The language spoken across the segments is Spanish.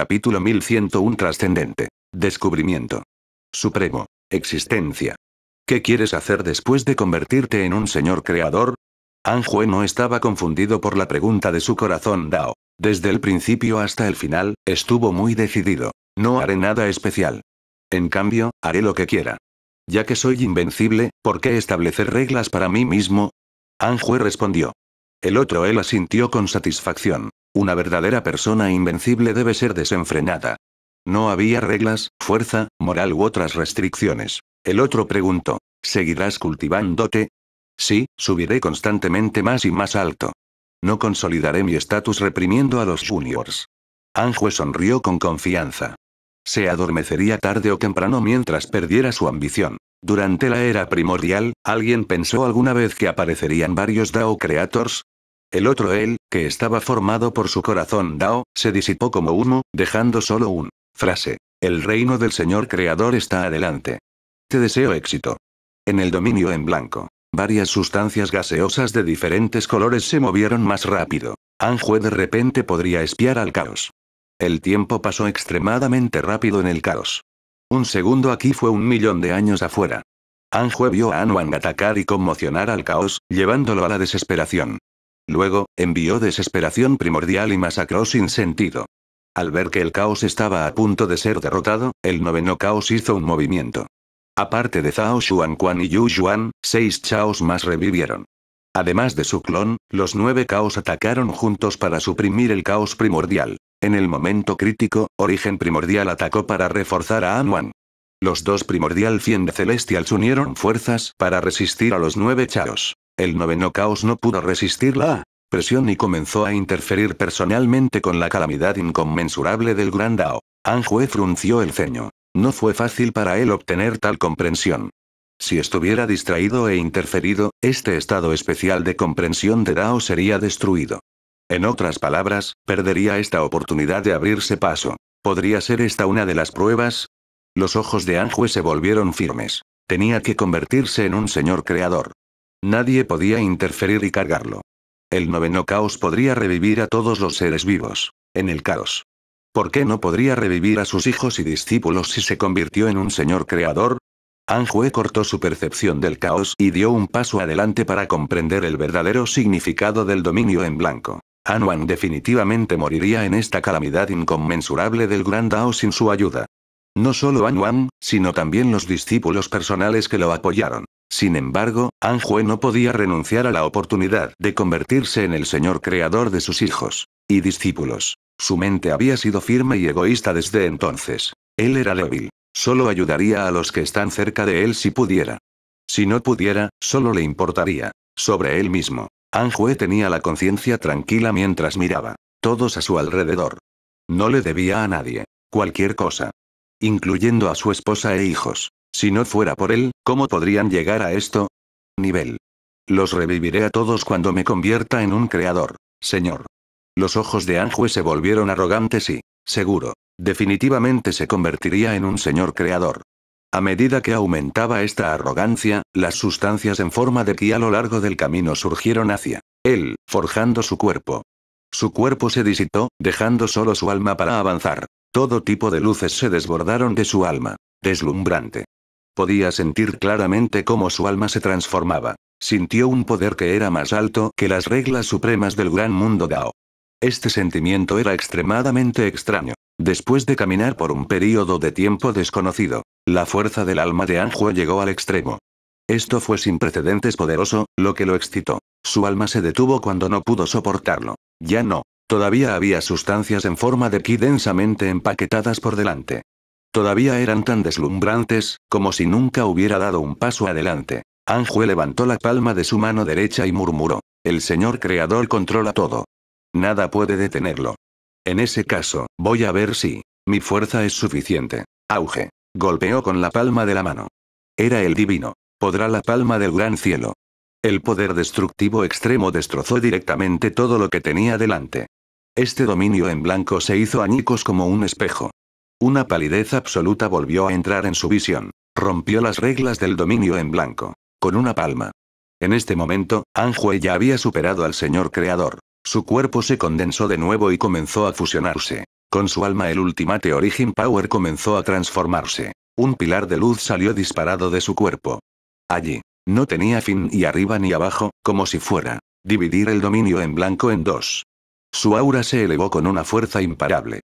capítulo 1101 trascendente. Descubrimiento. Supremo. Existencia. ¿Qué quieres hacer después de convertirte en un señor creador? Anjue no estaba confundido por la pregunta de su corazón Dao. Desde el principio hasta el final, estuvo muy decidido. No haré nada especial. En cambio, haré lo que quiera. Ya que soy invencible, ¿por qué establecer reglas para mí mismo? Anjue respondió. El otro él asintió con satisfacción. Una verdadera persona invencible debe ser desenfrenada. No había reglas, fuerza, moral u otras restricciones. El otro preguntó, ¿seguirás cultivándote? Sí, subiré constantemente más y más alto. No consolidaré mi estatus reprimiendo a los juniors. Anjue sonrió con confianza. Se adormecería tarde o temprano mientras perdiera su ambición. Durante la era primordial, ¿alguien pensó alguna vez que aparecerían varios Dao Creators? El otro él, que estaba formado por su corazón Dao, se disipó como humo, dejando solo un frase. El reino del Señor Creador está adelante. Te deseo éxito. En el dominio en blanco, varias sustancias gaseosas de diferentes colores se movieron más rápido. Anjue de repente podría espiar al caos. El tiempo pasó extremadamente rápido en el caos. Un segundo aquí fue un millón de años afuera. Anjue vio a Anwang atacar y conmocionar al caos, llevándolo a la desesperación. Luego, envió desesperación primordial y masacró sin sentido. Al ver que el caos estaba a punto de ser derrotado, el noveno caos hizo un movimiento. Aparte de Zhao Xuanquan y Yu Xuan, seis chaos más revivieron. Además de su clon, los nueve caos atacaron juntos para suprimir el caos primordial. En el momento crítico, Origen Primordial atacó para reforzar a Anwan. Los dos Primordial Fiend Celestials unieron fuerzas para resistir a los nueve chaos el noveno caos no pudo resistir la presión y comenzó a interferir personalmente con la calamidad inconmensurable del gran Dao. Anjue frunció el ceño. No fue fácil para él obtener tal comprensión. Si estuviera distraído e interferido, este estado especial de comprensión de Dao sería destruido. En otras palabras, perdería esta oportunidad de abrirse paso. ¿Podría ser esta una de las pruebas? Los ojos de Anjue se volvieron firmes. Tenía que convertirse en un señor creador. Nadie podía interferir y cargarlo. El noveno caos podría revivir a todos los seres vivos. En el caos. ¿Por qué no podría revivir a sus hijos y discípulos si se convirtió en un señor creador? Anjue cortó su percepción del caos y dio un paso adelante para comprender el verdadero significado del dominio en blanco. Anuan definitivamente moriría en esta calamidad inconmensurable del gran Dao sin su ayuda. No solo Anuan, sino también los discípulos personales que lo apoyaron. Sin embargo, Anjue no podía renunciar a la oportunidad de convertirse en el Señor creador de sus hijos y discípulos. Su mente había sido firme y egoísta desde entonces. Él era débil. Solo ayudaría a los que están cerca de él si pudiera. Si no pudiera, solo le importaría. Sobre él mismo. Anjue tenía la conciencia tranquila mientras miraba. Todos a su alrededor. No le debía a nadie. Cualquier cosa. Incluyendo a su esposa e hijos. Si no fuera por él, ¿cómo podrían llegar a esto? Nivel. Los reviviré a todos cuando me convierta en un creador, señor. Los ojos de Anjue se volvieron arrogantes y, seguro, definitivamente se convertiría en un señor creador. A medida que aumentaba esta arrogancia, las sustancias en forma de ki a lo largo del camino surgieron hacia él, forjando su cuerpo. Su cuerpo se disitó, dejando solo su alma para avanzar. Todo tipo de luces se desbordaron de su alma. Deslumbrante, Podía sentir claramente cómo su alma se transformaba. Sintió un poder que era más alto que las reglas supremas del gran mundo Dao. Este sentimiento era extremadamente extraño. Después de caminar por un período de tiempo desconocido, la fuerza del alma de Anjue llegó al extremo. Esto fue sin precedentes poderoso, lo que lo excitó. Su alma se detuvo cuando no pudo soportarlo. Ya no. Todavía había sustancias en forma de ki densamente empaquetadas por delante. Todavía eran tan deslumbrantes, como si nunca hubiera dado un paso adelante. Anjue levantó la palma de su mano derecha y murmuró, El Señor Creador controla todo. Nada puede detenerlo. En ese caso, voy a ver si mi fuerza es suficiente. Auge. Golpeó con la palma de la mano. Era el divino. Podrá la palma del gran cielo. El poder destructivo extremo destrozó directamente todo lo que tenía delante. Este dominio en blanco se hizo añicos como un espejo. Una palidez absoluta volvió a entrar en su visión. Rompió las reglas del dominio en blanco. Con una palma. En este momento, Anjue ya había superado al Señor Creador. Su cuerpo se condensó de nuevo y comenzó a fusionarse. Con su alma el Ultimate Origin Power comenzó a transformarse. Un pilar de luz salió disparado de su cuerpo. Allí. No tenía fin ni arriba ni abajo, como si fuera. Dividir el dominio en blanco en dos. Su aura se elevó con una fuerza imparable.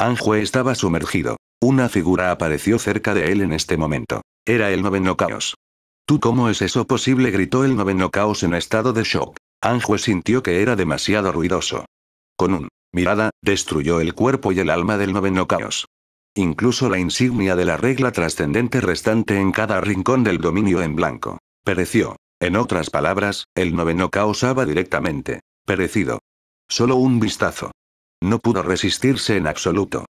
Anjue estaba sumergido. Una figura apareció cerca de él en este momento. Era el noveno caos. ¿Tú cómo es eso posible? gritó el noveno caos en estado de shock. Anjue sintió que era demasiado ruidoso. Con un mirada, destruyó el cuerpo y el alma del noveno caos. Incluso la insignia de la regla trascendente restante en cada rincón del dominio en blanco. Pereció. En otras palabras, el noveno caos directamente. Perecido. Solo un vistazo. No pudo resistirse en absoluto.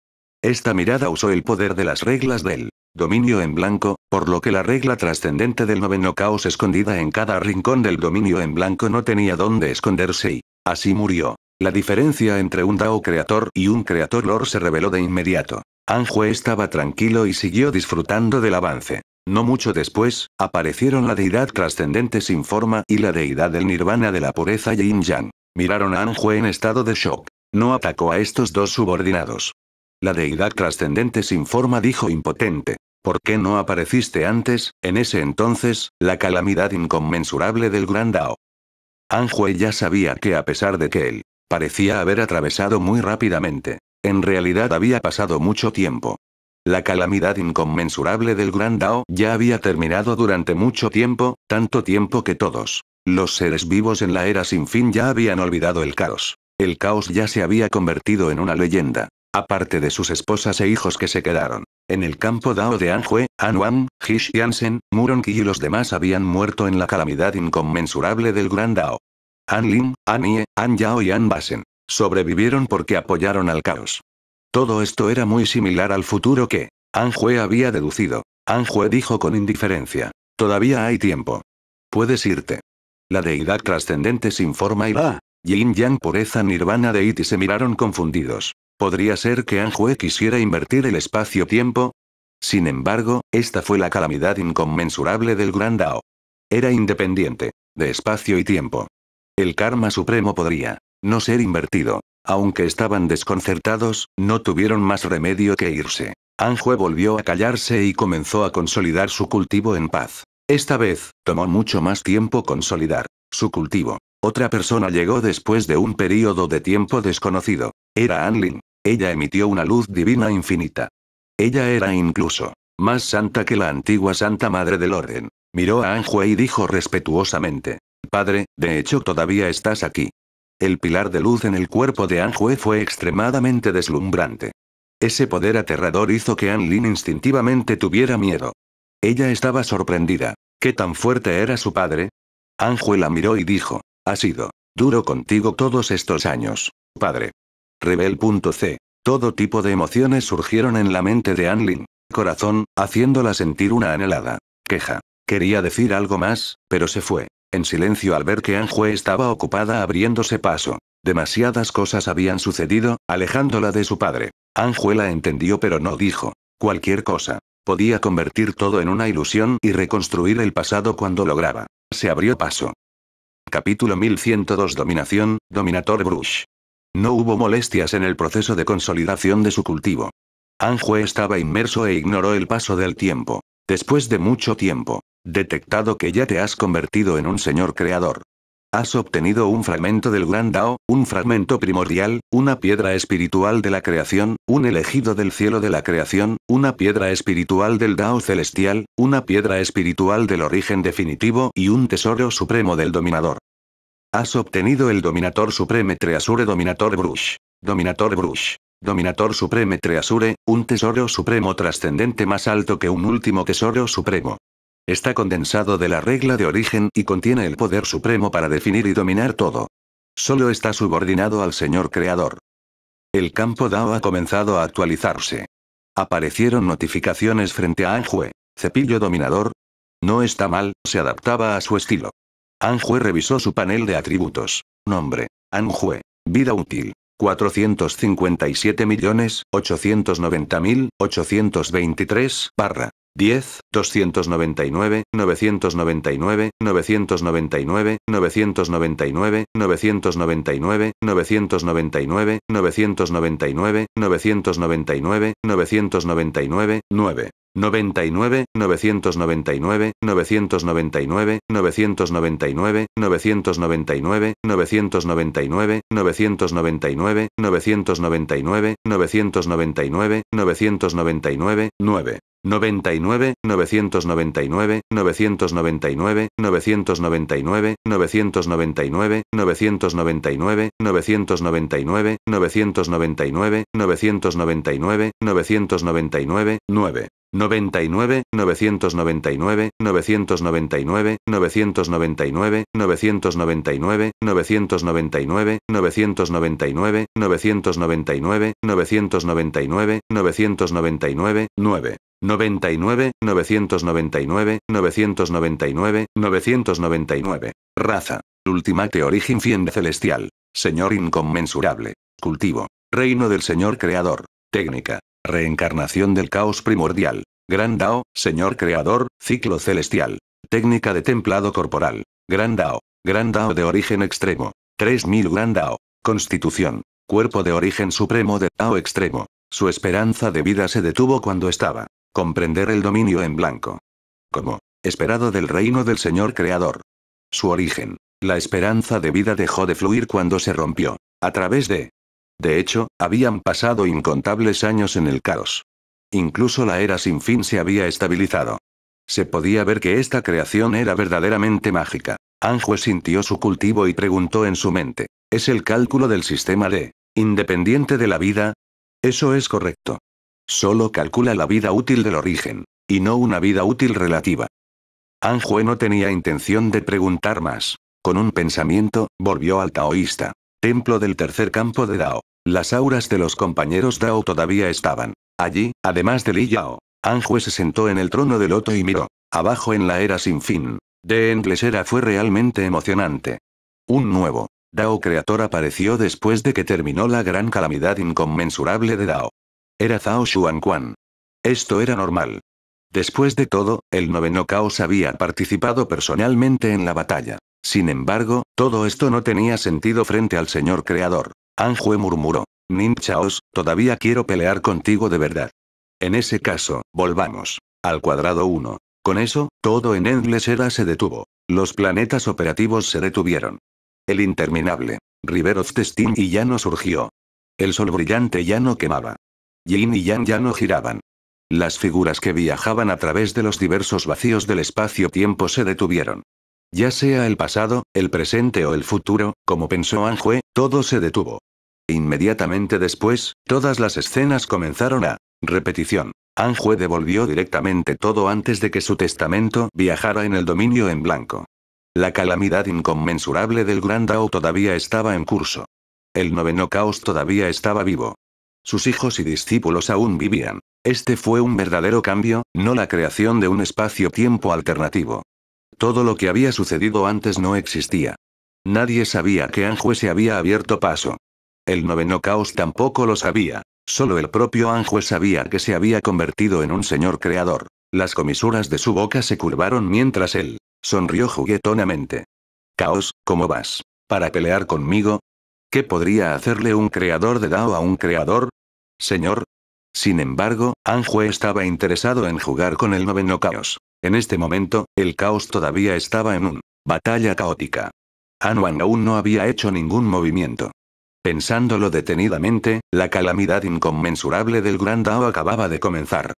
Esta mirada usó el poder de las reglas del dominio en blanco, por lo que la regla trascendente del noveno caos escondida en cada rincón del dominio en blanco no tenía dónde esconderse y, así murió. La diferencia entre un Dao Creator y un Creator Lord se reveló de inmediato. Anjue estaba tranquilo y siguió disfrutando del avance. No mucho después, aparecieron la deidad trascendente sin forma y la deidad del nirvana de la pureza Yin Yang. Miraron a Anjue en estado de shock. No atacó a estos dos subordinados. La deidad trascendente sin forma dijo impotente. ¿Por qué no apareciste antes, en ese entonces, la calamidad inconmensurable del gran Dao? Anjue ya sabía que a pesar de que él parecía haber atravesado muy rápidamente, en realidad había pasado mucho tiempo. La calamidad inconmensurable del gran Dao ya había terminado durante mucho tiempo, tanto tiempo que todos, los seres vivos en la era sin fin ya habían olvidado el caos. El caos ya se había convertido en una leyenda. Aparte de sus esposas e hijos que se quedaron. En el campo Dao de Anjue, Anwang, Hish Yansen, Muronki y los demás habían muerto en la calamidad inconmensurable del Gran Dao. An Lin, An Ye, An Yao y An Basen. Sobrevivieron porque apoyaron al caos. Todo esto era muy similar al futuro que Anjue había deducido. Anjue dijo con indiferencia. Todavía hay tiempo. Puedes irte. La deidad trascendente sin forma y Yin Yang Pureza Nirvana de Iti se miraron confundidos. ¿Podría ser que Anjue quisiera invertir el espacio-tiempo? Sin embargo, esta fue la calamidad inconmensurable del Gran Dao. Era independiente, de espacio y tiempo. El karma supremo podría no ser invertido. Aunque estaban desconcertados, no tuvieron más remedio que irse. Anjue volvió a callarse y comenzó a consolidar su cultivo en paz. Esta vez, tomó mucho más tiempo consolidar. Su cultivo. Otra persona llegó después de un período de tiempo desconocido. Era Anlin. Ella emitió una luz divina infinita. Ella era incluso más santa que la antigua Santa Madre del Orden. Miró a Anjue y dijo respetuosamente. Padre, de hecho todavía estás aquí. El pilar de luz en el cuerpo de Anjue fue extremadamente deslumbrante. Ese poder aterrador hizo que Anlin instintivamente tuviera miedo. Ella estaba sorprendida. ¿Qué tan fuerte era su padre? Anjuela miró y dijo. Ha sido duro contigo todos estos años, padre. Rebel.c. Todo tipo de emociones surgieron en la mente de Anlin. Corazón, haciéndola sentir una anhelada queja. Quería decir algo más, pero se fue. En silencio al ver que Anjue estaba ocupada abriéndose paso. Demasiadas cosas habían sucedido, alejándola de su padre. Anjuela entendió pero no dijo. Cualquier cosa. Podía convertir todo en una ilusión y reconstruir el pasado cuando lograba se abrió paso. Capítulo 1102 Dominación, Dominator Brush. No hubo molestias en el proceso de consolidación de su cultivo. Anjue estaba inmerso e ignoró el paso del tiempo. Después de mucho tiempo, detectado que ya te has convertido en un señor creador. Has obtenido un fragmento del Gran Dao, un fragmento primordial, una piedra espiritual de la creación, un elegido del cielo de la creación, una piedra espiritual del Dao celestial, una piedra espiritual del origen definitivo y un tesoro supremo del dominador. Has obtenido el Dominator Supreme Treasure Dominator Brush. Dominator Brush. Dominator Supreme Treasure, un tesoro supremo trascendente más alto que un último tesoro supremo. Está condensado de la regla de origen y contiene el poder supremo para definir y dominar todo. Solo está subordinado al Señor Creador. El campo DAO ha comenzado a actualizarse. Aparecieron notificaciones frente a Anjue, cepillo dominador. No está mal, se adaptaba a su estilo. Anjue revisó su panel de atributos. Nombre. Anjue. Vida útil. 457.890.823 barra. 10, 299, 999, 999, 999, 999, 999, 999, 999, 999, 999, 9. 99, 999, 999, 999, 999, 999, 999, 999, 999, 999, 9. 99, 999, 999, 999, 999, 999, 999, 999, 999, 999, 9, 99, 999, 999, 999, 999, 999, 999, 999, 999, 999, 9. 99, 999, 999, 999. Raza. Ultimate origen fiende celestial. Señor inconmensurable. Cultivo. Reino del Señor Creador. Técnica. Reencarnación del caos primordial. Gran Dao, Señor Creador, Ciclo Celestial. Técnica de templado corporal. Gran Dao. Gran Dao de origen extremo. 3000 Gran Dao. Constitución. Cuerpo de origen supremo de Dao extremo. Su esperanza de vida se detuvo cuando estaba. Comprender el dominio en blanco. Como. Esperado del reino del Señor Creador. Su origen. La esperanza de vida dejó de fluir cuando se rompió. A través de de hecho, habían pasado incontables años en el caos. Incluso la era sin fin se había estabilizado. Se podía ver que esta creación era verdaderamente mágica. Anjue sintió su cultivo y preguntó en su mente. ¿Es el cálculo del sistema de ¿Independiente de la vida? Eso es correcto. Solo calcula la vida útil del origen, y no una vida útil relativa. Anjue no tenía intención de preguntar más. Con un pensamiento, volvió al taoísta. Templo del tercer campo de Dao. Las auras de los compañeros Dao todavía estaban. Allí, además de Li Yao. Anjue se sentó en el trono del loto y miró. Abajo en la era sin fin. De Endlesera fue realmente emocionante. Un nuevo. Dao Creator apareció después de que terminó la gran calamidad inconmensurable de Dao. Era Zhao Quan. Esto era normal. Después de todo, el noveno caos había participado personalmente en la batalla. Sin embargo, todo esto no tenía sentido frente al señor creador. Anjue murmuró. Ninchaos, todavía quiero pelear contigo de verdad. En ese caso, volvamos. Al cuadrado 1. Con eso, todo en Endless Era se detuvo. Los planetas operativos se detuvieron. El interminable. River of Destiny y ya no surgió. El sol brillante ya no quemaba. Yin y Yang ya no giraban. Las figuras que viajaban a través de los diversos vacíos del espacio-tiempo se detuvieron. Ya sea el pasado, el presente o el futuro, como pensó Anjue, todo se detuvo. Inmediatamente después, todas las escenas comenzaron a repetición. Anjue devolvió directamente todo antes de que su testamento viajara en el dominio en blanco. La calamidad inconmensurable del Gran Dao todavía estaba en curso. El noveno caos todavía estaba vivo. Sus hijos y discípulos aún vivían. Este fue un verdadero cambio, no la creación de un espacio-tiempo alternativo. Todo lo que había sucedido antes no existía. Nadie sabía que Anjue se había abierto paso. El noveno caos tampoco lo sabía. Solo el propio Anjue sabía que se había convertido en un señor creador. Las comisuras de su boca se curvaron mientras él sonrió juguetonamente. Caos, ¿cómo vas? ¿Para pelear conmigo? ¿Qué podría hacerle un creador de Dao a un creador? Señor. Sin embargo, Anjue estaba interesado en jugar con el noveno caos. En este momento, el caos todavía estaba en un batalla caótica. Anwan aún no había hecho ningún movimiento. Pensándolo detenidamente, la calamidad inconmensurable del Grand Dao acababa de comenzar.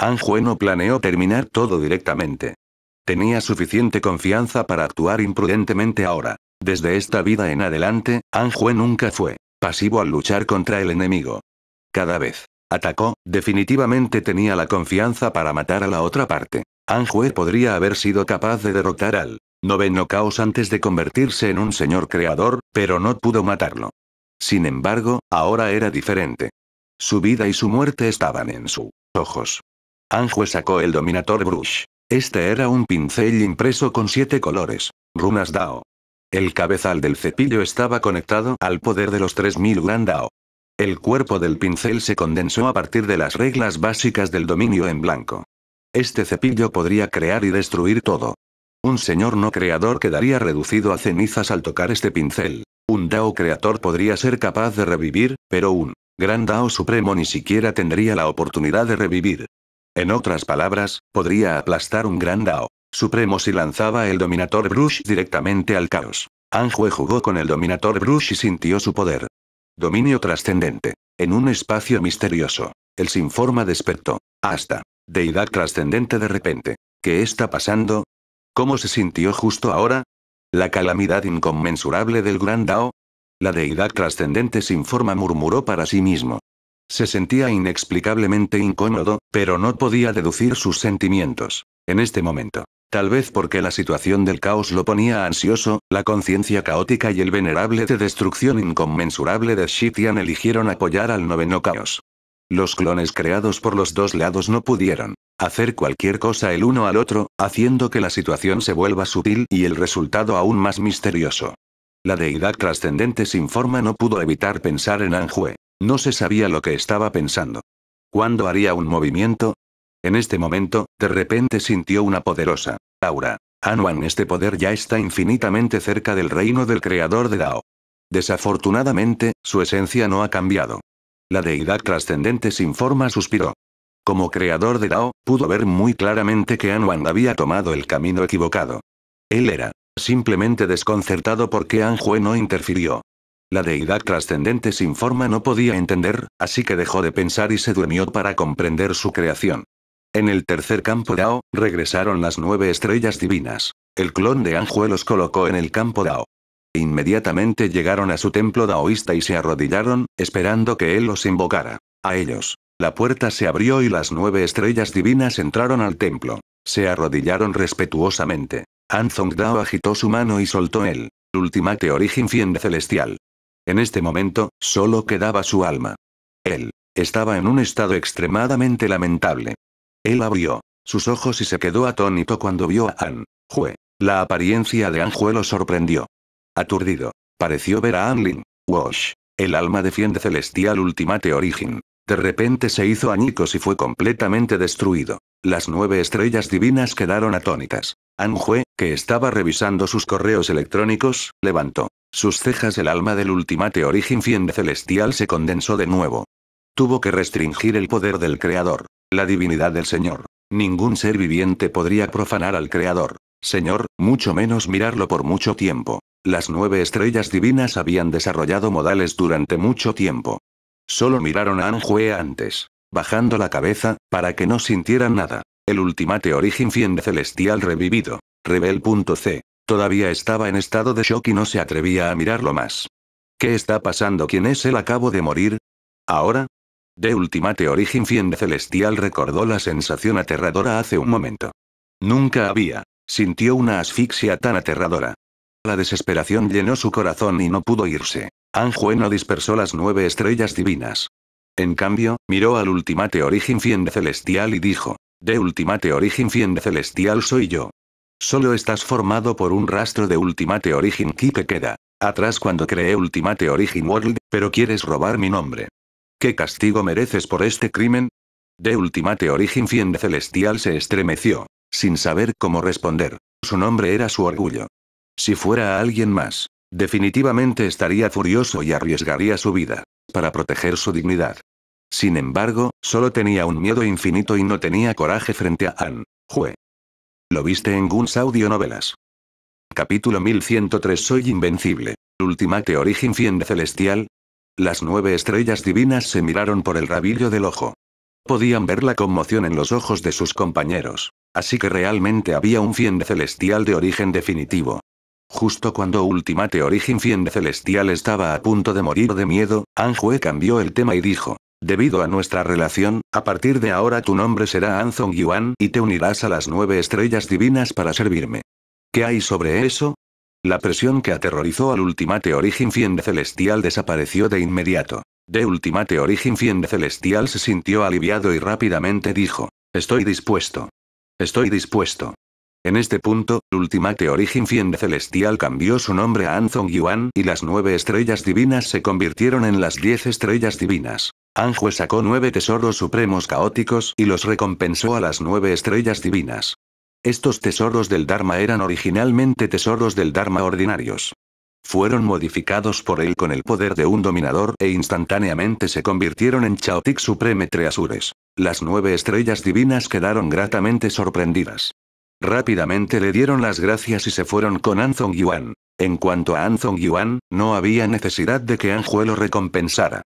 Anjue no planeó terminar todo directamente. Tenía suficiente confianza para actuar imprudentemente ahora. Desde esta vida en adelante, Anjue nunca fue pasivo al luchar contra el enemigo. Cada vez atacó, definitivamente tenía la confianza para matar a la otra parte. Anjue podría haber sido capaz de derrotar al Noveno caos antes de convertirse en un señor creador, pero no pudo matarlo. Sin embargo, ahora era diferente. Su vida y su muerte estaban en sus ojos. Anjue sacó el Dominator Brush. Este era un pincel impreso con siete colores. Runas Dao. El cabezal del cepillo estaba conectado al poder de los 3000 Gran Dao. El cuerpo del pincel se condensó a partir de las reglas básicas del dominio en blanco. Este cepillo podría crear y destruir todo. Un señor no creador quedaría reducido a cenizas al tocar este pincel. Un Dao creador podría ser capaz de revivir, pero un gran Dao supremo ni siquiera tendría la oportunidad de revivir. En otras palabras, podría aplastar un gran Dao supremo si lanzaba el Dominator Brush directamente al caos. Anjue jugó con el Dominator Brush y sintió su poder. Dominio trascendente. En un espacio misterioso. El sin forma despertó. Hasta. Deidad trascendente de repente. ¿Qué está pasando? ¿Cómo se sintió justo ahora? ¿La calamidad inconmensurable del gran Dao? La deidad trascendente sin forma murmuró para sí mismo. Se sentía inexplicablemente incómodo, pero no podía deducir sus sentimientos. En este momento. Tal vez porque la situación del caos lo ponía ansioso, la conciencia caótica y el venerable de destrucción inconmensurable de Shitian eligieron apoyar al noveno caos. Los clones creados por los dos lados no pudieron hacer cualquier cosa el uno al otro, haciendo que la situación se vuelva sutil y el resultado aún más misterioso. La deidad trascendente sin forma no pudo evitar pensar en Anjue. No se sabía lo que estaba pensando. ¿Cuándo haría un movimiento? En este momento, de repente sintió una poderosa aura. Anuan, este poder ya está infinitamente cerca del reino del creador de Dao. Desafortunadamente, su esencia no ha cambiado. La deidad trascendente sin forma suspiró. Como creador de Dao, pudo ver muy claramente que Anwan había tomado el camino equivocado. Él era, simplemente desconcertado porque Anjue no interfirió. La deidad trascendente sin forma no podía entender, así que dejó de pensar y se durmió para comprender su creación. En el tercer campo Dao, regresaron las nueve estrellas divinas. El clon de Anjue los colocó en el campo Dao. Inmediatamente llegaron a su templo daoísta y se arrodillaron, esperando que él los invocara. A ellos. La puerta se abrió y las nueve estrellas divinas entraron al templo. Se arrodillaron respetuosamente. Anzong Dao agitó su mano y soltó el ultimate origen fiende celestial. En este momento, solo quedaba su alma. Él estaba en un estado extremadamente lamentable. Él abrió sus ojos y se quedó atónito cuando vio a An Jue. La apariencia de An Jue lo sorprendió. Aturdido. Pareció ver a Anlin. Wash. El alma defiende Celestial Ultimate Origin. De repente se hizo añicos y fue completamente destruido. Las nueve estrellas divinas quedaron atónitas. Anjue, que estaba revisando sus correos electrónicos, levantó sus cejas. El alma del Ultimate Origin fiende Celestial se condensó de nuevo. Tuvo que restringir el poder del Creador, la divinidad del Señor. Ningún ser viviente podría profanar al Creador. Señor, mucho menos mirarlo por mucho tiempo. Las nueve estrellas divinas habían desarrollado modales durante mucho tiempo. Solo miraron a Anjue antes, bajando la cabeza, para que no sintieran nada. El ultimate origen fiend celestial revivido. Rebel.c. Todavía estaba en estado de shock y no se atrevía a mirarlo más. ¿Qué está pasando? ¿Quién es él? Acabo de morir. ¿Ahora? De ultimate origen fiend celestial recordó la sensación aterradora hace un momento. Nunca había. Sintió una asfixia tan aterradora. La desesperación llenó su corazón y no pudo irse. Anjueno dispersó las nueve estrellas divinas. En cambio, miró al Ultimate Origin Fiend Celestial y dijo, De Ultimate Origin Fiend Celestial soy yo. Solo estás formado por un rastro de Ultimate Origin Ki que queda atrás cuando creé Ultimate Origin World, pero quieres robar mi nombre. ¿Qué castigo mereces por este crimen? De Ultimate Origin Fiend Celestial se estremeció, sin saber cómo responder. Su nombre era su orgullo. Si fuera alguien más, definitivamente estaría furioso y arriesgaría su vida, para proteger su dignidad. Sin embargo, solo tenía un miedo infinito y no tenía coraje frente a an Jue. Lo viste en Guns Audio Novelas. Capítulo 1103 Soy invencible. Ultimate Origen Fiend Celestial. Las nueve estrellas divinas se miraron por el rabillo del ojo. Podían ver la conmoción en los ojos de sus compañeros. Así que realmente había un Fiend Celestial de origen definitivo, Justo cuando Ultimate Origin Fiend Celestial estaba a punto de morir de miedo, Anjue cambió el tema y dijo. Debido a nuestra relación, a partir de ahora tu nombre será Anzong Yuan y te unirás a las nueve estrellas divinas para servirme. ¿Qué hay sobre eso? La presión que aterrorizó al Ultimate Origin Fiend Celestial desapareció de inmediato. De Ultimate Origin Fiend Celestial se sintió aliviado y rápidamente dijo, Estoy dispuesto. Estoy dispuesto. En este punto, Ultimate Origin Fiend Celestial cambió su nombre a Anzong Yuan y las nueve estrellas divinas se convirtieron en las diez estrellas divinas. Anjue sacó nueve tesoros supremos caóticos y los recompensó a las nueve estrellas divinas. Estos tesoros del Dharma eran originalmente tesoros del Dharma ordinarios. Fueron modificados por él con el poder de un dominador e instantáneamente se convirtieron en Chaotic Supreme Treasures. Las nueve estrellas divinas quedaron gratamente sorprendidas. Rápidamente le dieron las gracias y se fueron con Anzong Yuan. En cuanto a Anzong Yuan, no había necesidad de que Anjue lo recompensara.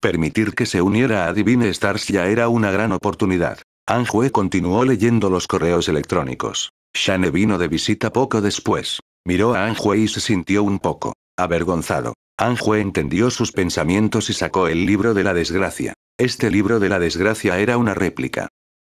Permitir que se uniera a Divine Stars ya era una gran oportunidad. Anjue continuó leyendo los correos electrónicos. Shane vino de visita poco después. Miró a Anjue y se sintió un poco avergonzado. Anjue entendió sus pensamientos y sacó el libro de la desgracia. Este libro de la desgracia era una réplica.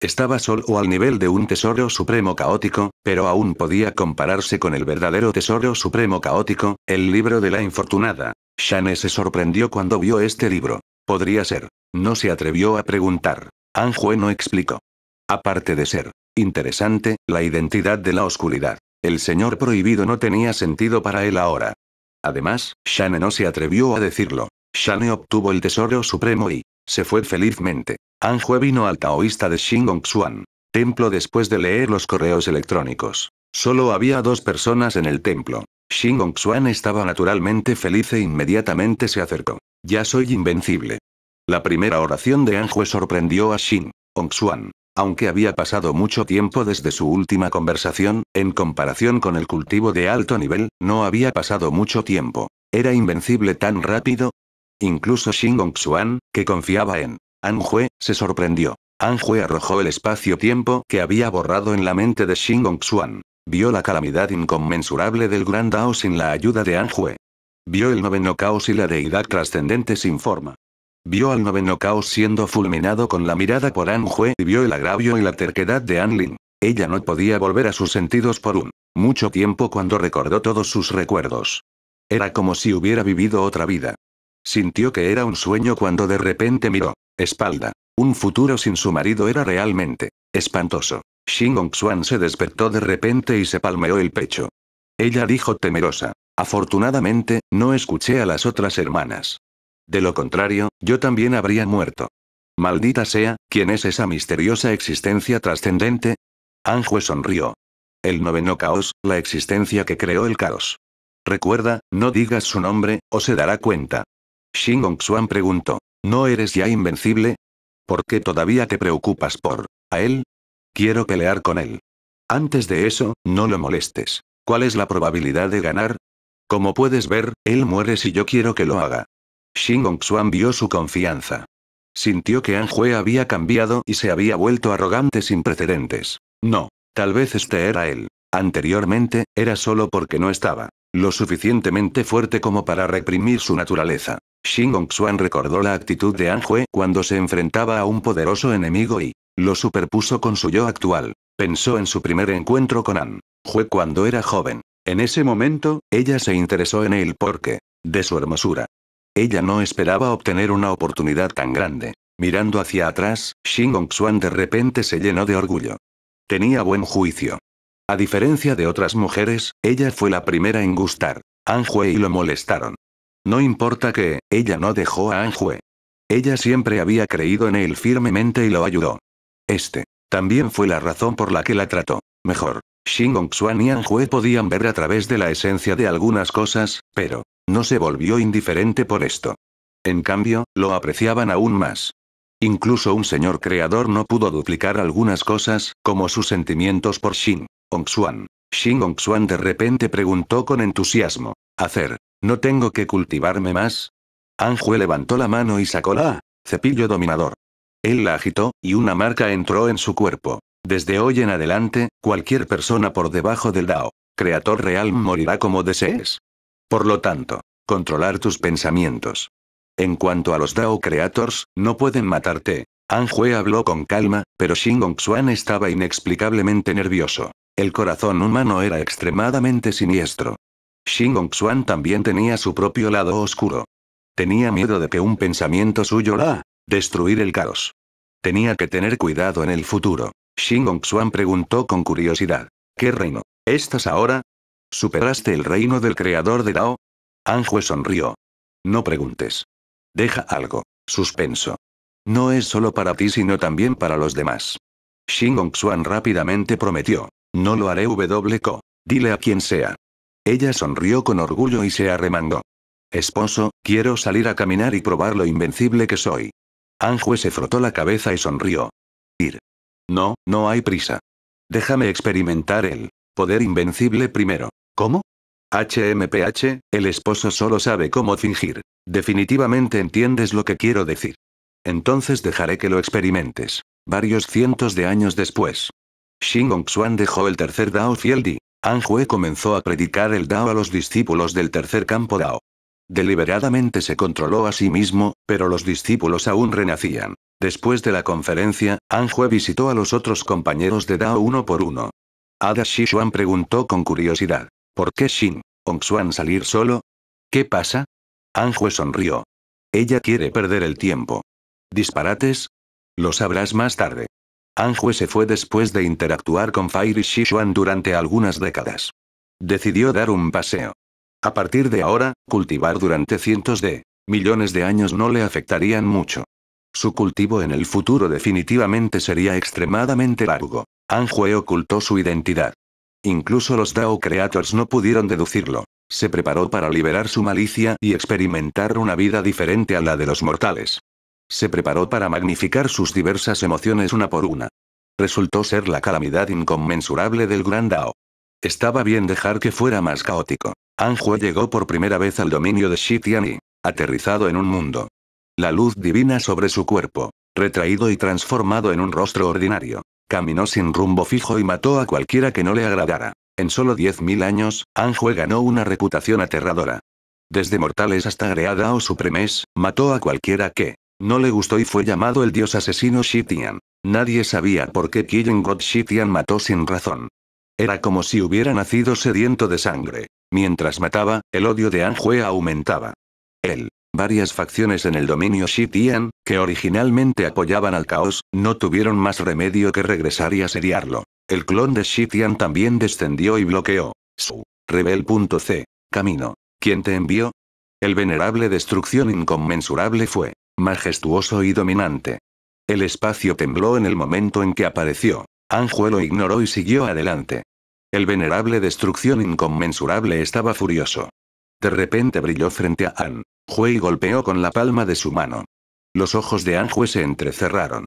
Estaba solo o al nivel de un tesoro supremo caótico, pero aún podía compararse con el verdadero tesoro supremo caótico, el libro de la infortunada. Shane se sorprendió cuando vio este libro. Podría ser. No se atrevió a preguntar. Anjue no explicó. Aparte de ser interesante, la identidad de la oscuridad. El señor prohibido no tenía sentido para él ahora. Además, Shane no se atrevió a decirlo. Shane obtuvo el tesoro supremo y se fue felizmente. Anjue vino al taoísta de Xuan. Templo después de leer los correos electrónicos. Solo había dos personas en el templo. Xingongxuan estaba naturalmente feliz e inmediatamente se acercó. Ya soy invencible. La primera oración de Anjue sorprendió a Xin. Xuan. Aunque había pasado mucho tiempo desde su última conversación, en comparación con el cultivo de alto nivel, no había pasado mucho tiempo. ¿Era invencible tan rápido? Incluso Xingong Xuan, que confiaba en Jue, se sorprendió. Jue arrojó el espacio-tiempo que había borrado en la mente de Xingong Xuan. Vio la calamidad inconmensurable del Gran Dao sin la ayuda de Anjue. Vio el noveno caos y la deidad trascendente sin forma. Vio al noveno caos siendo fulminado con la mirada por Anjue y vio el agravio y la terquedad de An Anlin. Ella no podía volver a sus sentidos por un mucho tiempo cuando recordó todos sus recuerdos. Era como si hubiera vivido otra vida. Sintió que era un sueño cuando de repente miró. Espalda. Un futuro sin su marido era realmente espantoso. Xingong Xuan se despertó de repente y se palmeó el pecho. Ella dijo temerosa. Afortunadamente, no escuché a las otras hermanas. De lo contrario, yo también habría muerto. Maldita sea, ¿quién es esa misteriosa existencia trascendente? Anjue sonrió. El noveno caos, la existencia que creó el caos. Recuerda, no digas su nombre, o se dará cuenta. Xingong Xuan preguntó. ¿No eres ya invencible? ¿Por qué todavía te preocupas por... a él? Quiero pelear con él. Antes de eso, no lo molestes. ¿Cuál es la probabilidad de ganar? Como puedes ver, él muere si yo quiero que lo haga. Xingong Xuan vio su confianza. Sintió que Anjue había cambiado y se había vuelto arrogante sin precedentes. No, tal vez este era él. Anteriormente, era solo porque no estaba lo suficientemente fuerte como para reprimir su naturaleza. Xingong Xuan recordó la actitud de Anhue cuando se enfrentaba a un poderoso enemigo y lo superpuso con su yo actual. Pensó en su primer encuentro con An Jue cuando era joven. En ese momento, ella se interesó en él porque de su hermosura. Ella no esperaba obtener una oportunidad tan grande. Mirando hacia atrás, Xingong Xuan de repente se llenó de orgullo. Tenía buen juicio. A diferencia de otras mujeres, ella fue la primera en gustar. Anhue y lo molestaron. No importa que, ella no dejó a Anjue. Ella siempre había creído en él firmemente y lo ayudó. Este. También fue la razón por la que la trató. Mejor. Xuan y Anjue podían ver a través de la esencia de algunas cosas, pero. No se volvió indiferente por esto. En cambio, lo apreciaban aún más. Incluso un señor creador no pudo duplicar algunas cosas, como sus sentimientos por Xin Xuan. Xin Xuan de repente preguntó con entusiasmo. Hacer, ¿No tengo que cultivarme más? Anjue levantó la mano y sacó la cepillo dominador. Él la agitó, y una marca entró en su cuerpo. Desde hoy en adelante, cualquier persona por debajo del Dao, Creator Real morirá como desees. Por lo tanto, controlar tus pensamientos. En cuanto a los Dao Creators, no pueden matarte. Anjue habló con calma, pero Xingong Xuan estaba inexplicablemente nervioso. El corazón humano era extremadamente siniestro. Xingongxuan Xuan también tenía su propio lado oscuro. Tenía miedo de que un pensamiento suyo la... Ah, destruir el caos. Tenía que tener cuidado en el futuro. Xingongxuan Xuan preguntó con curiosidad. ¿Qué reino? ¿Estás ahora? ¿Superaste el reino del creador de Dao? Anjue sonrió. No preguntes. Deja algo. Suspenso. No es solo para ti sino también para los demás. Xingongxuan Xuan rápidamente prometió. No lo haré wco. Dile a quien sea. Ella sonrió con orgullo y se arremangó. Esposo, quiero salir a caminar y probar lo invencible que soy. Anjue se frotó la cabeza y sonrió. Ir. No, no hay prisa. Déjame experimentar el poder invencible primero. ¿Cómo? HMPH, el esposo solo sabe cómo fingir. Definitivamente entiendes lo que quiero decir. Entonces dejaré que lo experimentes. Varios cientos de años después. Xingong Xuan dejó el tercer Dao Fieldi, Anjue comenzó a predicar el Dao a los discípulos del tercer campo Dao. Deliberadamente se controló a sí mismo, pero los discípulos aún renacían. Después de la conferencia, Anjue visitó a los otros compañeros de Dao uno por uno. Ada Shishuan preguntó con curiosidad. ¿Por qué Shin Xuan salir solo? ¿Qué pasa? Anjue sonrió. Ella quiere perder el tiempo. ¿Disparates? Lo sabrás más tarde. Anjue se fue después de interactuar con Fire y durante algunas décadas. Decidió dar un paseo. A partir de ahora, cultivar durante cientos de millones de años no le afectarían mucho. Su cultivo en el futuro definitivamente sería extremadamente largo. Anjue ocultó su identidad. Incluso los Dao Creators no pudieron deducirlo. Se preparó para liberar su malicia y experimentar una vida diferente a la de los mortales. Se preparó para magnificar sus diversas emociones una por una. Resultó ser la calamidad inconmensurable del Gran Dao. Estaba bien dejar que fuera más caótico. Anjue llegó por primera vez al dominio de Shi aterrizado en un mundo. La luz divina sobre su cuerpo, retraído y transformado en un rostro ordinario. Caminó sin rumbo fijo y mató a cualquiera que no le agradara. En solo 10.000 años, Anjue ganó una reputación aterradora. Desde mortales hasta o Supremes, mató a cualquiera que, no le gustó y fue llamado el dios asesino Shitian. Nadie sabía por qué Killing God Shitian mató sin razón. Era como si hubiera nacido sediento de sangre. Mientras mataba, el odio de Anjue aumentaba. Él, Varias facciones en el dominio Shitian, que originalmente apoyaban al caos, no tuvieron más remedio que regresar y asediarlo. El clon de Shitian también descendió y bloqueó. Su. Rebel.c. Camino. ¿Quién te envió? El venerable destrucción inconmensurable fue majestuoso y dominante. El espacio tembló en el momento en que apareció. Anjue lo ignoró y siguió adelante. El venerable destrucción inconmensurable estaba furioso. De repente brilló frente a Anjue y golpeó con la palma de su mano. Los ojos de Anjue se entrecerraron.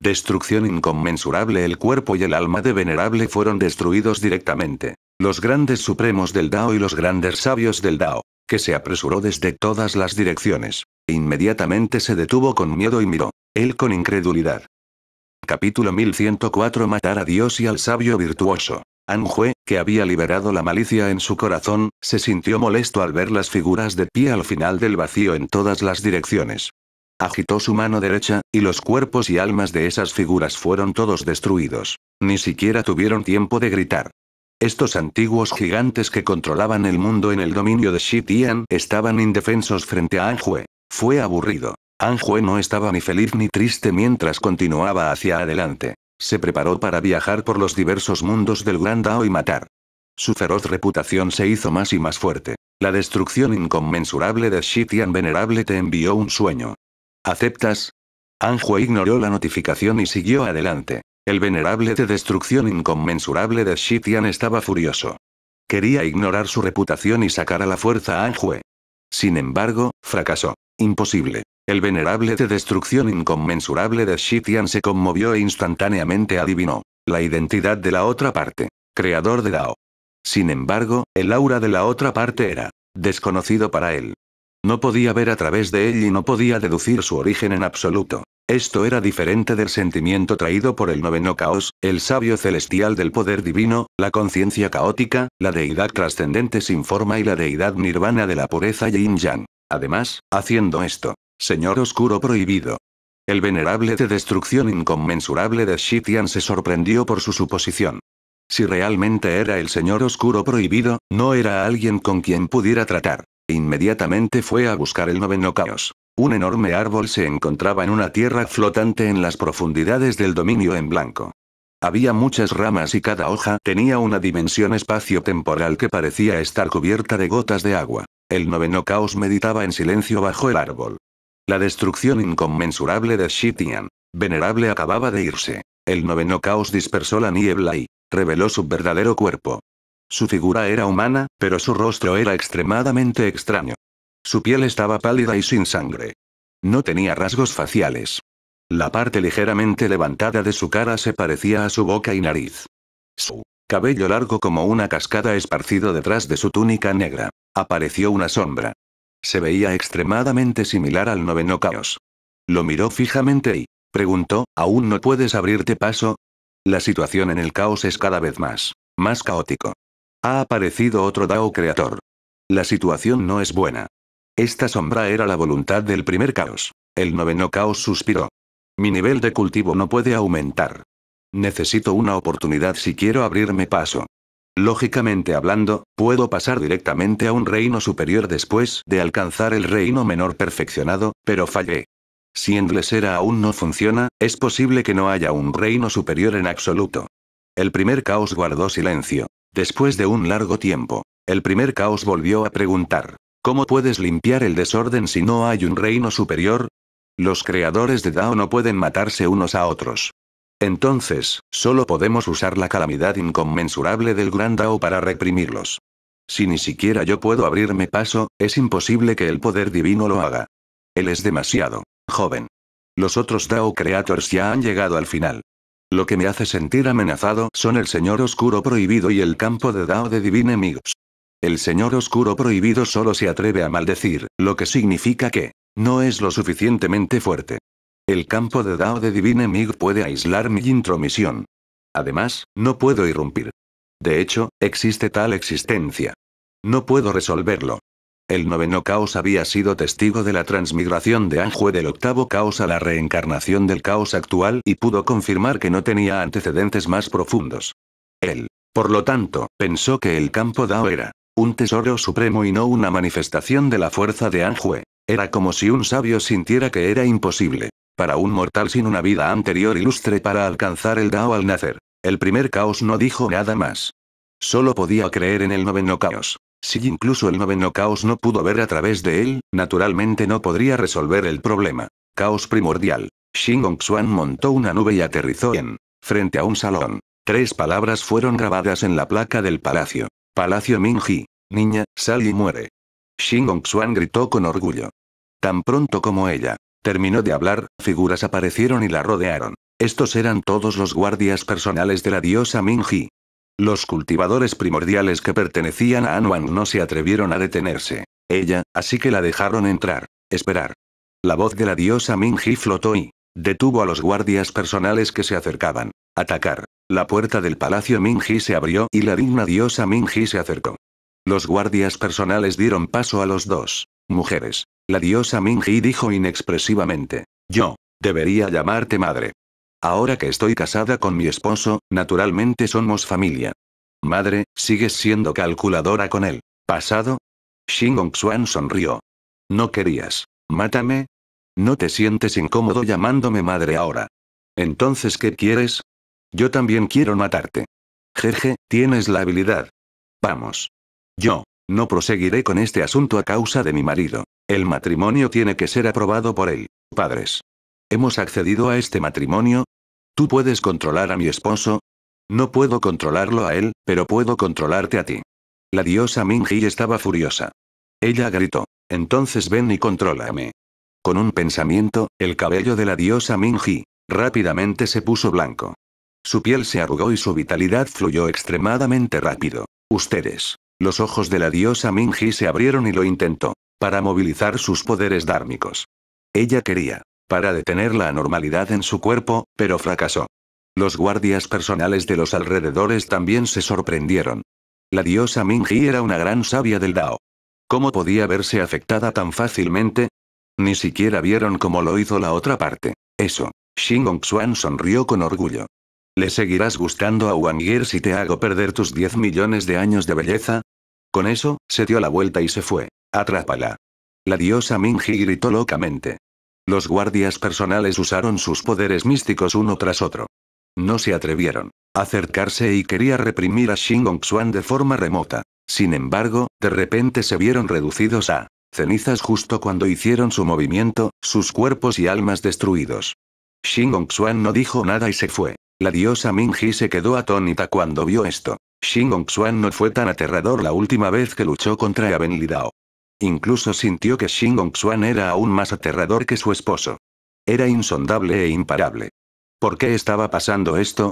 Destrucción inconmensurable el cuerpo y el alma de venerable fueron destruidos directamente. Los grandes supremos del Dao y los grandes sabios del Dao que se apresuró desde todas las direcciones. Inmediatamente se detuvo con miedo y miró, él con incredulidad. Capítulo 1104 Matar a Dios y al sabio virtuoso. Anjue, que había liberado la malicia en su corazón, se sintió molesto al ver las figuras de pie al final del vacío en todas las direcciones. Agitó su mano derecha, y los cuerpos y almas de esas figuras fueron todos destruidos. Ni siquiera tuvieron tiempo de gritar. Estos antiguos gigantes que controlaban el mundo en el dominio de Shitian estaban indefensos frente a Anjue. Fue aburrido. Anjue no estaba ni feliz ni triste mientras continuaba hacia adelante. Se preparó para viajar por los diversos mundos del Gran Dao y matar. Su feroz reputación se hizo más y más fuerte. La destrucción inconmensurable de Shitian Venerable te envió un sueño. ¿Aceptas? Anjue ignoró la notificación y siguió adelante. El venerable de destrucción inconmensurable de Shitian estaba furioso. Quería ignorar su reputación y sacar a la fuerza a Anjue. Sin embargo, fracasó. Imposible. El venerable de destrucción inconmensurable de Shitian se conmovió e instantáneamente adivinó la identidad de la otra parte, creador de Dao. Sin embargo, el aura de la otra parte era desconocido para él. No podía ver a través de él y no podía deducir su origen en absoluto. Esto era diferente del sentimiento traído por el noveno caos, el sabio celestial del poder divino, la conciencia caótica, la deidad trascendente sin forma y la deidad nirvana de la pureza yin-yang. Además, haciendo esto, Señor Oscuro Prohibido. El venerable de destrucción inconmensurable de Shitian se sorprendió por su suposición. Si realmente era el Señor Oscuro Prohibido, no era alguien con quien pudiera tratar. E inmediatamente fue a buscar el noveno caos. Un enorme árbol se encontraba en una tierra flotante en las profundidades del dominio en blanco. Había muchas ramas y cada hoja tenía una dimensión espacio-temporal que parecía estar cubierta de gotas de agua. El noveno caos meditaba en silencio bajo el árbol. La destrucción inconmensurable de Shitian. Venerable acababa de irse. El noveno caos dispersó la niebla y reveló su verdadero cuerpo. Su figura era humana, pero su rostro era extremadamente extraño. Su piel estaba pálida y sin sangre. No tenía rasgos faciales. La parte ligeramente levantada de su cara se parecía a su boca y nariz. Su cabello largo como una cascada esparcido detrás de su túnica negra. Apareció una sombra. Se veía extremadamente similar al noveno caos. Lo miró fijamente y preguntó, ¿aún no puedes abrirte paso? La situación en el caos es cada vez más, más caótico. Ha aparecido otro Dao creador. La situación no es buena. Esta sombra era la voluntad del primer caos. El noveno caos suspiró. Mi nivel de cultivo no puede aumentar. Necesito una oportunidad si quiero abrirme paso. Lógicamente hablando, puedo pasar directamente a un reino superior después de alcanzar el reino menor perfeccionado, pero fallé. Si Era aún no funciona, es posible que no haya un reino superior en absoluto. El primer caos guardó silencio. Después de un largo tiempo, el primer caos volvió a preguntar, ¿cómo puedes limpiar el desorden si no hay un reino superior? Los creadores de Dao no pueden matarse unos a otros. Entonces, solo podemos usar la calamidad inconmensurable del gran Dao para reprimirlos. Si ni siquiera yo puedo abrirme paso, es imposible que el poder divino lo haga. Él es demasiado joven. Los otros Dao Creators ya han llegado al final. Lo que me hace sentir amenazado son el Señor Oscuro Prohibido y el campo de Dao de Divine Amigos. El Señor Oscuro Prohibido solo se atreve a maldecir, lo que significa que no es lo suficientemente fuerte. El campo de Dao de Divine Mig puede aislar mi intromisión. Además, no puedo irrumpir. De hecho, existe tal existencia. No puedo resolverlo. El noveno caos había sido testigo de la transmigración de Anjue del octavo caos a la reencarnación del caos actual y pudo confirmar que no tenía antecedentes más profundos. Él, por lo tanto, pensó que el campo Dao era un tesoro supremo y no una manifestación de la fuerza de Anjue. Era como si un sabio sintiera que era imposible para un mortal sin una vida anterior ilustre para alcanzar el Dao al nacer. El primer caos no dijo nada más. Solo podía creer en el noveno caos. Si incluso el noveno caos no pudo ver a través de él, naturalmente no podría resolver el problema. Caos primordial. Xingong Xuan montó una nube y aterrizó en, frente a un salón. Tres palabras fueron grabadas en la placa del palacio. Palacio Minji. Niña, sal y muere. Xingong Xuan gritó con orgullo. Tan pronto como ella terminó de hablar, figuras aparecieron y la rodearon. Estos eran todos los guardias personales de la diosa Minji. Los cultivadores primordiales que pertenecían a Anuan no se atrevieron a detenerse. Ella, así que la dejaron entrar. Esperar. La voz de la diosa Minji flotó y detuvo a los guardias personales que se acercaban. Atacar. La puerta del palacio Minji se abrió y la digna diosa Minji se acercó. Los guardias personales dieron paso a los dos. Mujeres. La diosa Minji dijo inexpresivamente. Yo. Debería llamarte madre. Ahora que estoy casada con mi esposo, naturalmente somos familia. Madre, sigues siendo calculadora con él. ¿Pasado? Xingong Xuan sonrió. No querías. Mátame. No te sientes incómodo llamándome madre ahora. Entonces, ¿qué quieres? Yo también quiero matarte. Jeje, tienes la habilidad. Vamos. Yo. No proseguiré con este asunto a causa de mi marido. El matrimonio tiene que ser aprobado por él. Padres. Hemos accedido a este matrimonio, Tú puedes controlar a mi esposo. No puedo controlarlo a él, pero puedo controlarte a ti. La diosa Minji estaba furiosa. Ella gritó. Entonces ven y contrólame. Con un pensamiento, el cabello de la diosa Minji rápidamente se puso blanco. Su piel se arrugó y su vitalidad fluyó extremadamente rápido. Ustedes. Los ojos de la diosa Minji se abrieron y lo intentó, para movilizar sus poderes dármicos. Ella quería para detener la anormalidad en su cuerpo, pero fracasó. Los guardias personales de los alrededores también se sorprendieron. La diosa Mingji era una gran sabia del Dao. ¿Cómo podía verse afectada tan fácilmente? Ni siquiera vieron cómo lo hizo la otra parte. Eso. Xingong Xuan sonrió con orgullo. ¿Le seguirás gustando a Wang si te hago perder tus 10 millones de años de belleza? Con eso, se dio la vuelta y se fue. Atrápala. La diosa Minji gritó locamente. Los guardias personales usaron sus poderes místicos uno tras otro. No se atrevieron a acercarse y quería reprimir a Xingong Xuan de forma remota. Sin embargo, de repente se vieron reducidos a cenizas justo cuando hicieron su movimiento, sus cuerpos y almas destruidos. Xingong Xuan no dijo nada y se fue. La diosa Minji se quedó atónita cuando vio esto. Xingong Xuan no fue tan aterrador la última vez que luchó contra Aben Incluso sintió que Xingongxuan Xuan era aún más aterrador que su esposo. Era insondable e imparable. ¿Por qué estaba pasando esto?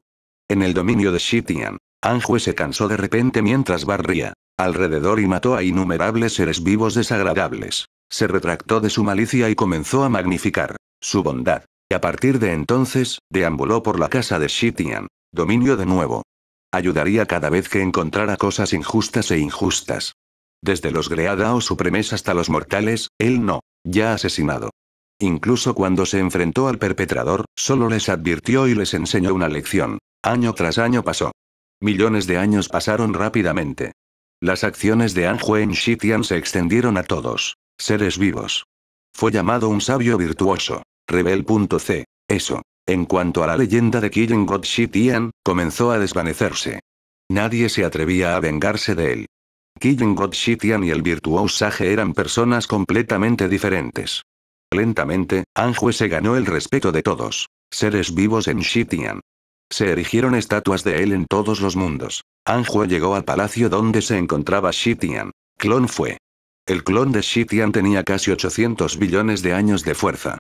En el dominio de Shitian, Anjue se cansó de repente mientras barría alrededor y mató a innumerables seres vivos desagradables. Se retractó de su malicia y comenzó a magnificar su bondad. Y a partir de entonces, deambuló por la casa de Xitian, dominio de nuevo. Ayudaría cada vez que encontrara cosas injustas e injustas, desde los Greada o Supremes hasta los mortales, él no. Ya asesinado. Incluso cuando se enfrentó al perpetrador, solo les advirtió y les enseñó una lección. Año tras año pasó. Millones de años pasaron rápidamente. Las acciones de Anjue en Shitian se extendieron a todos. Seres vivos. Fue llamado un sabio virtuoso. Rebel.c. Eso. En cuanto a la leyenda de Killing God Shitian, comenzó a desvanecerse. Nadie se atrevía a vengarse de él. Killing God Shitian y el Sage eran personas completamente diferentes. Lentamente, Anjue se ganó el respeto de todos. Seres vivos en Shitian. Se erigieron estatuas de él en todos los mundos. Anjue llegó al palacio donde se encontraba Shitian. Clon fue. El clon de Shitian tenía casi 800 billones de años de fuerza.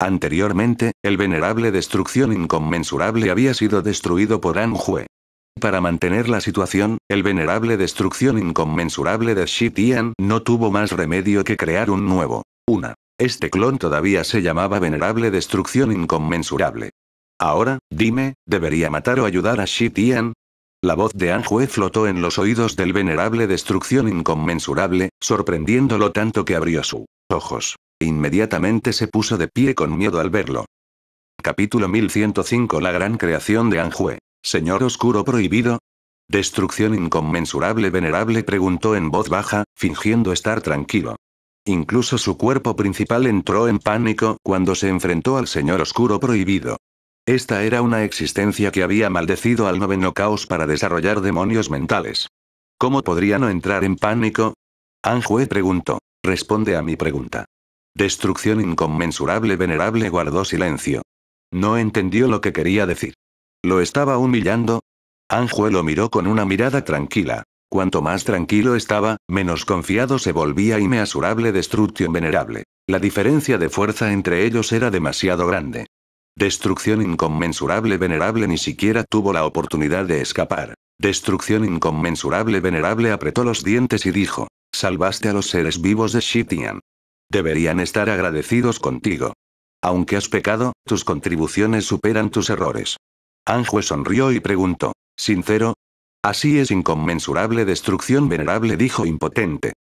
Anteriormente, el venerable destrucción inconmensurable había sido destruido por Anjue. Para mantener la situación, el venerable destrucción inconmensurable de Tian no tuvo más remedio que crear un nuevo. Una. Este clon todavía se llamaba venerable destrucción inconmensurable. Ahora, dime, ¿debería matar o ayudar a Tian? La voz de Anjue flotó en los oídos del venerable destrucción inconmensurable, sorprendiéndolo tanto que abrió sus ojos. Inmediatamente se puso de pie con miedo al verlo. Capítulo 1105 La gran creación de Anjue. Señor oscuro prohibido. Destrucción inconmensurable venerable preguntó en voz baja, fingiendo estar tranquilo. Incluso su cuerpo principal entró en pánico cuando se enfrentó al señor oscuro prohibido. Esta era una existencia que había maldecido al noveno caos para desarrollar demonios mentales. ¿Cómo podría no entrar en pánico? Anjue preguntó. Responde a mi pregunta. Destrucción inconmensurable venerable guardó silencio. No entendió lo que quería decir. ¿Lo estaba humillando? Anjuelo miró con una mirada tranquila. Cuanto más tranquilo estaba, menos confiado se volvía inmeasurable destrucción venerable. La diferencia de fuerza entre ellos era demasiado grande. Destrucción inconmensurable venerable ni siquiera tuvo la oportunidad de escapar. Destrucción inconmensurable venerable apretó los dientes y dijo, salvaste a los seres vivos de Shitian. Deberían estar agradecidos contigo. Aunque has pecado, tus contribuciones superan tus errores. Anjue sonrió y preguntó. ¿Sincero? Así es inconmensurable destrucción venerable dijo impotente.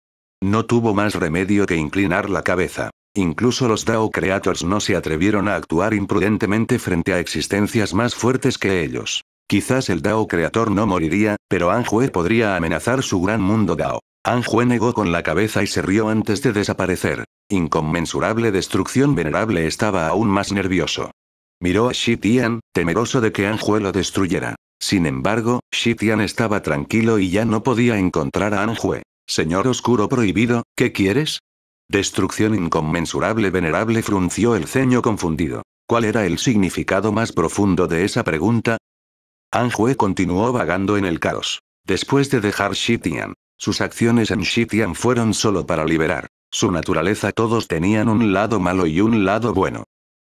No tuvo más remedio que inclinar la cabeza. Incluso los Dao Creators no se atrevieron a actuar imprudentemente frente a existencias más fuertes que ellos. Quizás el Dao Creator no moriría, pero Anjue podría amenazar su gran mundo Dao. Anjue negó con la cabeza y se rió antes de desaparecer. Inconmensurable destrucción venerable estaba aún más nervioso. Miró a Shi temeroso de que Anjue lo destruyera. Sin embargo, Shi estaba tranquilo y ya no podía encontrar a Anjue. Señor Oscuro Prohibido, ¿qué quieres? Destrucción inconmensurable venerable frunció el ceño confundido. ¿Cuál era el significado más profundo de esa pregunta? Anjue continuó vagando en el caos. Después de dejar Shitian, sus acciones en Shitian fueron solo para liberar su naturaleza. Todos tenían un lado malo y un lado bueno.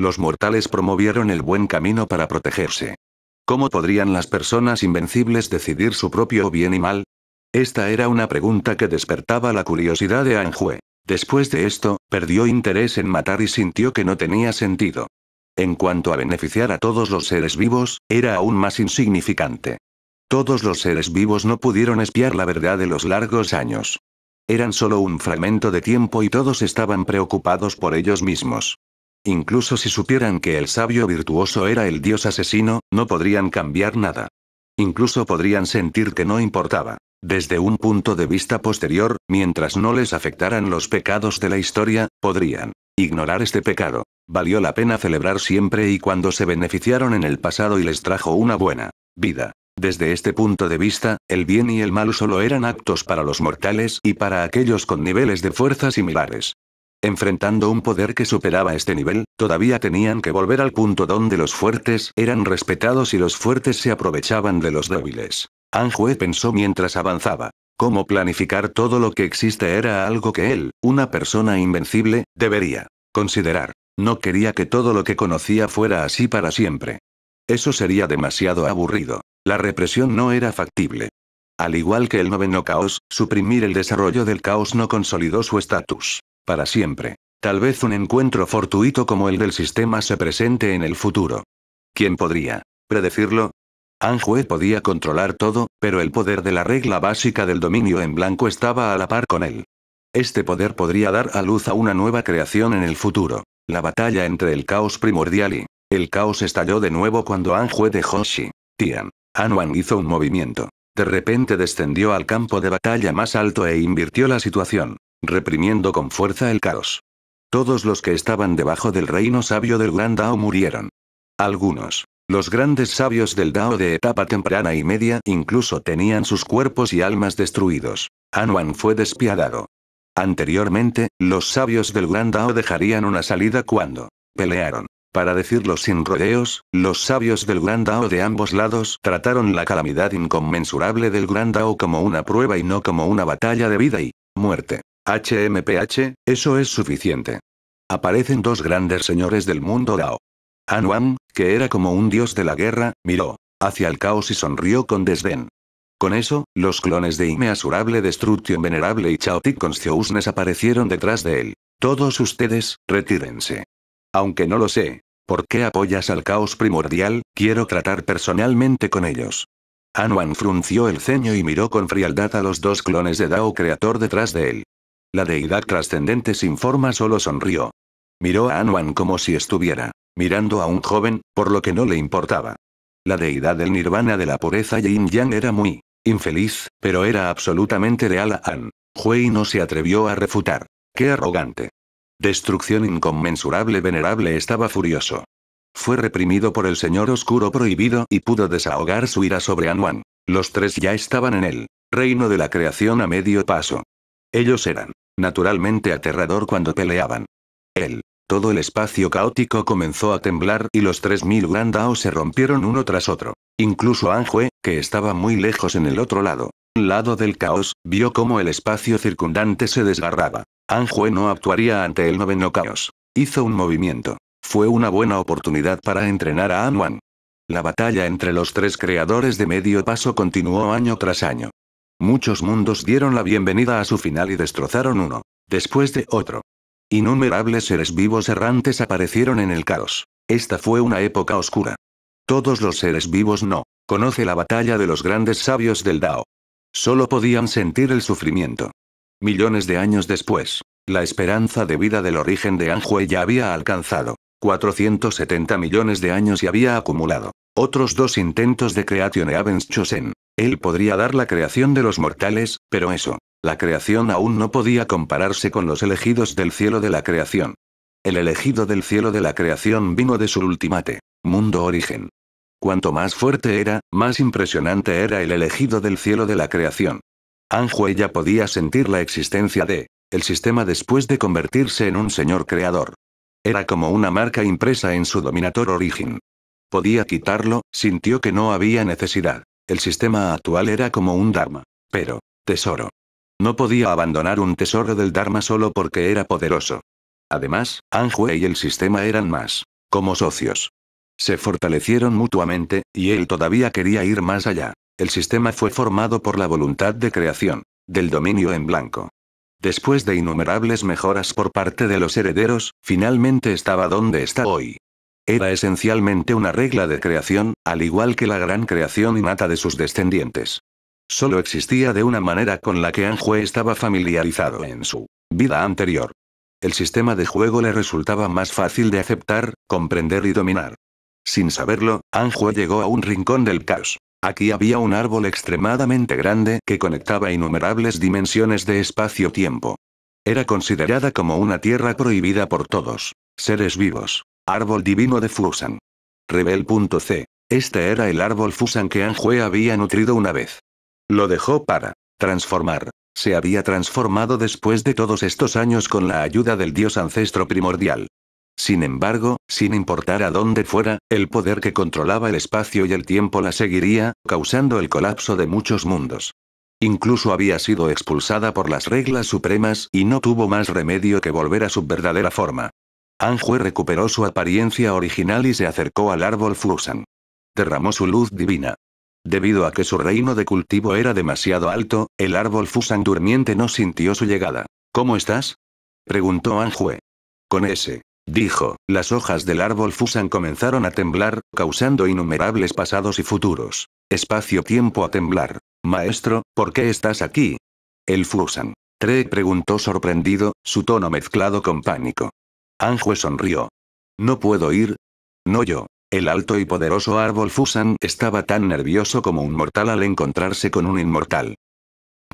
Los mortales promovieron el buen camino para protegerse. ¿Cómo podrían las personas invencibles decidir su propio bien y mal? Esta era una pregunta que despertaba la curiosidad de Anjue. Después de esto, perdió interés en matar y sintió que no tenía sentido. En cuanto a beneficiar a todos los seres vivos, era aún más insignificante. Todos los seres vivos no pudieron espiar la verdad de los largos años. Eran solo un fragmento de tiempo y todos estaban preocupados por ellos mismos. Incluso si supieran que el sabio virtuoso era el dios asesino, no podrían cambiar nada. Incluso podrían sentir que no importaba. Desde un punto de vista posterior, mientras no les afectaran los pecados de la historia, podrían ignorar este pecado. Valió la pena celebrar siempre y cuando se beneficiaron en el pasado y les trajo una buena vida. Desde este punto de vista, el bien y el mal solo eran aptos para los mortales y para aquellos con niveles de fuerza similares. Enfrentando un poder que superaba este nivel, todavía tenían que volver al punto donde los fuertes eran respetados y los fuertes se aprovechaban de los débiles. Anjue pensó mientras avanzaba. Cómo planificar todo lo que existe era algo que él, una persona invencible, debería considerar. No quería que todo lo que conocía fuera así para siempre. Eso sería demasiado aburrido. La represión no era factible. Al igual que el noveno caos, suprimir el desarrollo del caos no consolidó su estatus. Para siempre. Tal vez un encuentro fortuito como el del sistema se presente en el futuro. ¿Quién podría predecirlo? Anjue podía controlar todo, pero el poder de la regla básica del dominio en blanco estaba a la par con él. Este poder podría dar a luz a una nueva creación en el futuro. La batalla entre el caos primordial y el caos estalló de nuevo cuando Anjue dejó Shi. Tian. Anwan hizo un movimiento. De repente descendió al campo de batalla más alto e invirtió la situación reprimiendo con fuerza el caos. Todos los que estaban debajo del reino sabio del Gran Dao murieron. Algunos, los grandes sabios del Dao de etapa temprana y media incluso tenían sus cuerpos y almas destruidos. Anuan fue despiadado. Anteriormente, los sabios del Gran Dao dejarían una salida cuando pelearon. Para decirlo sin rodeos, los sabios del Gran Dao de ambos lados trataron la calamidad inconmensurable del Gran Dao como una prueba y no como una batalla de vida y muerte. HMPH, eso es suficiente. Aparecen dos grandes señores del mundo Dao. Anwan, que era como un dios de la guerra, miró hacia el caos y sonrió con desdén. Con eso, los clones de inmeasurable Destruction Venerable y Chaotic Consciousness aparecieron detrás de él. Todos ustedes, retírense. Aunque no lo sé. ¿Por qué apoyas al caos primordial? Quiero tratar personalmente con ellos. Anwan frunció el ceño y miró con frialdad a los dos clones de Dao Creator detrás de él. La deidad trascendente sin forma solo sonrió. Miró a Anuan como si estuviera mirando a un joven, por lo que no le importaba. La deidad del nirvana de la pureza Yin Yang era muy infeliz, pero era absolutamente real a An. Hui no se atrevió a refutar. ¡Qué arrogante! Destrucción inconmensurable venerable estaba furioso. Fue reprimido por el señor oscuro prohibido y pudo desahogar su ira sobre Anwan. Los tres ya estaban en el reino de la creación a medio paso. Ellos eran naturalmente aterrador cuando peleaban. Él. Todo el espacio caótico comenzó a temblar y los 3.000 Grandaos se rompieron uno tras otro. Incluso Anjue, que estaba muy lejos en el otro lado, lado del caos, vio cómo el espacio circundante se desgarraba. Anjue no actuaría ante el noveno caos. Hizo un movimiento. Fue una buena oportunidad para entrenar a Anwan. La batalla entre los tres creadores de medio paso continuó año tras año. Muchos mundos dieron la bienvenida a su final y destrozaron uno, después de otro. Innumerables seres vivos errantes aparecieron en el caos. Esta fue una época oscura. Todos los seres vivos no, conoce la batalla de los grandes sabios del Dao. Solo podían sentir el sufrimiento. Millones de años después, la esperanza de vida del origen de Anjue ya había alcanzado 470 millones de años y había acumulado otros dos intentos de Creation Evans Chosen. Él podría dar la creación de los mortales, pero eso, la creación aún no podía compararse con los elegidos del cielo de la creación. El elegido del cielo de la creación vino de su ultimate, mundo origen. Cuanto más fuerte era, más impresionante era el elegido del cielo de la creación. Anjo ya podía sentir la existencia de el sistema después de convertirse en un señor creador. Era como una marca impresa en su dominator origen. Podía quitarlo, sintió que no había necesidad. El sistema actual era como un Dharma. Pero, tesoro. No podía abandonar un tesoro del Dharma solo porque era poderoso. Además, Anjue y el sistema eran más. Como socios. Se fortalecieron mutuamente, y él todavía quería ir más allá. El sistema fue formado por la voluntad de creación. Del dominio en blanco. Después de innumerables mejoras por parte de los herederos, finalmente estaba donde está hoy. Era esencialmente una regla de creación, al igual que la gran creación innata de sus descendientes. Solo existía de una manera con la que Anjue estaba familiarizado en su vida anterior. El sistema de juego le resultaba más fácil de aceptar, comprender y dominar. Sin saberlo, Anjue llegó a un rincón del caos. Aquí había un árbol extremadamente grande que conectaba innumerables dimensiones de espacio-tiempo. Era considerada como una tierra prohibida por todos, seres vivos. Árbol divino de Fusan. Rebel.c. Este era el árbol Fusan que Anjue había nutrido una vez. Lo dejó para transformar. Se había transformado después de todos estos años con la ayuda del dios ancestro primordial. Sin embargo, sin importar a dónde fuera, el poder que controlaba el espacio y el tiempo la seguiría, causando el colapso de muchos mundos. Incluso había sido expulsada por las reglas supremas y no tuvo más remedio que volver a su verdadera forma. Anjue recuperó su apariencia original y se acercó al árbol Fusan. Derramó su luz divina. Debido a que su reino de cultivo era demasiado alto, el árbol Fusan durmiente no sintió su llegada. ¿Cómo estás? preguntó Anjue. Con ese. Dijo, las hojas del árbol Fusan comenzaron a temblar, causando innumerables pasados y futuros. Espacio-tiempo a temblar. Maestro, ¿por qué estás aquí? El Fusan. Tre preguntó sorprendido, su tono mezclado con pánico. Anjue sonrió. No puedo ir. No yo. El alto y poderoso árbol Fusan estaba tan nervioso como un mortal al encontrarse con un inmortal.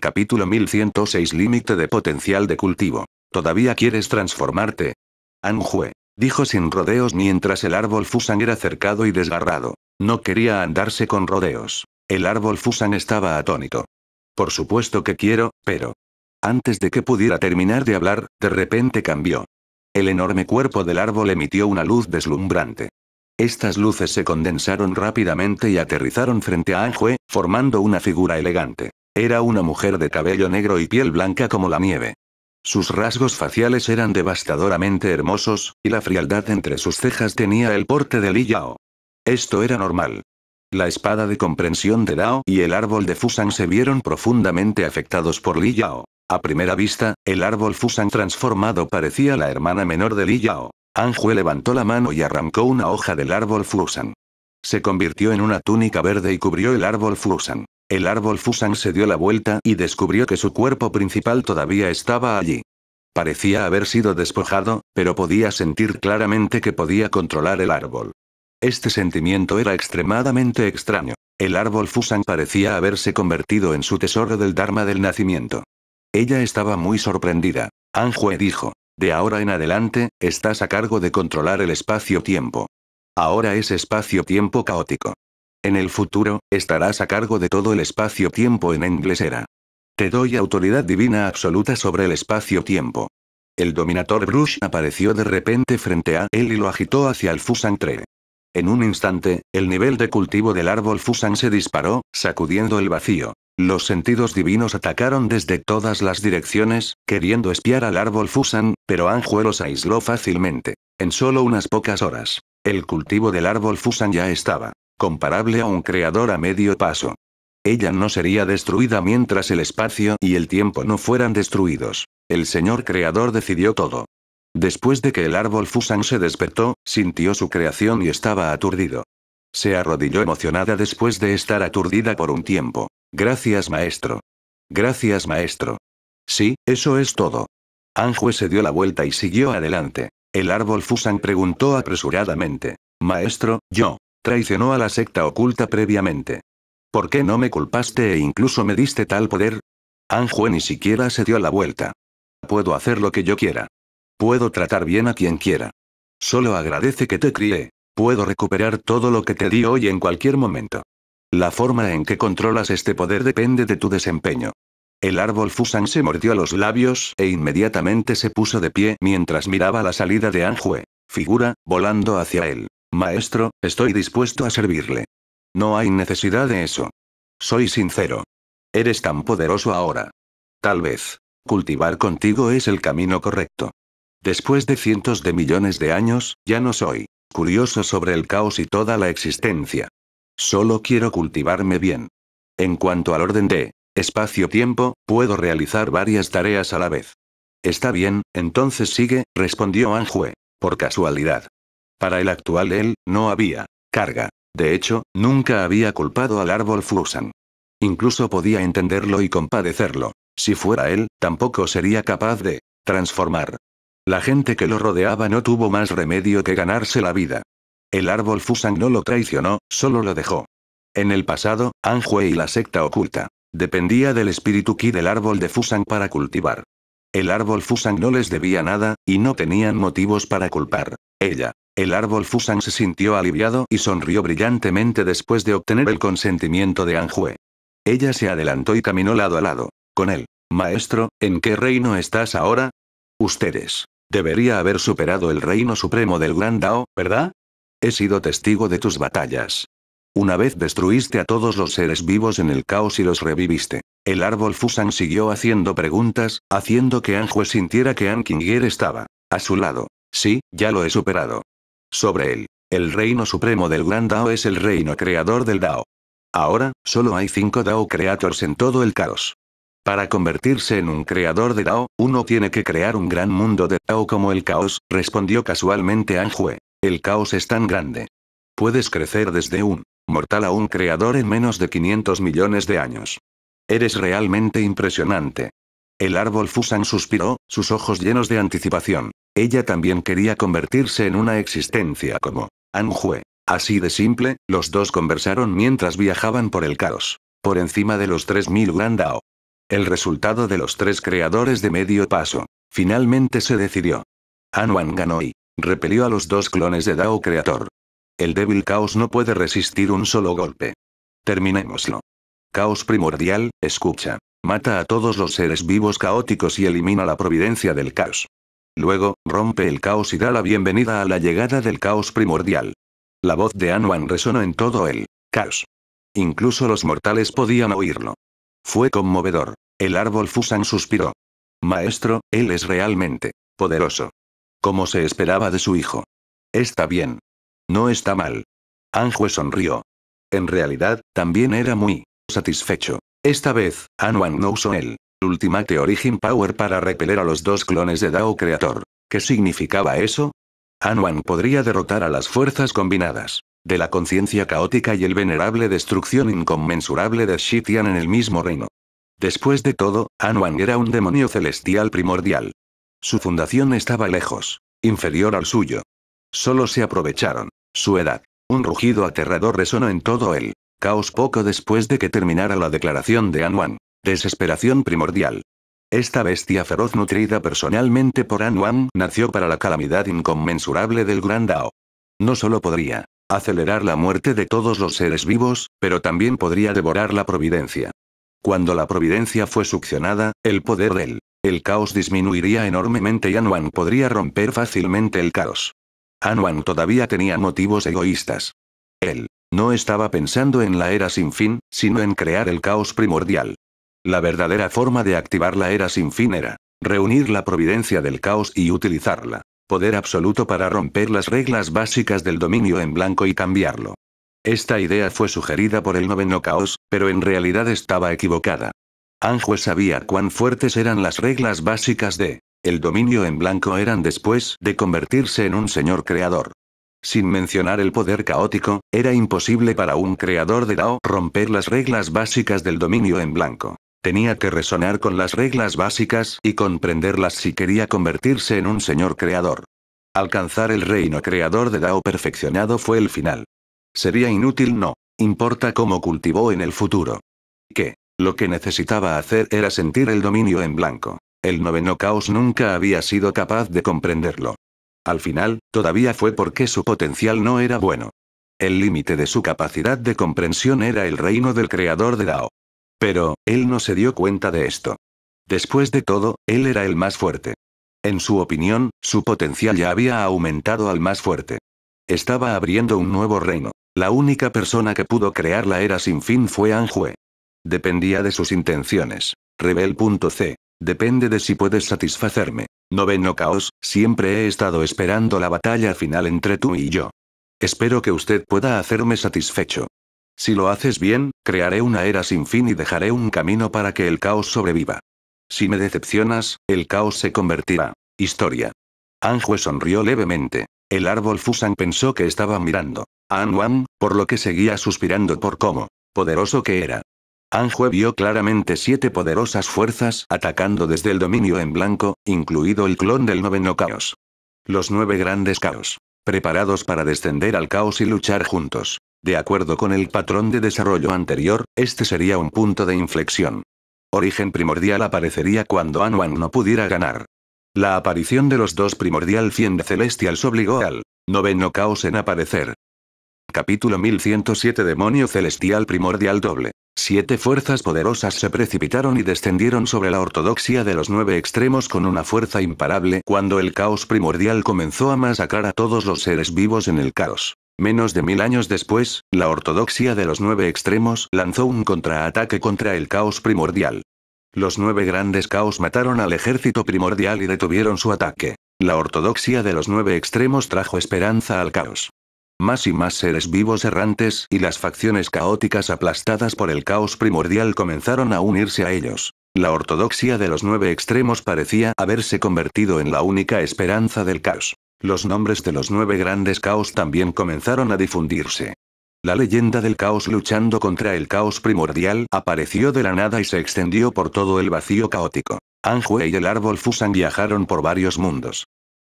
Capítulo 1106 Límite de potencial de cultivo. ¿Todavía quieres transformarte? Anjue. Dijo sin rodeos mientras el árbol Fusan era cercado y desgarrado. No quería andarse con rodeos. El árbol Fusan estaba atónito. Por supuesto que quiero, pero... Antes de que pudiera terminar de hablar, de repente cambió. El enorme cuerpo del árbol emitió una luz deslumbrante. Estas luces se condensaron rápidamente y aterrizaron frente a Anjue, formando una figura elegante. Era una mujer de cabello negro y piel blanca como la nieve. Sus rasgos faciales eran devastadoramente hermosos, y la frialdad entre sus cejas tenía el porte del Yao. Esto era normal. La espada de comprensión de Dao y el árbol de Fusan se vieron profundamente afectados por Li Yao. A primera vista, el árbol Fusan transformado parecía la hermana menor de Li Yao. Anjue levantó la mano y arrancó una hoja del árbol Fusan. Se convirtió en una túnica verde y cubrió el árbol Fusan. El árbol Fusan se dio la vuelta y descubrió que su cuerpo principal todavía estaba allí. Parecía haber sido despojado, pero podía sentir claramente que podía controlar el árbol. Este sentimiento era extremadamente extraño. El árbol Fusan parecía haberse convertido en su tesoro del Dharma del nacimiento. Ella estaba muy sorprendida. Anjue dijo, de ahora en adelante, estás a cargo de controlar el espacio-tiempo. Ahora es espacio-tiempo caótico. En el futuro, estarás a cargo de todo el espacio-tiempo en era. Te doy autoridad divina absoluta sobre el espacio-tiempo. El dominador Brush apareció de repente frente a él y lo agitó hacia el Fusan 3. En un instante, el nivel de cultivo del árbol Fusan se disparó, sacudiendo el vacío. Los sentidos divinos atacaron desde todas las direcciones, queriendo espiar al árbol Fusan, pero Anjuelo se aisló fácilmente. En solo unas pocas horas, el cultivo del árbol Fusan ya estaba comparable a un creador a medio paso. Ella no sería destruida mientras el espacio y el tiempo no fueran destruidos. El Señor Creador decidió todo. Después de que el árbol Fusan se despertó, sintió su creación y estaba aturdido. Se arrodilló emocionada después de estar aturdida por un tiempo. Gracias maestro. Gracias maestro. Sí, eso es todo. Anjue se dio la vuelta y siguió adelante. El árbol Fusan preguntó apresuradamente. Maestro, yo. Traicionó a la secta oculta previamente. ¿Por qué no me culpaste e incluso me diste tal poder? Anjue ni siquiera se dio la vuelta. Puedo hacer lo que yo quiera. Puedo tratar bien a quien quiera. Solo agradece que te crié. Puedo recuperar todo lo que te di hoy en cualquier momento. La forma en que controlas este poder depende de tu desempeño. El árbol Fusan se mordió los labios e inmediatamente se puso de pie mientras miraba la salida de Anjue, figura, volando hacia él. Maestro, estoy dispuesto a servirle. No hay necesidad de eso. Soy sincero. Eres tan poderoso ahora. Tal vez. Cultivar contigo es el camino correcto. Después de cientos de millones de años, ya no soy curioso sobre el caos y toda la existencia. Solo quiero cultivarme bien. En cuanto al orden de espacio-tiempo, puedo realizar varias tareas a la vez. Está bien, entonces sigue, respondió Anjue, por casualidad. Para el actual él, no había carga. De hecho, nunca había culpado al árbol Fusan. Incluso podía entenderlo y compadecerlo. Si fuera él, tampoco sería capaz de transformar la gente que lo rodeaba no tuvo más remedio que ganarse la vida. El árbol Fusang no lo traicionó, solo lo dejó. En el pasado, Anjue y la secta oculta. Dependía del espíritu Qi del árbol de Fusang para cultivar. El árbol Fusang no les debía nada, y no tenían motivos para culpar. Ella. El árbol Fusang se sintió aliviado y sonrió brillantemente después de obtener el consentimiento de Anjue. Ella se adelantó y caminó lado a lado. Con él. Maestro, ¿en qué reino estás ahora? Ustedes. Debería haber superado el reino supremo del Gran Dao, ¿verdad? He sido testigo de tus batallas. Una vez destruiste a todos los seres vivos en el caos y los reviviste. El árbol Fusan siguió haciendo preguntas, haciendo que Anjue sintiera que Ankinger estaba a su lado. Sí, ya lo he superado. Sobre él, el reino supremo del Gran Dao es el reino creador del Dao. Ahora, solo hay cinco Dao Creators en todo el caos. Para convertirse en un creador de Dao, uno tiene que crear un gran mundo de Dao como el caos, respondió casualmente Anjue. El caos es tan grande. Puedes crecer desde un mortal a un creador en menos de 500 millones de años. Eres realmente impresionante. El árbol Fusan suspiró, sus ojos llenos de anticipación. Ella también quería convertirse en una existencia como Anjue. Así de simple, los dos conversaron mientras viajaban por el caos. Por encima de los 3.000 Dao. El resultado de los tres creadores de medio paso. Finalmente se decidió. Anwan ganó y repelió a los dos clones de Dao Creator. El débil Caos no puede resistir un solo golpe. Terminémoslo. Caos primordial, escucha. Mata a todos los seres vivos caóticos y elimina la providencia del caos. Luego, rompe el caos y da la bienvenida a la llegada del caos primordial. La voz de Anwan resonó en todo el caos. Incluso los mortales podían oírlo. Fue conmovedor. El árbol Fusan suspiró. Maestro, él es realmente poderoso. Como se esperaba de su hijo. Está bien. No está mal. Anjue sonrió. En realidad, también era muy satisfecho. Esta vez, Anwan no usó el Ultimate Origin Power para repeler a los dos clones de Dao Creator. ¿Qué significaba eso? Anwan podría derrotar a las fuerzas combinadas de la conciencia caótica y el venerable destrucción inconmensurable de Shitian en el mismo reino. Después de todo, Anuan era un demonio celestial primordial. Su fundación estaba lejos, inferior al suyo. Solo se aprovecharon. Su edad. Un rugido aterrador resonó en todo el caos poco después de que terminara la declaración de Anwan. Desesperación primordial. Esta bestia feroz nutrida personalmente por Anuan, nació para la calamidad inconmensurable del Gran Dao. No solo podría acelerar la muerte de todos los seres vivos, pero también podría devorar la providencia. Cuando la providencia fue succionada, el poder del el caos disminuiría enormemente y Anuan podría romper fácilmente el caos. Anuan todavía tenía motivos egoístas. Él no estaba pensando en la era sin fin, sino en crear el caos primordial. La verdadera forma de activar la era sin fin era reunir la providencia del caos y utilizarla. Poder absoluto para romper las reglas básicas del dominio en blanco y cambiarlo. Esta idea fue sugerida por el noveno caos, pero en realidad estaba equivocada. Anjue sabía cuán fuertes eran las reglas básicas de el dominio en blanco eran después de convertirse en un señor creador. Sin mencionar el poder caótico, era imposible para un creador de Dao romper las reglas básicas del dominio en blanco. Tenía que resonar con las reglas básicas y comprenderlas si quería convertirse en un señor creador. Alcanzar el reino creador de Dao perfeccionado fue el final. Sería inútil no, importa cómo cultivó en el futuro. Que, lo que necesitaba hacer era sentir el dominio en blanco. El noveno caos nunca había sido capaz de comprenderlo. Al final, todavía fue porque su potencial no era bueno. El límite de su capacidad de comprensión era el reino del creador de Dao. Pero, él no se dio cuenta de esto. Después de todo, él era el más fuerte. En su opinión, su potencial ya había aumentado al más fuerte. Estaba abriendo un nuevo reino. La única persona que pudo crearla era sin fin fue Anjue. Dependía de sus intenciones. Rebel.c. Depende de si puedes satisfacerme. Noveno caos, siempre he estado esperando la batalla final entre tú y yo. Espero que usted pueda hacerme satisfecho. Si lo haces bien, crearé una era sin fin y dejaré un camino para que el caos sobreviva. Si me decepcionas, el caos se convertirá. Historia. Anjue sonrió levemente. El árbol Fusan pensó que estaba mirando a Anwan, por lo que seguía suspirando por cómo poderoso que era. Anjue vio claramente siete poderosas fuerzas atacando desde el dominio en blanco, incluido el clon del noveno caos. Los nueve grandes caos. Preparados para descender al caos y luchar juntos. De acuerdo con el patrón de desarrollo anterior, este sería un punto de inflexión. Origen primordial aparecería cuando Anuan no pudiera ganar. La aparición de los dos primordial 100 de se obligó al noveno caos en aparecer. Capítulo 1107 Demonio Celestial Primordial Doble. Siete fuerzas poderosas se precipitaron y descendieron sobre la ortodoxia de los nueve extremos con una fuerza imparable cuando el caos primordial comenzó a masacrar a todos los seres vivos en el caos. Menos de mil años después, la ortodoxia de los nueve extremos lanzó un contraataque contra el caos primordial. Los nueve grandes caos mataron al ejército primordial y detuvieron su ataque. La ortodoxia de los nueve extremos trajo esperanza al caos. Más y más seres vivos errantes y las facciones caóticas aplastadas por el caos primordial comenzaron a unirse a ellos. La ortodoxia de los nueve extremos parecía haberse convertido en la única esperanza del caos. Los nombres de los nueve grandes caos también comenzaron a difundirse. La leyenda del caos luchando contra el caos primordial apareció de la nada y se extendió por todo el vacío caótico. Anjue y el árbol Fusan viajaron por varios mundos.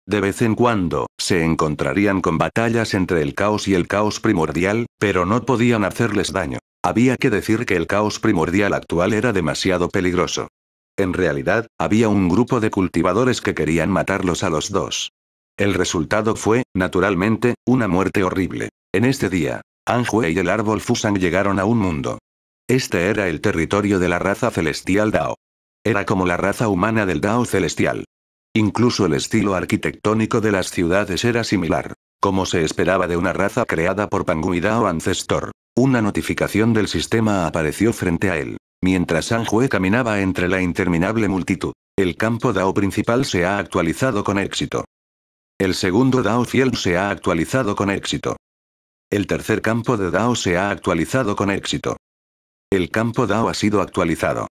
De vez en cuando, se encontrarían con batallas entre el caos y el caos primordial, pero no podían hacerles daño. Había que decir que el caos primordial actual era demasiado peligroso. En realidad, había un grupo de cultivadores que querían matarlos a los dos. El resultado fue, naturalmente, una muerte horrible. En este día, Anjue y el árbol Fusang llegaron a un mundo. Este era el territorio de la raza celestial Dao. Era como la raza humana del Dao celestial. Incluso el estilo arquitectónico de las ciudades era similar, como se esperaba de una raza creada por y Dao Ancestor. Una notificación del sistema apareció frente a él. Mientras Anjue caminaba entre la interminable multitud, el campo DAO principal se ha actualizado con éxito. El segundo DAO Field se ha actualizado con éxito. El tercer campo de DAO se ha actualizado con éxito. El campo DAO ha sido actualizado.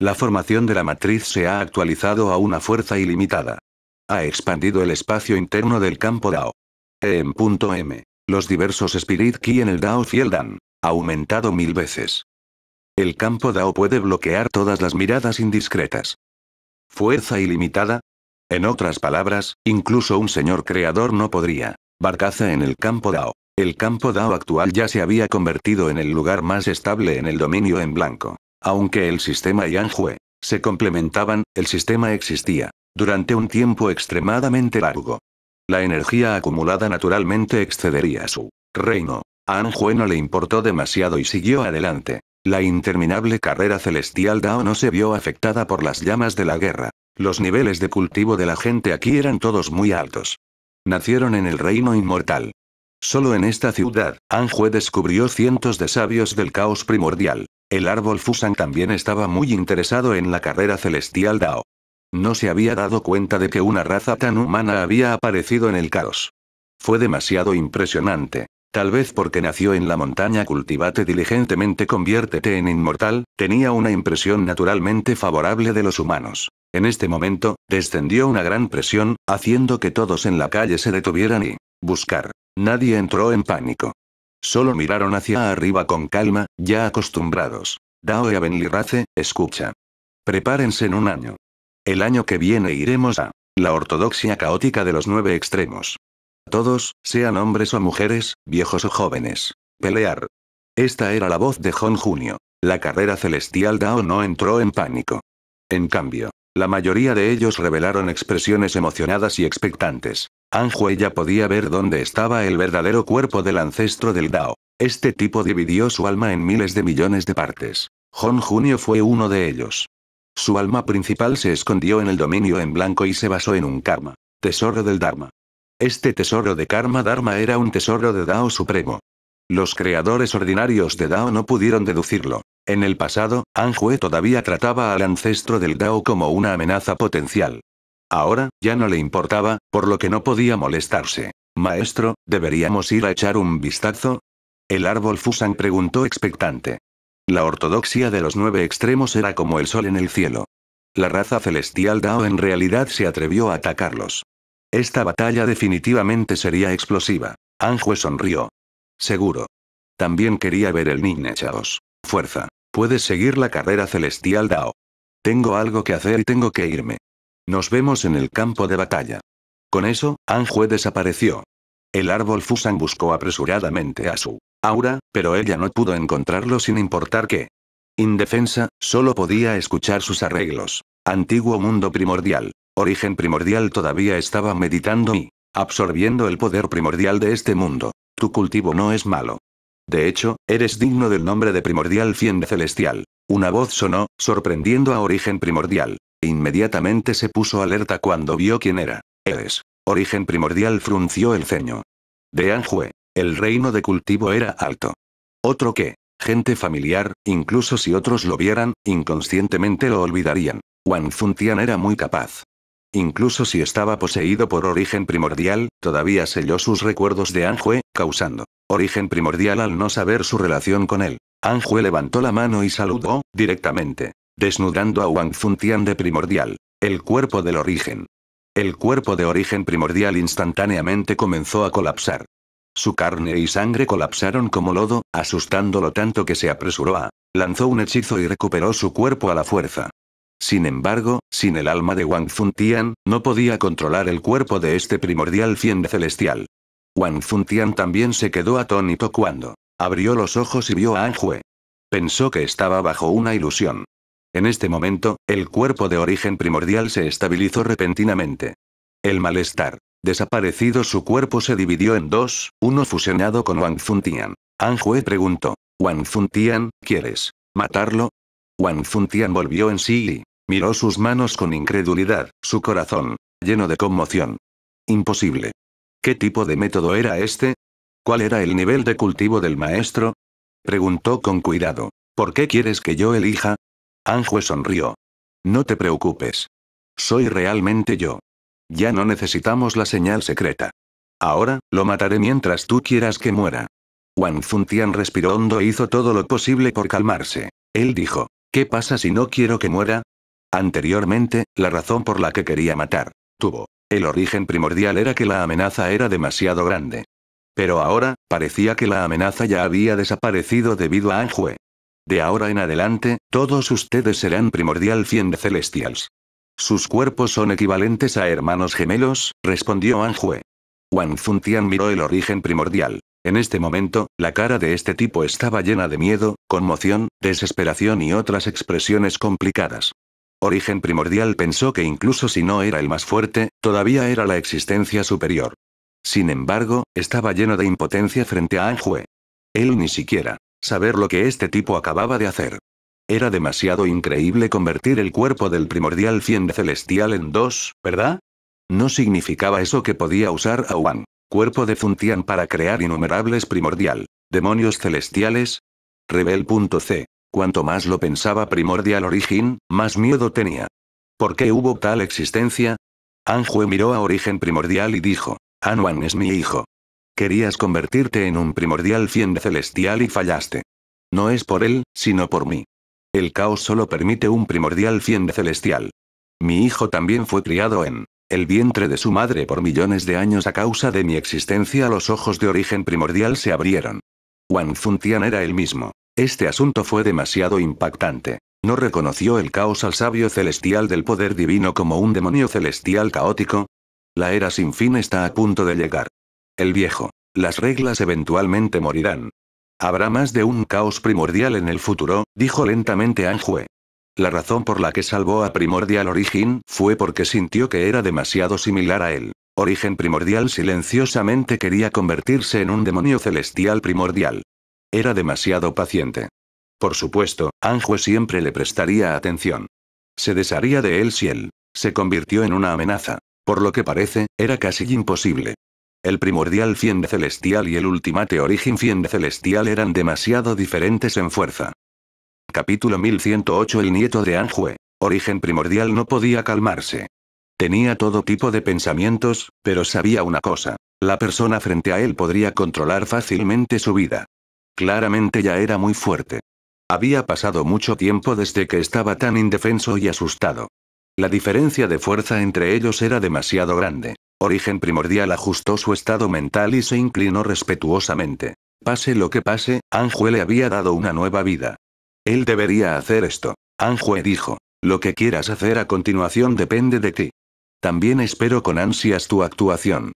La formación de la matriz se ha actualizado a una fuerza ilimitada. Ha expandido el espacio interno del campo DAO. En punto M, Los diversos Spirit Key en el DAO Field han aumentado mil veces. El campo DAO puede bloquear todas las miradas indiscretas. Fuerza ilimitada, en otras palabras, incluso un señor creador no podría. Barcaza en el campo Dao. El campo Dao actual ya se había convertido en el lugar más estable en el dominio en blanco. Aunque el sistema y Anjue se complementaban, el sistema existía durante un tiempo extremadamente largo. La energía acumulada naturalmente excedería su reino. A Anjue no le importó demasiado y siguió adelante. La interminable carrera celestial Dao no se vio afectada por las llamas de la guerra. Los niveles de cultivo de la gente aquí eran todos muy altos. Nacieron en el reino inmortal. Solo en esta ciudad, Anjue descubrió cientos de sabios del caos primordial. El árbol Fusan también estaba muy interesado en la carrera celestial Dao. No se había dado cuenta de que una raza tan humana había aparecido en el caos. Fue demasiado impresionante. Tal vez porque nació en la montaña cultivate diligentemente conviértete en inmortal, tenía una impresión naturalmente favorable de los humanos. En este momento, descendió una gran presión, haciendo que todos en la calle se detuvieran y buscar. Nadie entró en pánico. Solo miraron hacia arriba con calma, ya acostumbrados. Dao y race, escucha. Prepárense en un año. El año que viene iremos a la ortodoxia caótica de los nueve extremos. Todos, sean hombres o mujeres, viejos o jóvenes. Pelear. Esta era la voz de Jon Junio. La carrera celestial Dao no entró en pánico. En cambio, la mayoría de ellos revelaron expresiones emocionadas y expectantes. Anjue ya podía ver dónde estaba el verdadero cuerpo del ancestro del Dao. Este tipo dividió su alma en miles de millones de partes. Hon Junio fue uno de ellos. Su alma principal se escondió en el dominio en blanco y se basó en un karma, tesoro del Dharma. Este tesoro de karma Dharma era un tesoro de Dao supremo. Los creadores ordinarios de Dao no pudieron deducirlo. En el pasado, Anjue todavía trataba al ancestro del Dao como una amenaza potencial. Ahora, ya no le importaba, por lo que no podía molestarse. Maestro, ¿deberíamos ir a echar un vistazo? El árbol Fusan preguntó expectante. La ortodoxia de los nueve extremos era como el sol en el cielo. La raza celestial Dao en realidad se atrevió a atacarlos. Esta batalla definitivamente sería explosiva. Anjue sonrió. Seguro. También quería ver el Ninja Chaos. Fuerza. Puedes seguir la carrera celestial Dao. Tengo algo que hacer y tengo que irme. Nos vemos en el campo de batalla. Con eso, Anjue desapareció. El árbol Fusan buscó apresuradamente a su aura, pero ella no pudo encontrarlo sin importar qué. Indefensa, solo podía escuchar sus arreglos. Antiguo mundo primordial. Origen primordial todavía estaba meditando y absorbiendo el poder primordial de este mundo. Tu cultivo no es malo. De hecho, eres digno del nombre de primordial cien celestial. Una voz sonó, sorprendiendo a Origen Primordial. Inmediatamente se puso alerta cuando vio quién era. Eres. Origen Primordial frunció el ceño. De Anjue. El reino de cultivo era alto. Otro que. Gente familiar, incluso si otros lo vieran, inconscientemente lo olvidarían. Wan Funtian era muy capaz. Incluso si estaba poseído por origen primordial, todavía selló sus recuerdos de Anjue, causando origen primordial al no saber su relación con él. Anjue levantó la mano y saludó, directamente, desnudando a Wang Tian de primordial, el cuerpo del origen. El cuerpo de origen primordial instantáneamente comenzó a colapsar. Su carne y sangre colapsaron como lodo, asustándolo tanto que se apresuró a, lanzó un hechizo y recuperó su cuerpo a la fuerza. Sin embargo, sin el alma de Wang Tian, no podía controlar el cuerpo de este primordial cien celestial. Wang Tian también se quedó atónito cuando abrió los ojos y vio a Anhue. Pensó que estaba bajo una ilusión. En este momento, el cuerpo de origen primordial se estabilizó repentinamente. El malestar. Desaparecido su cuerpo se dividió en dos, uno fusionado con Wang An Anjue preguntó. Wang Tian, ¿quieres matarlo? Wang Tian volvió en sí y miró sus manos con incredulidad, su corazón, lleno de conmoción. Imposible. ¿Qué tipo de método era este? ¿Cuál era el nivel de cultivo del maestro? Preguntó con cuidado. ¿Por qué quieres que yo elija? Anjue sonrió. No te preocupes. Soy realmente yo. Ya no necesitamos la señal secreta. Ahora, lo mataré mientras tú quieras que muera. Wang Funtian respiró hondo e hizo todo lo posible por calmarse. Él dijo, ¿qué pasa si no quiero que muera? Anteriormente, la razón por la que quería matar, tuvo el origen primordial era que la amenaza era demasiado grande. Pero ahora, parecía que la amenaza ya había desaparecido debido a Anjue. De ahora en adelante, todos ustedes serán primordial de Celestials. Sus cuerpos son equivalentes a hermanos gemelos, respondió Anjue. Wang Tian miró el origen primordial. En este momento, la cara de este tipo estaba llena de miedo, conmoción, desesperación y otras expresiones complicadas. Origen Primordial pensó que incluso si no era el más fuerte, todavía era la existencia superior. Sin embargo, estaba lleno de impotencia frente a Anjue. Él ni siquiera saber lo que este tipo acababa de hacer. Era demasiado increíble convertir el cuerpo del primordial fiend celestial en dos, ¿verdad? No significaba eso que podía usar a Wan, cuerpo de Funtian para crear innumerables primordial, demonios celestiales. Rebel.c. Cuanto más lo pensaba Primordial origen, más miedo tenía. ¿Por qué hubo tal existencia? Anjue miró a Origen Primordial y dijo, Anuan es mi hijo. Querías convertirte en un primordial fiend celestial y fallaste. No es por él, sino por mí. El caos solo permite un primordial fiend celestial. Mi hijo también fue criado en el vientre de su madre por millones de años a causa de mi existencia los ojos de origen primordial se abrieron. Wang Funtian era el mismo. Este asunto fue demasiado impactante. No reconoció el caos al sabio celestial del poder divino como un demonio celestial caótico. La era sin fin está a punto de llegar. El viejo. Las reglas eventualmente morirán. Habrá más de un caos primordial en el futuro, dijo lentamente Anjue. La razón por la que salvó a Primordial Origen fue porque sintió que era demasiado similar a él. Origen Primordial silenciosamente quería convertirse en un demonio celestial primordial. Era demasiado paciente. Por supuesto, Anjue siempre le prestaría atención. Se desharía de él si él se convirtió en una amenaza. Por lo que parece, era casi imposible. El primordial Fiende Celestial y el Ultimate origen Fiende Celestial eran demasiado diferentes en fuerza. Capítulo 1108 El nieto de Anjue, origen primordial no podía calmarse. Tenía todo tipo de pensamientos, pero sabía una cosa. La persona frente a él podría controlar fácilmente su vida. Claramente ya era muy fuerte. Había pasado mucho tiempo desde que estaba tan indefenso y asustado. La diferencia de fuerza entre ellos era demasiado grande. Origen Primordial ajustó su estado mental y se inclinó respetuosamente. Pase lo que pase, Anjue le había dado una nueva vida. Él debería hacer esto. Anjue dijo, lo que quieras hacer a continuación depende de ti. También espero con ansias tu actuación.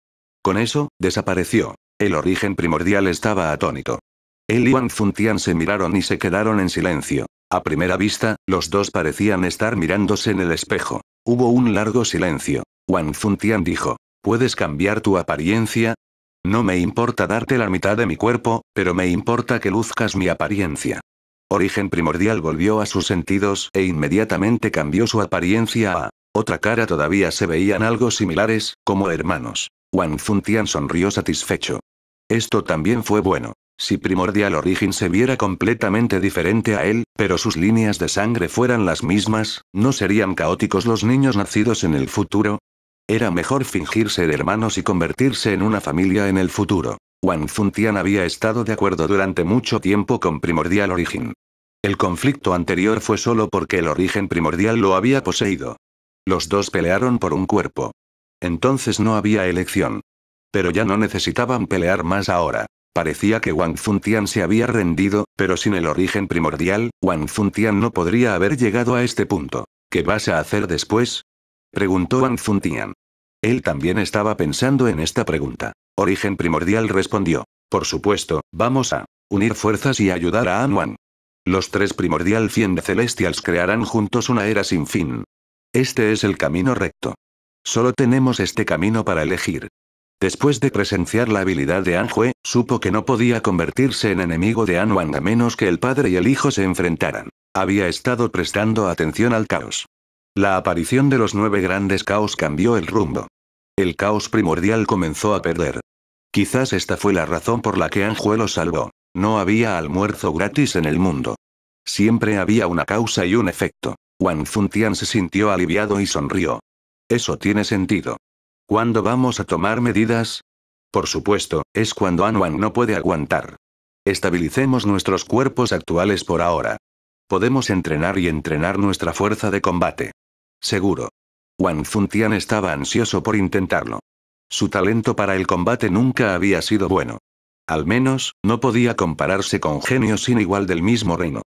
Con eso, desapareció. El origen primordial estaba atónito. Él y Wang Funtian se miraron y se quedaron en silencio. A primera vista, los dos parecían estar mirándose en el espejo. Hubo un largo silencio. Wang Funtian dijo, ¿puedes cambiar tu apariencia? No me importa darte la mitad de mi cuerpo, pero me importa que luzcas mi apariencia. Origen primordial volvió a sus sentidos e inmediatamente cambió su apariencia a otra cara todavía se veían algo similares, como hermanos. Wang Funtian sonrió satisfecho. Esto también fue bueno. Si Primordial origen se viera completamente diferente a él, pero sus líneas de sangre fueran las mismas, ¿no serían caóticos los niños nacidos en el futuro? Era mejor fingir ser hermanos y convertirse en una familia en el futuro. Wang Funtian había estado de acuerdo durante mucho tiempo con Primordial origen. El conflicto anterior fue solo porque el origen primordial lo había poseído. Los dos pelearon por un cuerpo. Entonces no había elección. Pero ya no necesitaban pelear más ahora. Parecía que Wang Tian se había rendido, pero sin el origen primordial, Wang Tian no podría haber llegado a este punto. ¿Qué vas a hacer después? Preguntó Wang Tian. Él también estaba pensando en esta pregunta. Origen primordial respondió. Por supuesto, vamos a unir fuerzas y ayudar a Anwan. Los tres primordial 100 Celestials crearán juntos una era sin fin. Este es el camino recto. Solo tenemos este camino para elegir. Después de presenciar la habilidad de Anjue, supo que no podía convertirse en enemigo de Anwang a menos que el padre y el hijo se enfrentaran. Había estado prestando atención al caos. La aparición de los nueve grandes caos cambió el rumbo. El caos primordial comenzó a perder. Quizás esta fue la razón por la que Anjue lo salvó. No había almuerzo gratis en el mundo. Siempre había una causa y un efecto. Wang Zuntian se sintió aliviado y sonrió. Eso tiene sentido. ¿Cuándo vamos a tomar medidas? Por supuesto, es cuando Anwan no puede aguantar. Estabilicemos nuestros cuerpos actuales por ahora. Podemos entrenar y entrenar nuestra fuerza de combate. Seguro. Wang Zuntian estaba ansioso por intentarlo. Su talento para el combate nunca había sido bueno. Al menos, no podía compararse con genios sin igual del mismo reino.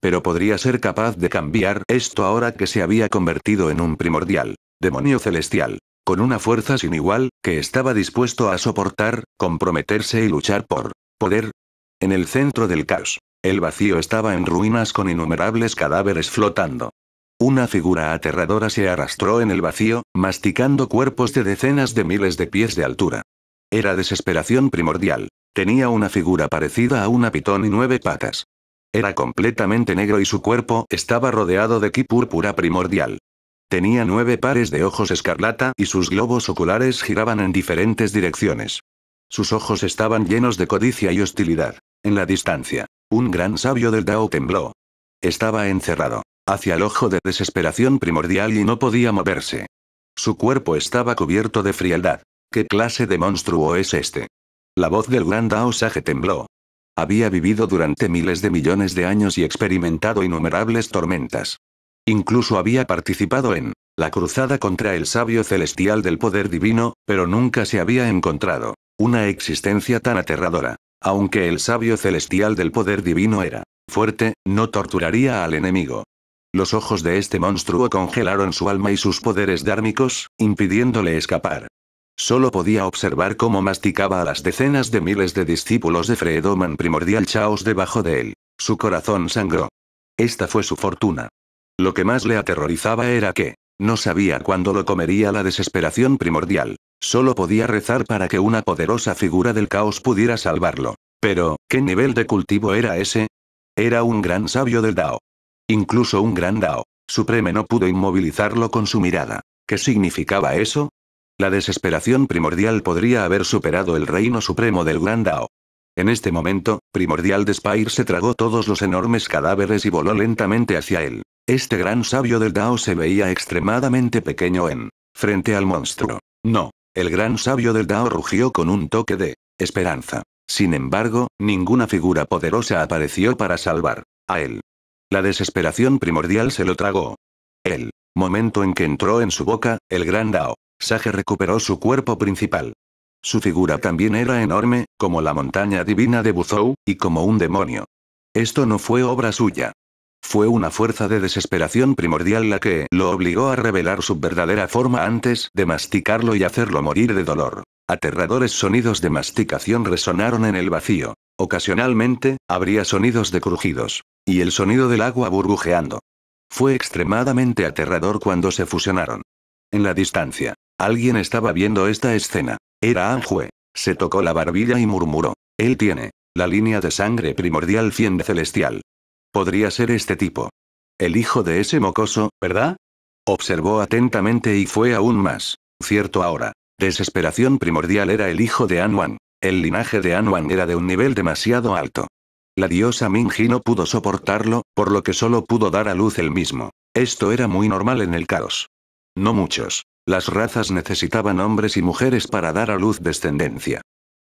Pero podría ser capaz de cambiar esto ahora que se había convertido en un primordial demonio celestial. Con una fuerza sin igual, que estaba dispuesto a soportar, comprometerse y luchar por poder. En el centro del caos. El vacío estaba en ruinas con innumerables cadáveres flotando. Una figura aterradora se arrastró en el vacío, masticando cuerpos de decenas de miles de pies de altura. Era desesperación primordial. Tenía una figura parecida a una pitón y nueve patas. Era completamente negro y su cuerpo estaba rodeado de ki púrpura primordial. Tenía nueve pares de ojos escarlata y sus globos oculares giraban en diferentes direcciones. Sus ojos estaban llenos de codicia y hostilidad. En la distancia, un gran sabio del Dao tembló. Estaba encerrado, hacia el ojo de desesperación primordial y no podía moverse. Su cuerpo estaba cubierto de frialdad. ¿Qué clase de monstruo es este? La voz del gran Dao Sage tembló. Había vivido durante miles de millones de años y experimentado innumerables tormentas. Incluso había participado en la cruzada contra el sabio celestial del poder divino, pero nunca se había encontrado una existencia tan aterradora. Aunque el sabio celestial del poder divino era fuerte, no torturaría al enemigo. Los ojos de este monstruo congelaron su alma y sus poderes dármicos, impidiéndole escapar. Solo podía observar cómo masticaba a las decenas de miles de discípulos de Fredoman Primordial Chaos debajo de él. Su corazón sangró. Esta fue su fortuna. Lo que más le aterrorizaba era que, no sabía cuándo lo comería la desesperación primordial. Solo podía rezar para que una poderosa figura del caos pudiera salvarlo. Pero, ¿qué nivel de cultivo era ese? Era un gran sabio del Dao. Incluso un gran Dao. Supreme no pudo inmovilizarlo con su mirada. ¿Qué significaba eso? La desesperación primordial podría haber superado el reino supremo del gran Dao. En este momento, Primordial Despair se tragó todos los enormes cadáveres y voló lentamente hacia él. Este gran sabio del Dao se veía extremadamente pequeño en frente al monstruo. No, el gran sabio del Dao rugió con un toque de esperanza. Sin embargo, ninguna figura poderosa apareció para salvar a él. La desesperación primordial se lo tragó. El momento en que entró en su boca, el gran Dao, Sage recuperó su cuerpo principal. Su figura también era enorme, como la montaña divina de Buzhou, y como un demonio. Esto no fue obra suya. Fue una fuerza de desesperación primordial la que lo obligó a revelar su verdadera forma antes de masticarlo y hacerlo morir de dolor. Aterradores sonidos de masticación resonaron en el vacío. Ocasionalmente, habría sonidos de crujidos. Y el sonido del agua burbujeando. Fue extremadamente aterrador cuando se fusionaron. En la distancia, alguien estaba viendo esta escena. Era Anjue. Se tocó la barbilla y murmuró. Él tiene la línea de sangre primordial fiende celestial. Podría ser este tipo. El hijo de ese mocoso, ¿verdad? Observó atentamente y fue aún más. Cierto ahora. Desesperación primordial era el hijo de Anwan. El linaje de Anwan era de un nivel demasiado alto. La diosa Minji no pudo soportarlo, por lo que solo pudo dar a luz el mismo. Esto era muy normal en el caos. No muchos. Las razas necesitaban hombres y mujeres para dar a luz descendencia.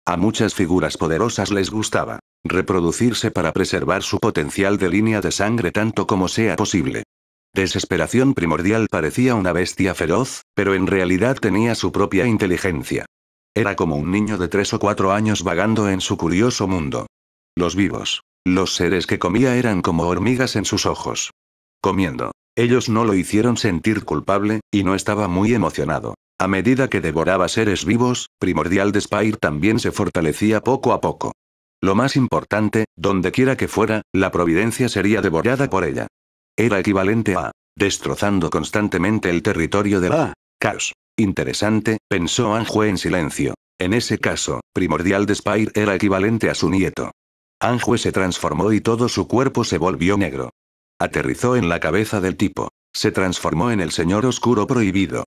A muchas figuras poderosas les gustaba reproducirse para preservar su potencial de línea de sangre tanto como sea posible. Desesperación primordial parecía una bestia feroz, pero en realidad tenía su propia inteligencia. Era como un niño de tres o cuatro años vagando en su curioso mundo. Los vivos, los seres que comía eran como hormigas en sus ojos. Comiendo. Ellos no lo hicieron sentir culpable, y no estaba muy emocionado. A medida que devoraba seres vivos, Primordial Despair también se fortalecía poco a poco. Lo más importante, dondequiera que fuera, la providencia sería devorada por ella. Era equivalente a destrozando constantemente el territorio de la Caos. Interesante, pensó Anjue en silencio. En ese caso, Primordial Despair era equivalente a su nieto. Anjue se transformó y todo su cuerpo se volvió negro. Aterrizó en la cabeza del tipo. Se transformó en el señor oscuro prohibido.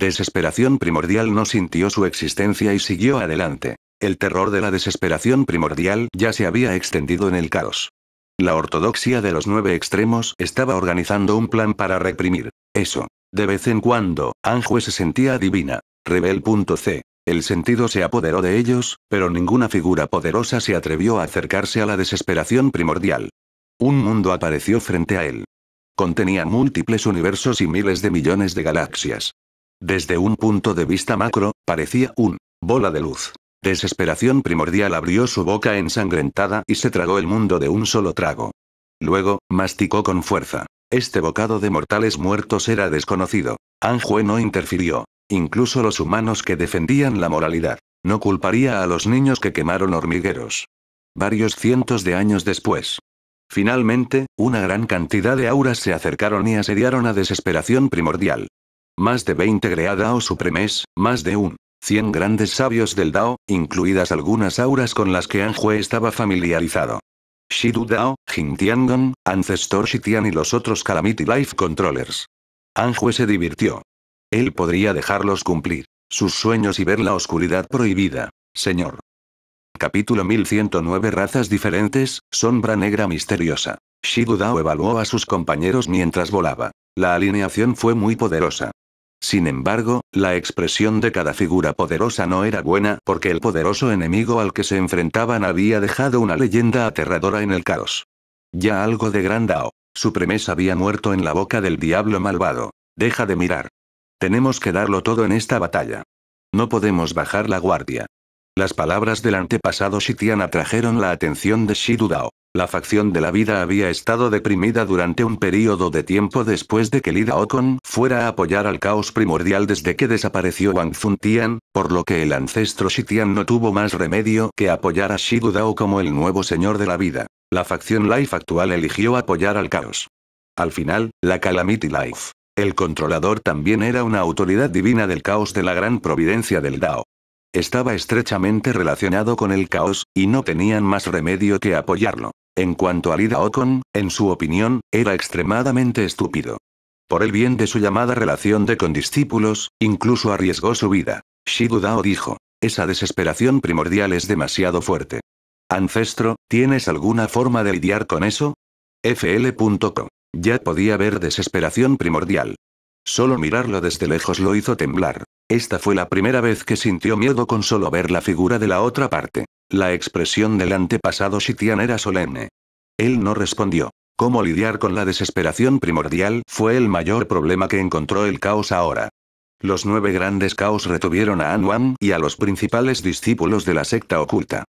Desesperación primordial no sintió su existencia y siguió adelante. El terror de la desesperación primordial ya se había extendido en el caos. La ortodoxia de los nueve extremos estaba organizando un plan para reprimir. Eso. De vez en cuando, Anjue se sentía divina. Rebel.c. El sentido se apoderó de ellos, pero ninguna figura poderosa se atrevió a acercarse a la desesperación primordial. Un mundo apareció frente a él. Contenía múltiples universos y miles de millones de galaxias. Desde un punto de vista macro, parecía un bola de luz. Desesperación primordial abrió su boca ensangrentada y se tragó el mundo de un solo trago. Luego, masticó con fuerza. Este bocado de mortales muertos era desconocido. Anjue no interfirió. Incluso los humanos que defendían la moralidad. No culparía a los niños que quemaron hormigueros. Varios cientos de años después. Finalmente, una gran cantidad de auras se acercaron y asediaron a desesperación primordial. Más de 20 Greadao Supremes, más de un 100 grandes sabios del Dao, incluidas algunas auras con las que Anjue estaba familiarizado. Shidu Dao, Tiangong, Ancestor Shitian y los otros Calamity Life Controllers. Anjue se divirtió. Él podría dejarlos cumplir sus sueños y ver la oscuridad prohibida. Señor. Capítulo 1109 Razas diferentes, sombra negra misteriosa. Shidu Dao evaluó a sus compañeros mientras volaba. La alineación fue muy poderosa. Sin embargo, la expresión de cada figura poderosa no era buena porque el poderoso enemigo al que se enfrentaban había dejado una leyenda aterradora en el caos. Ya algo de gran Dao. Su premesa había muerto en la boca del diablo malvado. Deja de mirar. Tenemos que darlo todo en esta batalla. No podemos bajar la guardia. Las palabras del antepasado Shitian atrajeron la atención de Shidu Dao. La facción de la vida había estado deprimida durante un período de tiempo después de que Lida Ocon fuera a apoyar al caos primordial desde que desapareció Wang Tian, por lo que el ancestro Tian no tuvo más remedio que apoyar a Shidu Dao como el nuevo señor de la vida. La facción Life actual eligió apoyar al caos. Al final, la Calamity Life. El controlador también era una autoridad divina del caos de la gran providencia del Dao. Estaba estrechamente relacionado con el caos, y no tenían más remedio que apoyarlo. En cuanto a Lida Ocon, en su opinión, era extremadamente estúpido. Por el bien de su llamada relación de condiscípulos, incluso arriesgó su vida. Shidu Dao dijo, esa desesperación primordial es demasiado fuerte. Ancestro, ¿tienes alguna forma de lidiar con eso? fl.co. Ya podía ver desesperación primordial. Solo mirarlo desde lejos lo hizo temblar. Esta fue la primera vez que sintió miedo con solo ver la figura de la otra parte. La expresión del antepasado Shitian era solemne. Él no respondió. Cómo lidiar con la desesperación primordial fue el mayor problema que encontró el caos ahora. Los nueve grandes caos retuvieron a Anuan y a los principales discípulos de la secta oculta.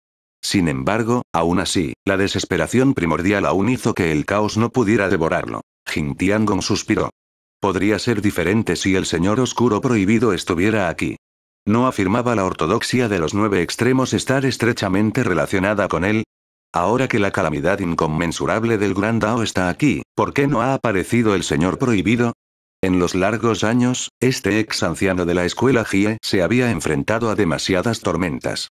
Sin embargo, aún así, la desesperación primordial aún hizo que el caos no pudiera devorarlo. Jin Tiangong suspiró. Podría ser diferente si el señor oscuro prohibido estuviera aquí. ¿No afirmaba la ortodoxia de los nueve extremos estar estrechamente relacionada con él? Ahora que la calamidad inconmensurable del Gran Dao está aquí, ¿por qué no ha aparecido el señor prohibido? En los largos años, este ex anciano de la escuela Jie se había enfrentado a demasiadas tormentas.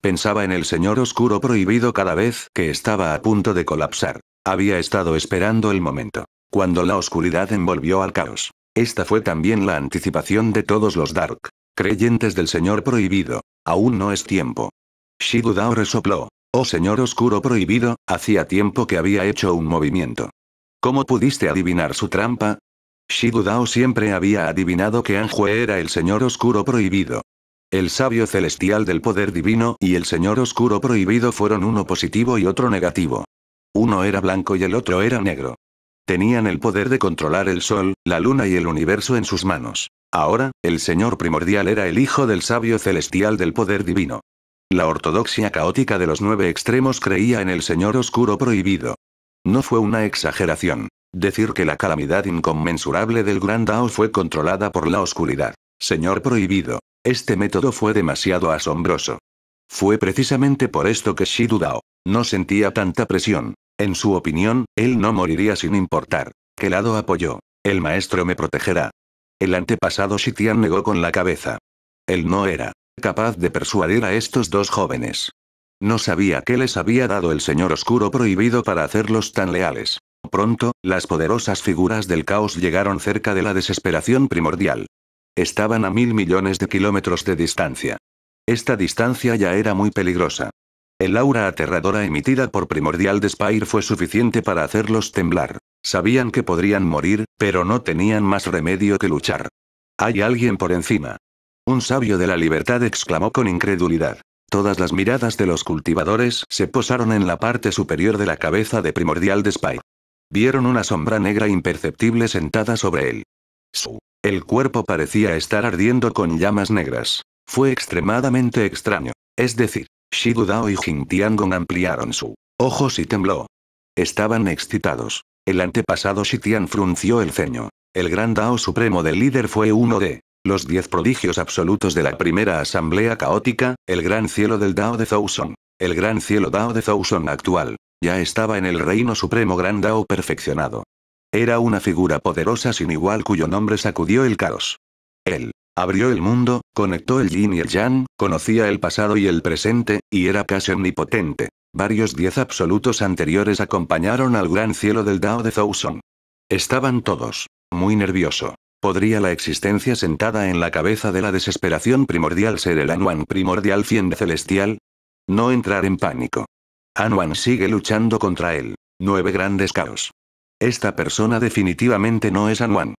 Pensaba en el señor oscuro prohibido cada vez que estaba a punto de colapsar. Había estado esperando el momento cuando la oscuridad envolvió al caos. Esta fue también la anticipación de todos los Dark. Creyentes del Señor prohibido. Aún no es tiempo. Dao resopló. Oh Señor Oscuro prohibido, hacía tiempo que había hecho un movimiento. ¿Cómo pudiste adivinar su trampa? Dao siempre había adivinado que Anjue era el Señor Oscuro prohibido. El sabio celestial del poder divino y el Señor Oscuro prohibido fueron uno positivo y otro negativo. Uno era blanco y el otro era negro. Tenían el poder de controlar el sol, la luna y el universo en sus manos. Ahora, el Señor primordial era el Hijo del Sabio Celestial del Poder Divino. La ortodoxia caótica de los nueve extremos creía en el Señor Oscuro Prohibido. No fue una exageración. Decir que la calamidad inconmensurable del Gran Dao fue controlada por la oscuridad. Señor Prohibido. Este método fue demasiado asombroso. Fue precisamente por esto que Shidu Dao no sentía tanta presión. En su opinión, él no moriría sin importar. ¿Qué lado apoyó? El maestro me protegerá. El antepasado Shitian negó con la cabeza. Él no era capaz de persuadir a estos dos jóvenes. No sabía qué les había dado el señor oscuro prohibido para hacerlos tan leales. Pronto, las poderosas figuras del caos llegaron cerca de la desesperación primordial. Estaban a mil millones de kilómetros de distancia. Esta distancia ya era muy peligrosa. El aura aterradora emitida por Primordial Despair fue suficiente para hacerlos temblar. Sabían que podrían morir, pero no tenían más remedio que luchar. Hay alguien por encima. Un sabio de la libertad exclamó con incredulidad. Todas las miradas de los cultivadores se posaron en la parte superior de la cabeza de Primordial Despair. Vieron una sombra negra imperceptible sentada sobre él. Su. El cuerpo parecía estar ardiendo con llamas negras. Fue extremadamente extraño. Es decir, Shidu Dao y Jin Tiangong ampliaron su ojos y tembló. Estaban excitados. El antepasado Shitian frunció el ceño. El gran Dao supremo del líder fue uno de los diez prodigios absolutos de la primera asamblea caótica, el gran cielo del Dao de Zhouson, El gran cielo Dao de Zhouson actual. Ya estaba en el reino supremo gran Dao perfeccionado. Era una figura poderosa sin igual cuyo nombre sacudió el caos. Él Abrió el mundo, conectó el yin y el yang, conocía el pasado y el presente, y era casi omnipotente. Varios diez absolutos anteriores acompañaron al gran cielo del Dao de Thousand. Estaban todos. Muy nervioso. ¿Podría la existencia sentada en la cabeza de la desesperación primordial ser el Anuan primordial 100 celestial? No entrar en pánico. Anuan sigue luchando contra él. Nueve grandes caos. Esta persona definitivamente no es Anuan.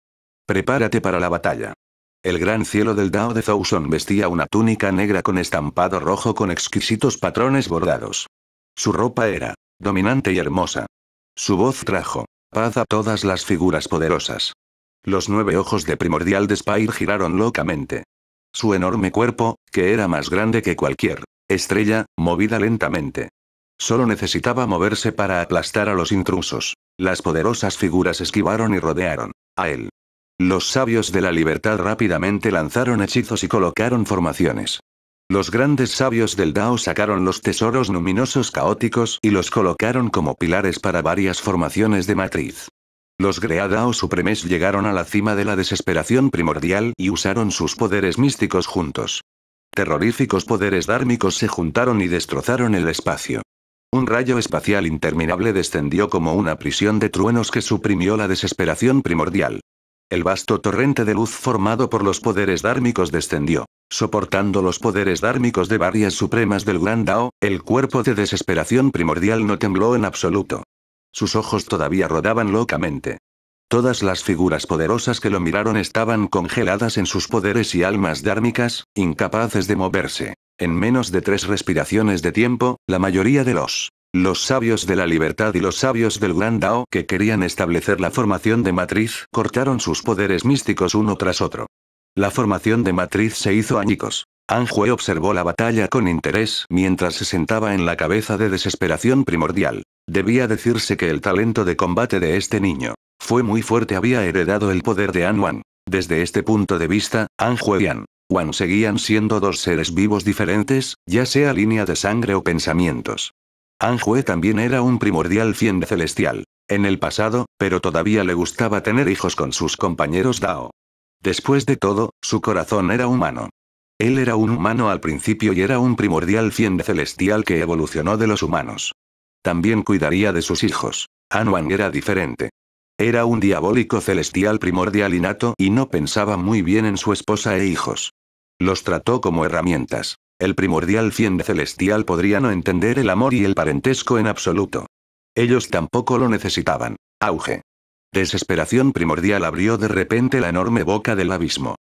Prepárate para la batalla. El gran cielo del Dao de Thousand vestía una túnica negra con estampado rojo con exquisitos patrones bordados. Su ropa era dominante y hermosa. Su voz trajo paz a todas las figuras poderosas. Los nueve ojos de Primordial Despair giraron locamente. Su enorme cuerpo, que era más grande que cualquier estrella, movida lentamente. Solo necesitaba moverse para aplastar a los intrusos. Las poderosas figuras esquivaron y rodearon a él. Los sabios de la libertad rápidamente lanzaron hechizos y colocaron formaciones. Los grandes sabios del Dao sacaron los tesoros luminosos caóticos y los colocaron como pilares para varias formaciones de matriz. Los Dao Supremes llegaron a la cima de la desesperación primordial y usaron sus poderes místicos juntos. Terroríficos poderes dármicos se juntaron y destrozaron el espacio. Un rayo espacial interminable descendió como una prisión de truenos que suprimió la desesperación primordial. El vasto torrente de luz formado por los poderes dármicos descendió. Soportando los poderes dármicos de varias supremas del Gran Dao, el cuerpo de desesperación primordial no tembló en absoluto. Sus ojos todavía rodaban locamente. Todas las figuras poderosas que lo miraron estaban congeladas en sus poderes y almas dármicas, incapaces de moverse. En menos de tres respiraciones de tiempo, la mayoría de los los sabios de la libertad y los sabios del Gran Dao que querían establecer la formación de matriz cortaron sus poderes místicos uno tras otro. La formación de matriz se hizo añicos. Anjue observó la batalla con interés mientras se sentaba en la cabeza de desesperación primordial. Debía decirse que el talento de combate de este niño fue muy fuerte, había heredado el poder de Anwan. Desde este punto de vista, Anjue y An seguían siendo dos seres vivos diferentes, ya sea línea de sangre o pensamientos. Anjue también era un primordial cien celestial. En el pasado, pero todavía le gustaba tener hijos con sus compañeros Dao. Después de todo, su corazón era humano. Él era un humano al principio y era un primordial Fiende celestial que evolucionó de los humanos. También cuidaría de sus hijos. Anwan era diferente. Era un diabólico celestial primordial innato y no pensaba muy bien en su esposa e hijos. Los trató como herramientas. El primordial cien celestial podría no entender el amor y el parentesco en absoluto. Ellos tampoco lo necesitaban. Auge. Desesperación primordial abrió de repente la enorme boca del abismo.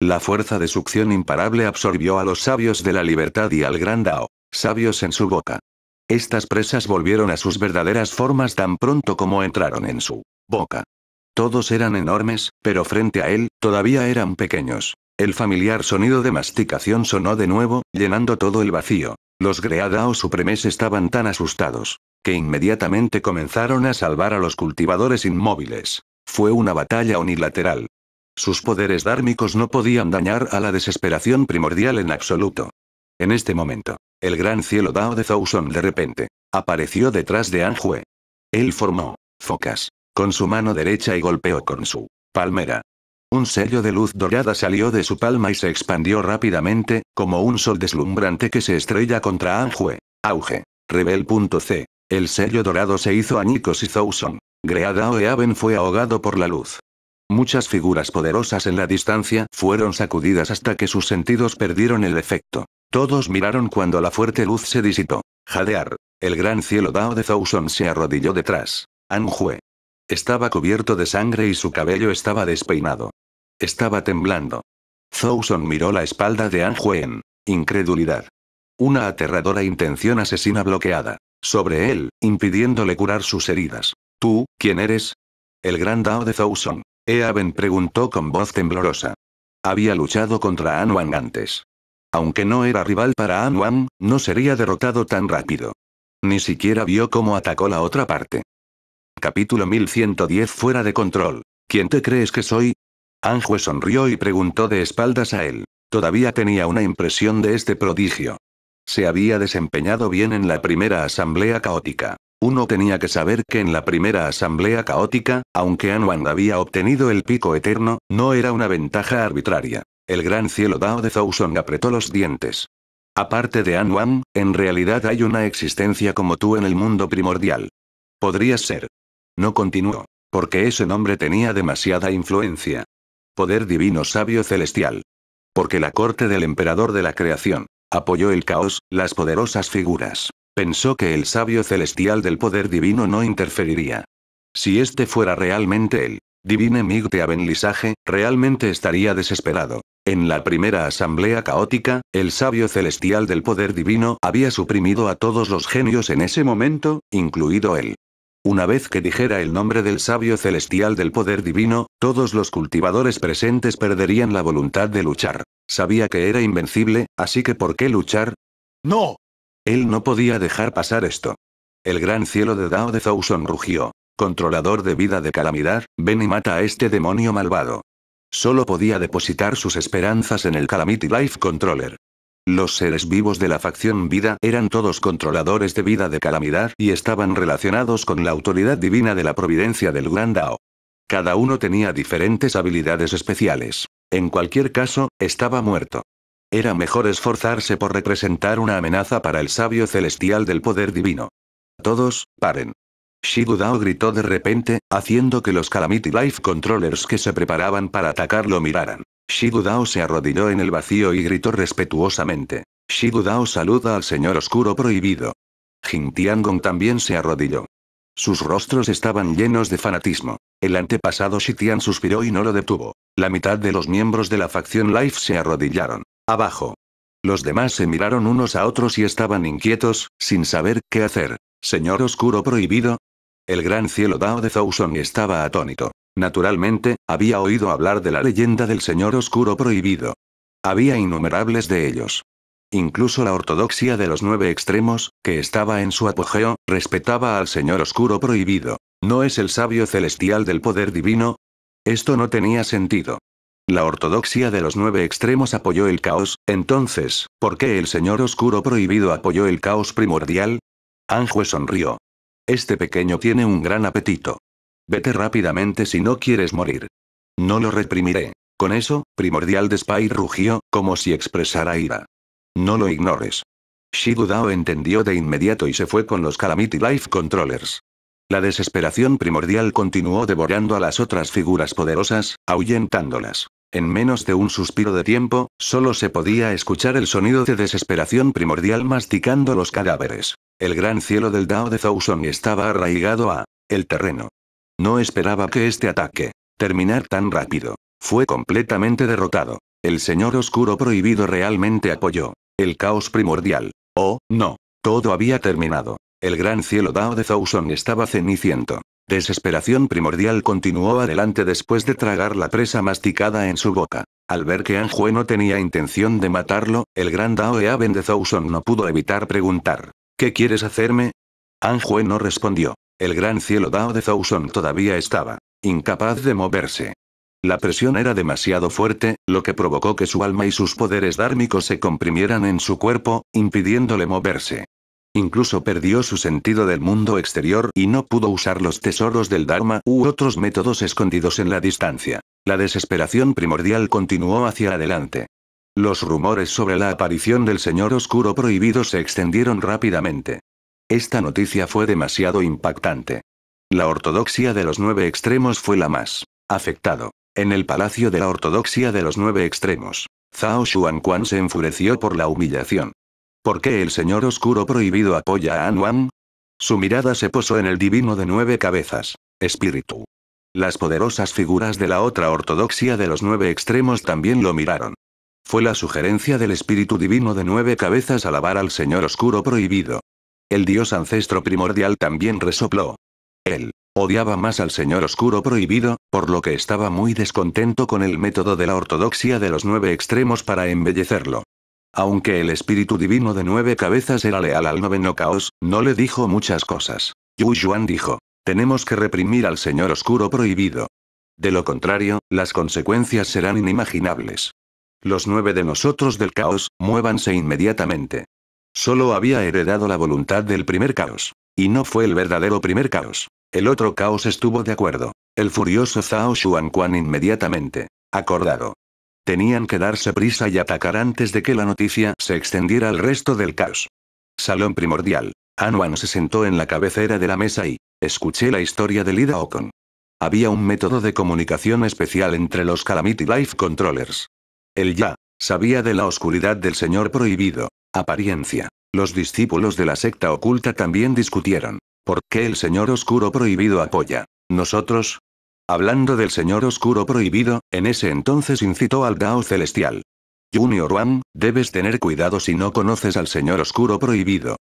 La fuerza de succión imparable absorbió a los sabios de la libertad y al gran Dao, sabios en su boca. Estas presas volvieron a sus verdaderas formas tan pronto como entraron en su boca. Todos eran enormes, pero frente a él, todavía eran pequeños. El familiar sonido de masticación sonó de nuevo, llenando todo el vacío. Los Greadao Supremes estaban tan asustados, que inmediatamente comenzaron a salvar a los cultivadores inmóviles. Fue una batalla unilateral. Sus poderes dármicos no podían dañar a la desesperación primordial en absoluto. En este momento, el gran cielo Dao de Zouson de repente apareció detrás de Anjue. Él formó focas con su mano derecha y golpeó con su palmera un sello de luz dorada salió de su palma y se expandió rápidamente, como un sol deslumbrante que se estrella contra Anjue. Auge. Rebel.c. El sello dorado se hizo a Nikos y Zouson. Greadao Eaven fue ahogado por la luz. Muchas figuras poderosas en la distancia fueron sacudidas hasta que sus sentidos perdieron el efecto. Todos miraron cuando la fuerte luz se disipó. Jadear. El gran cielo Dao de Zousson se arrodilló detrás. Anjue. Estaba cubierto de sangre y su cabello estaba despeinado. Estaba temblando. Zouson miró la espalda de An en incredulidad. Una aterradora intención asesina bloqueada. Sobre él, impidiéndole curar sus heridas. ¿Tú, quién eres? El gran Dao de Zouson. Eaven preguntó con voz temblorosa. Había luchado contra Anwan antes. Aunque no era rival para Anwan, no sería derrotado tan rápido. Ni siquiera vio cómo atacó la otra parte. Capítulo 1110 Fuera de control. ¿Quién te crees que soy? Anjue sonrió y preguntó de espaldas a él. Todavía tenía una impresión de este prodigio. Se había desempeñado bien en la primera asamblea caótica. Uno tenía que saber que en la primera asamblea caótica, aunque Anwan había obtenido el pico eterno, no era una ventaja arbitraria. El gran cielo Dao de apretó los dientes. Aparte de Anwan, en realidad hay una existencia como tú en el mundo primordial. Podrías ser, no continuó. Porque ese nombre tenía demasiada influencia. Poder divino sabio celestial. Porque la corte del emperador de la creación. Apoyó el caos, las poderosas figuras. Pensó que el sabio celestial del poder divino no interferiría. Si este fuera realmente él, Divine Migte Abenlisaje, realmente estaría desesperado. En la primera asamblea caótica, el sabio celestial del poder divino había suprimido a todos los genios en ese momento, incluido él. Una vez que dijera el nombre del sabio celestial del poder divino, todos los cultivadores presentes perderían la voluntad de luchar. Sabía que era invencible, así que ¿por qué luchar? ¡No! Él no podía dejar pasar esto. El gran cielo de Dao de Thousand rugió. Controlador de vida de calamidad, ven y mata a este demonio malvado. Solo podía depositar sus esperanzas en el Calamity Life Controller. Los seres vivos de la facción vida eran todos controladores de vida de calamidad y estaban relacionados con la autoridad divina de la providencia del Gran Dao. Cada uno tenía diferentes habilidades especiales. En cualquier caso, estaba muerto. Era mejor esforzarse por representar una amenaza para el sabio celestial del poder divino. Todos, paren. Shidu Dao gritó de repente, haciendo que los Calamity Life Controllers que se preparaban para atacarlo miraran. Shidu Dao se arrodilló en el vacío y gritó respetuosamente. Shidu Dao saluda al señor oscuro prohibido. Jin Tiangong también se arrodilló. Sus rostros estaban llenos de fanatismo. El antepasado Shitian suspiró y no lo detuvo. La mitad de los miembros de la facción Life se arrodillaron. Abajo. Los demás se miraron unos a otros y estaban inquietos, sin saber qué hacer. Señor oscuro prohibido. El gran cielo Dao de Thousand estaba atónito. Naturalmente, había oído hablar de la leyenda del Señor Oscuro Prohibido. Había innumerables de ellos. Incluso la ortodoxia de los nueve extremos, que estaba en su apogeo, respetaba al Señor Oscuro Prohibido. ¿No es el sabio celestial del poder divino? Esto no tenía sentido. La ortodoxia de los nueve extremos apoyó el caos, entonces, ¿por qué el Señor Oscuro Prohibido apoyó el caos primordial? Anjue sonrió. Este pequeño tiene un gran apetito. Vete rápidamente si no quieres morir. No lo reprimiré. Con eso, Primordial Despair rugió, como si expresara ira. No lo ignores. Shidu Dao entendió de inmediato y se fue con los Calamity Life Controllers. La desesperación primordial continuó devorando a las otras figuras poderosas, ahuyentándolas. En menos de un suspiro de tiempo, solo se podía escuchar el sonido de desesperación primordial masticando los cadáveres. El gran cielo del Dao de Thousand estaba arraigado a el terreno. No esperaba que este ataque terminar tan rápido. Fue completamente derrotado. El señor oscuro prohibido realmente apoyó el caos primordial. Oh, no. Todo había terminado. El gran cielo Dao de Thousand estaba ceniciento. Desesperación primordial continuó adelante después de tragar la presa masticada en su boca. Al ver que Anjue no tenía intención de matarlo, el gran Dao Aben de Thousand no pudo evitar preguntar. ¿Qué quieres hacerme? Anjue no respondió. El gran cielo Dao de Thousand todavía estaba incapaz de moverse. La presión era demasiado fuerte, lo que provocó que su alma y sus poderes dármicos se comprimieran en su cuerpo, impidiéndole moverse. Incluso perdió su sentido del mundo exterior y no pudo usar los tesoros del Dharma u otros métodos escondidos en la distancia. La desesperación primordial continuó hacia adelante. Los rumores sobre la aparición del Señor Oscuro Prohibido se extendieron rápidamente. Esta noticia fue demasiado impactante. La ortodoxia de los nueve extremos fue la más afectado. En el palacio de la ortodoxia de los nueve extremos, Zhao Xuanquan se enfureció por la humillación. ¿Por qué el señor oscuro prohibido apoya a Anuan? Su mirada se posó en el divino de nueve cabezas, espíritu. Las poderosas figuras de la otra ortodoxia de los nueve extremos también lo miraron. Fue la sugerencia del espíritu divino de nueve cabezas alabar al señor oscuro prohibido, el dios ancestro primordial también resopló. Él odiaba más al señor oscuro prohibido, por lo que estaba muy descontento con el método de la ortodoxia de los nueve extremos para embellecerlo. Aunque el espíritu divino de nueve cabezas era leal al noveno caos, no le dijo muchas cosas. Yu Yuan dijo, tenemos que reprimir al señor oscuro prohibido. De lo contrario, las consecuencias serán inimaginables. Los nueve de nosotros del caos, muévanse inmediatamente. Solo había heredado la voluntad del primer caos. Y no fue el verdadero primer caos. El otro caos estuvo de acuerdo. El furioso Zhao Xuanquan inmediatamente. Acordado. Tenían que darse prisa y atacar antes de que la noticia se extendiera al resto del caos. Salón primordial. Anuan se sentó en la cabecera de la mesa y escuché la historia de Lida Ocon. Había un método de comunicación especial entre los Calamity Life Controllers. El ya sabía de la oscuridad del señor prohibido, Apariencia. Los discípulos de la secta oculta también discutieron. ¿Por qué el Señor Oscuro Prohibido apoya? Nosotros. Hablando del Señor Oscuro Prohibido, en ese entonces incitó al Dao Celestial. Junior Wang, debes tener cuidado si no conoces al Señor Oscuro Prohibido.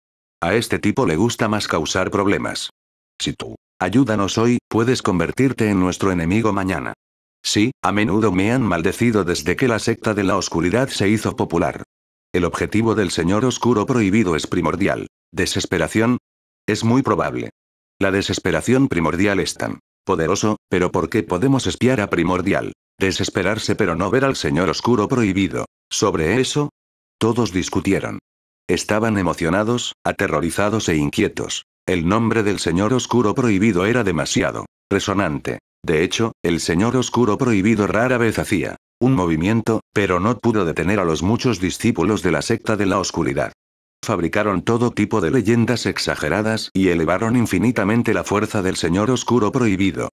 A este tipo le gusta más causar problemas. Si tú ayúdanos hoy, puedes convertirte en nuestro enemigo mañana. Sí, a menudo me han maldecido desde que la secta de la oscuridad se hizo popular. El objetivo del señor oscuro prohibido es primordial. ¿Desesperación? Es muy probable. La desesperación primordial es tan poderoso, pero ¿por qué podemos espiar a primordial? Desesperarse pero no ver al señor oscuro prohibido. ¿Sobre eso? Todos discutieron. Estaban emocionados, aterrorizados e inquietos. El nombre del señor oscuro prohibido era demasiado resonante. De hecho, el señor oscuro prohibido rara vez hacía un movimiento, pero no pudo detener a los muchos discípulos de la secta de la oscuridad. Fabricaron todo tipo de leyendas exageradas y elevaron infinitamente la fuerza del Señor Oscuro Prohibido.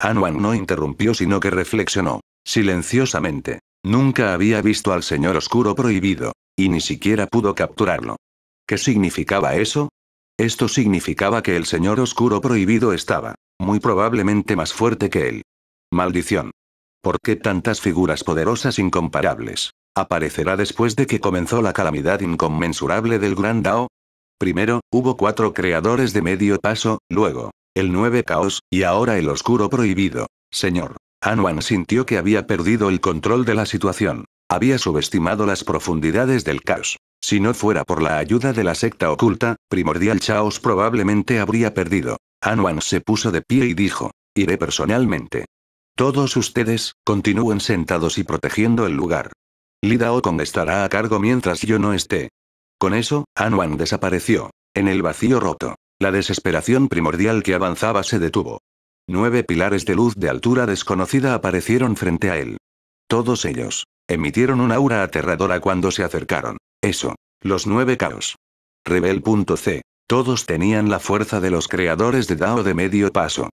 Anuan no interrumpió sino que reflexionó, silenciosamente. Nunca había visto al Señor Oscuro Prohibido, y ni siquiera pudo capturarlo. ¿Qué significaba eso? Esto significaba que el Señor Oscuro Prohibido estaba, muy probablemente más fuerte que él. Maldición. ¿Por qué tantas figuras poderosas incomparables? ¿Aparecerá después de que comenzó la calamidad inconmensurable del Gran Dao? Primero, hubo cuatro creadores de medio paso, luego, el nueve caos, y ahora el oscuro prohibido. Señor. Anuan sintió que había perdido el control de la situación. Había subestimado las profundidades del caos. Si no fuera por la ayuda de la secta oculta, Primordial Chaos probablemente habría perdido. Anuan se puso de pie y dijo, iré personalmente. Todos ustedes, continúen sentados y protegiendo el lugar. Lidao Kong estará a cargo mientras yo no esté. Con eso, Anwan desapareció. En el vacío roto. La desesperación primordial que avanzaba se detuvo. Nueve pilares de luz de altura desconocida aparecieron frente a él. Todos ellos. Emitieron una aura aterradora cuando se acercaron. Eso. Los nueve caos. Rebel.c. Todos tenían la fuerza de los creadores de Dao de medio paso.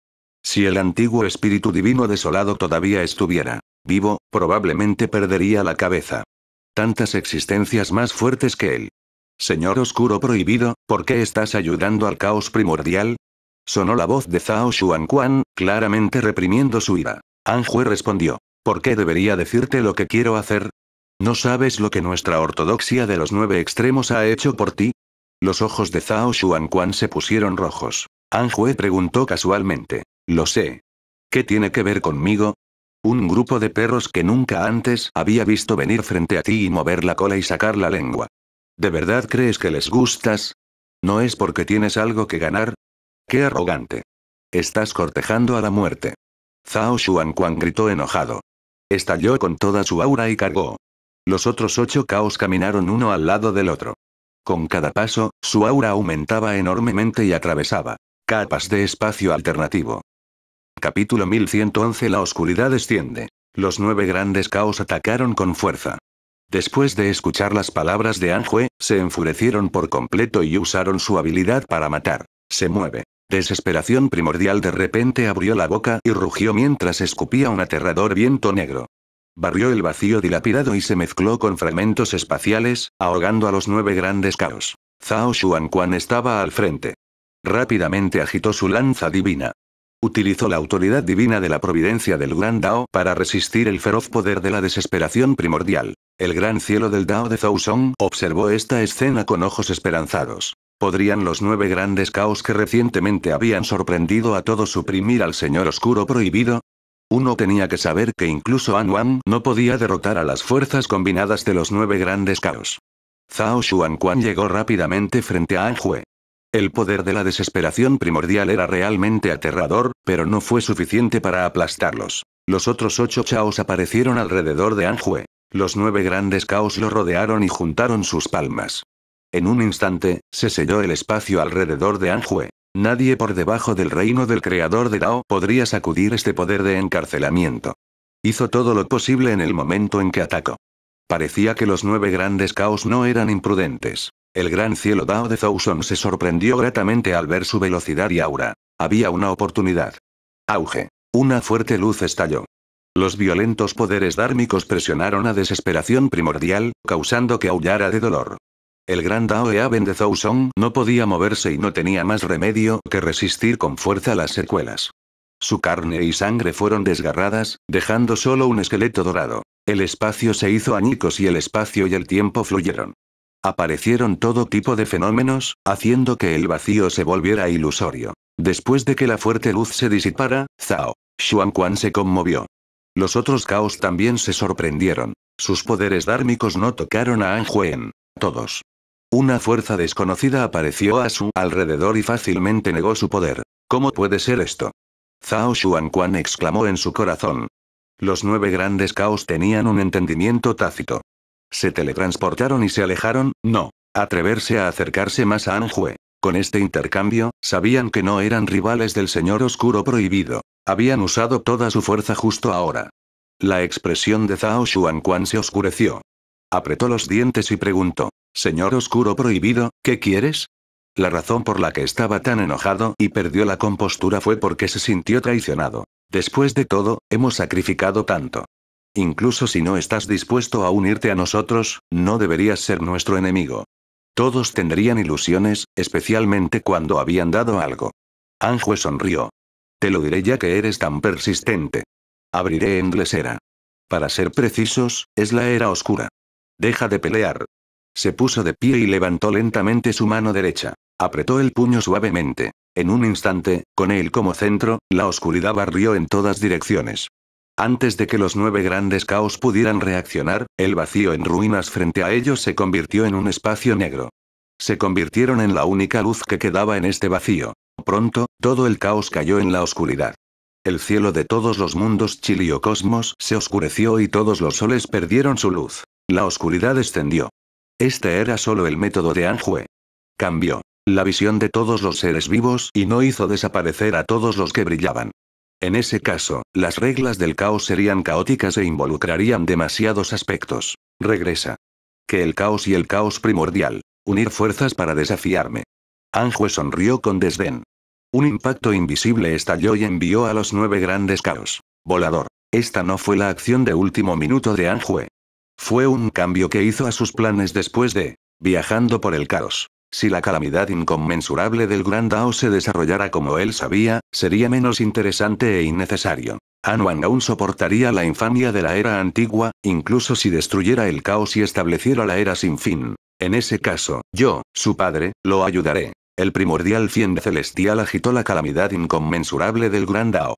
Si el antiguo espíritu divino desolado todavía estuviera vivo, probablemente perdería la cabeza. Tantas existencias más fuertes que él. Señor Oscuro Prohibido, ¿por qué estás ayudando al caos primordial? Sonó la voz de Zhao Xuanquan, claramente reprimiendo su ira. Anjue respondió. ¿Por qué debería decirte lo que quiero hacer? ¿No sabes lo que nuestra ortodoxia de los nueve extremos ha hecho por ti? Los ojos de Zhao Xuanquan se pusieron rojos. Anjue preguntó casualmente. Lo sé. ¿Qué tiene que ver conmigo? Un grupo de perros que nunca antes había visto venir frente a ti y mover la cola y sacar la lengua. ¿De verdad crees que les gustas? ¿No es porque tienes algo que ganar? ¡Qué arrogante! Estás cortejando a la muerte. Zhao Xuanquan gritó enojado. Estalló con toda su aura y cargó. Los otros ocho caos caminaron uno al lado del otro. Con cada paso, su aura aumentaba enormemente y atravesaba capas de espacio alternativo. Capítulo 1111 La oscuridad desciende. Los nueve grandes caos atacaron con fuerza. Después de escuchar las palabras de Anjue, se enfurecieron por completo y usaron su habilidad para matar. Se mueve. Desesperación primordial de repente abrió la boca y rugió mientras escupía un aterrador viento negro. Barrió el vacío dilapidado y se mezcló con fragmentos espaciales, ahogando a los nueve grandes caos. Zhao Xuanquan estaba al frente. Rápidamente agitó su lanza divina. Utilizó la autoridad divina de la providencia del Gran Dao para resistir el feroz poder de la desesperación primordial. El gran cielo del Dao de Song observó esta escena con ojos esperanzados. ¿Podrían los nueve grandes caos que recientemente habían sorprendido a todos suprimir al Señor Oscuro Prohibido? Uno tenía que saber que incluso An Wan no podía derrotar a las fuerzas combinadas de los nueve grandes caos. Zhao Xuanquan llegó rápidamente frente a Anjue. El poder de la desesperación primordial era realmente aterrador, pero no fue suficiente para aplastarlos. Los otros ocho chaos aparecieron alrededor de Anjue. Los nueve grandes caos lo rodearon y juntaron sus palmas. En un instante, se selló el espacio alrededor de Anjue. Nadie por debajo del reino del creador de Dao podría sacudir este poder de encarcelamiento. Hizo todo lo posible en el momento en que atacó. Parecía que los nueve grandes caos no eran imprudentes. El gran cielo Dao de Thousand se sorprendió gratamente al ver su velocidad y aura. Había una oportunidad. Auge. Una fuerte luz estalló. Los violentos poderes dármicos presionaron a desesperación primordial, causando que aullara de dolor. El gran Dao Eaven de Thousand no podía moverse y no tenía más remedio que resistir con fuerza las secuelas. Su carne y sangre fueron desgarradas, dejando solo un esqueleto dorado. El espacio se hizo añicos y el espacio y el tiempo fluyeron. Aparecieron todo tipo de fenómenos, haciendo que el vacío se volviera ilusorio. Después de que la fuerte luz se disipara, Zhao Xuanquan se conmovió. Los otros caos también se sorprendieron. Sus poderes dármicos no tocaron a An Anjuen. Todos. Una fuerza desconocida apareció a su alrededor y fácilmente negó su poder. ¿Cómo puede ser esto? Zhao Xuanquan exclamó en su corazón. Los nueve grandes caos tenían un entendimiento tácito. Se teletransportaron y se alejaron, no. Atreverse a acercarse más a Anjue. Con este intercambio, sabían que no eran rivales del señor oscuro prohibido. Habían usado toda su fuerza justo ahora. La expresión de Zhao Xuanquan se oscureció. Apretó los dientes y preguntó, Señor oscuro prohibido, ¿qué quieres? La razón por la que estaba tan enojado y perdió la compostura fue porque se sintió traicionado. Después de todo, hemos sacrificado tanto. Incluso si no estás dispuesto a unirte a nosotros, no deberías ser nuestro enemigo. Todos tendrían ilusiones, especialmente cuando habían dado algo. Anjue sonrió. Te lo diré ya que eres tan persistente. Abriré Era. Para ser precisos, es la era oscura. Deja de pelear. Se puso de pie y levantó lentamente su mano derecha. Apretó el puño suavemente. En un instante, con él como centro, la oscuridad barrió en todas direcciones. Antes de que los nueve grandes caos pudieran reaccionar, el vacío en ruinas frente a ellos se convirtió en un espacio negro. Se convirtieron en la única luz que quedaba en este vacío. Pronto, todo el caos cayó en la oscuridad. El cielo de todos los mundos chiliocosmos se oscureció y todos los soles perdieron su luz. La oscuridad descendió. Este era solo el método de Anjue. Cambió la visión de todos los seres vivos y no hizo desaparecer a todos los que brillaban. En ese caso, las reglas del caos serían caóticas e involucrarían demasiados aspectos. Regresa. Que el caos y el caos primordial. Unir fuerzas para desafiarme. Anjue sonrió con desdén. Un impacto invisible estalló y envió a los nueve grandes caos. Volador. Esta no fue la acción de último minuto de Anjue. Fue un cambio que hizo a sus planes después de, viajando por el caos. Si la calamidad inconmensurable del gran Dao se desarrollara como él sabía, sería menos interesante e innecesario. Anuan aún soportaría la infamia de la era antigua, incluso si destruyera el caos y estableciera la era sin fin. En ese caso, yo, su padre, lo ayudaré. El primordial fiende celestial agitó la calamidad inconmensurable del gran Dao.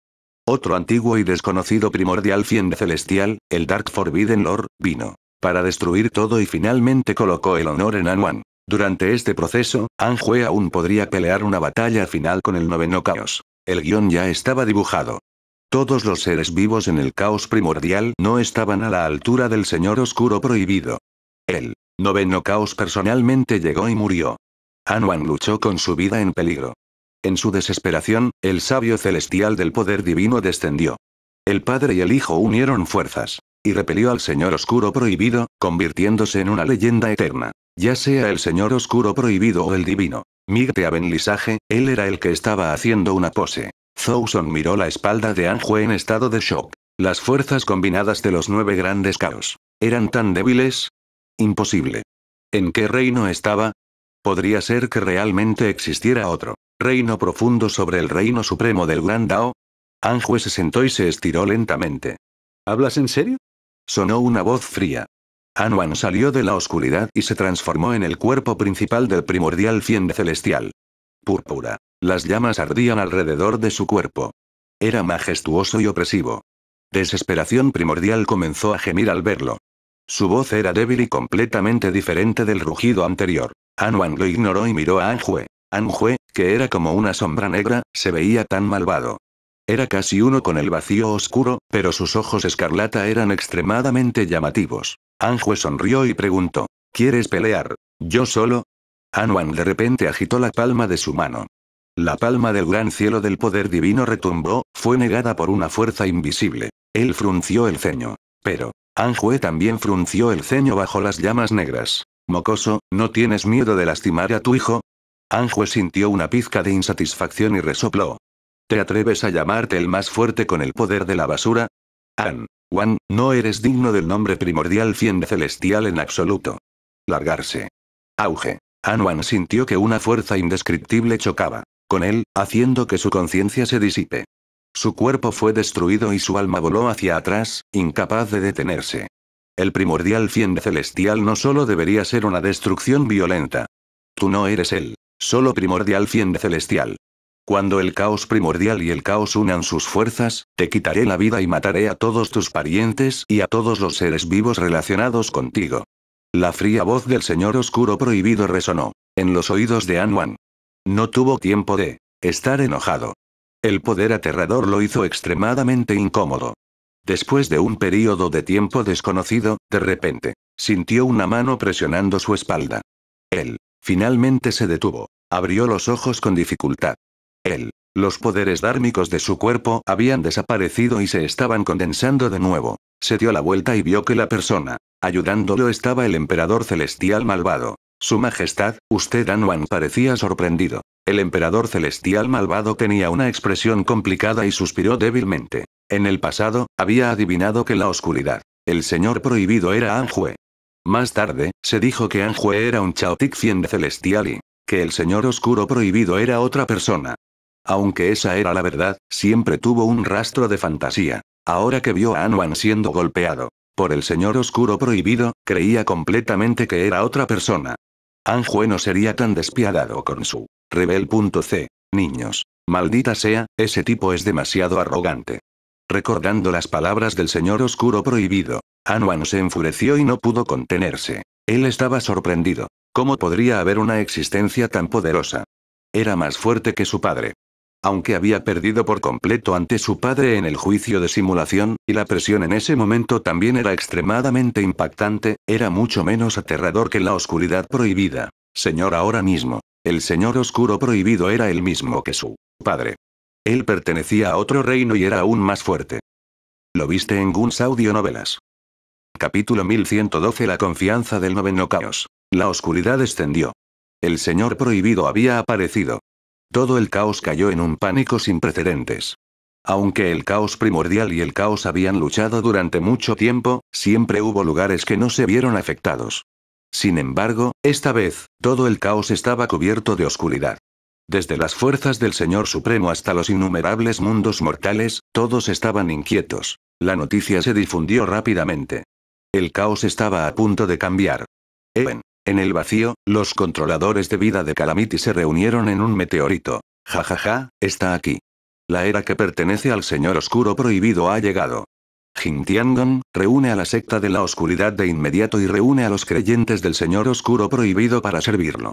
Otro antiguo y desconocido primordial fiende celestial, el Dark Forbidden Lord, vino para destruir todo y finalmente colocó el honor en Anuan. Durante este proceso, Anhue aún podría pelear una batalla final con el noveno caos. El guión ya estaba dibujado. Todos los seres vivos en el caos primordial no estaban a la altura del Señor Oscuro Prohibido. El noveno caos personalmente llegó y murió. Anuan luchó con su vida en peligro. En su desesperación, el sabio celestial del poder divino descendió. El padre y el hijo unieron fuerzas y repelió al Señor Oscuro Prohibido, convirtiéndose en una leyenda eterna. Ya sea el Señor Oscuro Prohibido o el Divino. Migte a Benlisaje, él era el que estaba haciendo una pose. Zouson miró la espalda de Anjue en estado de shock. Las fuerzas combinadas de los nueve grandes caos. ¿Eran tan débiles? Imposible. ¿En qué reino estaba? Podría ser que realmente existiera otro. Reino profundo sobre el reino supremo del Gran Dao. Anjue se sentó y se estiró lentamente. ¿Hablas en serio? Sonó una voz fría. Anuan salió de la oscuridad y se transformó en el cuerpo principal del primordial Cien celestial. Púrpura. Las llamas ardían alrededor de su cuerpo. Era majestuoso y opresivo. Desesperación primordial comenzó a gemir al verlo. Su voz era débil y completamente diferente del rugido anterior. Anuan lo ignoró y miró a Anjue. Anjue, que era como una sombra negra, se veía tan malvado. Era casi uno con el vacío oscuro, pero sus ojos escarlata eran extremadamente llamativos. Anjue sonrió y preguntó. ¿Quieres pelear? ¿Yo solo? Anwan de repente agitó la palma de su mano. La palma del gran cielo del poder divino retumbó, fue negada por una fuerza invisible. Él frunció el ceño. Pero, Anjue también frunció el ceño bajo las llamas negras. Mocoso, ¿no tienes miedo de lastimar a tu hijo? Anjue sintió una pizca de insatisfacción y resopló. ¿Te atreves a llamarte el más fuerte con el poder de la basura? An, wan no eres digno del nombre primordial cien celestial en absoluto. Largarse. Auge. An-Wan sintió que una fuerza indescriptible chocaba con él, haciendo que su conciencia se disipe. Su cuerpo fue destruido y su alma voló hacia atrás, incapaz de detenerse. El primordial fiende celestial no solo debería ser una destrucción violenta. Tú no eres él. Solo primordial fiende celestial. Cuando el caos primordial y el caos unan sus fuerzas, te quitaré la vida y mataré a todos tus parientes y a todos los seres vivos relacionados contigo. La fría voz del señor oscuro prohibido resonó en los oídos de Anwan. No tuvo tiempo de estar enojado. El poder aterrador lo hizo extremadamente incómodo. Después de un período de tiempo desconocido, de repente, sintió una mano presionando su espalda. Él, finalmente se detuvo, abrió los ojos con dificultad. Él. Los poderes dármicos de su cuerpo habían desaparecido y se estaban condensando de nuevo. Se dio la vuelta y vio que la persona, ayudándolo estaba el emperador celestial malvado. Su Majestad, usted Anuan, parecía sorprendido. El emperador celestial malvado tenía una expresión complicada y suspiró débilmente. En el pasado, había adivinado que la oscuridad, el señor prohibido era Anjue. Más tarde, se dijo que Anjue era un Chaotic celestial y que el señor oscuro prohibido era otra persona. Aunque esa era la verdad, siempre tuvo un rastro de fantasía. Ahora que vio a Anwan siendo golpeado por el señor oscuro prohibido, creía completamente que era otra persona. Anjue no sería tan despiadado con su rebel.c. Niños. Maldita sea, ese tipo es demasiado arrogante. Recordando las palabras del señor oscuro prohibido, Anwan se enfureció y no pudo contenerse. Él estaba sorprendido. ¿Cómo podría haber una existencia tan poderosa? Era más fuerte que su padre aunque había perdido por completo ante su padre en el juicio de simulación, y la presión en ese momento también era extremadamente impactante, era mucho menos aterrador que la oscuridad prohibida. Señor ahora mismo. El señor oscuro prohibido era el mismo que su padre. Él pertenecía a otro reino y era aún más fuerte. Lo viste en Guns Audio Novelas. Capítulo 1112 La confianza del noveno caos. La oscuridad extendió. El señor prohibido había aparecido. Todo el caos cayó en un pánico sin precedentes. Aunque el caos primordial y el caos habían luchado durante mucho tiempo, siempre hubo lugares que no se vieron afectados. Sin embargo, esta vez, todo el caos estaba cubierto de oscuridad. Desde las fuerzas del Señor Supremo hasta los innumerables mundos mortales, todos estaban inquietos. La noticia se difundió rápidamente. El caos estaba a punto de cambiar. Even. En el vacío, los controladores de vida de Calamity se reunieron en un meteorito. Ja ja ja, está aquí. La era que pertenece al Señor Oscuro Prohibido ha llegado. Jin Tiangong, reúne a la secta de la oscuridad de inmediato y reúne a los creyentes del Señor Oscuro Prohibido para servirlo.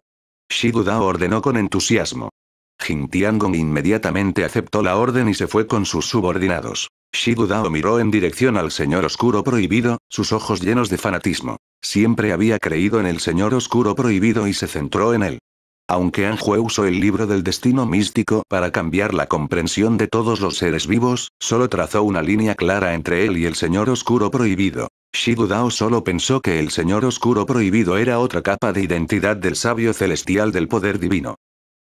Shidu ordenó con entusiasmo. Jin Tiangong inmediatamente aceptó la orden y se fue con sus subordinados. Shibu miró en dirección al señor oscuro prohibido, sus ojos llenos de fanatismo. Siempre había creído en el señor oscuro prohibido y se centró en él. Aunque Anjue usó el libro del destino místico para cambiar la comprensión de todos los seres vivos, solo trazó una línea clara entre él y el señor oscuro prohibido. Shibu Dao solo pensó que el señor oscuro prohibido era otra capa de identidad del sabio celestial del poder divino.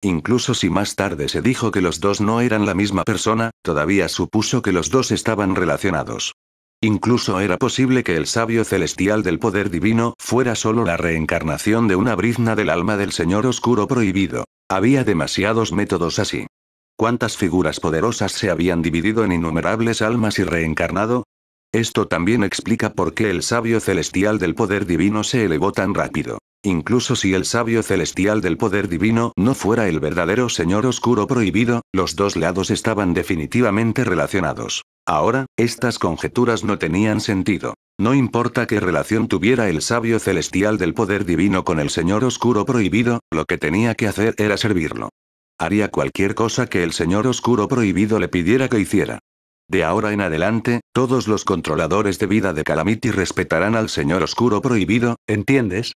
Incluso si más tarde se dijo que los dos no eran la misma persona, todavía supuso que los dos estaban relacionados. Incluso era posible que el sabio celestial del poder divino fuera solo la reencarnación de una brizna del alma del Señor Oscuro Prohibido. Había demasiados métodos así. ¿Cuántas figuras poderosas se habían dividido en innumerables almas y reencarnado? Esto también explica por qué el sabio celestial del poder divino se elevó tan rápido. Incluso si el sabio celestial del poder divino no fuera el verdadero señor oscuro prohibido, los dos lados estaban definitivamente relacionados. Ahora, estas conjeturas no tenían sentido. No importa qué relación tuviera el sabio celestial del poder divino con el señor oscuro prohibido, lo que tenía que hacer era servirlo. Haría cualquier cosa que el señor oscuro prohibido le pidiera que hiciera. De ahora en adelante, todos los controladores de vida de Calamity respetarán al señor oscuro prohibido, ¿entiendes?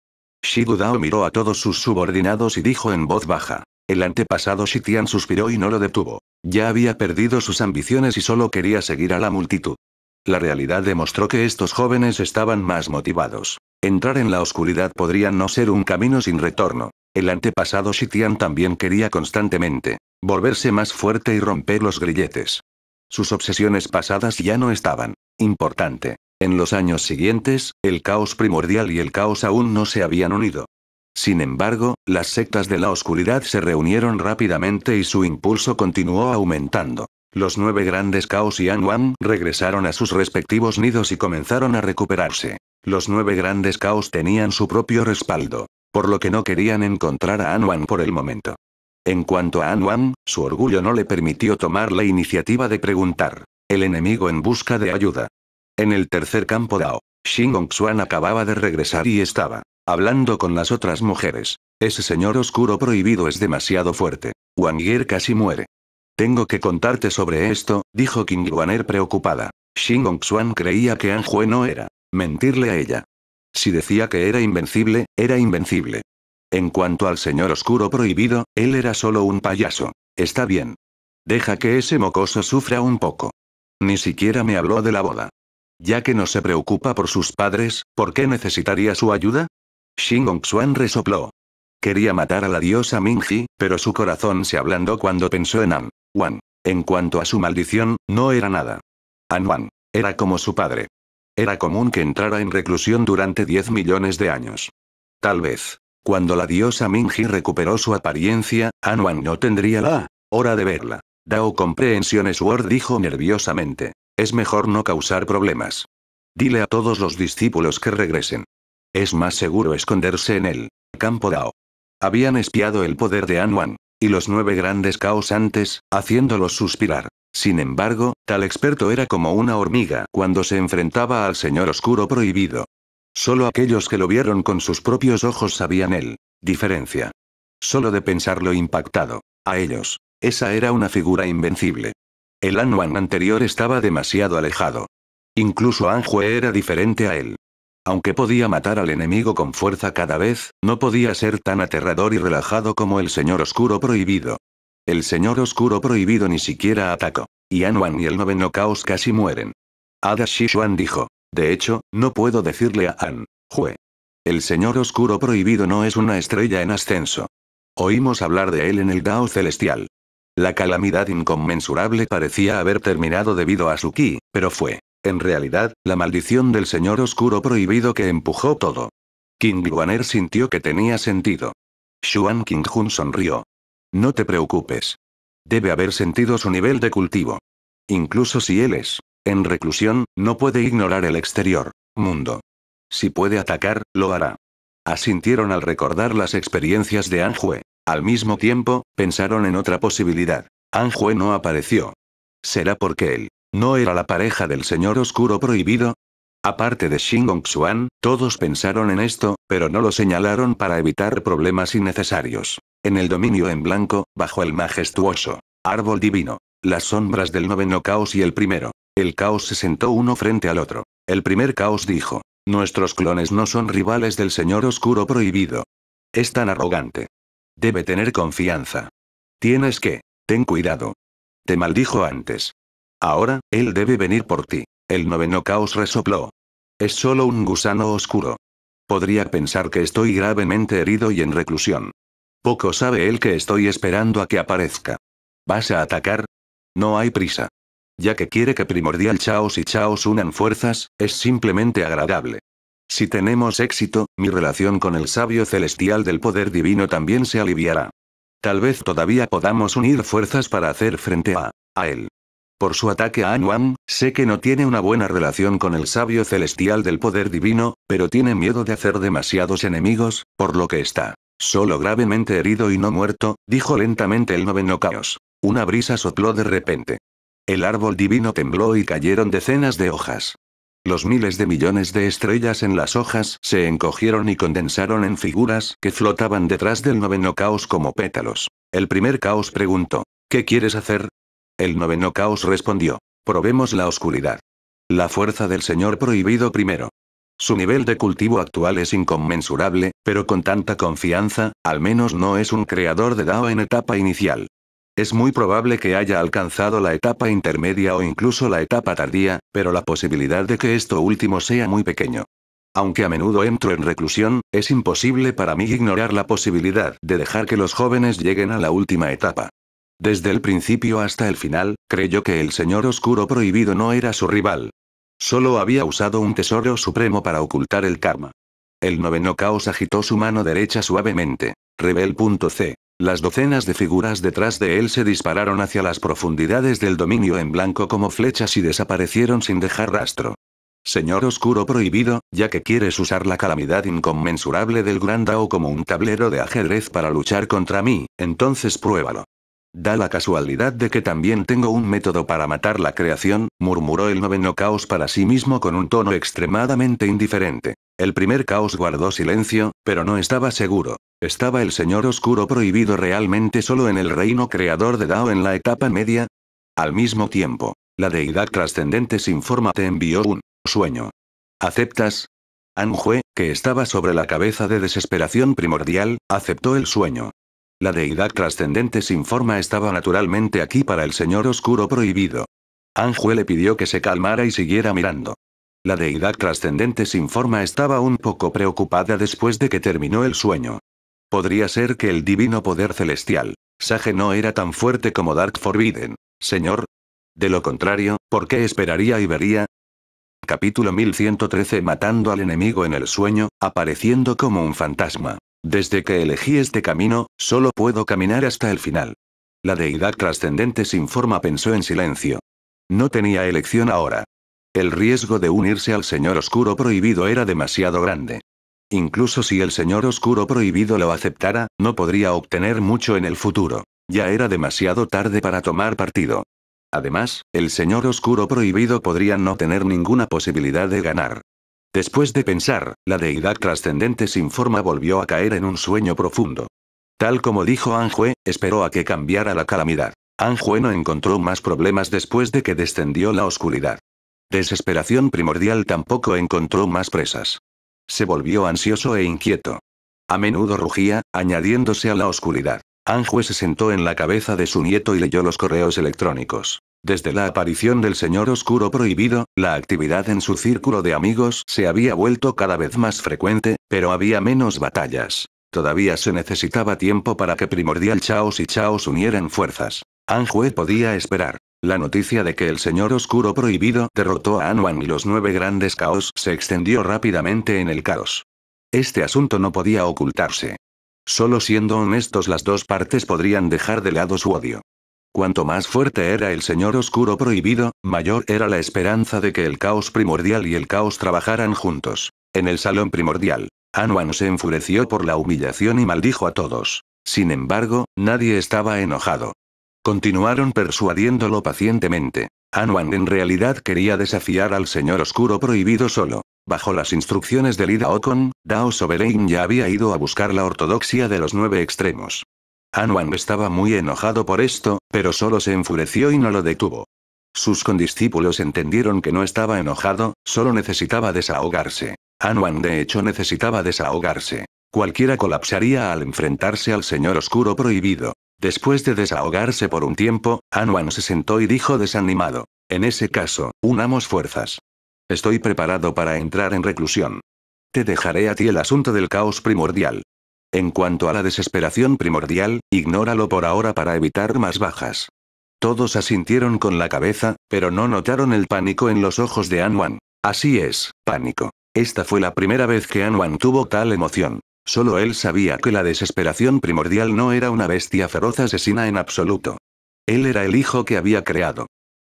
Shi Dao miró a todos sus subordinados y dijo en voz baja. El antepasado Shitian suspiró y no lo detuvo. Ya había perdido sus ambiciones y solo quería seguir a la multitud. La realidad demostró que estos jóvenes estaban más motivados. Entrar en la oscuridad podría no ser un camino sin retorno. El antepasado Shitian también quería constantemente volverse más fuerte y romper los grilletes. Sus obsesiones pasadas ya no estaban importante. En los años siguientes, el caos primordial y el caos aún no se habían unido. Sin embargo, las sectas de la oscuridad se reunieron rápidamente y su impulso continuó aumentando. Los nueve grandes Caos y Anwan regresaron a sus respectivos nidos y comenzaron a recuperarse. Los nueve grandes Caos tenían su propio respaldo, por lo que no querían encontrar a Anwan por el momento. En cuanto a Anwan, su orgullo no le permitió tomar la iniciativa de preguntar. El enemigo en busca de ayuda. En el tercer campo Dao, Xingong Xuan acababa de regresar y estaba hablando con las otras mujeres. Ese señor oscuro prohibido es demasiado fuerte. Wang Yer casi muere. Tengo que contarte sobre esto, dijo King Guaner preocupada. Xingong Xuan creía que Anjue no era. Mentirle a ella. Si decía que era invencible, era invencible. En cuanto al señor oscuro prohibido, él era solo un payaso. Está bien. Deja que ese mocoso sufra un poco. Ni siquiera me habló de la boda. Ya que no se preocupa por sus padres, ¿por qué necesitaría su ayuda? Xingong Xuan resopló. Quería matar a la diosa Mingji, pero su corazón se ablandó cuando pensó en An. Wan. En cuanto a su maldición, no era nada. An Wan. Era como su padre. Era común que entrara en reclusión durante 10 millones de años. Tal vez. Cuando la diosa Mingji recuperó su apariencia, An Wan no tendría la hora de verla. Dao Comprehensiones Word dijo nerviosamente. Es mejor no causar problemas. Dile a todos los discípulos que regresen. Es más seguro esconderse en el campo Dao. Habían espiado el poder de Anwan, y los nueve grandes causantes, haciéndolos suspirar. Sin embargo, tal experto era como una hormiga cuando se enfrentaba al Señor Oscuro Prohibido. Solo aquellos que lo vieron con sus propios ojos sabían él. Diferencia. Solo de pensarlo impactado. A ellos. Esa era una figura invencible. El Anwan anterior estaba demasiado alejado. Incluso Anjue era diferente a él. Aunque podía matar al enemigo con fuerza cada vez, no podía ser tan aterrador y relajado como el Señor Oscuro Prohibido. El Señor Oscuro Prohibido ni siquiera atacó. Y Anwan y el Noveno Caos casi mueren. Ada Shishuan dijo. De hecho, no puedo decirle a An. Jue. El Señor Oscuro Prohibido no es una estrella en ascenso. Oímos hablar de él en el Dao Celestial. La calamidad inconmensurable parecía haber terminado debido a su ki, pero fue, en realidad, la maldición del señor oscuro prohibido que empujó todo. King Guaner sintió que tenía sentido. Xuan King-jun sonrió. No te preocupes. Debe haber sentido su nivel de cultivo. Incluso si él es, en reclusión, no puede ignorar el exterior, mundo. Si puede atacar, lo hará. Asintieron al recordar las experiencias de Anjue. Al mismo tiempo, pensaron en otra posibilidad. Anjue no apareció. ¿Será porque él no era la pareja del señor oscuro prohibido? Aparte de Xingong Xuan, todos pensaron en esto, pero no lo señalaron para evitar problemas innecesarios. En el dominio en blanco, bajo el majestuoso árbol divino, las sombras del noveno caos y el primero. El caos se sentó uno frente al otro. El primer caos dijo, nuestros clones no son rivales del señor oscuro prohibido. Es tan arrogante. Debe tener confianza. Tienes que. Ten cuidado. Te maldijo antes. Ahora, él debe venir por ti. El noveno caos resopló. Es solo un gusano oscuro. Podría pensar que estoy gravemente herido y en reclusión. Poco sabe él que estoy esperando a que aparezca. ¿Vas a atacar? No hay prisa. Ya que quiere que Primordial Chaos y Chaos unan fuerzas, es simplemente agradable. Si tenemos éxito, mi relación con el sabio celestial del poder divino también se aliviará. Tal vez todavía podamos unir fuerzas para hacer frente a, a él. Por su ataque a Anuan, sé que no tiene una buena relación con el sabio celestial del poder divino, pero tiene miedo de hacer demasiados enemigos, por lo que está. Solo gravemente herido y no muerto, dijo lentamente el noveno caos. Una brisa sopló de repente. El árbol divino tembló y cayeron decenas de hojas. Los miles de millones de estrellas en las hojas se encogieron y condensaron en figuras que flotaban detrás del noveno caos como pétalos. El primer caos preguntó, ¿qué quieres hacer? El noveno caos respondió, probemos la oscuridad. La fuerza del Señor prohibido primero. Su nivel de cultivo actual es inconmensurable, pero con tanta confianza, al menos no es un creador de Dao en etapa inicial. Es muy probable que haya alcanzado la etapa intermedia o incluso la etapa tardía, pero la posibilidad de que esto último sea muy pequeño. Aunque a menudo entro en reclusión, es imposible para mí ignorar la posibilidad de dejar que los jóvenes lleguen a la última etapa. Desde el principio hasta el final, creyó que el señor oscuro prohibido no era su rival. Solo había usado un tesoro supremo para ocultar el karma. El noveno caos agitó su mano derecha suavemente. Rebel.c. Las docenas de figuras detrás de él se dispararon hacia las profundidades del dominio en blanco como flechas y desaparecieron sin dejar rastro. Señor Oscuro prohibido, ya que quieres usar la calamidad inconmensurable del Gran Dao como un tablero de ajedrez para luchar contra mí, entonces pruébalo. Da la casualidad de que también tengo un método para matar la creación, murmuró el noveno caos para sí mismo con un tono extremadamente indiferente. El primer caos guardó silencio, pero no estaba seguro. ¿Estaba el señor oscuro prohibido realmente solo en el reino creador de Dao en la etapa media? Al mismo tiempo, la deidad trascendente sin forma te envió un sueño. ¿Aceptas? Anjue, que estaba sobre la cabeza de desesperación primordial, aceptó el sueño. La deidad trascendente sin forma estaba naturalmente aquí para el señor oscuro prohibido. Anjue le pidió que se calmara y siguiera mirando. La deidad trascendente sin forma estaba un poco preocupada después de que terminó el sueño. Podría ser que el divino poder celestial. Sage no era tan fuerte como Dark Forbidden. Señor. De lo contrario, ¿por qué esperaría y vería? Capítulo 1113 Matando al enemigo en el sueño, apareciendo como un fantasma. Desde que elegí este camino, solo puedo caminar hasta el final. La deidad trascendente sin forma pensó en silencio. No tenía elección ahora. El riesgo de unirse al Señor Oscuro prohibido era demasiado grande. Incluso si el señor oscuro prohibido lo aceptara, no podría obtener mucho en el futuro. Ya era demasiado tarde para tomar partido. Además, el señor oscuro prohibido podría no tener ninguna posibilidad de ganar. Después de pensar, la deidad trascendente sin forma volvió a caer en un sueño profundo. Tal como dijo Anjue, esperó a que cambiara la calamidad. Anjue no encontró más problemas después de que descendió la oscuridad. Desesperación primordial tampoco encontró más presas se volvió ansioso e inquieto. A menudo rugía, añadiéndose a la oscuridad. Anjue se sentó en la cabeza de su nieto y leyó los correos electrónicos. Desde la aparición del señor oscuro prohibido, la actividad en su círculo de amigos se había vuelto cada vez más frecuente, pero había menos batallas. Todavía se necesitaba tiempo para que Primordial Chaos y Chaos unieran fuerzas. Anjue podía esperar. La noticia de que el Señor Oscuro Prohibido derrotó a Anuan y los nueve grandes caos se extendió rápidamente en el caos. Este asunto no podía ocultarse. Solo siendo honestos las dos partes podrían dejar de lado su odio. Cuanto más fuerte era el Señor Oscuro Prohibido, mayor era la esperanza de que el caos primordial y el caos trabajaran juntos. En el salón primordial, Anuan se enfureció por la humillación y maldijo a todos. Sin embargo, nadie estaba enojado. Continuaron persuadiéndolo pacientemente. Anwan en realidad quería desafiar al señor oscuro prohibido solo. Bajo las instrucciones de Lida Okon, Dao Sovereign ya había ido a buscar la ortodoxia de los nueve extremos. Anwan estaba muy enojado por esto, pero solo se enfureció y no lo detuvo. Sus condiscípulos entendieron que no estaba enojado, solo necesitaba desahogarse. Anwan de hecho necesitaba desahogarse. Cualquiera colapsaría al enfrentarse al señor oscuro prohibido. Después de desahogarse por un tiempo, Anwan se sentó y dijo desanimado. En ese caso, unamos fuerzas. Estoy preparado para entrar en reclusión. Te dejaré a ti el asunto del caos primordial. En cuanto a la desesperación primordial, ignóralo por ahora para evitar más bajas. Todos asintieron con la cabeza, pero no notaron el pánico en los ojos de Anwan. Así es, pánico. Esta fue la primera vez que Anwan tuvo tal emoción. Solo él sabía que la desesperación primordial no era una bestia feroz asesina en absoluto. Él era el hijo que había creado.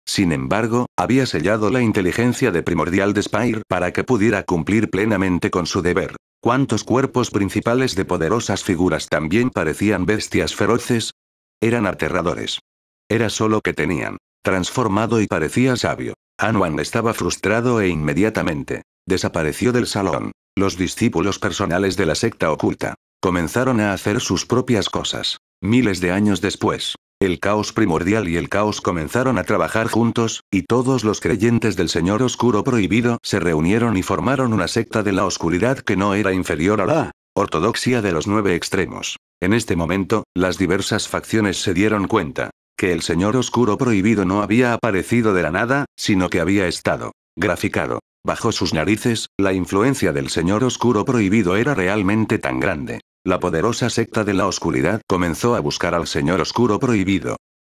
Sin embargo, había sellado la inteligencia de Primordial Spire para que pudiera cumplir plenamente con su deber. ¿Cuántos cuerpos principales de poderosas figuras también parecían bestias feroces? Eran aterradores. Era solo que tenían. Transformado y parecía sabio. Anwan estaba frustrado e inmediatamente desapareció del salón. Los discípulos personales de la secta oculta comenzaron a hacer sus propias cosas. Miles de años después, el caos primordial y el caos comenzaron a trabajar juntos, y todos los creyentes del Señor Oscuro Prohibido se reunieron y formaron una secta de la oscuridad que no era inferior a la ortodoxia de los nueve extremos. En este momento, las diversas facciones se dieron cuenta que el Señor Oscuro Prohibido no había aparecido de la nada, sino que había estado graficado Bajo sus narices, la influencia del Señor Oscuro Prohibido era realmente tan grande. La poderosa secta de la oscuridad comenzó a buscar al Señor Oscuro Prohibido.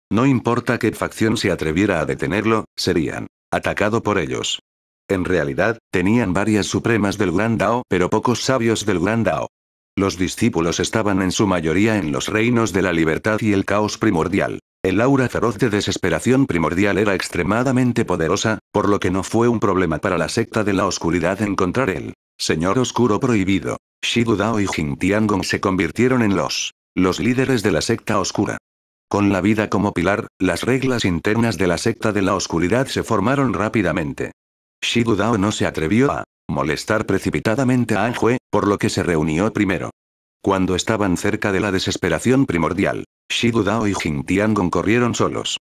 No importa qué facción se atreviera a detenerlo, serían atacado por ellos. En realidad, tenían varias supremas del Gran Dao, pero pocos sabios del Gran Dao. Los discípulos estaban en su mayoría en los reinos de la libertad y el caos primordial. El aura feroz de desesperación primordial era extremadamente poderosa, por lo que no fue un problema para la secta de la oscuridad encontrar el Señor Oscuro Prohibido. Shidu Dao y Jin Tiangong se convirtieron en los los líderes de la secta oscura. Con la vida como pilar, las reglas internas de la secta de la oscuridad se formaron rápidamente. Shidu Dao no se atrevió a molestar precipitadamente a Anjue, por lo que se reunió primero cuando estaban cerca de la desesperación primordial, Shidu Dao y Jin Tiangong corrieron solos.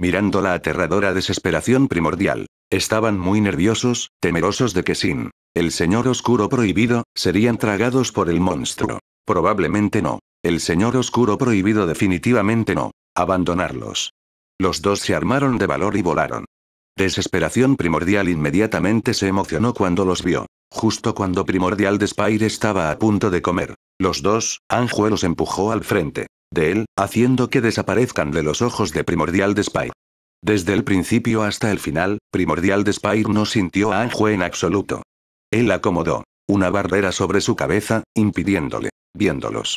Mirando la aterradora desesperación primordial, estaban muy nerviosos, temerosos de que Sin, el señor oscuro prohibido, serían tragados por el monstruo. Probablemente no. El señor oscuro prohibido definitivamente no. Abandonarlos. Los dos se armaron de valor y volaron. Desesperación primordial inmediatamente se emocionó cuando los vio. Justo cuando Primordial Despair estaba a punto de comer. Los dos, Anjue los empujó al frente. De él, haciendo que desaparezcan de los ojos de Primordial Despair. Desde el principio hasta el final, Primordial Despair no sintió a Anjue en absoluto. Él acomodó una barrera sobre su cabeza, impidiéndole, viéndolos.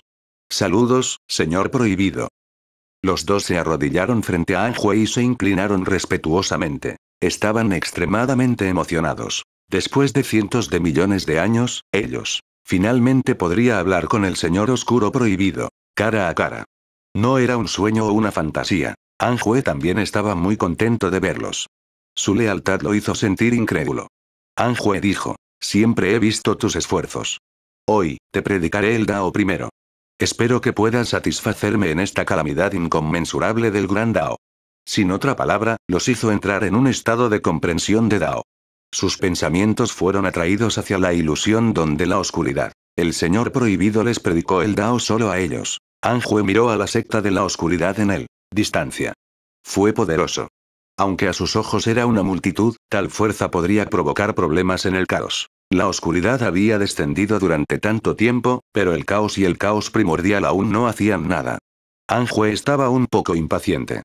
Saludos, señor prohibido. Los dos se arrodillaron frente a Anjue y se inclinaron respetuosamente. Estaban extremadamente emocionados. Después de cientos de millones de años, ellos. Finalmente podría hablar con el señor oscuro prohibido, cara a cara. No era un sueño o una fantasía. Anjue también estaba muy contento de verlos. Su lealtad lo hizo sentir incrédulo. Anjue dijo, siempre he visto tus esfuerzos. Hoy, te predicaré el Dao primero. Espero que puedas satisfacerme en esta calamidad inconmensurable del gran Dao. Sin otra palabra, los hizo entrar en un estado de comprensión de Dao. Sus pensamientos fueron atraídos hacia la ilusión donde la oscuridad. El Señor prohibido les predicó el Dao solo a ellos. Anjue miró a la secta de la oscuridad en él. Distancia. Fue poderoso. Aunque a sus ojos era una multitud, tal fuerza podría provocar problemas en el caos. La oscuridad había descendido durante tanto tiempo, pero el caos y el caos primordial aún no hacían nada. Anjue estaba un poco impaciente.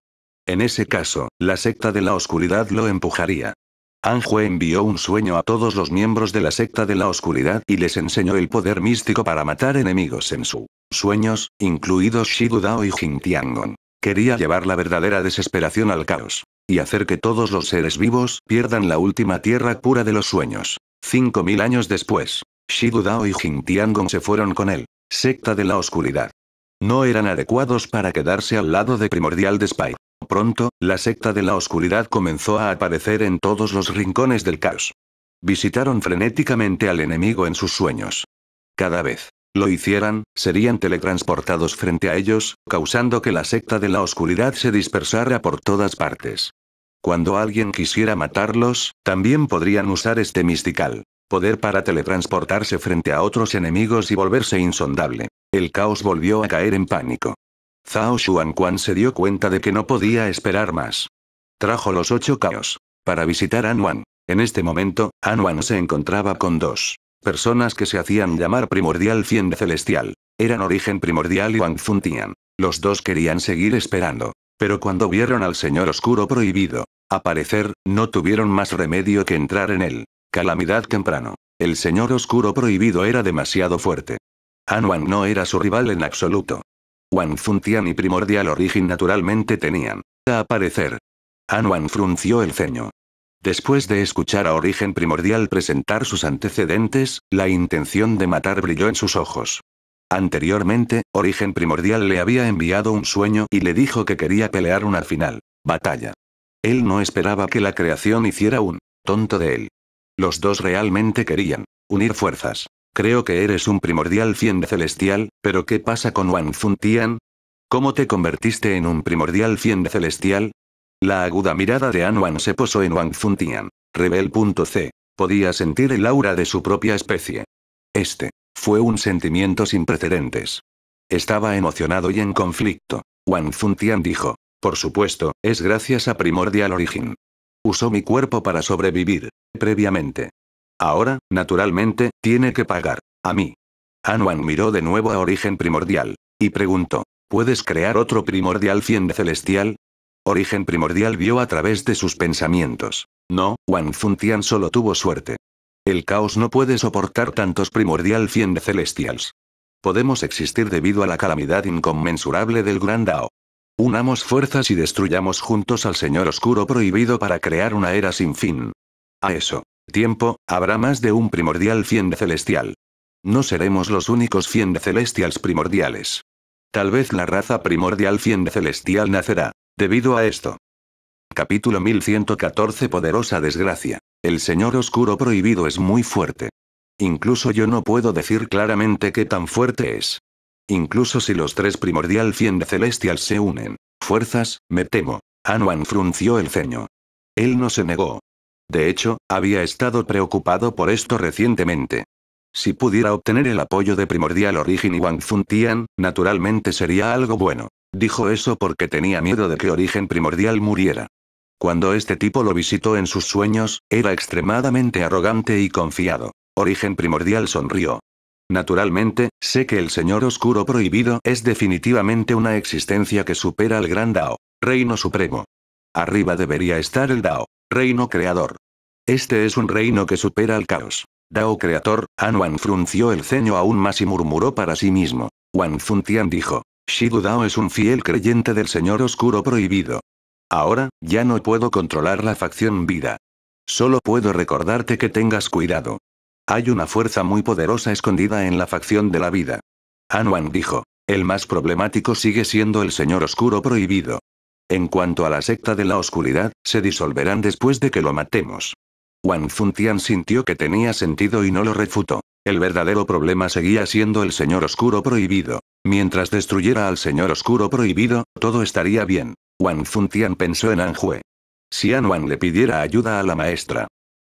En ese caso, la secta de la oscuridad lo empujaría. Anjue envió un sueño a todos los miembros de la secta de la oscuridad y les enseñó el poder místico para matar enemigos en su sueños, incluidos Shidu Dao y Jin Quería llevar la verdadera desesperación al caos. Y hacer que todos los seres vivos pierdan la última tierra pura de los sueños. Cinco mil años después, Shidu Dao y Jin Tiangong se fueron con él. Secta de la oscuridad. No eran adecuados para quedarse al lado de Primordial Despair. Pronto, la secta de la oscuridad comenzó a aparecer en todos los rincones del caos. Visitaron frenéticamente al enemigo en sus sueños. Cada vez lo hicieran, serían teletransportados frente a ellos, causando que la secta de la oscuridad se dispersara por todas partes. Cuando alguien quisiera matarlos, también podrían usar este mistical poder para teletransportarse frente a otros enemigos y volverse insondable. El caos volvió a caer en pánico. Zhao Xuanquan se dio cuenta de que no podía esperar más. Trajo los ocho caos. Para visitar Anwan. En este momento, Anwan se encontraba con dos personas que se hacían llamar Primordial Cien Celestial. Eran Origen Primordial y Wang Tian. Los dos querían seguir esperando. Pero cuando vieron al Señor Oscuro Prohibido aparecer, no tuvieron más remedio que entrar en él. Calamidad temprano. El Señor Oscuro Prohibido era demasiado fuerte. Anwan no era su rival en absoluto. Tian y primordial origen naturalmente tenían. A aparecer. Anwan ah, frunció el ceño. Después de escuchar a Origen Primordial presentar sus antecedentes, la intención de matar brilló en sus ojos. Anteriormente, Origen Primordial le había enviado un sueño y le dijo que quería pelear una final. Batalla. Él no esperaba que la creación hiciera un tonto de él. Los dos realmente querían unir fuerzas. Creo que eres un primordial 100 celestial, pero ¿qué pasa con Fun Tian? ¿Cómo te convertiste en un primordial 100 celestial? La aguda mirada de Anwan se posó en Fun Tian. Rebel.c. Podía sentir el aura de su propia especie. Este. Fue un sentimiento sin precedentes. Estaba emocionado y en conflicto. Wang Tian dijo. Por supuesto, es gracias a Primordial Origin. Usó mi cuerpo para sobrevivir. Previamente, Ahora, naturalmente, tiene que pagar. A mí. Anuan miró de nuevo a Origen Primordial. Y preguntó. ¿Puedes crear otro primordial de celestial? Origen Primordial vio a través de sus pensamientos. No, Wang Tian solo tuvo suerte. El caos no puede soportar tantos primordial fiend celestials. Podemos existir debido a la calamidad inconmensurable del Gran Dao. Unamos fuerzas y destruyamos juntos al Señor Oscuro Prohibido para crear una era sin fin. A eso, tiempo, habrá más de un primordial de celestial. No seremos los únicos de celestiales primordiales. Tal vez la raza primordial de celestial nacerá, debido a esto. Capítulo 1114 Poderosa desgracia. El señor oscuro prohibido es muy fuerte. Incluso yo no puedo decir claramente qué tan fuerte es. Incluso si los tres primordial de celestial se unen. Fuerzas, me temo. Anuan frunció el ceño. Él no se negó, de hecho, había estado preocupado por esto recientemente. Si pudiera obtener el apoyo de Primordial Origen y Wang Zun Tian, naturalmente sería algo bueno. Dijo eso porque tenía miedo de que Origen Primordial muriera. Cuando este tipo lo visitó en sus sueños, era extremadamente arrogante y confiado. Origen Primordial sonrió. Naturalmente, sé que el Señor Oscuro Prohibido es definitivamente una existencia que supera al Gran Dao, Reino Supremo. Arriba debería estar el Dao. Reino creador. Este es un reino que supera el caos. Dao creator, Anuan frunció el ceño aún más y murmuró para sí mismo. Wang Tian dijo. Shidu Dao es un fiel creyente del Señor Oscuro Prohibido. Ahora, ya no puedo controlar la facción vida. Solo puedo recordarte que tengas cuidado. Hay una fuerza muy poderosa escondida en la facción de la vida. Wan dijo. El más problemático sigue siendo el Señor Oscuro Prohibido. En cuanto a la secta de la oscuridad, se disolverán después de que lo matemos. Wang Funtian sintió que tenía sentido y no lo refutó. El verdadero problema seguía siendo el Señor Oscuro Prohibido. Mientras destruyera al Señor Oscuro Prohibido, todo estaría bien. Wang Funtian pensó en Anjue. Si Wang le pidiera ayuda a la maestra.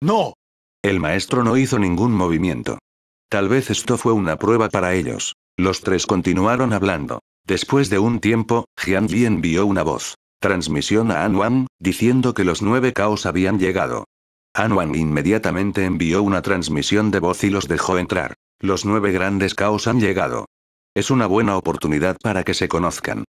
¡No! El maestro no hizo ningún movimiento. Tal vez esto fue una prueba para ellos. Los tres continuaron hablando. Después de un tiempo, Jian Yi envió una voz. Transmisión a Anwan, diciendo que los nueve caos habían llegado. Anwan inmediatamente envió una transmisión de voz y los dejó entrar. Los nueve grandes caos han llegado. Es una buena oportunidad para que se conozcan.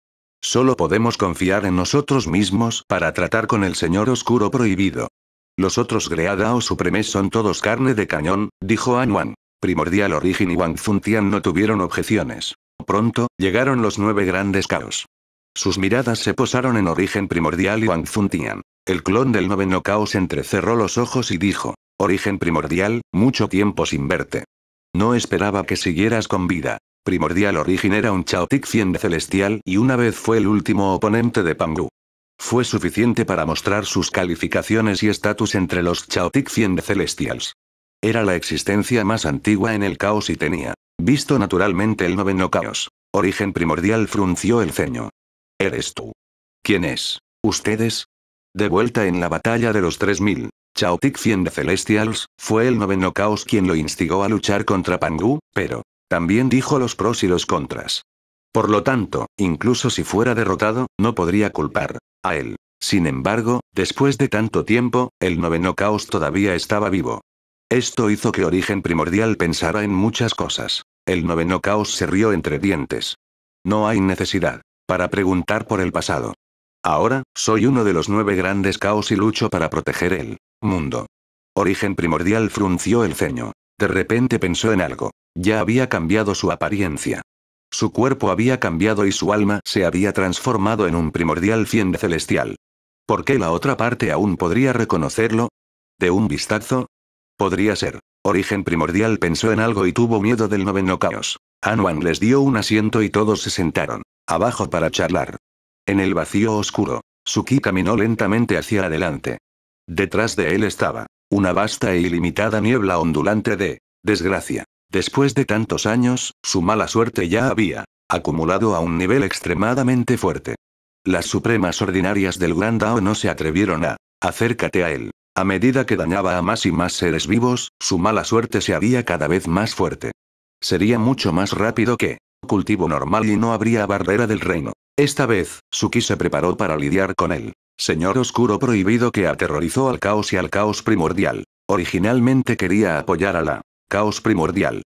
Solo podemos confiar en nosotros mismos para tratar con el Señor Oscuro Prohibido. Los otros Greadao Supremes son todos carne de cañón, dijo Anwan. Primordial Origin y Wang Tian no tuvieron objeciones pronto, llegaron los nueve grandes caos. Sus miradas se posaron en Origen Primordial y Wang El clon del noveno caos entrecerró los ojos y dijo, Origen Primordial, mucho tiempo sin verte. No esperaba que siguieras con vida. Primordial Origen era un Chaotic 100 celestial y una vez fue el último oponente de Pangu. Fue suficiente para mostrar sus calificaciones y estatus entre los Chaotic 100 Celestials. Era la existencia más antigua en el caos y tenía Visto naturalmente el noveno caos. Origen primordial frunció el ceño. Eres tú. ¿Quién es? ¿Ustedes? De vuelta en la batalla de los 3000, Chaotic 100 de Celestials, fue el noveno caos quien lo instigó a luchar contra Pangu, pero también dijo los pros y los contras. Por lo tanto, incluso si fuera derrotado, no podría culpar a él. Sin embargo, después de tanto tiempo, el noveno caos todavía estaba vivo. Esto hizo que Origen Primordial pensara en muchas cosas. El noveno caos se rió entre dientes. No hay necesidad. Para preguntar por el pasado. Ahora, soy uno de los nueve grandes caos y lucho para proteger el mundo. Origen Primordial frunció el ceño. De repente pensó en algo. Ya había cambiado su apariencia. Su cuerpo había cambiado y su alma se había transformado en un primordial fiende celestial. ¿Por qué la otra parte aún podría reconocerlo? De un vistazo, Podría ser. Origen primordial pensó en algo y tuvo miedo del noveno caos. Anwan les dio un asiento y todos se sentaron. Abajo para charlar. En el vacío oscuro, Suki caminó lentamente hacia adelante. Detrás de él estaba una vasta e ilimitada niebla ondulante de desgracia. Después de tantos años, su mala suerte ya había acumulado a un nivel extremadamente fuerte. Las supremas ordinarias del Grand Dao no se atrevieron a acércate a él. A medida que dañaba a más y más seres vivos, su mala suerte se haría cada vez más fuerte. Sería mucho más rápido que cultivo normal y no habría barrera del reino. Esta vez, Suki se preparó para lidiar con el Señor Oscuro Prohibido que aterrorizó al caos y al caos primordial. Originalmente quería apoyar a la caos primordial.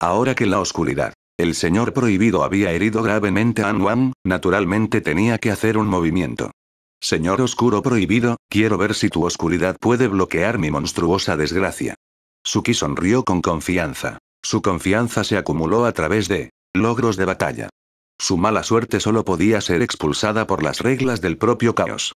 Ahora que la oscuridad, el Señor Prohibido había herido gravemente a Anwan, naturalmente tenía que hacer un movimiento. Señor Oscuro Prohibido, quiero ver si tu oscuridad puede bloquear mi monstruosa desgracia. Suki sonrió con confianza. Su confianza se acumuló a través de logros de batalla. Su mala suerte solo podía ser expulsada por las reglas del propio caos.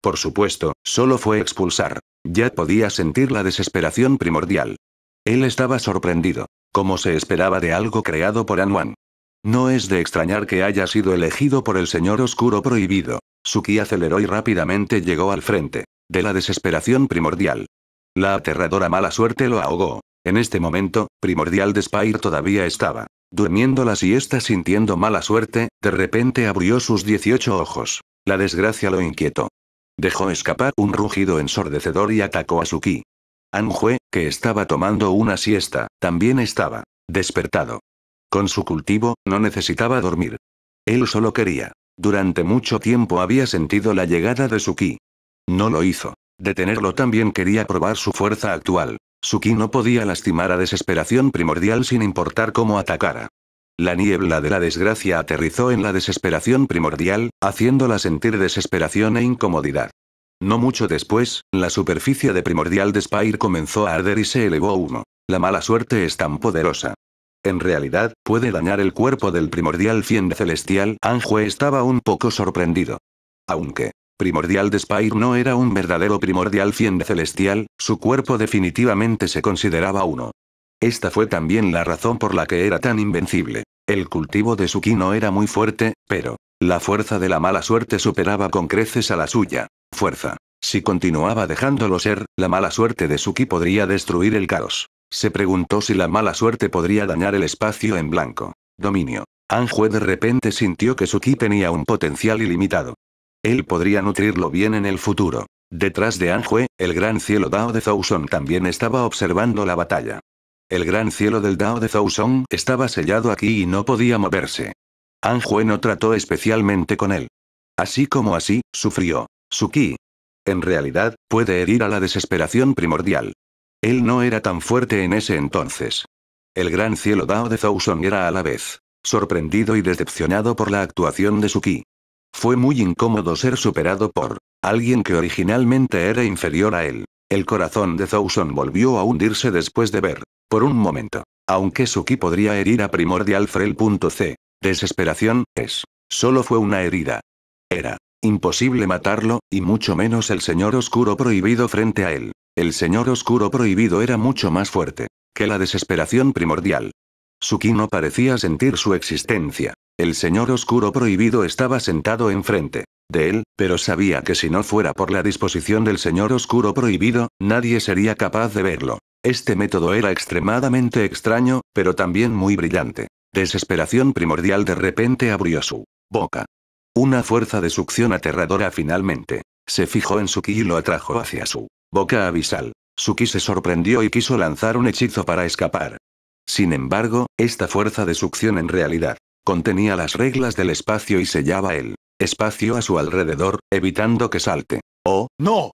Por supuesto, solo fue expulsar. Ya podía sentir la desesperación primordial. Él estaba sorprendido, como se esperaba de algo creado por Anwan. No es de extrañar que haya sido elegido por el Señor Oscuro Prohibido, Suki aceleró y rápidamente llegó al frente. De la desesperación primordial. La aterradora mala suerte lo ahogó. En este momento, Primordial Despair todavía estaba durmiendo la siesta sintiendo mala suerte, de repente abrió sus 18 ojos. La desgracia lo inquietó. Dejó escapar un rugido ensordecedor y atacó a Suki. Anjue, que estaba tomando una siesta, también estaba despertado. Con su cultivo, no necesitaba dormir. Él solo quería durante mucho tiempo había sentido la llegada de Suki. No lo hizo. Detenerlo también quería probar su fuerza actual. Suki no podía lastimar a desesperación primordial sin importar cómo atacara. La niebla de la desgracia aterrizó en la desesperación primordial, haciéndola sentir desesperación e incomodidad. No mucho después, la superficie de primordial de comenzó a arder y se elevó uno. La mala suerte es tan poderosa en realidad, puede dañar el cuerpo del primordial cien celestial. Anjue estaba un poco sorprendido. Aunque, Primordial despair no era un verdadero primordial Fiende celestial, su cuerpo definitivamente se consideraba uno. Esta fue también la razón por la que era tan invencible. El cultivo de Suki no era muy fuerte, pero, la fuerza de la mala suerte superaba con creces a la suya. Fuerza. Si continuaba dejándolo ser, la mala suerte de Suki podría destruir el caos. Se preguntó si la mala suerte podría dañar el espacio en blanco. Dominio. Anjue de repente sintió que Suki tenía un potencial ilimitado. Él podría nutrirlo bien en el futuro. Detrás de Anjue, el gran cielo Dao de Zouson también estaba observando la batalla. El gran cielo del Dao de Zouson estaba sellado aquí y no podía moverse. Anjue no trató especialmente con él. Así como así, sufrió. Suki. En realidad, puede herir a la desesperación primordial. Él no era tan fuerte en ese entonces. El gran cielo Dao de Zouson era a la vez sorprendido y decepcionado por la actuación de Suki. Fue muy incómodo ser superado por alguien que originalmente era inferior a él. El corazón de Zouson volvió a hundirse después de ver, por un momento, aunque Suki podría herir a Primordial C. Desesperación, es. Solo fue una herida. Era imposible matarlo, y mucho menos el señor oscuro prohibido frente a él. El señor oscuro prohibido era mucho más fuerte que la desesperación primordial. Suki no parecía sentir su existencia. El señor oscuro prohibido estaba sentado enfrente de él, pero sabía que si no fuera por la disposición del señor oscuro prohibido, nadie sería capaz de verlo. Este método era extremadamente extraño, pero también muy brillante. Desesperación primordial de repente abrió su boca. Una fuerza de succión aterradora finalmente se fijó en Suki y lo atrajo hacia su Boca abisal. Suki se sorprendió y quiso lanzar un hechizo para escapar. Sin embargo, esta fuerza de succión en realidad contenía las reglas del espacio y sellaba el espacio a su alrededor, evitando que salte. ¡Oh, no!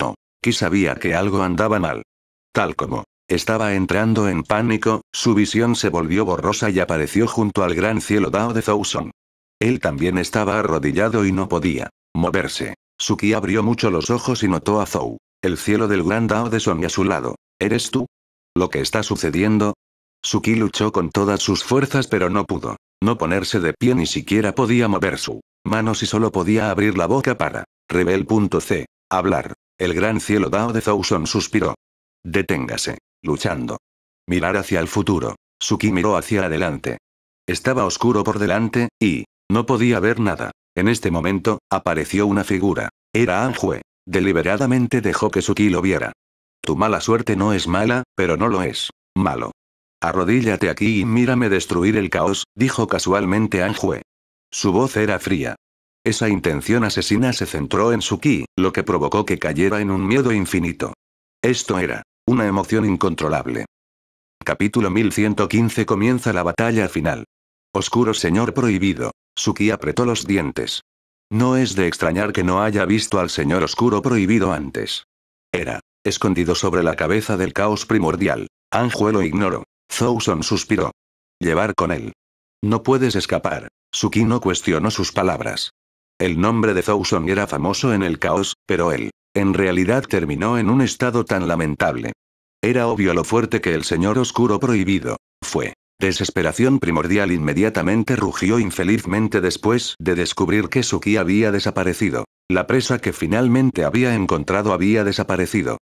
No. Ki sabía que algo andaba mal. Tal como estaba entrando en pánico, su visión se volvió borrosa y apareció junto al gran cielo Dao de Zouson. Él también estaba arrodillado y no podía moverse. Suki abrió mucho los ojos y notó a Zou, el cielo del gran Dao de Son y a su lado. ¿Eres tú? ¿Lo que está sucediendo? Suki luchó con todas sus fuerzas pero no pudo. No ponerse de pie ni siquiera podía mover su mano si solo podía abrir la boca para. Rebel.c. Hablar. El gran cielo Dao de Zouson suspiró. Deténgase. Luchando. Mirar hacia el futuro. Suki miró hacia adelante. Estaba oscuro por delante, y no podía ver nada. En este momento, apareció una figura. Era Anjue. Deliberadamente dejó que Suki lo viera. Tu mala suerte no es mala, pero no lo es. Malo. Arrodíllate aquí y mírame destruir el caos, dijo casualmente Anjue. Su voz era fría. Esa intención asesina se centró en Suki, lo que provocó que cayera en un miedo infinito. Esto era una emoción incontrolable. Capítulo 1115 comienza la batalla final. Oscuro señor prohibido. Suki apretó los dientes. No es de extrañar que no haya visto al Señor Oscuro prohibido antes. Era, escondido sobre la cabeza del caos primordial. Anjuelo ignoró. Zouson suspiró. Llevar con él. No puedes escapar. Suki no cuestionó sus palabras. El nombre de Zouson era famoso en el caos, pero él, en realidad terminó en un estado tan lamentable. Era obvio lo fuerte que el señor oscuro prohibido fue. Desesperación primordial inmediatamente rugió infelizmente después de descubrir que Suki había desaparecido. La presa que finalmente había encontrado había desaparecido.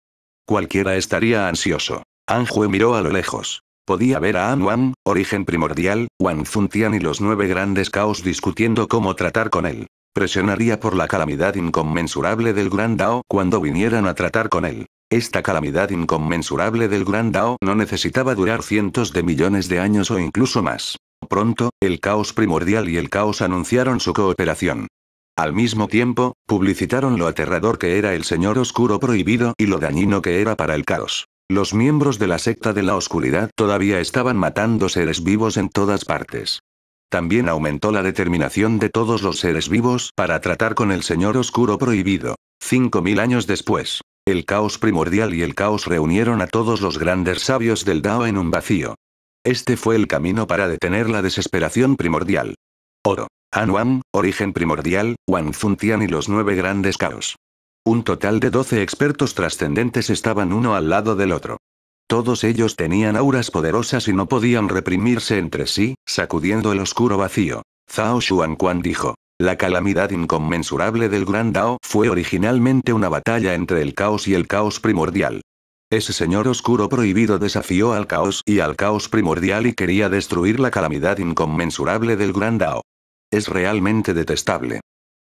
Cualquiera estaría ansioso. Anjue miró a lo lejos. Podía ver a Wan, origen primordial, Wang Zuntian y los nueve grandes caos discutiendo cómo tratar con él. Presionaría por la calamidad inconmensurable del Gran Dao cuando vinieran a tratar con él. Esta calamidad inconmensurable del Gran Dao no necesitaba durar cientos de millones de años o incluso más. Pronto, el caos primordial y el caos anunciaron su cooperación. Al mismo tiempo, publicitaron lo aterrador que era el Señor Oscuro Prohibido y lo dañino que era para el caos. Los miembros de la secta de la oscuridad todavía estaban matando seres vivos en todas partes. También aumentó la determinación de todos los seres vivos para tratar con el Señor Oscuro Prohibido. Cinco años después, el caos primordial y el caos reunieron a todos los grandes sabios del Dao en un vacío. Este fue el camino para detener la desesperación primordial. Oro, Anuam, Origen Primordial, Wang Tian y los nueve grandes caos. Un total de doce expertos trascendentes estaban uno al lado del otro. Todos ellos tenían auras poderosas y no podían reprimirse entre sí, sacudiendo el oscuro vacío. Zhao Xuanquan dijo. La calamidad inconmensurable del Grand Dao fue originalmente una batalla entre el caos y el caos primordial. Ese señor oscuro prohibido desafió al caos y al caos primordial y quería destruir la calamidad inconmensurable del Grand Dao. Es realmente detestable.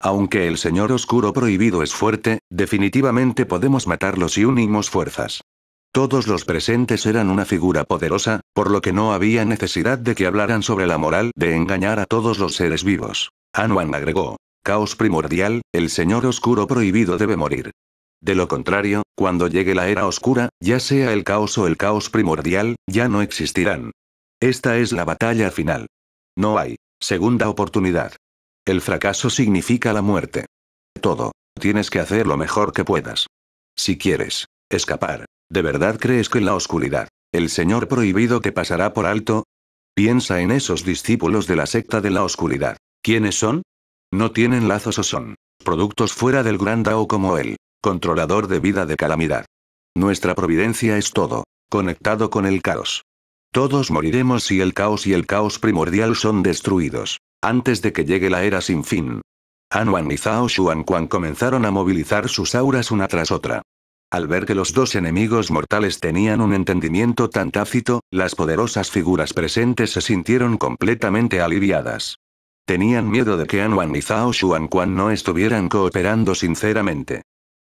Aunque el señor oscuro prohibido es fuerte, definitivamente podemos matarlo si unimos fuerzas. Todos los presentes eran una figura poderosa, por lo que no había necesidad de que hablaran sobre la moral de engañar a todos los seres vivos. Anuan agregó. Caos primordial, el señor oscuro prohibido debe morir. De lo contrario, cuando llegue la era oscura, ya sea el caos o el caos primordial, ya no existirán. Esta es la batalla final. No hay segunda oportunidad. El fracaso significa la muerte. Todo. Tienes que hacer lo mejor que puedas. Si quieres escapar, ¿de verdad crees que en la oscuridad, el Señor prohibido te pasará por alto? Piensa en esos discípulos de la secta de la oscuridad. ¿Quiénes son? No tienen lazos o son productos fuera del gran Dao como él, controlador de vida de calamidad. Nuestra providencia es todo, conectado con el caos. Todos moriremos si el caos y el caos primordial son destruidos, antes de que llegue la era sin fin. Anuan y Zhao Xuanquan comenzaron a movilizar sus auras una tras otra. Al ver que los dos enemigos mortales tenían un entendimiento tan tácito, las poderosas figuras presentes se sintieron completamente aliviadas. Tenían miedo de que Anwan y Zhao Xuanquan no estuvieran cooperando sinceramente.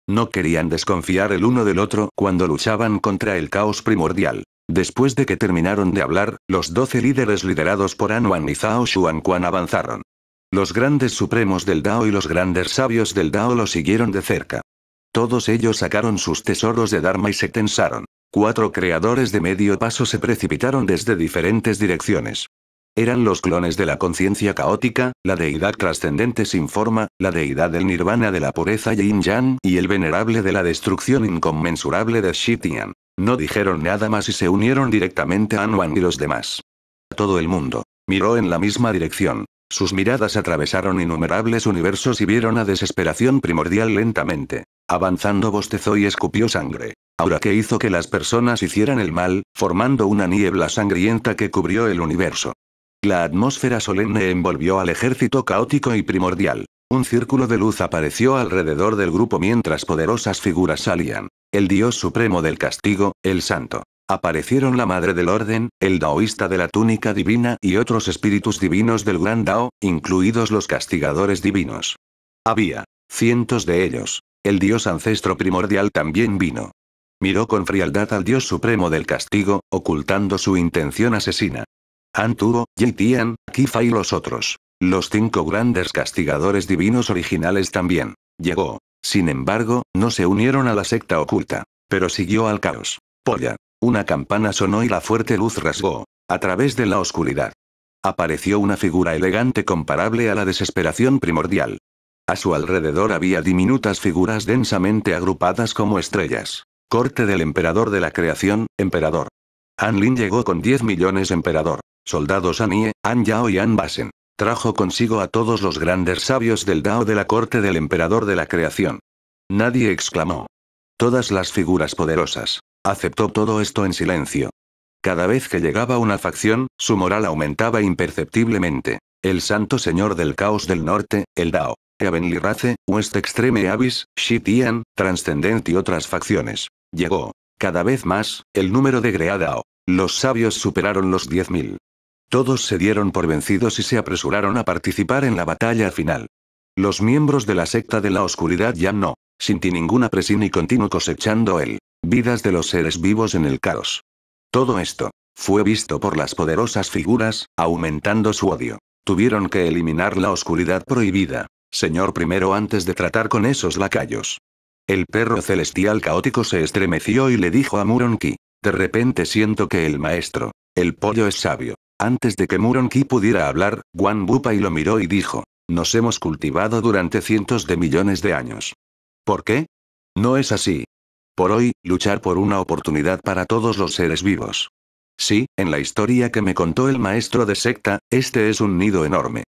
No querían desconfiar el uno del otro cuando luchaban contra el caos primordial. Después de que terminaron de hablar, los doce líderes liderados por Anwan y Zhao Xuanquan avanzaron. Los grandes supremos del Dao y los grandes sabios del Dao lo siguieron de cerca. Todos ellos sacaron sus tesoros de Dharma y se tensaron. Cuatro creadores de medio paso se precipitaron desde diferentes direcciones. Eran los clones de la conciencia caótica, la deidad trascendente sin forma, la deidad del nirvana de la pureza yin-yang y el venerable de la destrucción inconmensurable de Shitian. No dijeron nada más y se unieron directamente a Anwan y los demás. Todo el mundo miró en la misma dirección. Sus miradas atravesaron innumerables universos y vieron a desesperación primordial lentamente. Avanzando bostezó y escupió sangre. Ahora que hizo que las personas hicieran el mal, formando una niebla sangrienta que cubrió el universo. La atmósfera solemne envolvió al ejército caótico y primordial. Un círculo de luz apareció alrededor del grupo mientras poderosas figuras salían. El dios supremo del castigo, el santo. Aparecieron la madre del orden, el daoísta de la túnica divina y otros espíritus divinos del gran dao, incluidos los castigadores divinos. Había cientos de ellos. El dios ancestro primordial también vino. Miró con frialdad al dios supremo del castigo, ocultando su intención asesina. Antuo, Jitian, Kifa y los otros. Los cinco grandes castigadores divinos originales también. Llegó. Sin embargo, no se unieron a la secta oculta. Pero siguió al caos. Polla. Una campana sonó y la fuerte luz rasgó. A través de la oscuridad. Apareció una figura elegante comparable a la desesperación primordial. A su alrededor había diminutas figuras densamente agrupadas como estrellas. Corte del emperador de la creación, emperador. Anlin llegó con 10 millones emperador soldados Anie, An Yao y An Basen. Trajo consigo a todos los grandes sabios del Dao de la corte del emperador de la creación. Nadie exclamó. Todas las figuras poderosas. Aceptó todo esto en silencio. Cada vez que llegaba una facción, su moral aumentaba imperceptiblemente. El santo señor del caos del norte, el Dao, Race, West Extreme Abyss, Shitian, Transcendent y otras facciones. Llegó. Cada vez más, el número de Greadao. Los sabios superaron los 10.000. Todos se dieron por vencidos y se apresuraron a participar en la batalla final. Los miembros de la secta de la oscuridad ya no, sin ninguna presión y continuo cosechando el vidas de los seres vivos en el caos. Todo esto fue visto por las poderosas figuras, aumentando su odio. Tuvieron que eliminar la oscuridad prohibida, señor primero antes de tratar con esos lacayos. El perro celestial caótico se estremeció y le dijo a Muronki, de repente siento que el maestro, el pollo es sabio. Antes de que Muronki pudiera hablar, Guan Bupai lo miró y dijo. Nos hemos cultivado durante cientos de millones de años. ¿Por qué? No es así. Por hoy, luchar por una oportunidad para todos los seres vivos. Sí, en la historia que me contó el maestro de secta, este es un nido enorme.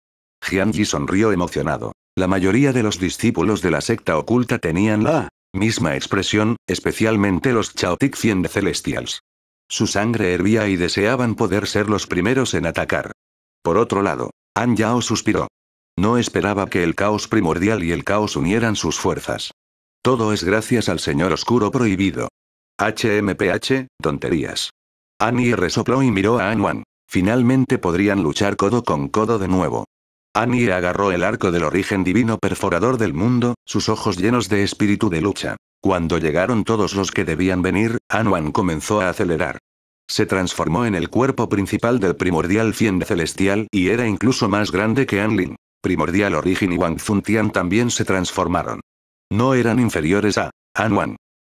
Jianji sonrió emocionado. La mayoría de los discípulos de la secta oculta tenían la misma expresión, especialmente los Chaotic 100 de Celestials. Su sangre hervía y deseaban poder ser los primeros en atacar. Por otro lado, An Yao suspiró. No esperaba que el caos primordial y el caos unieran sus fuerzas. Todo es gracias al señor oscuro prohibido. HMPH, tonterías. Annie resopló y miró a Anwan. Finalmente podrían luchar codo con codo de nuevo. Annie agarró el arco del origen divino perforador del mundo, sus ojos llenos de espíritu de lucha. Cuando llegaron todos los que debían venir, Anwan comenzó a acelerar. Se transformó en el cuerpo principal del primordial Fiend celestial y era incluso más grande que Anlin. Primordial Origen y Wang Tian también se transformaron. No eran inferiores a Anwan.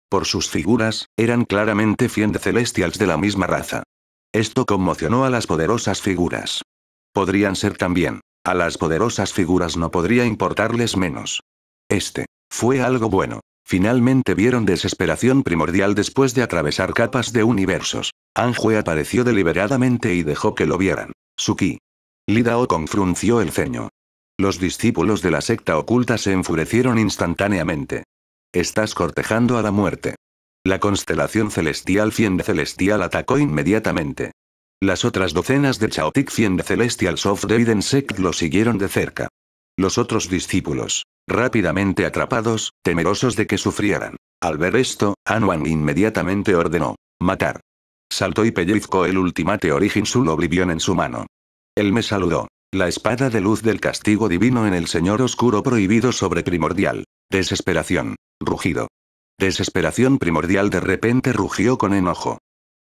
Por sus figuras, eran claramente Fiend celestials de la misma raza. Esto conmocionó a las poderosas figuras. Podrían ser también. A las poderosas figuras no podría importarles menos. Este. Fue algo bueno. Finalmente vieron desesperación primordial después de atravesar capas de universos. Anjue apareció deliberadamente y dejó que lo vieran. Suki. Lidao confrunció el ceño. Los discípulos de la secta oculta se enfurecieron instantáneamente. Estás cortejando a la muerte. La constelación celestial Fiend Celestial atacó inmediatamente. Las otras docenas de Chaotic Fiend Celestial Soft Deiden Sect lo siguieron de cerca. Los otros discípulos, rápidamente atrapados, temerosos de que sufrieran. Al ver esto, Anuan inmediatamente ordenó. Matar. Saltó y pellizcó el ultimate origen Soul Oblivion en su mano. Él me saludó. La espada de luz del castigo divino en el Señor Oscuro prohibido sobre primordial. Desesperación. Rugido. Desesperación primordial de repente rugió con enojo.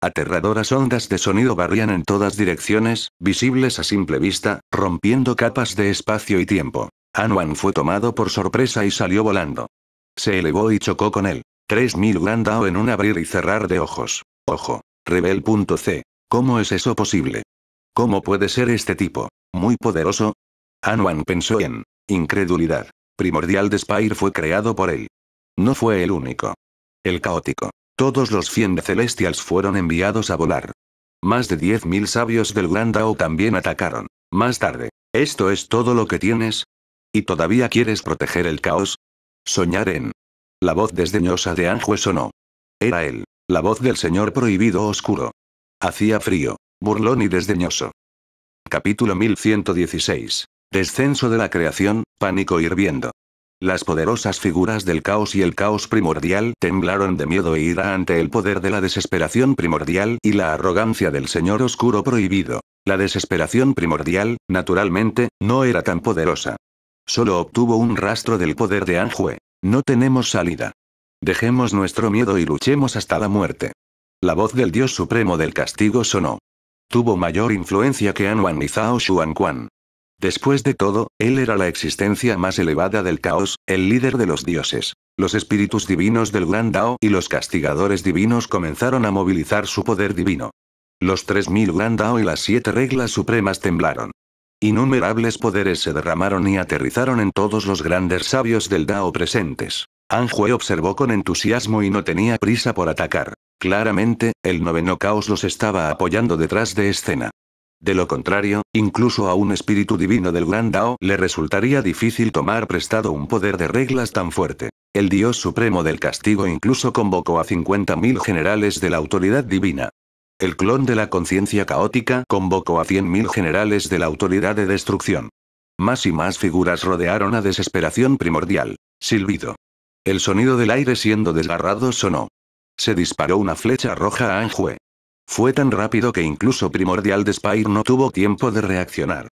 Aterradoras ondas de sonido barrían en todas direcciones, visibles a simple vista, rompiendo capas de espacio y tiempo. Anwan fue tomado por sorpresa y salió volando. Se elevó y chocó con él. 3000 Grand en un abrir y cerrar de ojos. Ojo. Rebel.c. ¿Cómo es eso posible? ¿Cómo puede ser este tipo? ¿Muy poderoso? Anwan pensó en incredulidad. Primordial de Spire fue creado por él. No fue el único. El caótico. Todos los 100 Celestials fueron enviados a volar. Más de 10.000 sabios del Grand también atacaron. Más tarde. ¿Esto es todo lo que tienes? ¿Y todavía quieres proteger el caos? Soñar en. La voz desdeñosa de Anjue sonó. Era él, la voz del señor prohibido oscuro. Hacía frío, burlón y desdeñoso. Capítulo 1116. Descenso de la creación, pánico hirviendo. Las poderosas figuras del caos y el caos primordial temblaron de miedo e ira ante el poder de la desesperación primordial y la arrogancia del señor oscuro prohibido. La desesperación primordial, naturalmente, no era tan poderosa. Solo obtuvo un rastro del poder de Anjue. No tenemos salida. Dejemos nuestro miedo y luchemos hasta la muerte. La voz del dios supremo del castigo sonó. Tuvo mayor influencia que Anwan y Zhao Quan. Después de todo, él era la existencia más elevada del caos, el líder de los dioses. Los espíritus divinos del Gran Dao y los castigadores divinos comenzaron a movilizar su poder divino. Los 3.000 Gran Dao y las siete reglas supremas temblaron. Innumerables poderes se derramaron y aterrizaron en todos los grandes sabios del Dao presentes. Anjue observó con entusiasmo y no tenía prisa por atacar. Claramente, el noveno caos los estaba apoyando detrás de escena. De lo contrario, incluso a un espíritu divino del Gran Dao le resultaría difícil tomar prestado un poder de reglas tan fuerte. El Dios Supremo del Castigo incluso convocó a 50.000 generales de la autoridad divina. El clon de la conciencia caótica convocó a 100.000 generales de la autoridad de destrucción. Más y más figuras rodearon a desesperación primordial. Silbido. El sonido del aire siendo desgarrado sonó. Se disparó una flecha roja a Anjue. Fue tan rápido que incluso Primordial Despair no tuvo tiempo de reaccionar.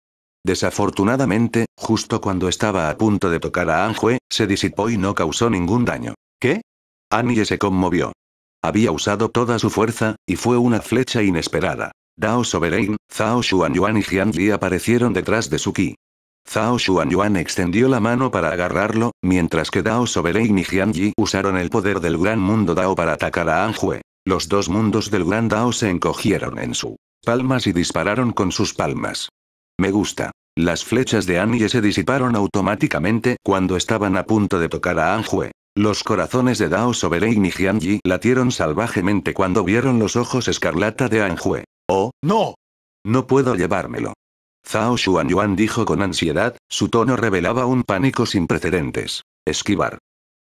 Desafortunadamente, justo cuando estaba a punto de tocar a Anjue, se disipó y no causó ningún daño. ¿Qué? Annie se conmovió. Había usado toda su fuerza, y fue una flecha inesperada. Dao Sovereign, Zhao Yuan y Jian Yi aparecieron detrás de su ki. Zhao Yuan extendió la mano para agarrarlo, mientras que Dao Sovereign y Jian Yi usaron el poder del gran mundo Dao para atacar a Anjue. Los dos mundos del gran Dao se encogieron en su palmas y dispararon con sus palmas. Me gusta. Las flechas de Anye se disiparon automáticamente cuando estaban a punto de tocar a Anjue. Los corazones de Dao Sovereign y Yi latieron salvajemente cuando vieron los ojos escarlata de Anjue. ¡Oh, no! No puedo llevármelo. Zhao Yuan dijo con ansiedad, su tono revelaba un pánico sin precedentes. Esquivar.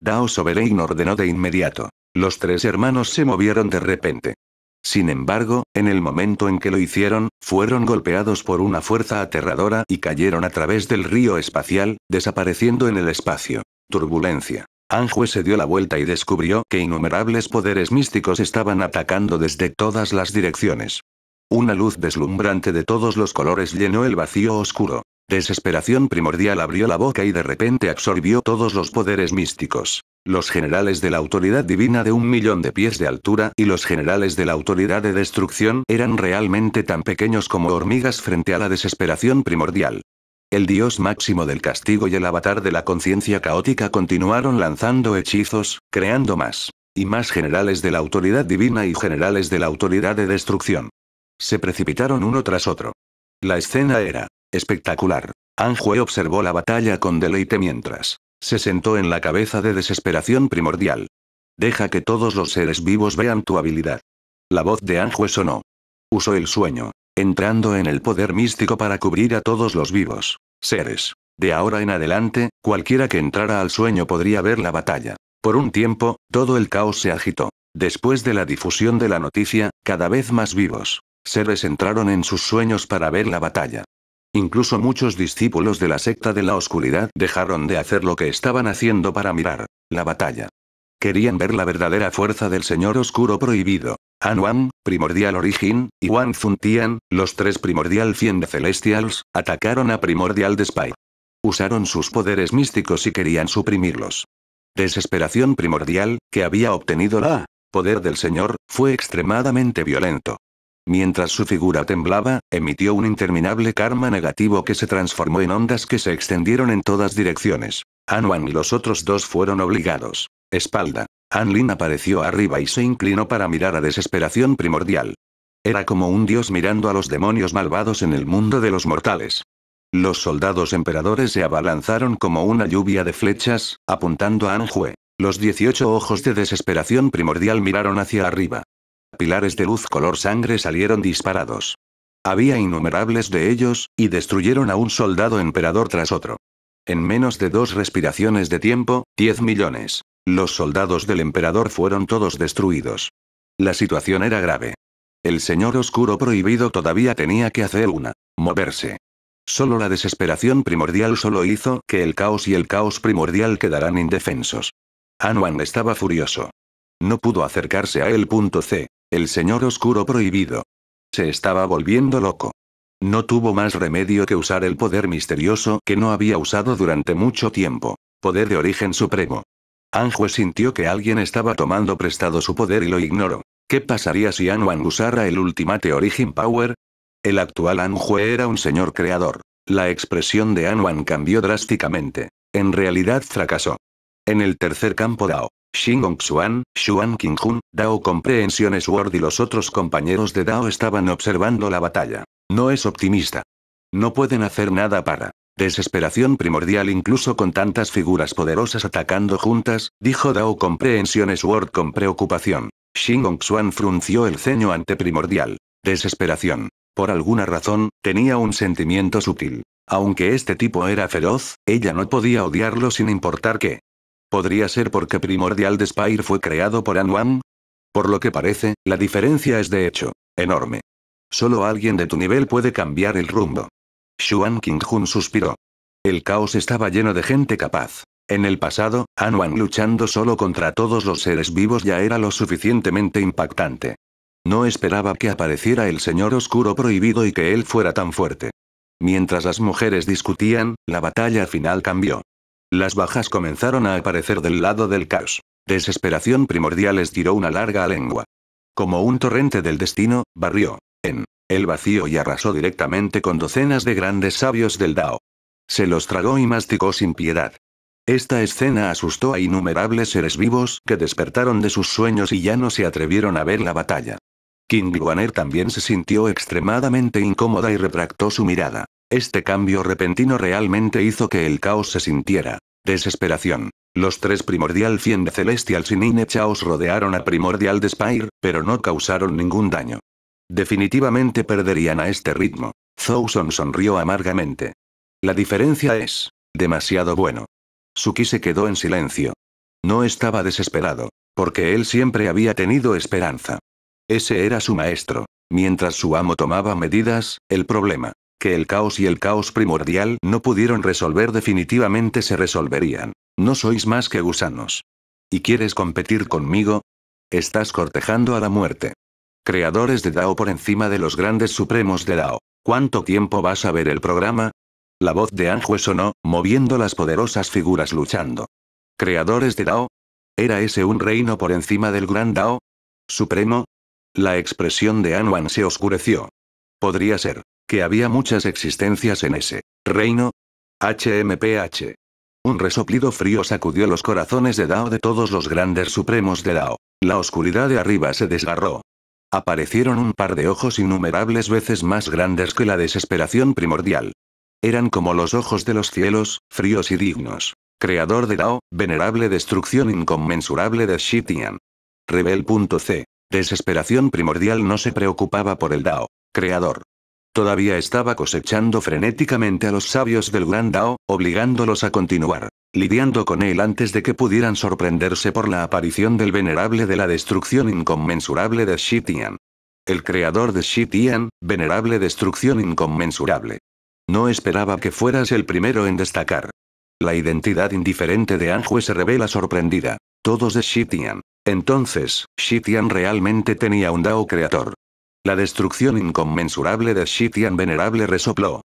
Dao Sovereign ordenó de inmediato. Los tres hermanos se movieron de repente. Sin embargo, en el momento en que lo hicieron, fueron golpeados por una fuerza aterradora y cayeron a través del río espacial, desapareciendo en el espacio. Turbulencia. Anjue se dio la vuelta y descubrió que innumerables poderes místicos estaban atacando desde todas las direcciones. Una luz deslumbrante de todos los colores llenó el vacío oscuro. Desesperación primordial abrió la boca y de repente absorbió todos los poderes místicos. Los generales de la autoridad divina de un millón de pies de altura y los generales de la autoridad de destrucción eran realmente tan pequeños como hormigas frente a la desesperación primordial. El dios máximo del castigo y el avatar de la conciencia caótica continuaron lanzando hechizos, creando más y más generales de la autoridad divina y generales de la autoridad de destrucción. Se precipitaron uno tras otro. La escena era espectacular. Anjue observó la batalla con deleite mientras se sentó en la cabeza de desesperación primordial. Deja que todos los seres vivos vean tu habilidad. La voz de Anjue sonó. Usó el sueño, entrando en el poder místico para cubrir a todos los vivos seres. De ahora en adelante, cualquiera que entrara al sueño podría ver la batalla. Por un tiempo, todo el caos se agitó. Después de la difusión de la noticia, cada vez más vivos seres entraron en sus sueños para ver la batalla. Incluso muchos discípulos de la secta de la oscuridad dejaron de hacer lo que estaban haciendo para mirar la batalla. Querían ver la verdadera fuerza del Señor Oscuro Prohibido. Anuan, Primordial Origin, y Wan Tian, los tres Primordial Fiend Celestials, atacaron a Primordial Despite. Usaron sus poderes místicos y querían suprimirlos. Desesperación primordial, que había obtenido la poder del Señor, fue extremadamente violento. Mientras su figura temblaba, emitió un interminable karma negativo que se transformó en ondas que se extendieron en todas direcciones. Anuan y los otros dos fueron obligados Espalda. Anlin apareció arriba y se inclinó para mirar a desesperación primordial. Era como un dios mirando a los demonios malvados en el mundo de los mortales. Los soldados emperadores se abalanzaron como una lluvia de flechas, apuntando a Anjue. Los 18 ojos de desesperación primordial miraron hacia arriba. Pilares de luz color sangre salieron disparados. Había innumerables de ellos, y destruyeron a un soldado emperador tras otro. En menos de dos respiraciones de tiempo, 10 millones. Los soldados del emperador fueron todos destruidos. La situación era grave. El señor oscuro prohibido todavía tenía que hacer una. Moverse. Solo la desesperación primordial solo hizo que el caos y el caos primordial quedaran indefensos. Anuan estaba furioso. No pudo acercarse a él. C. El señor oscuro prohibido. Se estaba volviendo loco. No tuvo más remedio que usar el poder misterioso que no había usado durante mucho tiempo. Poder de origen supremo. Anhue sintió que alguien estaba tomando prestado su poder y lo ignoró. ¿Qué pasaría si Anwan usara el Ultimate Origin Power? El actual Anjue era un señor creador. La expresión de Anwan cambió drásticamente. En realidad fracasó. En el tercer campo Dao, Xingong Xuan, Xuan Qingjun, Dao Comprehension Sword y los otros compañeros de Dao estaban observando la batalla. No es optimista. No pueden hacer nada para Desesperación primordial incluso con tantas figuras poderosas atacando juntas, dijo Dao con prehensiones Word con preocupación. Xingong Xuan frunció el ceño ante primordial. Desesperación. Por alguna razón, tenía un sentimiento sutil. Aunque este tipo era feroz, ella no podía odiarlo sin importar qué. ¿Podría ser porque Primordial Despire fue creado por Anwan? Por lo que parece, la diferencia es de hecho, enorme. Solo alguien de tu nivel puede cambiar el rumbo. Xuan Qingjun suspiró. El caos estaba lleno de gente capaz. En el pasado, Anwan luchando solo contra todos los seres vivos ya era lo suficientemente impactante. No esperaba que apareciera el señor oscuro prohibido y que él fuera tan fuerte. Mientras las mujeres discutían, la batalla final cambió. Las bajas comenzaron a aparecer del lado del caos. Desesperación primordial tiró una larga lengua. Como un torrente del destino, barrió. En el vacío y arrasó directamente con docenas de grandes sabios del Dao. Se los tragó y masticó sin piedad. Esta escena asustó a innumerables seres vivos que despertaron de sus sueños y ya no se atrevieron a ver la batalla. King Guaner también se sintió extremadamente incómoda y retractó su mirada. Este cambio repentino realmente hizo que el caos se sintiera. Desesperación. Los tres Primordial de Celestial Sinine Chaos rodearon a Primordial Despair, pero no causaron ningún daño. Definitivamente perderían a este ritmo. Zouson sonrió amargamente. La diferencia es demasiado bueno. Suki se quedó en silencio. No estaba desesperado, porque él siempre había tenido esperanza. Ese era su maestro. Mientras su amo tomaba medidas, el problema, que el caos y el caos primordial no pudieron resolver definitivamente se resolverían. No sois más que gusanos. ¿Y quieres competir conmigo? Estás cortejando a la muerte creadores de DAO por encima de los grandes supremos de DAO. ¿Cuánto tiempo vas a ver el programa? La voz de Anjue sonó, moviendo las poderosas figuras luchando. ¿Creadores de DAO? ¿Era ese un reino por encima del gran DAO? ¿Supremo? La expresión de Anwan se oscureció. Podría ser, que había muchas existencias en ese reino. HMPH. Un resoplido frío sacudió los corazones de Dao de todos los grandes supremos de Dao. La oscuridad de arriba se desgarró, Aparecieron un par de ojos innumerables veces más grandes que la desesperación primordial. Eran como los ojos de los cielos, fríos y dignos. Creador de Dao, venerable destrucción inconmensurable de Shitian. Rebel.c. Desesperación primordial no se preocupaba por el Dao. Creador. Todavía estaba cosechando frenéticamente a los sabios del Gran Dao, obligándolos a continuar lidiando con él antes de que pudieran sorprenderse por la aparición del venerable de la destrucción inconmensurable de Shitian. El creador de Shitian, venerable destrucción inconmensurable. No esperaba que fueras el primero en destacar. La identidad indiferente de Anjue se revela sorprendida. Todos de Shitian. Entonces, Shitian realmente tenía un Dao creador. La destrucción inconmensurable de Shitian Venerable resopló.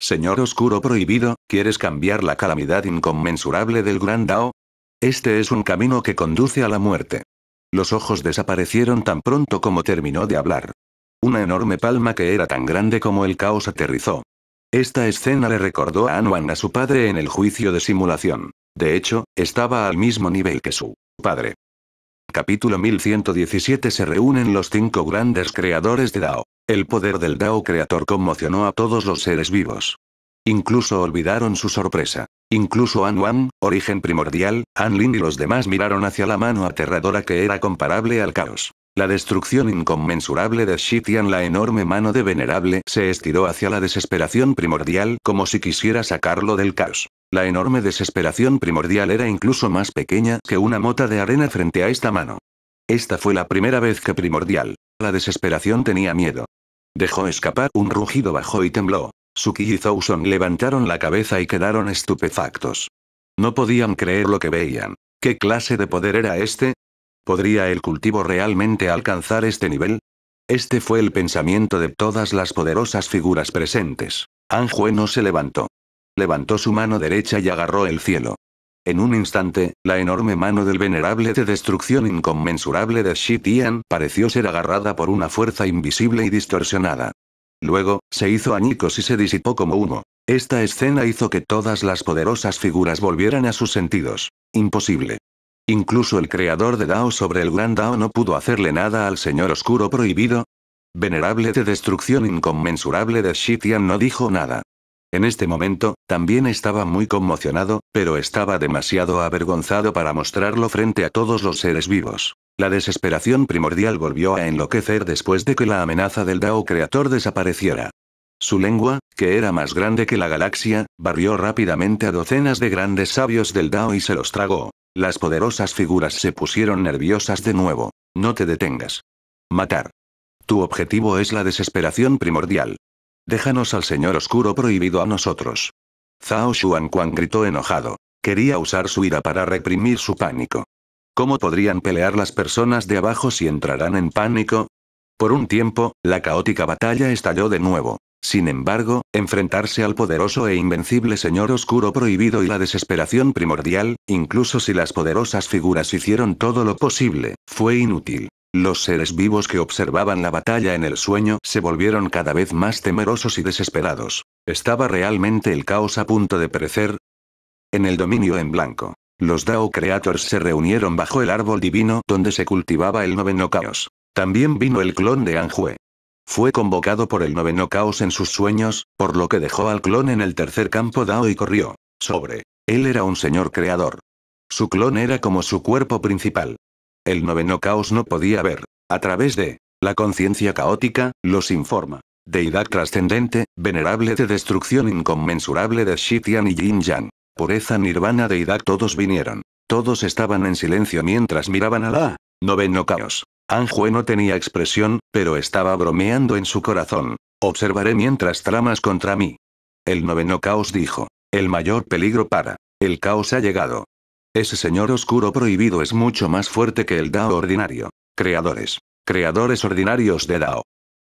Señor Oscuro Prohibido, ¿quieres cambiar la calamidad inconmensurable del Gran Dao? Este es un camino que conduce a la muerte. Los ojos desaparecieron tan pronto como terminó de hablar. Una enorme palma que era tan grande como el caos aterrizó. Esta escena le recordó a Anwan a su padre en el juicio de simulación. De hecho, estaba al mismo nivel que su padre. Capítulo 1117 Se reúnen los cinco grandes creadores de Dao. El poder del Dao creador conmocionó a todos los seres vivos. Incluso olvidaron su sorpresa. Incluso An Wan, origen primordial, An Lin y los demás miraron hacia la mano aterradora que era comparable al caos. La destrucción inconmensurable de Shitian, la enorme mano de Venerable, se estiró hacia la desesperación primordial como si quisiera sacarlo del caos. La enorme desesperación primordial era incluso más pequeña que una mota de arena frente a esta mano. Esta fue la primera vez que primordial, la desesperación tenía miedo. Dejó escapar un rugido bajo y tembló. Suki y levantaron la cabeza y quedaron estupefactos. No podían creer lo que veían. ¿Qué clase de poder era este? ¿Podría el cultivo realmente alcanzar este nivel? Este fue el pensamiento de todas las poderosas figuras presentes. Anjue no se levantó levantó su mano derecha y agarró el cielo. En un instante, la enorme mano del venerable de destrucción inconmensurable de Shitian pareció ser agarrada por una fuerza invisible y distorsionada. Luego, se hizo añicos y se disipó como humo. Esta escena hizo que todas las poderosas figuras volvieran a sus sentidos. Imposible. Incluso el creador de Dao sobre el gran Dao no pudo hacerle nada al señor oscuro prohibido. Venerable de destrucción inconmensurable de Shitian no dijo nada. En este momento, también estaba muy conmocionado, pero estaba demasiado avergonzado para mostrarlo frente a todos los seres vivos. La desesperación primordial volvió a enloquecer después de que la amenaza del Dao Creator desapareciera. Su lengua, que era más grande que la galaxia, barrió rápidamente a docenas de grandes sabios del Dao y se los tragó. Las poderosas figuras se pusieron nerviosas de nuevo. No te detengas. Matar. Tu objetivo es la desesperación primordial. Déjanos al señor oscuro prohibido a nosotros. Zhao Xuanquan gritó enojado. Quería usar su ira para reprimir su pánico. ¿Cómo podrían pelear las personas de abajo si entrarán en pánico? Por un tiempo, la caótica batalla estalló de nuevo. Sin embargo, enfrentarse al poderoso e invencible señor oscuro prohibido y la desesperación primordial, incluso si las poderosas figuras hicieron todo lo posible, fue inútil. Los seres vivos que observaban la batalla en el sueño se volvieron cada vez más temerosos y desesperados. ¿Estaba realmente el caos a punto de perecer? En el dominio en blanco, los Dao Creators se reunieron bajo el árbol divino donde se cultivaba el noveno caos. También vino el clon de Anjue. Fue convocado por el noveno caos en sus sueños, por lo que dejó al clon en el tercer campo Dao y corrió. Sobre. Él era un señor creador. Su clon era como su cuerpo principal el noveno caos no podía ver. A través de la conciencia caótica, los informa. Deidad trascendente, venerable de destrucción inconmensurable de Shitian y Yin Yang. Pureza nirvana deidad todos vinieron. Todos estaban en silencio mientras miraban a la noveno caos. Anjue no tenía expresión, pero estaba bromeando en su corazón. Observaré mientras tramas contra mí. El noveno caos dijo. El mayor peligro para. El caos ha llegado. Ese señor oscuro prohibido es mucho más fuerte que el Dao ordinario. Creadores. Creadores ordinarios de Dao.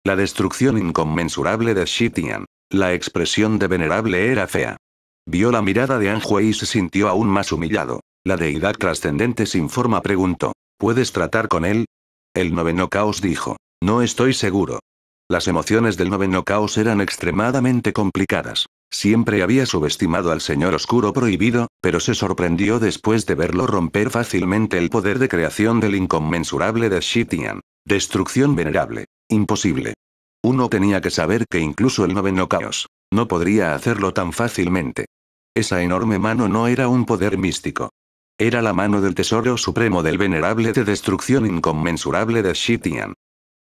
La destrucción inconmensurable de Shitian. La expresión de venerable era fea. Vio la mirada de Anjue y se sintió aún más humillado. La deidad trascendente sin forma preguntó. ¿Puedes tratar con él? El noveno caos dijo. No estoy seguro. Las emociones del noveno caos eran extremadamente complicadas. Siempre había subestimado al Señor Oscuro Prohibido, pero se sorprendió después de verlo romper fácilmente el poder de creación del inconmensurable de Shitian. Destrucción venerable. Imposible. Uno tenía que saber que incluso el noveno caos no podría hacerlo tan fácilmente. Esa enorme mano no era un poder místico. Era la mano del tesoro supremo del venerable de destrucción inconmensurable de Shitian.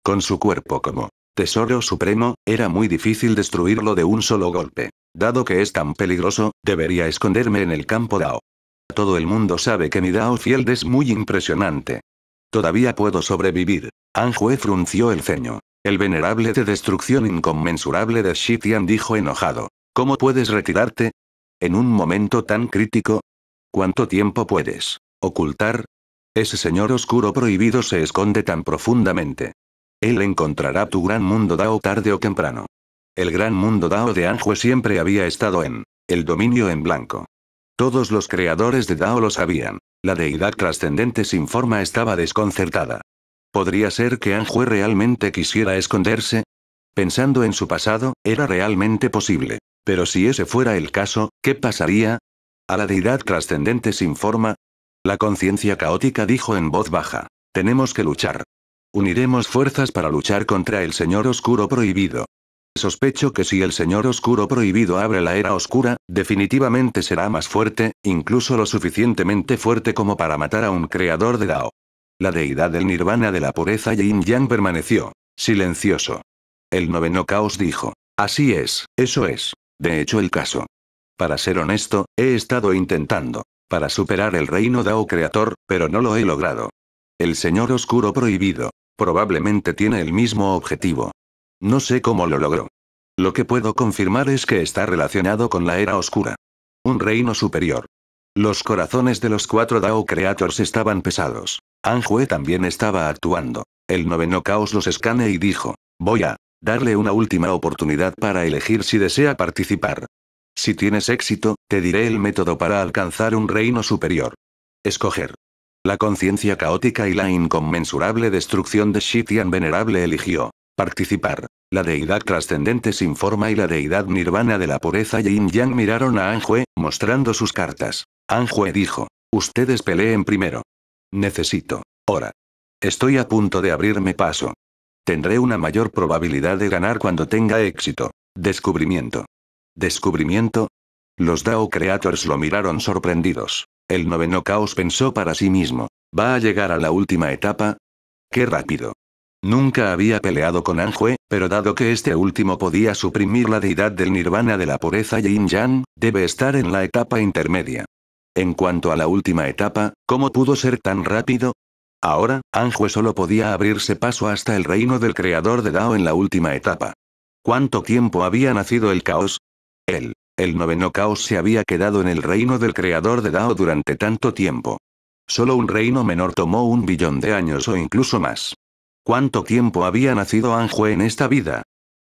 Con su cuerpo como tesoro supremo, era muy difícil destruirlo de un solo golpe. Dado que es tan peligroso, debería esconderme en el campo Dao. Todo el mundo sabe que mi Dao Field es muy impresionante. Todavía puedo sobrevivir. Anjue frunció el ceño. El venerable de destrucción inconmensurable de Shitian dijo enojado. ¿Cómo puedes retirarte? En un momento tan crítico. ¿Cuánto tiempo puedes ocultar? Ese señor oscuro prohibido se esconde tan profundamente. Él encontrará tu gran mundo Dao tarde o temprano. El gran mundo Dao de Anjue siempre había estado en el dominio en blanco. Todos los creadores de Dao lo sabían. La deidad trascendente sin forma estaba desconcertada. ¿Podría ser que Anjue realmente quisiera esconderse? Pensando en su pasado, era realmente posible. Pero si ese fuera el caso, ¿qué pasaría? ¿A la deidad trascendente sin forma? La conciencia caótica dijo en voz baja. Tenemos que luchar. Uniremos fuerzas para luchar contra el Señor Oscuro Prohibido. Sospecho que si el señor oscuro prohibido abre la era oscura, definitivamente será más fuerte, incluso lo suficientemente fuerte como para matar a un creador de Dao. La deidad del nirvana de la pureza Yin Yang permaneció silencioso. El noveno caos dijo, así es, eso es, de hecho el caso. Para ser honesto, he estado intentando, para superar el reino Dao creador pero no lo he logrado. El señor oscuro prohibido, probablemente tiene el mismo objetivo. No sé cómo lo logró. Lo que puedo confirmar es que está relacionado con la era oscura. Un reino superior. Los corazones de los cuatro Dao Creators estaban pesados. Anjue también estaba actuando. El noveno caos los escane y dijo, voy a darle una última oportunidad para elegir si desea participar. Si tienes éxito, te diré el método para alcanzar un reino superior. Escoger. La conciencia caótica y la inconmensurable destrucción de Shitian Venerable eligió. Participar. La deidad trascendente sin forma y la deidad nirvana de la pureza Yin Yang miraron a Anjue, mostrando sus cartas. Anjue dijo. Ustedes peleen primero. Necesito. Ahora. Estoy a punto de abrirme paso. Tendré una mayor probabilidad de ganar cuando tenga éxito. Descubrimiento. Descubrimiento. Los Dao Creators lo miraron sorprendidos. El noveno caos pensó para sí mismo. ¿Va a llegar a la última etapa? ¡Qué rápido! Nunca había peleado con Anjue, pero dado que este último podía suprimir la deidad del nirvana de la pureza yin-yang, debe estar en la etapa intermedia. En cuanto a la última etapa, ¿cómo pudo ser tan rápido? Ahora, Anjue solo podía abrirse paso hasta el reino del creador de Dao en la última etapa. ¿Cuánto tiempo había nacido el caos? Él, el noveno caos se había quedado en el reino del creador de Dao durante tanto tiempo. Solo un reino menor tomó un billón de años o incluso más. ¿Cuánto tiempo había nacido Anjue en esta vida?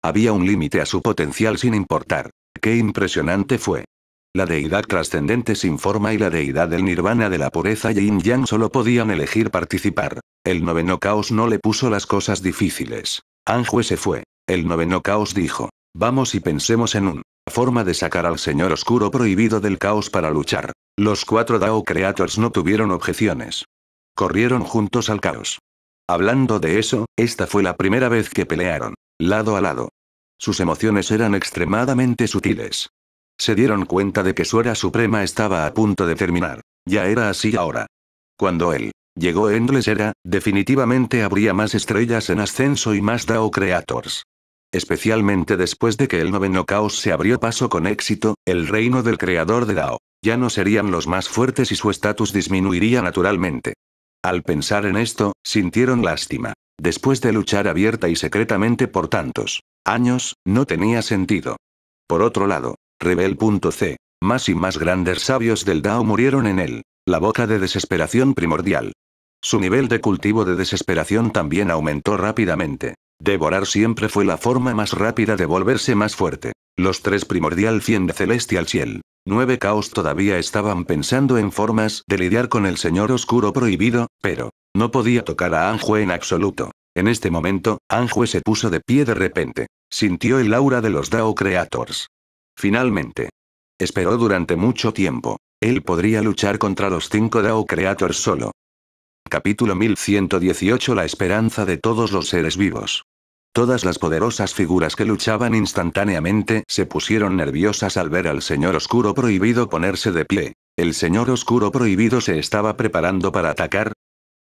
Había un límite a su potencial sin importar. ¡Qué impresionante fue! La deidad trascendente sin forma y la deidad del nirvana de la pureza Yin Yang solo podían elegir participar. El noveno caos no le puso las cosas difíciles. Anjue se fue. El noveno caos dijo. Vamos y pensemos en un forma de sacar al señor oscuro prohibido del caos para luchar. Los cuatro Dao Creators no tuvieron objeciones. Corrieron juntos al caos. Hablando de eso, esta fue la primera vez que pelearon, lado a lado. Sus emociones eran extremadamente sutiles. Se dieron cuenta de que su era suprema estaba a punto de terminar. Ya era así ahora. Cuando él llegó Endless Era, definitivamente habría más estrellas en ascenso y más DAO Creators. Especialmente después de que el noveno caos se abrió paso con éxito, el reino del creador de DAO. Ya no serían los más fuertes y su estatus disminuiría naturalmente. Al pensar en esto, sintieron lástima. Después de luchar abierta y secretamente por tantos años, no tenía sentido. Por otro lado, Rebel.c. Más y más grandes sabios del Dao murieron en él. La boca de desesperación primordial. Su nivel de cultivo de desesperación también aumentó rápidamente. Devorar siempre fue la forma más rápida de volverse más fuerte. Los tres Primordial 100 de Celestial Ciel. 9 Caos todavía estaban pensando en formas de lidiar con el Señor Oscuro Prohibido, pero no podía tocar a Anjue en absoluto. En este momento, Anjue se puso de pie de repente. Sintió el aura de los Dao Creators. Finalmente. Esperó durante mucho tiempo. Él podría luchar contra los cinco Dao Creators solo. Capítulo 1118 La esperanza de todos los seres vivos. Todas las poderosas figuras que luchaban instantáneamente se pusieron nerviosas al ver al señor oscuro prohibido ponerse de pie. ¿El señor oscuro prohibido se estaba preparando para atacar?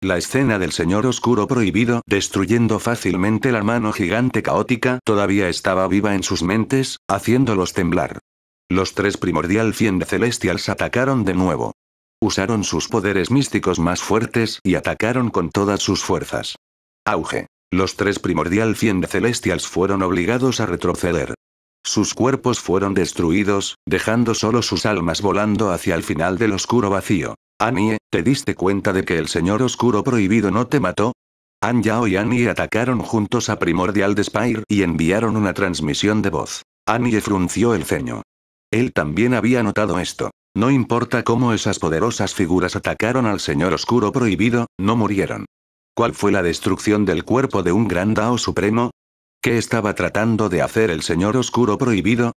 La escena del señor oscuro prohibido destruyendo fácilmente la mano gigante caótica todavía estaba viva en sus mentes, haciéndolos temblar. Los tres primordial Fiend Celestials atacaron de nuevo. Usaron sus poderes místicos más fuertes y atacaron con todas sus fuerzas. Auge. Los tres Primordial Fiend Celestials fueron obligados a retroceder. Sus cuerpos fueron destruidos, dejando solo sus almas volando hacia el final del oscuro vacío. Annie, ¿te diste cuenta de que el señor oscuro prohibido no te mató? An Yao y Annie atacaron juntos a Primordial Despair y enviaron una transmisión de voz. Annie frunció el ceño. Él también había notado esto. No importa cómo esas poderosas figuras atacaron al señor oscuro prohibido, no murieron. ¿Cuál fue la destrucción del cuerpo de un gran Dao supremo? ¿Qué estaba tratando de hacer el señor oscuro prohibido?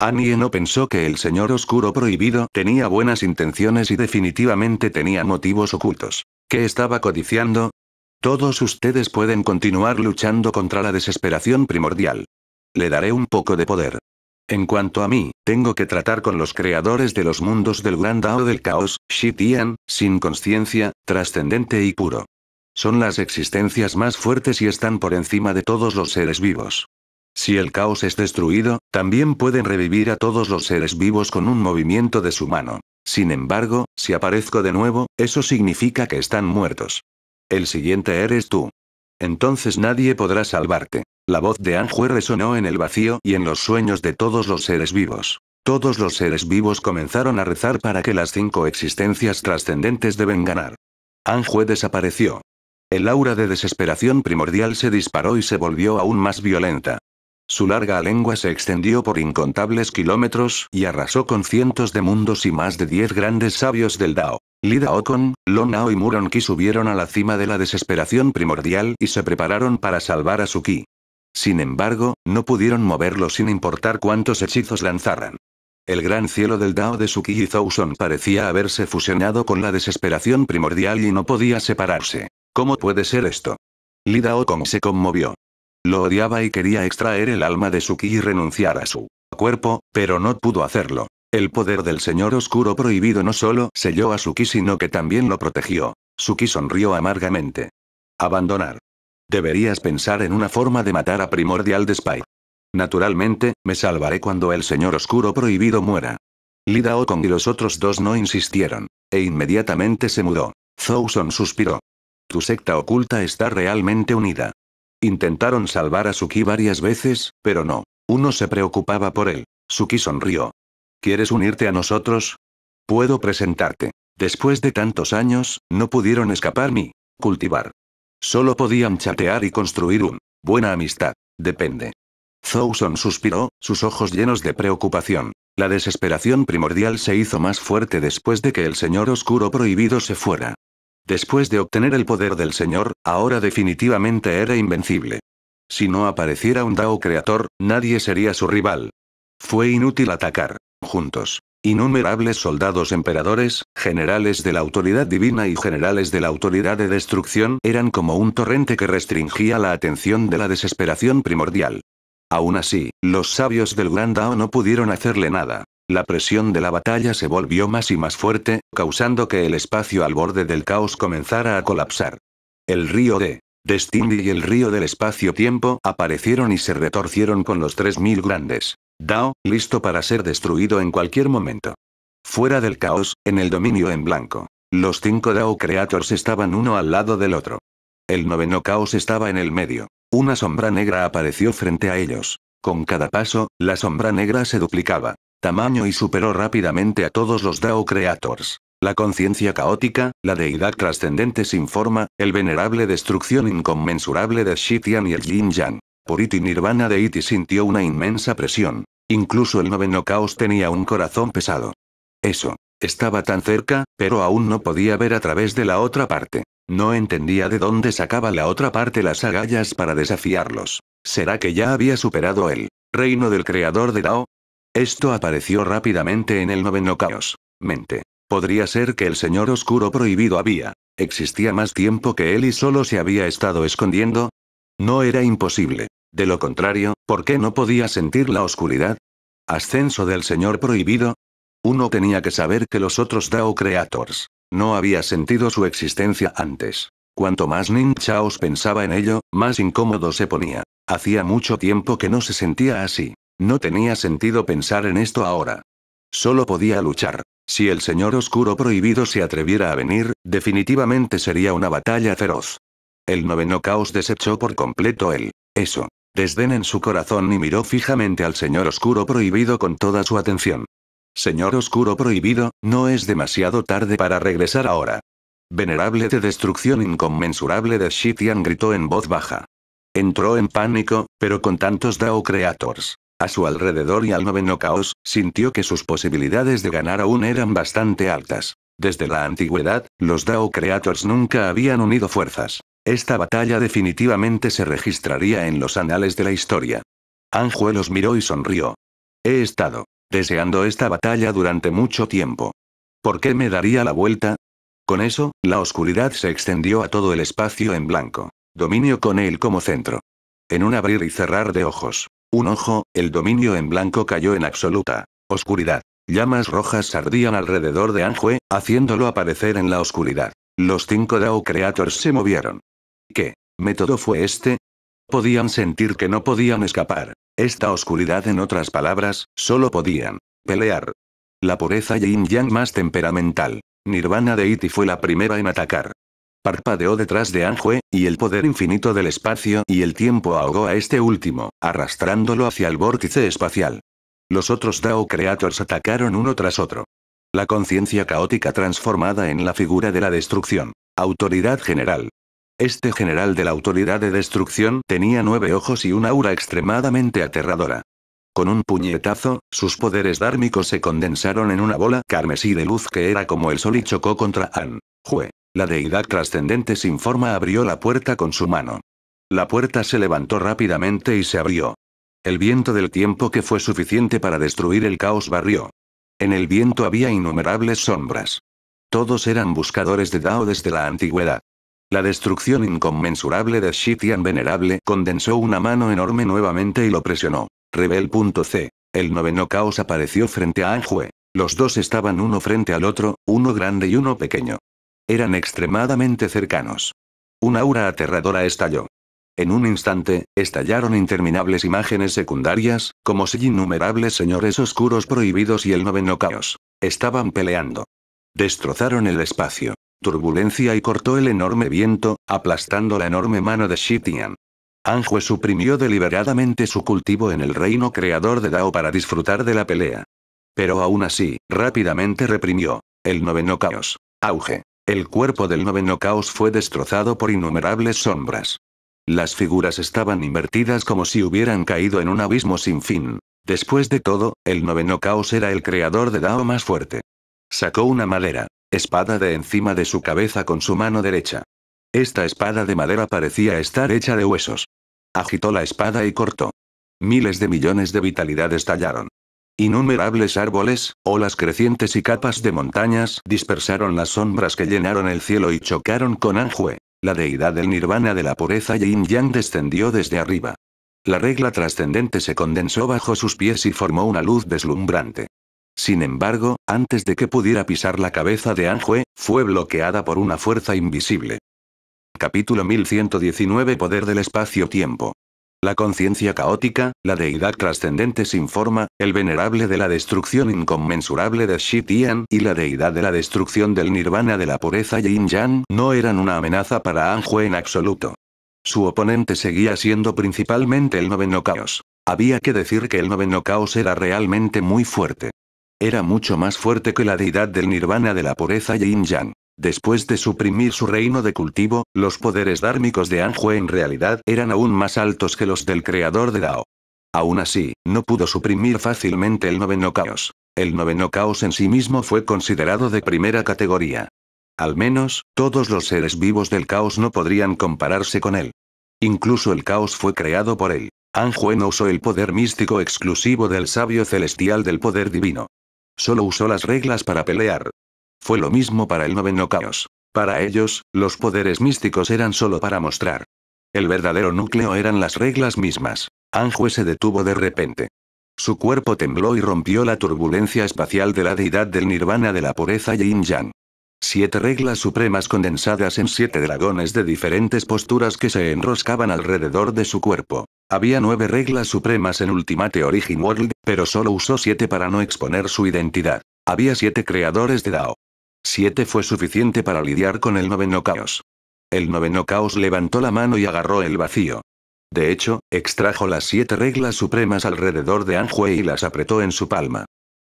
Annie no pensó que el señor oscuro prohibido tenía buenas intenciones y definitivamente tenía motivos ocultos. ¿Qué estaba codiciando? Todos ustedes pueden continuar luchando contra la desesperación primordial. Le daré un poco de poder. En cuanto a mí, tengo que tratar con los creadores de los mundos del gran Dao del caos, Shitian, sin conciencia, trascendente y puro. Son las existencias más fuertes y están por encima de todos los seres vivos. Si el caos es destruido, también pueden revivir a todos los seres vivos con un movimiento de su mano. Sin embargo, si aparezco de nuevo, eso significa que están muertos. El siguiente eres tú. Entonces nadie podrá salvarte. La voz de Anjue resonó en el vacío y en los sueños de todos los seres vivos. Todos los seres vivos comenzaron a rezar para que las cinco existencias trascendentes deben ganar. Anjue desapareció. El aura de desesperación primordial se disparó y se volvió aún más violenta. Su larga lengua se extendió por incontables kilómetros y arrasó con cientos de mundos y más de diez grandes sabios del Dao. Lida Okon, Lonao y Muronki subieron a la cima de la desesperación primordial y se prepararon para salvar a Suki. Sin embargo, no pudieron moverlo sin importar cuántos hechizos lanzaran. El gran cielo del Dao de Suki y Zouson parecía haberse fusionado con la desesperación primordial y no podía separarse. ¿Cómo puede ser esto? Lida Okon se conmovió. Lo odiaba y quería extraer el alma de Suki y renunciar a su cuerpo, pero no pudo hacerlo. El poder del señor oscuro prohibido no solo selló a Suki sino que también lo protegió. Suki sonrió amargamente. Abandonar. Deberías pensar en una forma de matar a Primordial Despite. Naturalmente, me salvaré cuando el señor oscuro prohibido muera. Lida Okon y los otros dos no insistieron. E inmediatamente se mudó. Zouson suspiró. Tu secta oculta está realmente unida. Intentaron salvar a Suki varias veces, pero no. Uno se preocupaba por él. Suki sonrió. ¿Quieres unirte a nosotros? Puedo presentarte. Después de tantos años, no pudieron escapar ni cultivar. Solo podían chatear y construir un buena amistad. Depende. Zouson suspiró, sus ojos llenos de preocupación. La desesperación primordial se hizo más fuerte después de que el señor oscuro prohibido se fuera. Después de obtener el poder del Señor, ahora definitivamente era invencible. Si no apareciera un Dao Creator, nadie sería su rival. Fue inútil atacar. Juntos. Innumerables soldados emperadores, generales de la autoridad divina y generales de la autoridad de destrucción eran como un torrente que restringía la atención de la desesperación primordial. Aún así, los sabios del Gran Dao no pudieron hacerle nada. La presión de la batalla se volvió más y más fuerte, causando que el espacio al borde del caos comenzara a colapsar. El río de Destiny y el río del espacio-tiempo aparecieron y se retorcieron con los 3.000 grandes. Dao, listo para ser destruido en cualquier momento. Fuera del caos, en el dominio en blanco. Los cinco Dao Creators estaban uno al lado del otro. El noveno caos estaba en el medio. Una sombra negra apareció frente a ellos. Con cada paso, la sombra negra se duplicaba tamaño y superó rápidamente a todos los Dao Creators. La conciencia caótica, la deidad trascendente sin forma, el venerable destrucción inconmensurable de Shitian y el Yin Yang. Puriti Nirvana de Iti sintió una inmensa presión. Incluso el noveno caos tenía un corazón pesado. Eso. Estaba tan cerca, pero aún no podía ver a través de la otra parte. No entendía de dónde sacaba la otra parte las agallas para desafiarlos. ¿Será que ya había superado el reino del creador de Dao? Esto apareció rápidamente en el noveno caos. Mente. Podría ser que el señor oscuro prohibido había. Existía más tiempo que él y solo se había estado escondiendo. No era imposible. De lo contrario, ¿por qué no podía sentir la oscuridad? Ascenso del señor prohibido. Uno tenía que saber que los otros Dao Creators. No había sentido su existencia antes. Cuanto más Nin Chaos pensaba en ello, más incómodo se ponía. Hacía mucho tiempo que no se sentía así. No tenía sentido pensar en esto ahora. Solo podía luchar. Si el señor oscuro prohibido se atreviera a venir, definitivamente sería una batalla feroz. El noveno caos desechó por completo el eso. Desdén en su corazón y miró fijamente al señor oscuro prohibido con toda su atención. Señor oscuro prohibido, no es demasiado tarde para regresar ahora. Venerable de destrucción inconmensurable de Shitian gritó en voz baja. Entró en pánico, pero con tantos Dao Creators a su alrededor y al noveno caos, sintió que sus posibilidades de ganar aún eran bastante altas. Desde la antigüedad, los Dao Creators nunca habían unido fuerzas. Esta batalla definitivamente se registraría en los anales de la historia. Anjue los miró y sonrió. He estado deseando esta batalla durante mucho tiempo. ¿Por qué me daría la vuelta? Con eso, la oscuridad se extendió a todo el espacio en blanco. Dominio con él como centro. En un abrir y cerrar de ojos. Un ojo, el dominio en blanco cayó en absoluta oscuridad. Llamas rojas ardían alrededor de Anjue, haciéndolo aparecer en la oscuridad. Los cinco Dao Creators se movieron. ¿Qué método fue este? Podían sentir que no podían escapar. Esta oscuridad, en otras palabras, solo podían pelear. La pureza yin yang más temperamental. Nirvana de Iti fue la primera en atacar. Parpadeó detrás de Anjue, y el poder infinito del espacio y el tiempo ahogó a este último, arrastrándolo hacia el vórtice espacial. Los otros Dao Creators atacaron uno tras otro. La conciencia caótica transformada en la figura de la destrucción. Autoridad general. Este general de la autoridad de destrucción tenía nueve ojos y una aura extremadamente aterradora. Con un puñetazo, sus poderes dármicos se condensaron en una bola carmesí de luz que era como el sol y chocó contra An. Jue. La deidad trascendente sin forma abrió la puerta con su mano. La puerta se levantó rápidamente y se abrió. El viento del tiempo que fue suficiente para destruir el caos barrió. En el viento había innumerables sombras. Todos eran buscadores de Dao desde la antigüedad. La destrucción inconmensurable de Shitian Venerable condensó una mano enorme nuevamente y lo presionó. Rebel.c. El noveno caos apareció frente a Anjue. Los dos estaban uno frente al otro, uno grande y uno pequeño. Eran extremadamente cercanos. Una aura aterradora estalló. En un instante, estallaron interminables imágenes secundarias, como si innumerables señores oscuros prohibidos y el noveno caos. Estaban peleando. Destrozaron el espacio. Turbulencia y cortó el enorme viento, aplastando la enorme mano de Shitian. Anjue suprimió deliberadamente su cultivo en el reino creador de Dao para disfrutar de la pelea. Pero aún así, rápidamente reprimió. El noveno caos. Auge. El cuerpo del noveno caos fue destrozado por innumerables sombras. Las figuras estaban invertidas como si hubieran caído en un abismo sin fin. Después de todo, el noveno caos era el creador de Dao más fuerte. Sacó una madera, espada de encima de su cabeza con su mano derecha. Esta espada de madera parecía estar hecha de huesos. Agitó la espada y cortó. Miles de millones de vitalidades estallaron. Innumerables árboles, olas crecientes y capas de montañas dispersaron las sombras que llenaron el cielo y chocaron con Anjue. La deidad del nirvana de la pureza Yin Yang descendió desde arriba. La regla trascendente se condensó bajo sus pies y formó una luz deslumbrante. Sin embargo, antes de que pudiera pisar la cabeza de Anjue, fue bloqueada por una fuerza invisible. Capítulo 1119 Poder del espacio-tiempo la conciencia caótica, la deidad trascendente sin forma, el venerable de la destrucción inconmensurable de Tian y la deidad de la destrucción del nirvana de la pureza Yin-Yang no eran una amenaza para anjo en absoluto. Su oponente seguía siendo principalmente el noveno caos. Había que decir que el noveno caos era realmente muy fuerte. Era mucho más fuerte que la deidad del nirvana de la pureza Yin-Yang. Después de suprimir su reino de cultivo, los poderes dármicos de Anjue en realidad eran aún más altos que los del creador de Dao. Aún así, no pudo suprimir fácilmente el noveno caos. El noveno caos en sí mismo fue considerado de primera categoría. Al menos, todos los seres vivos del caos no podrían compararse con él. Incluso el caos fue creado por él. Anjue no usó el poder místico exclusivo del sabio celestial del poder divino. Solo usó las reglas para pelear, fue lo mismo para el noveno caos. Para ellos, los poderes místicos eran solo para mostrar. El verdadero núcleo eran las reglas mismas. Anjue se detuvo de repente. Su cuerpo tembló y rompió la turbulencia espacial de la deidad del nirvana de la pureza yin-yang. Siete reglas supremas condensadas en siete dragones de diferentes posturas que se enroscaban alrededor de su cuerpo. Había nueve reglas supremas en Ultimate Origin World, pero solo usó siete para no exponer su identidad. Había siete creadores de Dao. Siete fue suficiente para lidiar con el noveno caos. El noveno caos levantó la mano y agarró el vacío. De hecho, extrajo las siete reglas supremas alrededor de Anjue y las apretó en su palma.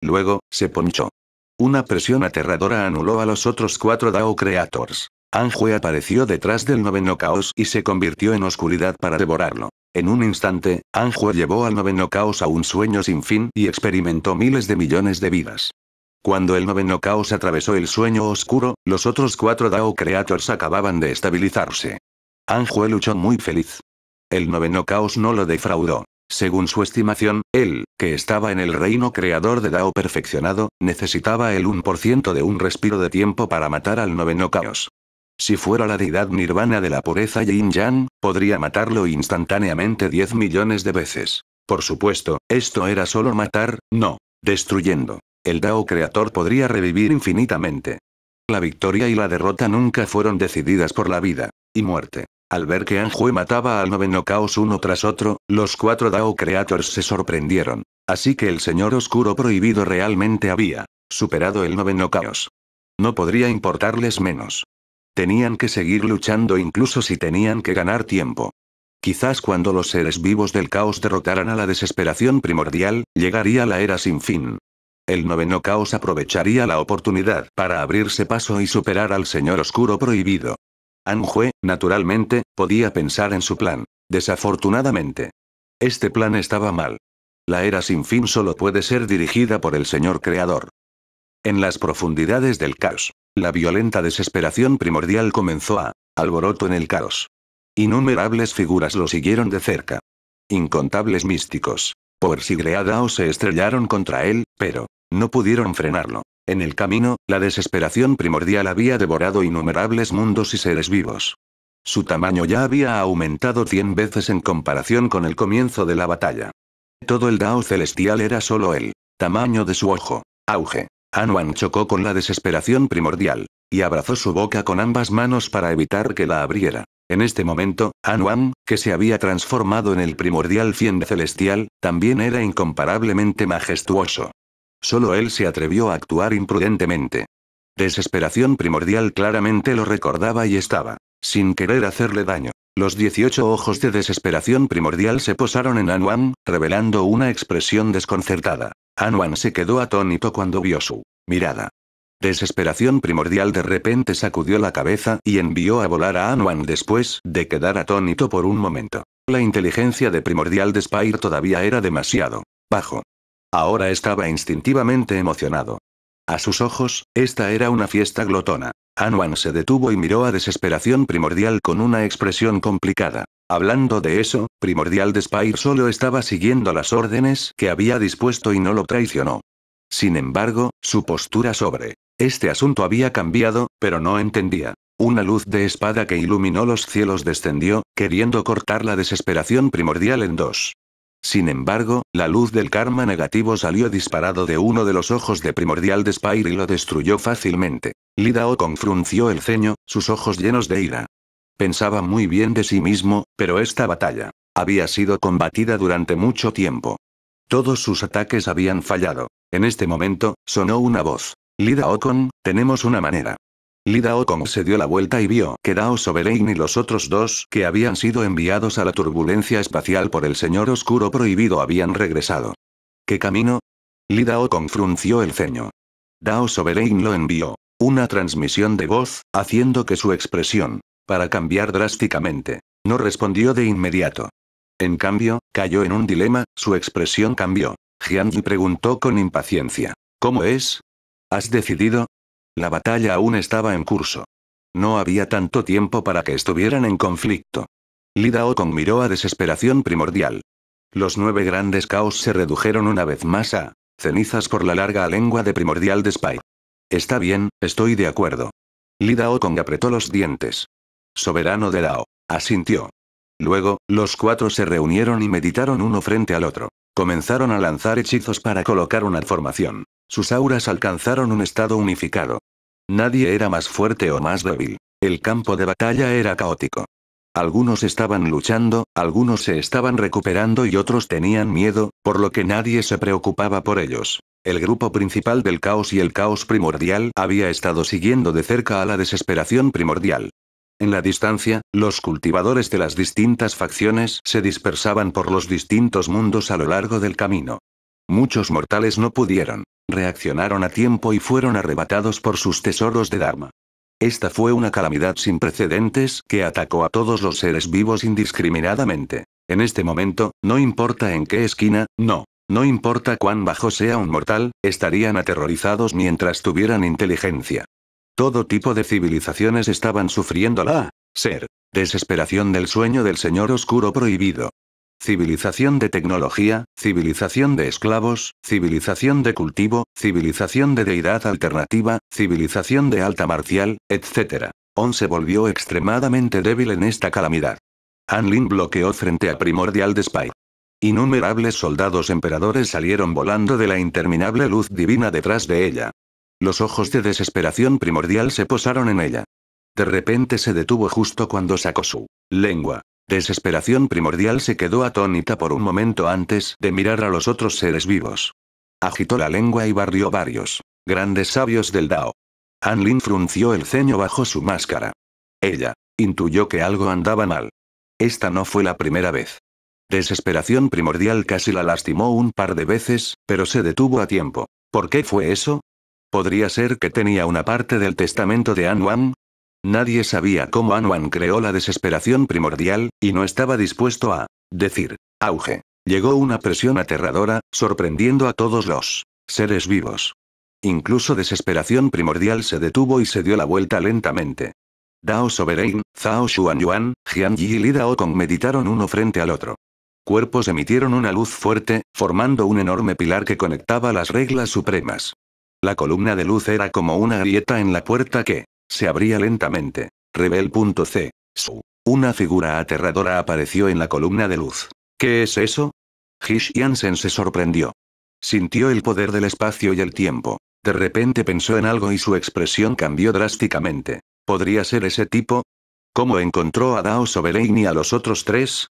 Luego, se ponchó. Una presión aterradora anuló a los otros cuatro Dao Creators. Anjue apareció detrás del noveno caos y se convirtió en oscuridad para devorarlo. En un instante, Anjue llevó al noveno caos a un sueño sin fin y experimentó miles de millones de vidas. Cuando el noveno caos atravesó el sueño oscuro, los otros cuatro Dao Creators acababan de estabilizarse. Anjue luchó muy feliz. El noveno caos no lo defraudó. Según su estimación, él, que estaba en el reino creador de Dao perfeccionado, necesitaba el 1% de un respiro de tiempo para matar al noveno caos. Si fuera la deidad nirvana de la pureza Yin Yang, podría matarlo instantáneamente 10 millones de veces. Por supuesto, esto era solo matar, no, destruyendo. El Dao Creator podría revivir infinitamente. La victoria y la derrota nunca fueron decididas por la vida y muerte. Al ver que Anjue mataba al noveno caos uno tras otro, los cuatro Dao Creators se sorprendieron. Así que el señor oscuro prohibido realmente había superado el noveno caos. No podría importarles menos. Tenían que seguir luchando incluso si tenían que ganar tiempo. Quizás cuando los seres vivos del caos derrotaran a la desesperación primordial, llegaría la era sin fin, el noveno caos aprovecharía la oportunidad para abrirse paso y superar al señor oscuro prohibido. Anjue, naturalmente, podía pensar en su plan. Desafortunadamente. Este plan estaba mal. La era sin fin solo puede ser dirigida por el señor creador. En las profundidades del caos, la violenta desesperación primordial comenzó a alboroto en el caos. Innumerables figuras lo siguieron de cerca. Incontables místicos, por se estrellaron contra él, pero, no pudieron frenarlo. En el camino, la desesperación primordial había devorado innumerables mundos y seres vivos. Su tamaño ya había aumentado cien veces en comparación con el comienzo de la batalla. Todo el Dao celestial era solo él. tamaño de su ojo. Auge. Anuan chocó con la desesperación primordial, y abrazó su boca con ambas manos para evitar que la abriera. En este momento, Anuan, que se había transformado en el primordial cien celestial, también era incomparablemente majestuoso. Solo él se atrevió a actuar imprudentemente. Desesperación primordial claramente lo recordaba y estaba, sin querer hacerle daño. Los 18 ojos de desesperación primordial se posaron en Anuan, revelando una expresión desconcertada. Anuan se quedó atónito cuando vio su mirada. Desesperación primordial de repente sacudió la cabeza y envió a volar a Anwan después de quedar atónito por un momento. La inteligencia de primordial de Spire todavía era demasiado bajo Ahora estaba instintivamente emocionado. A sus ojos, esta era una fiesta glotona. Anwan se detuvo y miró a desesperación primordial con una expresión complicada. Hablando de eso, Primordial Despair solo estaba siguiendo las órdenes que había dispuesto y no lo traicionó. Sin embargo, su postura sobre este asunto había cambiado, pero no entendía. Una luz de espada que iluminó los cielos descendió, queriendo cortar la desesperación primordial en dos. Sin embargo, la luz del karma negativo salió disparado de uno de los ojos de Primordial de y lo destruyó fácilmente. Lidao frunció el ceño, sus ojos llenos de ira. Pensaba muy bien de sí mismo, pero esta batalla había sido combatida durante mucho tiempo. Todos sus ataques habían fallado. En este momento, sonó una voz. Lida Ocon, tenemos una manera. Lidao Kong se dio la vuelta y vio que Dao Sovereign y los otros dos que habían sido enviados a la turbulencia espacial por el señor oscuro prohibido habían regresado. ¿Qué camino? Lidao Kong frunció el ceño. Dao Sovereign lo envió. Una transmisión de voz, haciendo que su expresión, para cambiar drásticamente, no respondió de inmediato. En cambio, cayó en un dilema, su expresión cambió. Jiang preguntó con impaciencia. ¿Cómo es? ¿Has decidido? La batalla aún estaba en curso. No había tanto tiempo para que estuvieran en conflicto. Lidao Kong miró a desesperación primordial. Los nueve grandes caos se redujeron una vez más a cenizas por la larga lengua de primordial de Está bien, estoy de acuerdo. Lidao Kong apretó los dientes. Soberano de Dao, asintió. Luego, los cuatro se reunieron y meditaron uno frente al otro. Comenzaron a lanzar hechizos para colocar una formación. Sus auras alcanzaron un estado unificado. Nadie era más fuerte o más débil. El campo de batalla era caótico. Algunos estaban luchando, algunos se estaban recuperando y otros tenían miedo, por lo que nadie se preocupaba por ellos. El grupo principal del caos y el caos primordial había estado siguiendo de cerca a la desesperación primordial. En la distancia, los cultivadores de las distintas facciones se dispersaban por los distintos mundos a lo largo del camino. Muchos mortales no pudieron. Reaccionaron a tiempo y fueron arrebatados por sus tesoros de Dharma. Esta fue una calamidad sin precedentes que atacó a todos los seres vivos indiscriminadamente. En este momento, no importa en qué esquina, no. No importa cuán bajo sea un mortal, estarían aterrorizados mientras tuvieran inteligencia. Todo tipo de civilizaciones estaban sufriendo la ser desesperación del sueño del Señor Oscuro Prohibido civilización de tecnología, civilización de esclavos, civilización de cultivo, civilización de deidad alternativa, civilización de alta marcial, etc. On se volvió extremadamente débil en esta calamidad. Anlin bloqueó frente a Primordial Despair. Innumerables soldados emperadores salieron volando de la interminable luz divina detrás de ella. Los ojos de desesperación primordial se posaron en ella. De repente se detuvo justo cuando sacó su lengua, Desesperación primordial se quedó atónita por un momento antes de mirar a los otros seres vivos. Agitó la lengua y barrió varios. Grandes sabios del Dao. An Lin frunció el ceño bajo su máscara. Ella intuyó que algo andaba mal. Esta no fue la primera vez. Desesperación primordial casi la lastimó un par de veces, pero se detuvo a tiempo. ¿Por qué fue eso? ¿Podría ser que tenía una parte del testamento de An Nadie sabía cómo Anuan creó la desesperación primordial, y no estaba dispuesto a decir auge. Llegó una presión aterradora, sorprendiendo a todos los seres vivos. Incluso desesperación primordial se detuvo y se dio la vuelta lentamente. Dao Sovereign, Zhao Xuan Yuan, Jian Yi y Li Kong meditaron uno frente al otro. Cuerpos emitieron una luz fuerte, formando un enorme pilar que conectaba las reglas supremas. La columna de luz era como una grieta en la puerta que se abría lentamente. Rebel.c. Su. Una figura aterradora apareció en la columna de luz. ¿Qué es eso? Hish Jansen se sorprendió. Sintió el poder del espacio y el tiempo. De repente pensó en algo y su expresión cambió drásticamente. ¿Podría ser ese tipo? ¿Cómo encontró a Dao Sovereign y a los otros tres?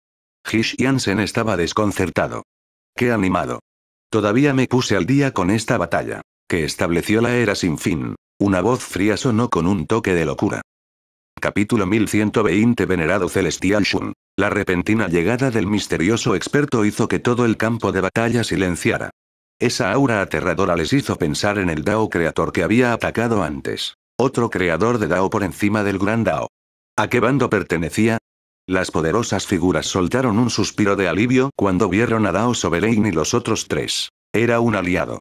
Hish Jansen estaba desconcertado. ¡Qué animado! Todavía me puse al día con esta batalla, que estableció la era sin fin. Una voz fría sonó con un toque de locura. Capítulo 1120 Venerado Celestial Shun. La repentina llegada del misterioso experto hizo que todo el campo de batalla silenciara. Esa aura aterradora les hizo pensar en el Dao Creator que había atacado antes. Otro creador de Dao por encima del gran Dao. ¿A qué bando pertenecía? Las poderosas figuras soltaron un suspiro de alivio cuando vieron a Dao Sovereign y los otros tres. Era un aliado.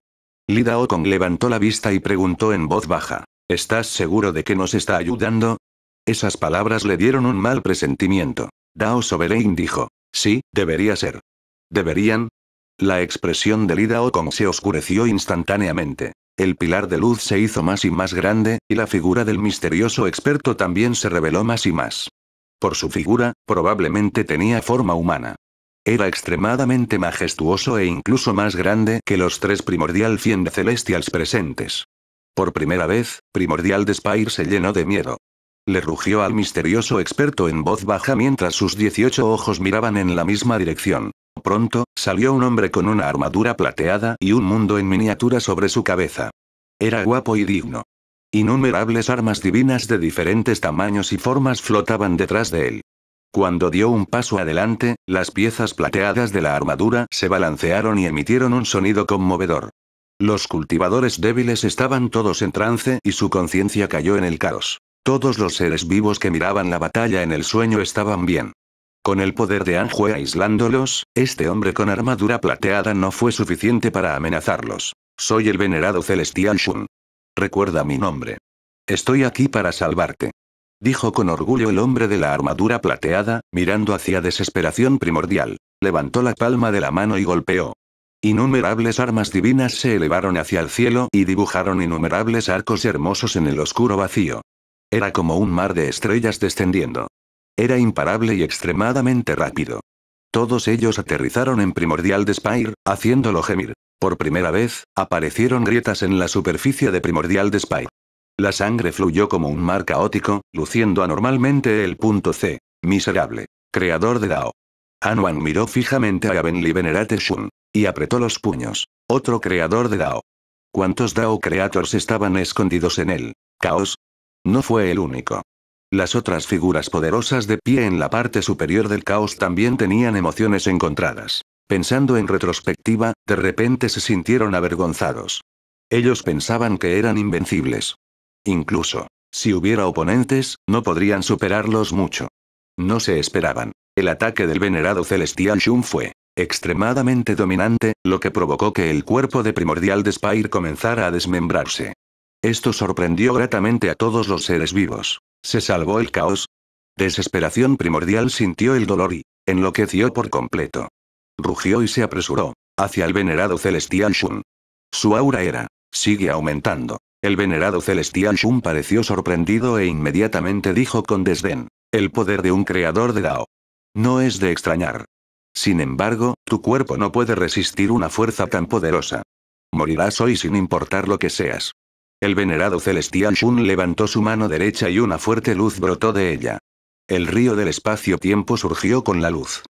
Lida Daokong levantó la vista y preguntó en voz baja. ¿Estás seguro de que nos está ayudando? Esas palabras le dieron un mal presentimiento. Dao Sovereign dijo. Sí, debería ser. ¿Deberían? La expresión de Lida Daokong se oscureció instantáneamente. El pilar de luz se hizo más y más grande, y la figura del misterioso experto también se reveló más y más. Por su figura, probablemente tenía forma humana. Era extremadamente majestuoso e incluso más grande que los tres Primordial Fiend Celestials presentes. Por primera vez, Primordial Despair se llenó de miedo. Le rugió al misterioso experto en voz baja mientras sus 18 ojos miraban en la misma dirección. Pronto, salió un hombre con una armadura plateada y un mundo en miniatura sobre su cabeza. Era guapo y digno. Innumerables armas divinas de diferentes tamaños y formas flotaban detrás de él. Cuando dio un paso adelante, las piezas plateadas de la armadura se balancearon y emitieron un sonido conmovedor. Los cultivadores débiles estaban todos en trance y su conciencia cayó en el caos. Todos los seres vivos que miraban la batalla en el sueño estaban bien. Con el poder de Anjue aislándolos, este hombre con armadura plateada no fue suficiente para amenazarlos. Soy el venerado celestial Shun. Recuerda mi nombre. Estoy aquí para salvarte dijo con orgullo el hombre de la armadura plateada, mirando hacia desesperación primordial. Levantó la palma de la mano y golpeó. Innumerables armas divinas se elevaron hacia el cielo y dibujaron innumerables arcos hermosos en el oscuro vacío. Era como un mar de estrellas descendiendo. Era imparable y extremadamente rápido. Todos ellos aterrizaron en Primordial Despair, haciéndolo gemir. Por primera vez, aparecieron grietas en la superficie de Primordial Despair. La sangre fluyó como un mar caótico, luciendo anormalmente el punto C. Miserable. Creador de Dao. Anuan miró fijamente a Abenli Venerate Shun. Y apretó los puños. Otro creador de Dao. ¿Cuántos Dao Creators estaban escondidos en él? Caos. No fue el único. Las otras figuras poderosas de pie en la parte superior del caos también tenían emociones encontradas. Pensando en retrospectiva, de repente se sintieron avergonzados. Ellos pensaban que eran invencibles, Incluso, si hubiera oponentes, no podrían superarlos mucho. No se esperaban. El ataque del venerado celestial Shun fue extremadamente dominante, lo que provocó que el cuerpo de primordial Despair comenzara a desmembrarse. Esto sorprendió gratamente a todos los seres vivos. Se salvó el caos. Desesperación primordial sintió el dolor y enloqueció por completo. Rugió y se apresuró hacia el venerado celestial Shun. Su aura era sigue aumentando. El venerado celestial Shun pareció sorprendido e inmediatamente dijo con desdén. El poder de un creador de Dao. No es de extrañar. Sin embargo, tu cuerpo no puede resistir una fuerza tan poderosa. Morirás hoy sin importar lo que seas. El venerado celestial Shun levantó su mano derecha y una fuerte luz brotó de ella. El río del espacio-tiempo surgió con la luz.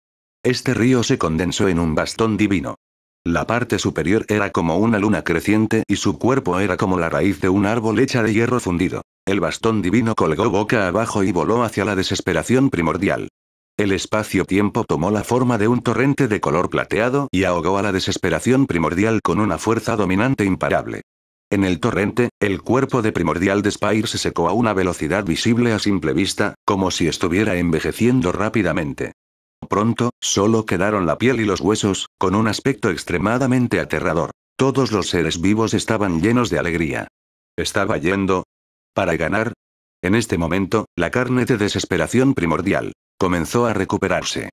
Este río se condensó en un bastón divino. La parte superior era como una luna creciente y su cuerpo era como la raíz de un árbol hecha de hierro fundido. El bastón divino colgó boca abajo y voló hacia la desesperación primordial. El espacio-tiempo tomó la forma de un torrente de color plateado y ahogó a la desesperación primordial con una fuerza dominante imparable. En el torrente, el cuerpo de primordial de se secó a una velocidad visible a simple vista, como si estuviera envejeciendo rápidamente pronto, solo quedaron la piel y los huesos, con un aspecto extremadamente aterrador. Todos los seres vivos estaban llenos de alegría. Estaba yendo. Para ganar. En este momento, la carne de desesperación primordial comenzó a recuperarse.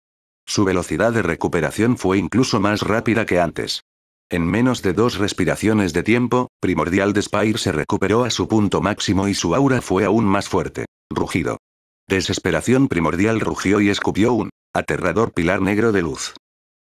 Su velocidad de recuperación fue incluso más rápida que antes. En menos de dos respiraciones de tiempo, Primordial Despair se recuperó a su punto máximo y su aura fue aún más fuerte. Rugido. Desesperación Primordial rugió y escupió un Aterrador pilar negro de luz.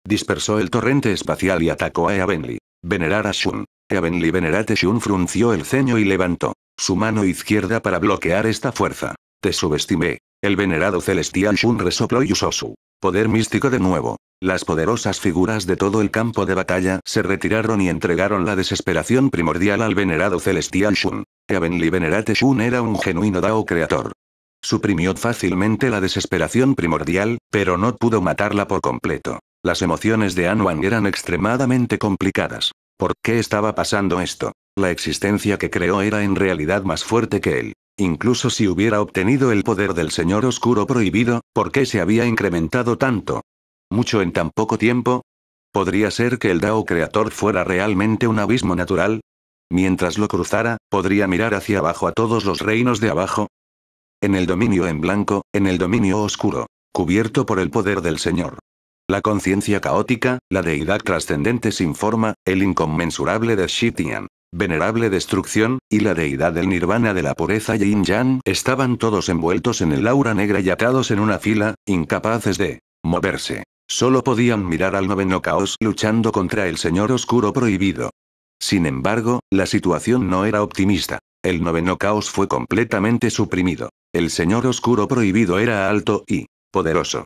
Dispersó el torrente espacial y atacó a Eavenly. Venerar a Shun. Eavenly Venerate Shun frunció el ceño y levantó su mano izquierda para bloquear esta fuerza. Te subestimé. El venerado celestial Shun resopló y usó su poder místico de nuevo. Las poderosas figuras de todo el campo de batalla se retiraron y entregaron la desesperación primordial al venerado celestial Shun. Eavenly Venerate Shun era un genuino Dao creador. Suprimió fácilmente la desesperación primordial, pero no pudo matarla por completo. Las emociones de Anwan eran extremadamente complicadas. ¿Por qué estaba pasando esto? La existencia que creó era en realidad más fuerte que él. Incluso si hubiera obtenido el poder del Señor Oscuro Prohibido, ¿por qué se había incrementado tanto? ¿Mucho en tan poco tiempo? ¿Podría ser que el Dao Creator fuera realmente un abismo natural? Mientras lo cruzara, podría mirar hacia abajo a todos los reinos de abajo, en el dominio en blanco, en el dominio oscuro, cubierto por el poder del Señor. La conciencia caótica, la deidad trascendente sin forma, el inconmensurable de Shitian, venerable destrucción, y la deidad del nirvana de la pureza Yin Yang estaban todos envueltos en el aura negra y atados en una fila, incapaces de moverse. Solo podían mirar al noveno caos luchando contra el señor oscuro prohibido. Sin embargo, la situación no era optimista. El noveno caos fue completamente suprimido. El señor oscuro prohibido era alto y poderoso.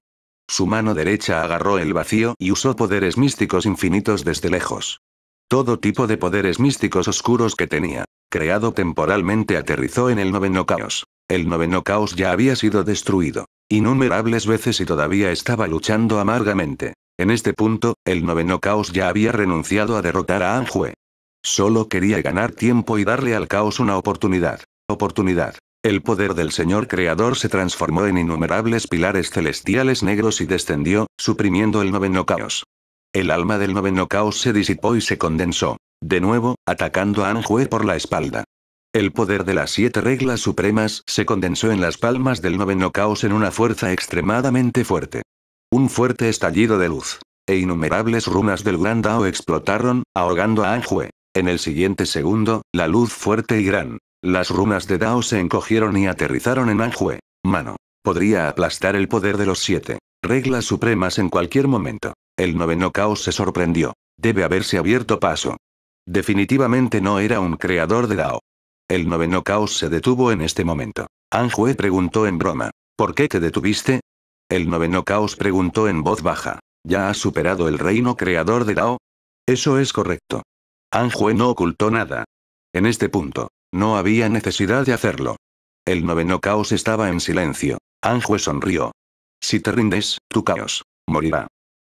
Su mano derecha agarró el vacío y usó poderes místicos infinitos desde lejos. Todo tipo de poderes místicos oscuros que tenía, creado temporalmente, aterrizó en el noveno caos. El noveno caos ya había sido destruido, innumerables veces y todavía estaba luchando amargamente. En este punto, el noveno caos ya había renunciado a derrotar a Anjue. Solo quería ganar tiempo y darle al caos una oportunidad. Oportunidad. El poder del Señor Creador se transformó en innumerables pilares celestiales negros y descendió, suprimiendo el noveno caos. El alma del noveno caos se disipó y se condensó. De nuevo, atacando a Anjue por la espalda. El poder de las siete reglas supremas se condensó en las palmas del noveno caos en una fuerza extremadamente fuerte. Un fuerte estallido de luz. E innumerables runas del Gran Dao explotaron, ahogando a Anjue. En el siguiente segundo, la luz fuerte y gran. Las runas de Dao se encogieron y aterrizaron en Anjue. Mano. Podría aplastar el poder de los siete. Reglas supremas en cualquier momento. El noveno caos se sorprendió. Debe haberse abierto paso. Definitivamente no era un creador de Dao. El noveno caos se detuvo en este momento. Anjue preguntó en broma. ¿Por qué te detuviste? El noveno caos preguntó en voz baja. ¿Ya has superado el reino creador de Dao? Eso es correcto. Anjue no ocultó nada. En este punto, no había necesidad de hacerlo. El noveno caos estaba en silencio. Anjue sonrió. Si te rindes, tu caos morirá.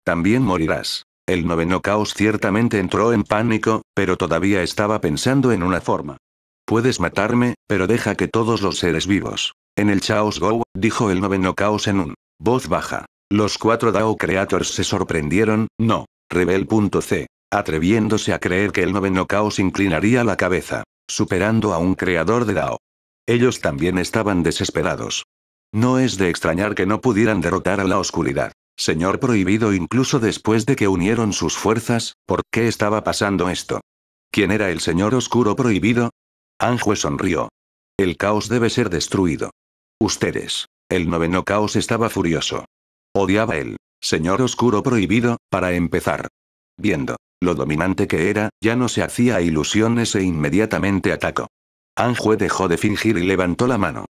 También morirás. El noveno caos ciertamente entró en pánico, pero todavía estaba pensando en una forma. Puedes matarme, pero deja que todos los seres vivos. En el Chaos Go, dijo el noveno caos en un voz baja. Los cuatro Dao Creators se sorprendieron, no. Rebel.c atreviéndose a creer que el noveno caos inclinaría la cabeza, superando a un creador de Dao. Ellos también estaban desesperados. No es de extrañar que no pudieran derrotar a la oscuridad. Señor prohibido incluso después de que unieron sus fuerzas, ¿por qué estaba pasando esto? ¿Quién era el señor oscuro prohibido? Anjue sonrió. El caos debe ser destruido. Ustedes. El noveno caos estaba furioso. Odiaba el señor oscuro prohibido, para empezar. Viendo lo dominante que era, ya no se hacía ilusiones e inmediatamente atacó. Anjue dejó de fingir y levantó la mano.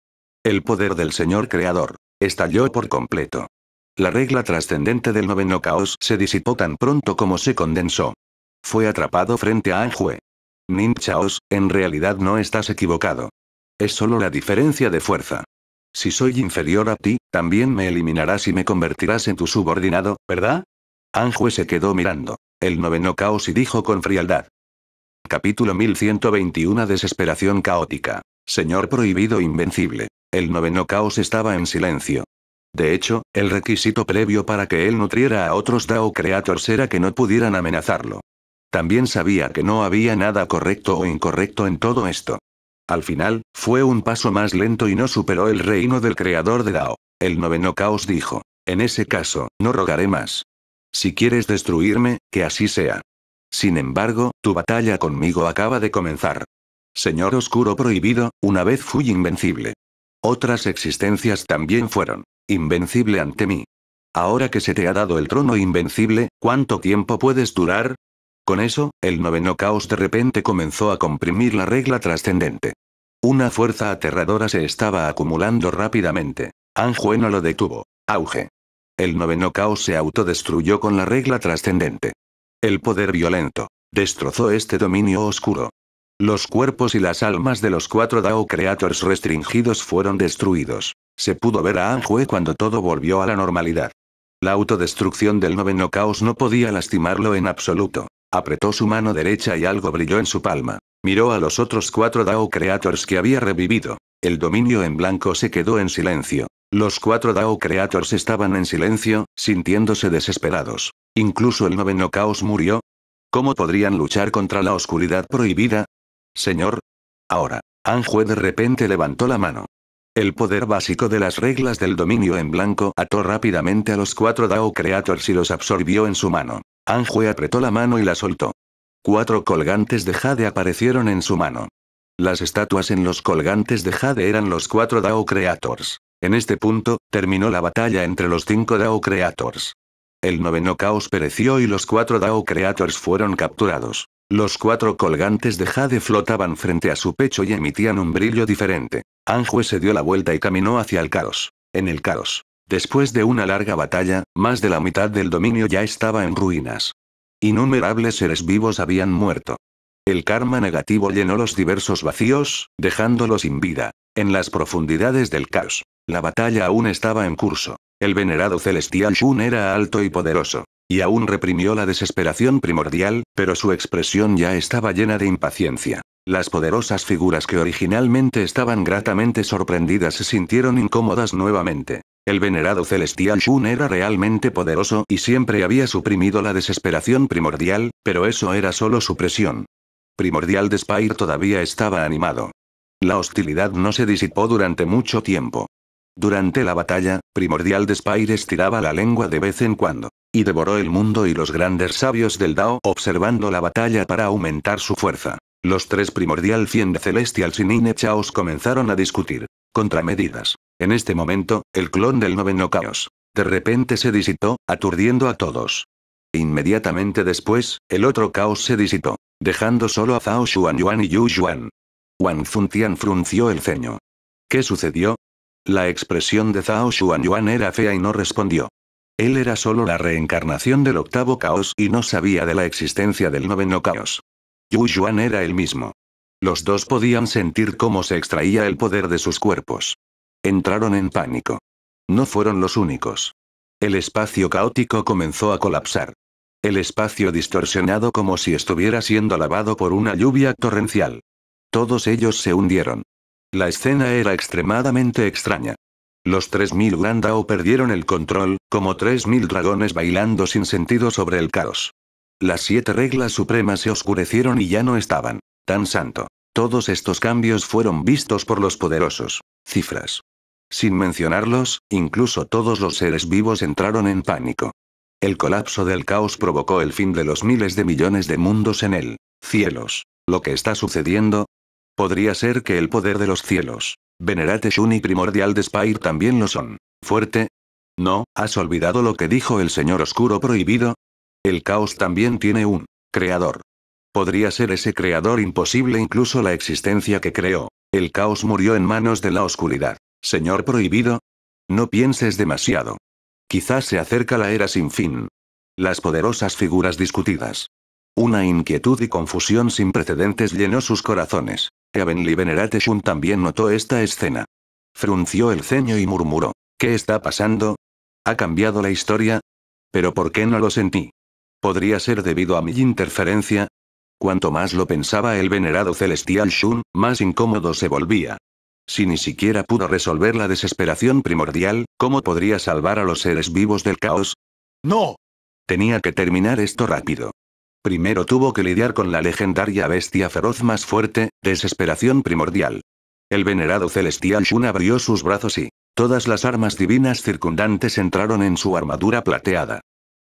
El poder del Señor Creador estalló por completo. La regla trascendente del noveno caos se disipó tan pronto como se condensó. Fue atrapado frente a Anjue. Ninchaos, en realidad no estás equivocado. Es solo la diferencia de fuerza. Si soy inferior a ti, también me eliminarás y me convertirás en tu subordinado, ¿verdad? Anjue se quedó mirando. El noveno caos y dijo con frialdad. Capítulo 1121 Desesperación caótica. Señor prohibido invencible. El noveno caos estaba en silencio. De hecho, el requisito previo para que él nutriera a otros Dao Creators era que no pudieran amenazarlo. También sabía que no había nada correcto o incorrecto en todo esto. Al final, fue un paso más lento y no superó el reino del creador de Dao. El noveno caos dijo, en ese caso, no rogaré más. Si quieres destruirme, que así sea. Sin embargo, tu batalla conmigo acaba de comenzar. Señor Oscuro Prohibido, una vez fui invencible. Otras existencias también fueron invencible ante mí. Ahora que se te ha dado el trono invencible, ¿cuánto tiempo puedes durar? Con eso, el noveno caos de repente comenzó a comprimir la regla trascendente. Una fuerza aterradora se estaba acumulando rápidamente. Anjueno lo detuvo. Auge. El noveno caos se autodestruyó con la regla trascendente. El poder violento. Destrozó este dominio oscuro. Los cuerpos y las almas de los cuatro Dao Creators restringidos fueron destruidos. Se pudo ver a Anjue cuando todo volvió a la normalidad. La autodestrucción del noveno caos no podía lastimarlo en absoluto. Apretó su mano derecha y algo brilló en su palma. Miró a los otros cuatro Dao Creators que había revivido. El dominio en blanco se quedó en silencio. Los cuatro Dao Creators estaban en silencio, sintiéndose desesperados. Incluso el noveno caos murió. ¿Cómo podrían luchar contra la oscuridad prohibida? Señor. Ahora. Anjue de repente levantó la mano. El poder básico de las reglas del dominio en blanco ató rápidamente a los cuatro Dao Creators y los absorbió en su mano. Anjue apretó la mano y la soltó. Cuatro colgantes de jade aparecieron en su mano. Las estatuas en los colgantes de Jade eran los cuatro Dao Creators. En este punto, terminó la batalla entre los cinco Dao Creators. El noveno caos pereció y los cuatro Dao Creators fueron capturados. Los cuatro colgantes de jade flotaban frente a su pecho y emitían un brillo diferente. Anjue se dio la vuelta y caminó hacia el caos. En el caos. Después de una larga batalla, más de la mitad del dominio ya estaba en ruinas. Innumerables seres vivos habían muerto. El karma negativo llenó los diversos vacíos, dejándolos sin vida. En las profundidades del caos. La batalla aún estaba en curso. El venerado celestial Shun era alto y poderoso. Y aún reprimió la desesperación primordial, pero su expresión ya estaba llena de impaciencia. Las poderosas figuras que originalmente estaban gratamente sorprendidas se sintieron incómodas nuevamente. El venerado celestial Shun era realmente poderoso y siempre había suprimido la desesperación primordial, pero eso era solo presión primordial Despair todavía estaba animado. La hostilidad no se disipó durante mucho tiempo. Durante la batalla, Primordial Despair estiraba la lengua de vez en cuando, y devoró el mundo y los grandes sabios del Dao observando la batalla para aumentar su fuerza. Los tres Primordial Cien Celestial Sinine Chaos comenzaron a discutir. Contramedidas. En este momento, el clon del noveno Caos. De repente se disitó, aturdiendo a todos. Inmediatamente después, el otro caos se disitó dejando solo a Zhao Yuan y Yu Yuan. Wang Tian frunció el ceño. ¿Qué sucedió? La expresión de Zhao Yuan era fea y no respondió. Él era solo la reencarnación del octavo caos y no sabía de la existencia del noveno caos. Yu Yuan era el mismo. Los dos podían sentir cómo se extraía el poder de sus cuerpos. Entraron en pánico. No fueron los únicos. El espacio caótico comenzó a colapsar. El espacio distorsionado como si estuviera siendo lavado por una lluvia torrencial. Todos ellos se hundieron. La escena era extremadamente extraña. Los 3.000 Grandao perdieron el control, como 3.000 dragones bailando sin sentido sobre el caos. Las siete reglas supremas se oscurecieron y ya no estaban. Tan santo. Todos estos cambios fueron vistos por los poderosos. Cifras. Sin mencionarlos, incluso todos los seres vivos entraron en pánico. El colapso del caos provocó el fin de los miles de millones de mundos en el... Cielos. Lo que está sucediendo. Podría ser que el poder de los cielos. Venerate Shun y Primordial Despair también lo son. Fuerte. No, ¿has olvidado lo que dijo el señor oscuro prohibido? El caos también tiene un creador. Podría ser ese creador imposible incluso la existencia que creó. El caos murió en manos de la oscuridad. Señor prohibido. No pienses demasiado. Quizás se acerca la era sin fin. Las poderosas figuras discutidas. Una inquietud y confusión sin precedentes llenó sus corazones. Venerate Shun también notó esta escena. Frunció el ceño y murmuró. ¿Qué está pasando? ¿Ha cambiado la historia? ¿Pero por qué no lo sentí? ¿Podría ser debido a mi interferencia? Cuanto más lo pensaba el venerado celestial Shun, más incómodo se volvía. Si ni siquiera pudo resolver la desesperación primordial, ¿cómo podría salvar a los seres vivos del caos? ¡No! Tenía que terminar esto rápido. Primero tuvo que lidiar con la legendaria bestia feroz más fuerte, desesperación primordial. El venerado celestial Shun abrió sus brazos y todas las armas divinas circundantes entraron en su armadura plateada.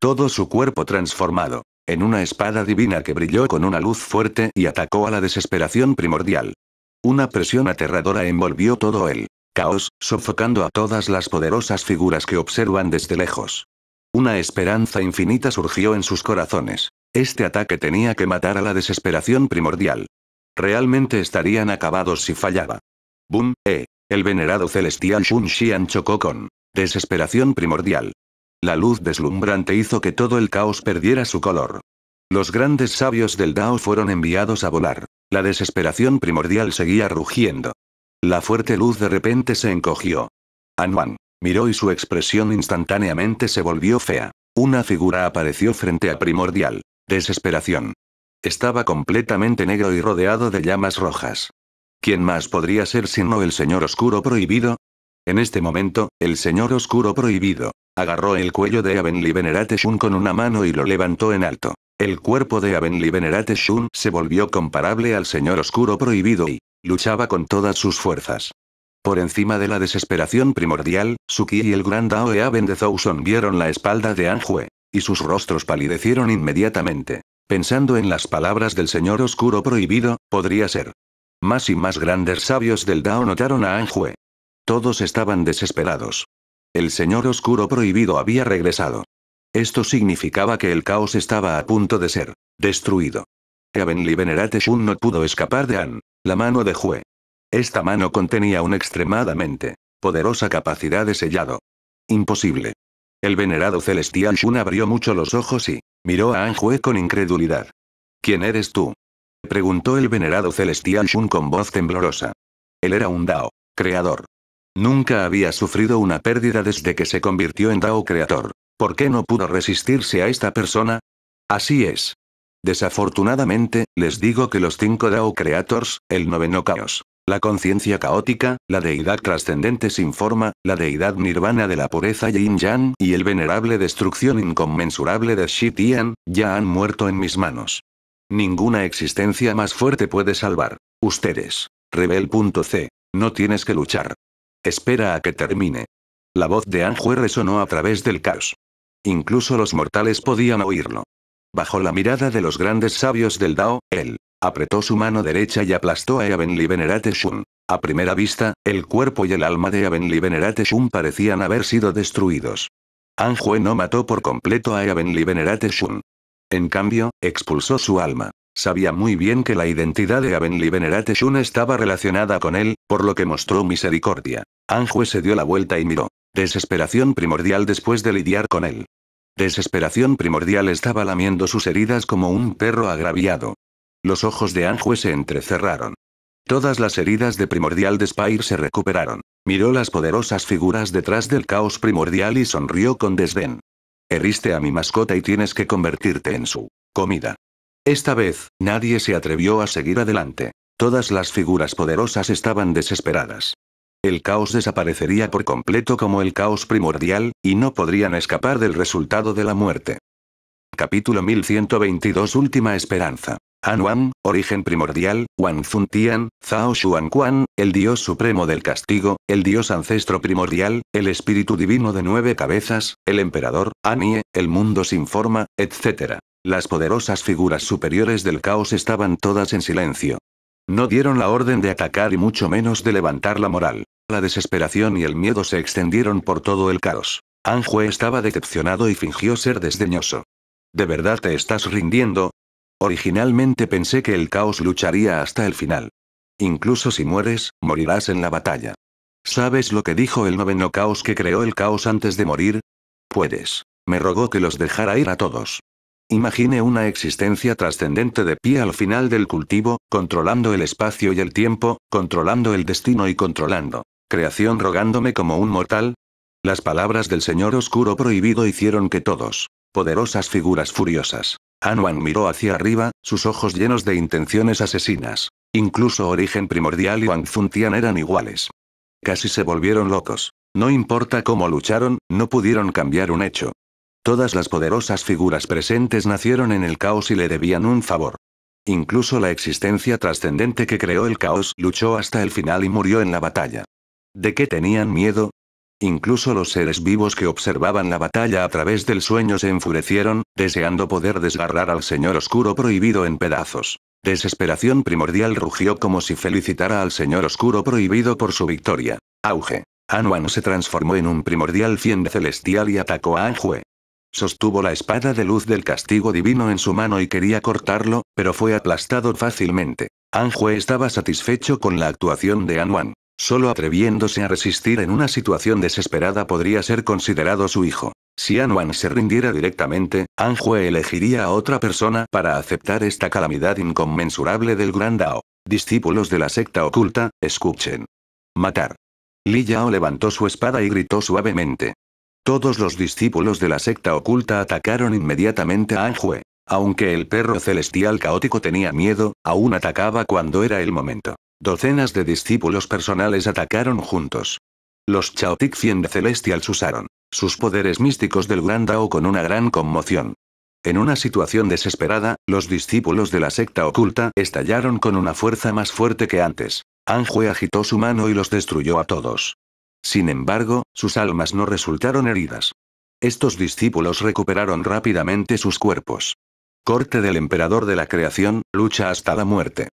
Todo su cuerpo transformado en una espada divina que brilló con una luz fuerte y atacó a la desesperación primordial. Una presión aterradora envolvió todo el caos, sofocando a todas las poderosas figuras que observan desde lejos. Una esperanza infinita surgió en sus corazones. Este ataque tenía que matar a la desesperación primordial. Realmente estarían acabados si fallaba. Boom, eh. El venerado celestial Shun Xian chocó con desesperación primordial. La luz deslumbrante hizo que todo el caos perdiera su color. Los grandes sabios del Dao fueron enviados a volar. La desesperación primordial seguía rugiendo. La fuerte luz de repente se encogió. Anwan miró y su expresión instantáneamente se volvió fea. Una figura apareció frente a Primordial. Desesperación. Estaba completamente negro y rodeado de llamas rojas. ¿Quién más podría ser sino el señor oscuro prohibido? En este momento, el señor oscuro prohibido agarró el cuello de Venerate Shun con una mano y lo levantó en alto. El cuerpo de Abenli Venerate Shun se volvió comparable al señor oscuro prohibido y luchaba con todas sus fuerzas. Por encima de la desesperación primordial, Suki y el gran Daoe Aben de Zouson vieron la espalda de Anjue, y sus rostros palidecieron inmediatamente. Pensando en las palabras del señor oscuro prohibido, podría ser. Más y más grandes sabios del Dao notaron a Anjue. Todos estaban desesperados. El señor oscuro prohibido había regresado. Esto significaba que el caos estaba a punto de ser destruido. Evenly Venerate Shun no pudo escapar de An, la mano de Jue. Esta mano contenía una extremadamente poderosa capacidad de sellado. Imposible. El venerado celestial Shun abrió mucho los ojos y miró a An Jue con incredulidad. ¿Quién eres tú? preguntó el venerado celestial Shun con voz temblorosa. Él era un Dao, creador. Nunca había sufrido una pérdida desde que se convirtió en Dao creador. ¿Por qué no pudo resistirse a esta persona? Así es. Desafortunadamente, les digo que los cinco Dao Creators, el noveno caos, la conciencia caótica, la deidad trascendente sin forma, la deidad nirvana de la pureza yin yang y el venerable destrucción inconmensurable de Shi Tian, ya han muerto en mis manos. Ninguna existencia más fuerte puede salvar. Ustedes. Rebel.c. No tienes que luchar. Espera a que termine. La voz de Anjue resonó a través del caos. Incluso los mortales podían oírlo. Bajo la mirada de los grandes sabios del Dao, él apretó su mano derecha y aplastó a Evenli Venerate Shun. A primera vista, el cuerpo y el alma de Aven Venerate Shun parecían haber sido destruidos. Anjue no mató por completo a Evenli Venerate Shun. En cambio, expulsó su alma. Sabía muy bien que la identidad de Avenli Venerate Shun estaba relacionada con él, por lo que mostró misericordia. Anjue se dio la vuelta y miró. Desesperación primordial después de lidiar con él. Desesperación primordial estaba lamiendo sus heridas como un perro agraviado. Los ojos de Anjue se entrecerraron. Todas las heridas de primordial de se recuperaron. Miró las poderosas figuras detrás del caos primordial y sonrió con desdén. Heriste a mi mascota y tienes que convertirte en su comida. Esta vez, nadie se atrevió a seguir adelante. Todas las figuras poderosas estaban desesperadas. El caos desaparecería por completo como el caos primordial, y no podrían escapar del resultado de la muerte. Capítulo 1122 Última Esperanza. An-Wan, origen primordial, Wanzun Tian, Zhao Quan, el dios supremo del castigo, el dios ancestro primordial, el espíritu divino de nueve cabezas, el emperador, Anie, el mundo sin forma, etc. Las poderosas figuras superiores del caos estaban todas en silencio. No dieron la orden de atacar y mucho menos de levantar la moral. La desesperación y el miedo se extendieron por todo el caos. Anjue estaba decepcionado y fingió ser desdeñoso. ¿De verdad te estás rindiendo? Originalmente pensé que el caos lucharía hasta el final. Incluso si mueres, morirás en la batalla. ¿Sabes lo que dijo el noveno caos que creó el caos antes de morir? Puedes. Me rogó que los dejara ir a todos. Imagine una existencia trascendente de pie al final del cultivo, controlando el espacio y el tiempo, controlando el destino y controlando. Creación rogándome como un mortal. Las palabras del señor oscuro prohibido hicieron que todos, poderosas figuras furiosas. Anuan miró hacia arriba, sus ojos llenos de intenciones asesinas. Incluso Origen Primordial y Wang eran iguales. Casi se volvieron locos. No importa cómo lucharon, no pudieron cambiar un hecho. Todas las poderosas figuras presentes nacieron en el caos y le debían un favor. Incluso la existencia trascendente que creó el caos luchó hasta el final y murió en la batalla. ¿De qué tenían miedo? Incluso los seres vivos que observaban la batalla a través del sueño se enfurecieron, deseando poder desgarrar al Señor Oscuro prohibido en pedazos. Desesperación primordial rugió como si felicitara al Señor Oscuro prohibido por su victoria. Auge. Anuan se transformó en un primordial de celestial y atacó a Anjue. Sostuvo la espada de luz del castigo divino en su mano y quería cortarlo, pero fue aplastado fácilmente. Anjue estaba satisfecho con la actuación de Anwan. Solo atreviéndose a resistir en una situación desesperada podría ser considerado su hijo. Si Anwan se rindiera directamente, Anjue elegiría a otra persona para aceptar esta calamidad inconmensurable del Gran Dao. Discípulos de la secta oculta, escuchen. Matar. Li Yao levantó su espada y gritó suavemente. Todos los discípulos de la secta oculta atacaron inmediatamente a Anjue. Aunque el perro celestial caótico tenía miedo, aún atacaba cuando era el momento. Docenas de discípulos personales atacaron juntos. Los Chaotic Fiend Celestials usaron sus poderes místicos del Gran con una gran conmoción. En una situación desesperada, los discípulos de la secta oculta estallaron con una fuerza más fuerte que antes. Anjue agitó su mano y los destruyó a todos. Sin embargo, sus almas no resultaron heridas. Estos discípulos recuperaron rápidamente sus cuerpos. Corte del emperador de la creación, lucha hasta la muerte.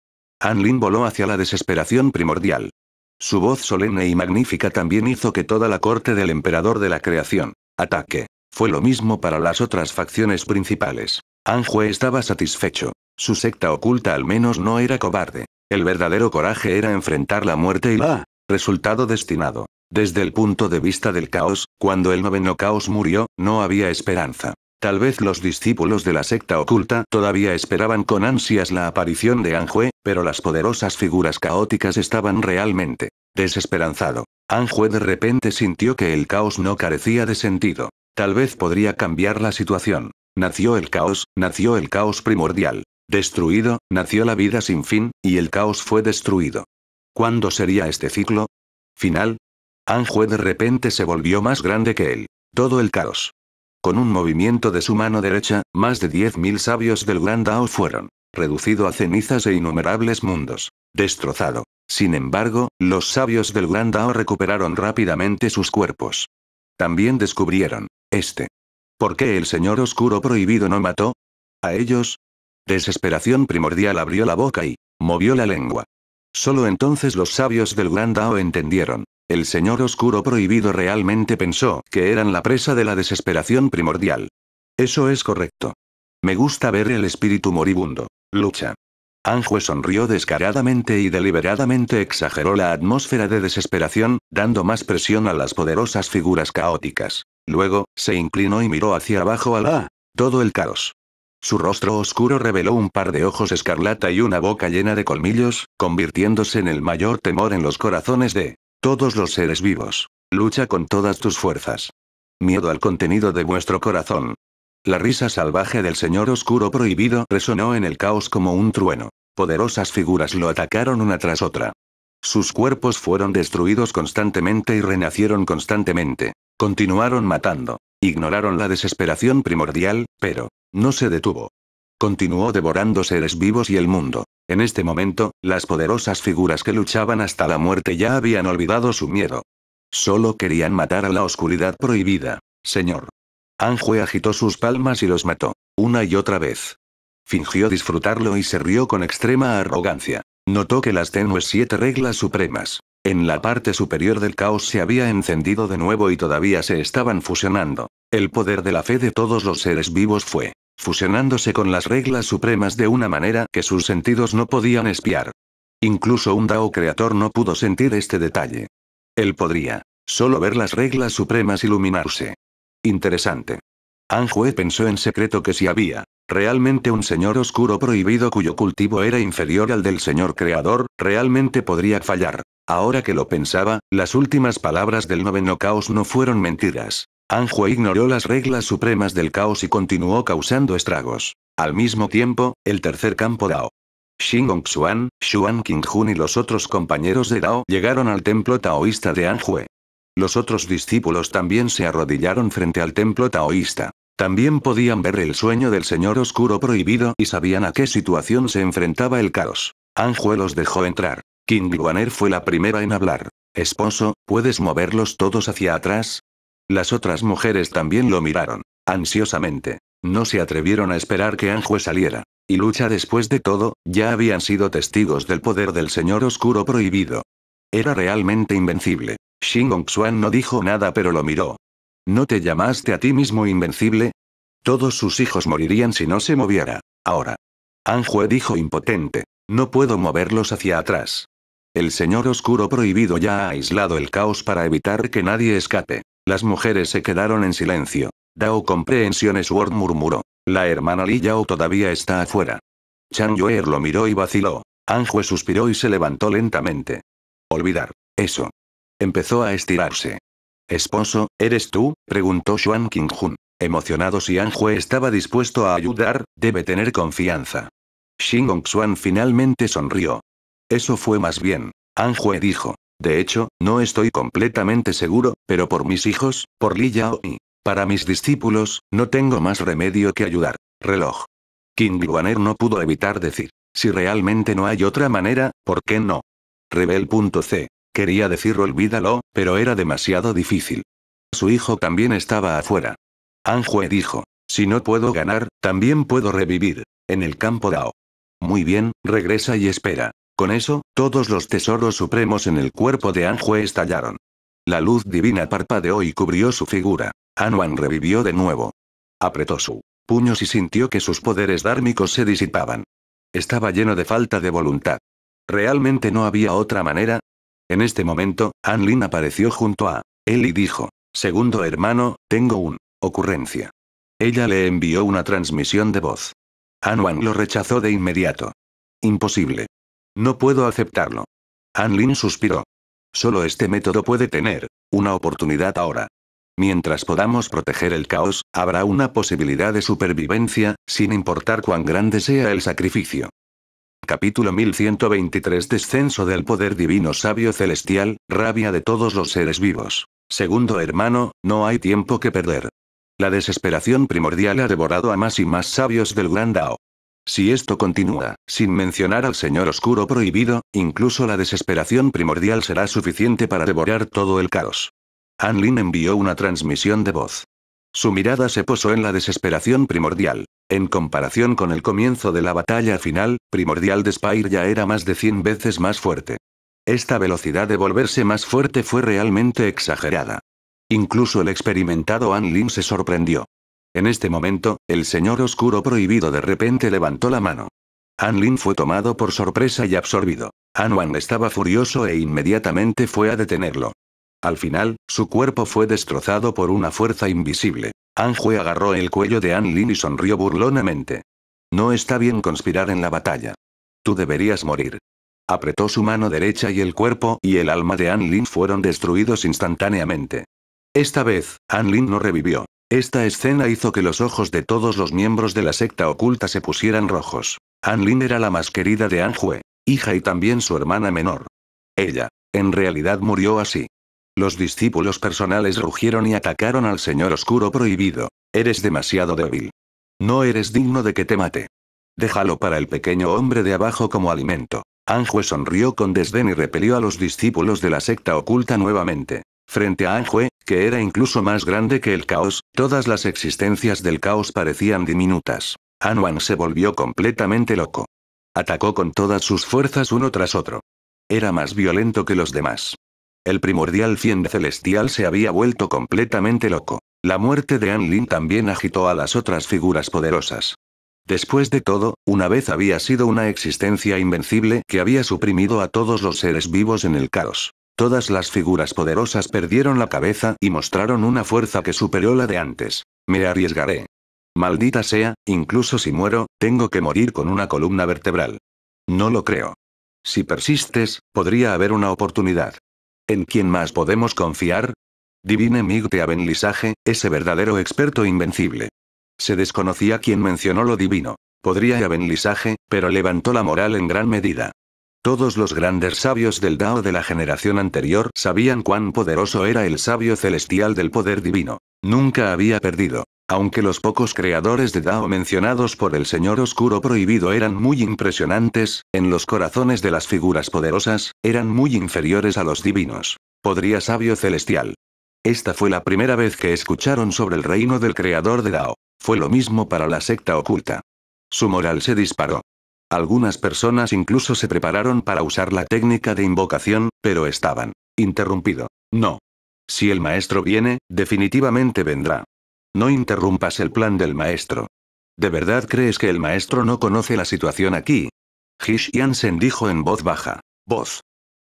Anlin voló hacia la desesperación primordial. Su voz solemne y magnífica también hizo que toda la corte del emperador de la creación, ataque. Fue lo mismo para las otras facciones principales. Anjue estaba satisfecho. Su secta oculta al menos no era cobarde. El verdadero coraje era enfrentar la muerte y la ah. resultado destinado. Desde el punto de vista del caos, cuando el noveno caos murió, no había esperanza. Tal vez los discípulos de la secta oculta todavía esperaban con ansias la aparición de Anjue, pero las poderosas figuras caóticas estaban realmente desesperanzado. Anjue de repente sintió que el caos no carecía de sentido. Tal vez podría cambiar la situación. Nació el caos, nació el caos primordial. Destruido, nació la vida sin fin, y el caos fue destruido. ¿Cuándo sería este ciclo? ¿Final? Anjue de repente se volvió más grande que él. Todo el caos. Con un movimiento de su mano derecha, más de 10.000 sabios del Gran Dao fueron reducido a cenizas e innumerables mundos. Destrozado. Sin embargo, los sabios del Gran Dao recuperaron rápidamente sus cuerpos. También descubrieron, este. ¿Por qué el señor oscuro prohibido no mató? ¿A ellos? Desesperación primordial abrió la boca y movió la lengua. Solo entonces los sabios del Gran Dao entendieron el señor oscuro prohibido realmente pensó que eran la presa de la desesperación primordial. Eso es correcto. Me gusta ver el espíritu moribundo. Lucha. Anjue sonrió descaradamente y deliberadamente exageró la atmósfera de desesperación, dando más presión a las poderosas figuras caóticas. Luego, se inclinó y miró hacia abajo a la... Ah. todo el caos. Su rostro oscuro reveló un par de ojos escarlata y una boca llena de colmillos, convirtiéndose en el mayor temor en los corazones de todos los seres vivos. Lucha con todas tus fuerzas. Miedo al contenido de vuestro corazón. La risa salvaje del señor oscuro prohibido resonó en el caos como un trueno. Poderosas figuras lo atacaron una tras otra. Sus cuerpos fueron destruidos constantemente y renacieron constantemente. Continuaron matando. Ignoraron la desesperación primordial, pero no se detuvo. Continuó devorando seres vivos y el mundo. En este momento, las poderosas figuras que luchaban hasta la muerte ya habían olvidado su miedo. Solo querían matar a la oscuridad prohibida. Señor. Anjue agitó sus palmas y los mató. Una y otra vez. Fingió disfrutarlo y se rió con extrema arrogancia. Notó que las tenues siete reglas supremas. En la parte superior del caos se había encendido de nuevo y todavía se estaban fusionando. El poder de la fe de todos los seres vivos fue fusionándose con las reglas supremas de una manera que sus sentidos no podían espiar. Incluso un Dao creator no pudo sentir este detalle. Él podría solo ver las reglas supremas iluminarse. Interesante. Anjue pensó en secreto que si había realmente un señor oscuro prohibido cuyo cultivo era inferior al del señor creador, realmente podría fallar. Ahora que lo pensaba, las últimas palabras del noveno caos no fueron mentiras. Anjue ignoró las reglas supremas del caos y continuó causando estragos. Al mismo tiempo, el tercer campo Dao. Xingong Xuan, Xuan Qingjun y los otros compañeros de Dao llegaron al templo taoísta de Anjue. Los otros discípulos también se arrodillaron frente al templo taoísta. También podían ver el sueño del Señor Oscuro Prohibido y sabían a qué situación se enfrentaba el caos. Anjue los dejó entrar. King Luaner fue la primera en hablar. Esposo, ¿puedes moverlos todos hacia atrás? Las otras mujeres también lo miraron. Ansiosamente. No se atrevieron a esperar que Anjue saliera. Y lucha después de todo, ya habían sido testigos del poder del señor oscuro prohibido. Era realmente invencible. Xingong Xuan no dijo nada pero lo miró. ¿No te llamaste a ti mismo invencible? Todos sus hijos morirían si no se moviera. Ahora. Anjue dijo impotente. No puedo moverlos hacia atrás. El señor oscuro prohibido ya ha aislado el caos para evitar que nadie escape. Las mujeres se quedaron en silencio. Dao comprensión Word murmuró. La hermana Li Yao todavía está afuera. Chan Yue lo miró y vaciló. Anjue suspiró y se levantó lentamente. Olvidar. Eso. Empezó a estirarse. Esposo, ¿eres tú? preguntó Xuan Qingjun. Emocionado si Anjue estaba dispuesto a ayudar, debe tener confianza. Xingong Xuan finalmente sonrió. Eso fue más bien. Anjue dijo. De hecho, no estoy completamente seguro, pero por mis hijos, por Li Yao y para mis discípulos, no tengo más remedio que ayudar. Reloj. King Luaner no pudo evitar decir. Si realmente no hay otra manera, ¿por qué no? Rebel.c. Quería decir olvídalo, pero era demasiado difícil. Su hijo también estaba afuera. Anjue dijo. Si no puedo ganar, también puedo revivir. En el campo Dao. Muy bien, regresa y espera. Con eso, todos los tesoros supremos en el cuerpo de Anjue estallaron. La luz divina parpadeó y cubrió su figura. Anuan revivió de nuevo. Apretó su puño y sintió que sus poderes dármicos se disipaban. Estaba lleno de falta de voluntad. ¿Realmente no había otra manera? En este momento, Anlin apareció junto a él y dijo, Segundo hermano, tengo un ocurrencia. Ella le envió una transmisión de voz. Anuan lo rechazó de inmediato. Imposible. No puedo aceptarlo. Anlin Lin suspiró. Solo este método puede tener una oportunidad ahora. Mientras podamos proteger el caos, habrá una posibilidad de supervivencia, sin importar cuán grande sea el sacrificio. Capítulo 1123 Descenso del poder divino sabio celestial, rabia de todos los seres vivos. Segundo hermano, no hay tiempo que perder. La desesperación primordial ha devorado a más y más sabios del Gran si esto continúa, sin mencionar al Señor Oscuro Prohibido, incluso la desesperación primordial será suficiente para devorar todo el caos. An Lin envió una transmisión de voz. Su mirada se posó en la desesperación primordial. En comparación con el comienzo de la batalla final, Primordial de Despair ya era más de 100 veces más fuerte. Esta velocidad de volverse más fuerte fue realmente exagerada. Incluso el experimentado An Lin se sorprendió. En este momento, el señor oscuro prohibido de repente levantó la mano. An Lin fue tomado por sorpresa y absorbido. An Wan estaba furioso e inmediatamente fue a detenerlo. Al final, su cuerpo fue destrozado por una fuerza invisible. An Hue agarró el cuello de An Lin y sonrió burlonamente. No está bien conspirar en la batalla. Tú deberías morir. Apretó su mano derecha y el cuerpo y el alma de An Lin fueron destruidos instantáneamente. Esta vez, An Lin no revivió. Esta escena hizo que los ojos de todos los miembros de la secta oculta se pusieran rojos. Anlin era la más querida de Anjue, hija y también su hermana menor. Ella, en realidad murió así. Los discípulos personales rugieron y atacaron al Señor Oscuro Prohibido. Eres demasiado débil. No eres digno de que te mate. Déjalo para el pequeño hombre de abajo como alimento. Anjue sonrió con desdén y repelió a los discípulos de la secta oculta nuevamente. Frente a Anjue, que era incluso más grande que el caos, todas las existencias del caos parecían diminutas. Anwan se volvió completamente loco. Atacó con todas sus fuerzas uno tras otro. Era más violento que los demás. El primordial cien celestial se había vuelto completamente loco. La muerte de Anlin también agitó a las otras figuras poderosas. Después de todo, una vez había sido una existencia invencible que había suprimido a todos los seres vivos en el caos. Todas las figuras poderosas perdieron la cabeza y mostraron una fuerza que superó la de antes. Me arriesgaré. Maldita sea, incluso si muero, tengo que morir con una columna vertebral. No lo creo. Si persistes, podría haber una oportunidad. ¿En quién más podemos confiar? Divine Migte Abenlisaje, ese verdadero experto invencible. Se desconocía quien mencionó lo divino. Podría Abenlisaje, pero levantó la moral en gran medida. Todos los grandes sabios del Dao de la generación anterior sabían cuán poderoso era el sabio celestial del poder divino. Nunca había perdido. Aunque los pocos creadores de Dao mencionados por el Señor Oscuro Prohibido eran muy impresionantes, en los corazones de las figuras poderosas, eran muy inferiores a los divinos. Podría sabio celestial. Esta fue la primera vez que escucharon sobre el reino del creador de Dao. Fue lo mismo para la secta oculta. Su moral se disparó. Algunas personas incluso se prepararon para usar la técnica de invocación, pero estaban interrumpido. No. Si el maestro viene, definitivamente vendrá. No interrumpas el plan del maestro. ¿De verdad crees que el maestro no conoce la situación aquí? Hish Jansen dijo en voz baja. Voz.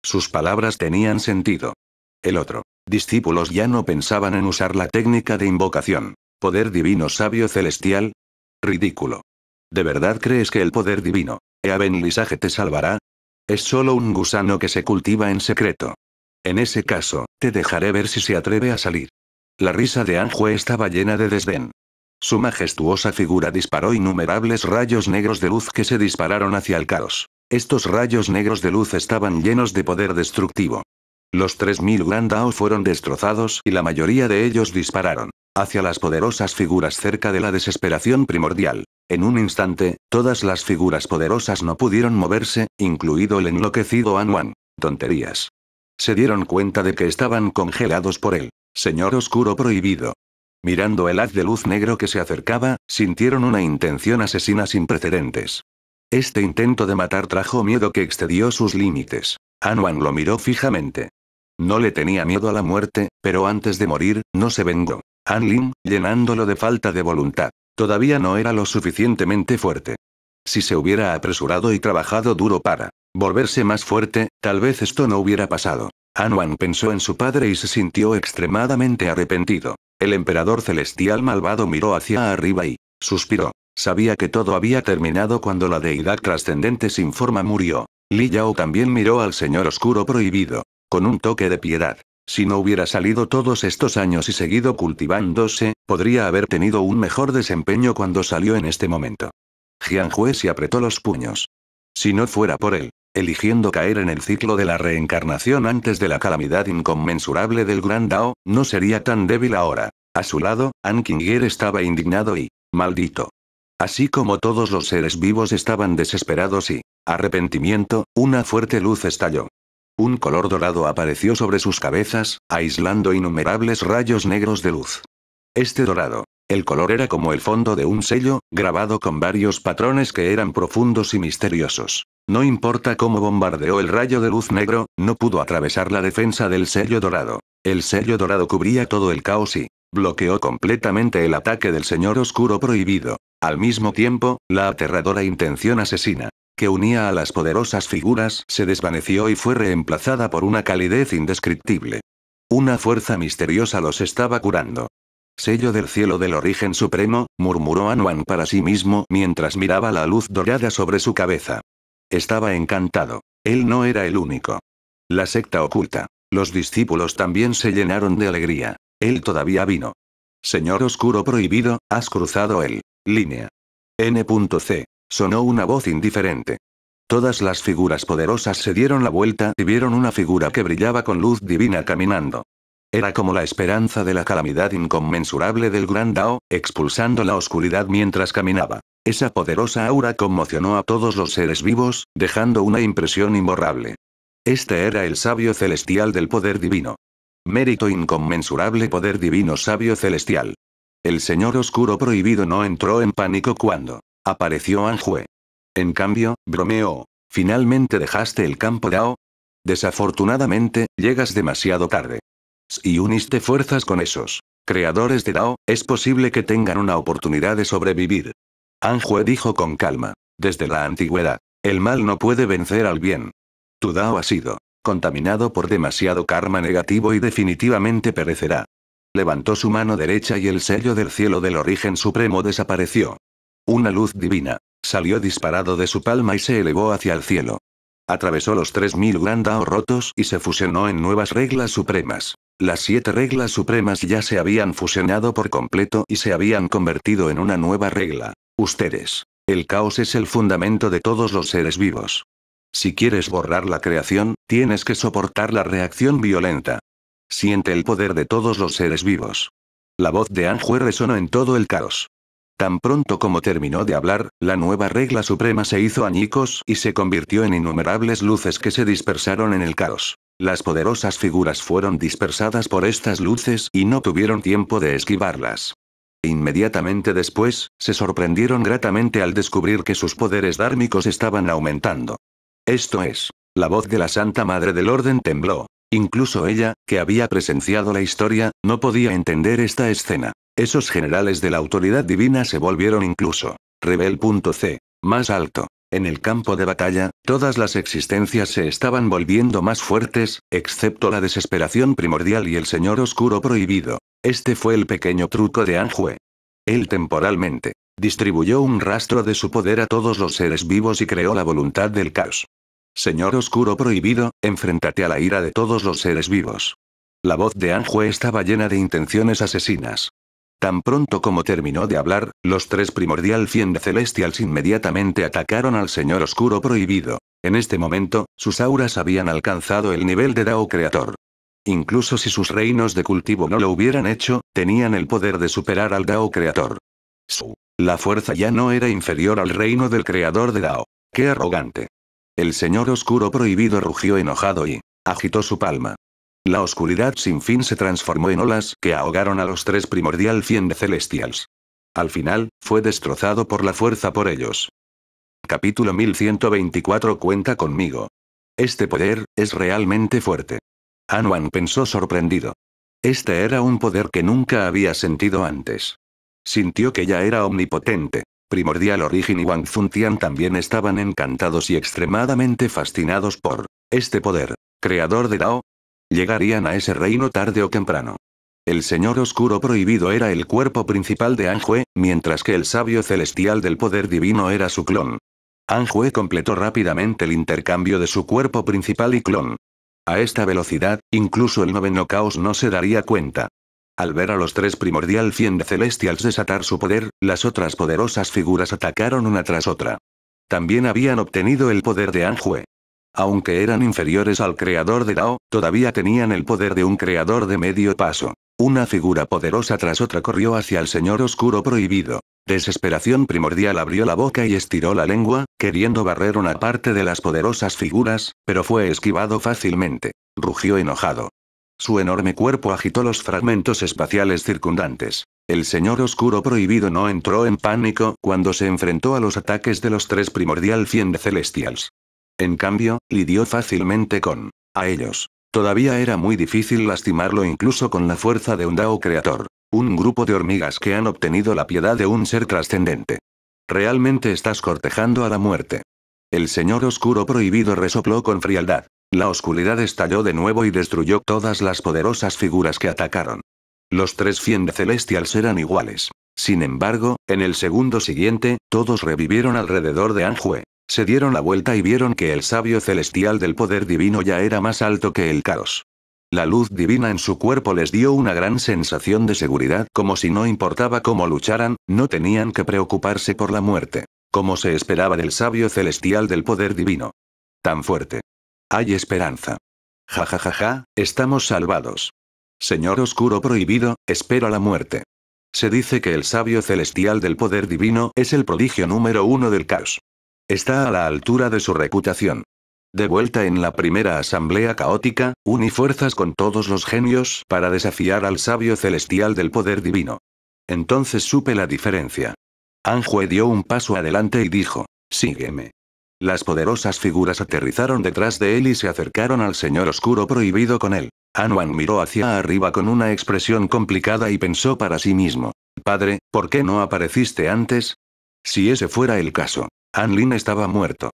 Sus palabras tenían sentido. El otro. Discípulos ya no pensaban en usar la técnica de invocación. Poder divino sabio celestial. Ridículo. ¿De verdad crees que el poder divino, Eaben te salvará? Es solo un gusano que se cultiva en secreto. En ese caso, te dejaré ver si se atreve a salir. La risa de Anjue estaba llena de desdén. Su majestuosa figura disparó innumerables rayos negros de luz que se dispararon hacia el caos. Estos rayos negros de luz estaban llenos de poder destructivo. Los 3.000 Grandao fueron destrozados y la mayoría de ellos dispararon hacia las poderosas figuras cerca de la desesperación primordial. En un instante, todas las figuras poderosas no pudieron moverse, incluido el enloquecido Anwan. Tonterías. Se dieron cuenta de que estaban congelados por el Señor Oscuro Prohibido. Mirando el haz de luz negro que se acercaba, sintieron una intención asesina sin precedentes. Este intento de matar trajo miedo que excedió sus límites. Anwan lo miró fijamente. No le tenía miedo a la muerte, pero antes de morir, no se vengó. Lin, llenándolo de falta de voluntad. Todavía no era lo suficientemente fuerte. Si se hubiera apresurado y trabajado duro para volverse más fuerte, tal vez esto no hubiera pasado. An Wan pensó en su padre y se sintió extremadamente arrepentido. El emperador celestial malvado miró hacia arriba y suspiró. Sabía que todo había terminado cuando la deidad trascendente sin forma murió. Li Yao también miró al señor oscuro prohibido con un toque de piedad. Si no hubiera salido todos estos años y seguido cultivándose, podría haber tenido un mejor desempeño cuando salió en este momento. Jue se apretó los puños. Si no fuera por él, eligiendo caer en el ciclo de la reencarnación antes de la calamidad inconmensurable del Gran Dao, no sería tan débil ahora. A su lado, An Qingyer estaba indignado y maldito. Así como todos los seres vivos estaban desesperados y arrepentimiento, una fuerte luz estalló. Un color dorado apareció sobre sus cabezas, aislando innumerables rayos negros de luz. Este dorado, el color era como el fondo de un sello, grabado con varios patrones que eran profundos y misteriosos. No importa cómo bombardeó el rayo de luz negro, no pudo atravesar la defensa del sello dorado. El sello dorado cubría todo el caos y bloqueó completamente el ataque del señor oscuro prohibido. Al mismo tiempo, la aterradora intención asesina que unía a las poderosas figuras se desvaneció y fue reemplazada por una calidez indescriptible. Una fuerza misteriosa los estaba curando. Sello del cielo del origen supremo, murmuró Anuan para sí mismo mientras miraba la luz dorada sobre su cabeza. Estaba encantado. Él no era el único. La secta oculta. Los discípulos también se llenaron de alegría. Él todavía vino. Señor Oscuro Prohibido, has cruzado el línea. N.C. Sonó una voz indiferente. Todas las figuras poderosas se dieron la vuelta y vieron una figura que brillaba con luz divina caminando. Era como la esperanza de la calamidad inconmensurable del gran Dao, expulsando la oscuridad mientras caminaba. Esa poderosa aura conmocionó a todos los seres vivos, dejando una impresión imborrable. Este era el sabio celestial del poder divino. Mérito inconmensurable poder divino sabio celestial. El señor oscuro prohibido no entró en pánico cuando Apareció Anjue. En cambio, bromeó. ¿Finalmente dejaste el campo Dao? Desafortunadamente, llegas demasiado tarde. Si uniste fuerzas con esos creadores de Dao, es posible que tengan una oportunidad de sobrevivir. Anjue dijo con calma. Desde la antigüedad, el mal no puede vencer al bien. Tu Dao ha sido contaminado por demasiado karma negativo y definitivamente perecerá. Levantó su mano derecha y el sello del cielo del origen supremo desapareció. Una luz divina. Salió disparado de su palma y se elevó hacia el cielo. Atravesó los 3.000 grandao rotos y se fusionó en nuevas reglas supremas. Las siete reglas supremas ya se habían fusionado por completo y se habían convertido en una nueva regla. Ustedes. El caos es el fundamento de todos los seres vivos. Si quieres borrar la creación, tienes que soportar la reacción violenta. Siente el poder de todos los seres vivos. La voz de Anjue resonó en todo el caos. Tan pronto como terminó de hablar, la nueva regla suprema se hizo añicos y se convirtió en innumerables luces que se dispersaron en el caos. Las poderosas figuras fueron dispersadas por estas luces y no tuvieron tiempo de esquivarlas. Inmediatamente después, se sorprendieron gratamente al descubrir que sus poderes dármicos estaban aumentando. Esto es, la voz de la Santa Madre del Orden tembló. Incluso ella, que había presenciado la historia, no podía entender esta escena. Esos generales de la autoridad divina se volvieron incluso. Rebel.c. Más alto. En el campo de batalla, todas las existencias se estaban volviendo más fuertes, excepto la desesperación primordial y el señor oscuro prohibido. Este fue el pequeño truco de Anjue. Él temporalmente distribuyó un rastro de su poder a todos los seres vivos y creó la voluntad del caos. Señor oscuro prohibido, enfréntate a la ira de todos los seres vivos. La voz de Anjue estaba llena de intenciones asesinas. Tan pronto como terminó de hablar, los tres Primordial de Celestials inmediatamente atacaron al Señor Oscuro Prohibido. En este momento, sus auras habían alcanzado el nivel de Dao Creator. Incluso si sus reinos de cultivo no lo hubieran hecho, tenían el poder de superar al Dao Creator. Su. La fuerza ya no era inferior al reino del creador de Dao. ¡Qué arrogante! El señor oscuro prohibido rugió enojado y agitó su palma. La oscuridad sin fin se transformó en olas que ahogaron a los tres primordial cien de Celestials. Al final, fue destrozado por la fuerza por ellos. Capítulo 1124 Cuenta conmigo. Este poder, es realmente fuerte. Anuan pensó sorprendido. Este era un poder que nunca había sentido antes. Sintió que ya era omnipotente. Primordial Origen y Wang Tian también estaban encantados y extremadamente fascinados por este poder, creador de Dao, Llegarían a ese reino tarde o temprano. El Señor Oscuro Prohibido era el cuerpo principal de Anjue, mientras que el Sabio Celestial del Poder Divino era su clon. Anjue completó rápidamente el intercambio de su cuerpo principal y clon. A esta velocidad, incluso el noveno caos no se daría cuenta. Al ver a los tres primordial Fiend Celestials desatar su poder, las otras poderosas figuras atacaron una tras otra. También habían obtenido el poder de Anjue. Aunque eran inferiores al creador de Dao, todavía tenían el poder de un creador de medio paso. Una figura poderosa tras otra corrió hacia el señor oscuro prohibido. Desesperación primordial abrió la boca y estiró la lengua, queriendo barrer una parte de las poderosas figuras, pero fue esquivado fácilmente. Rugió enojado. Su enorme cuerpo agitó los fragmentos espaciales circundantes. El señor oscuro prohibido no entró en pánico cuando se enfrentó a los ataques de los tres primordial Fiend Celestials. En cambio, lidió fácilmente con a ellos. Todavía era muy difícil lastimarlo incluso con la fuerza de un Dao Creator. Un grupo de hormigas que han obtenido la piedad de un ser trascendente. Realmente estás cortejando a la muerte. El señor oscuro prohibido resopló con frialdad. La oscuridad estalló de nuevo y destruyó todas las poderosas figuras que atacaron. Los tres de Celestials eran iguales. Sin embargo, en el segundo siguiente, todos revivieron alrededor de Anjue. Se dieron la vuelta y vieron que el sabio celestial del poder divino ya era más alto que el caos. La luz divina en su cuerpo les dio una gran sensación de seguridad, como si no importaba cómo lucharan, no tenían que preocuparse por la muerte, como se esperaba del sabio celestial del poder divino. Tan fuerte. Hay esperanza. Ja ja ja ja, estamos salvados. Señor oscuro prohibido, espero la muerte. Se dice que el sabio celestial del poder divino es el prodigio número uno del caos. Está a la altura de su reputación. De vuelta en la primera asamblea caótica, uní fuerzas con todos los genios para desafiar al sabio celestial del poder divino. Entonces supe la diferencia. Anjue dio un paso adelante y dijo, sígueme. Las poderosas figuras aterrizaron detrás de él y se acercaron al señor oscuro prohibido con él. Anuan miró hacia arriba con una expresión complicada y pensó para sí mismo, Padre, ¿por qué no apareciste antes? Si ese fuera el caso, An-Lin estaba muerto.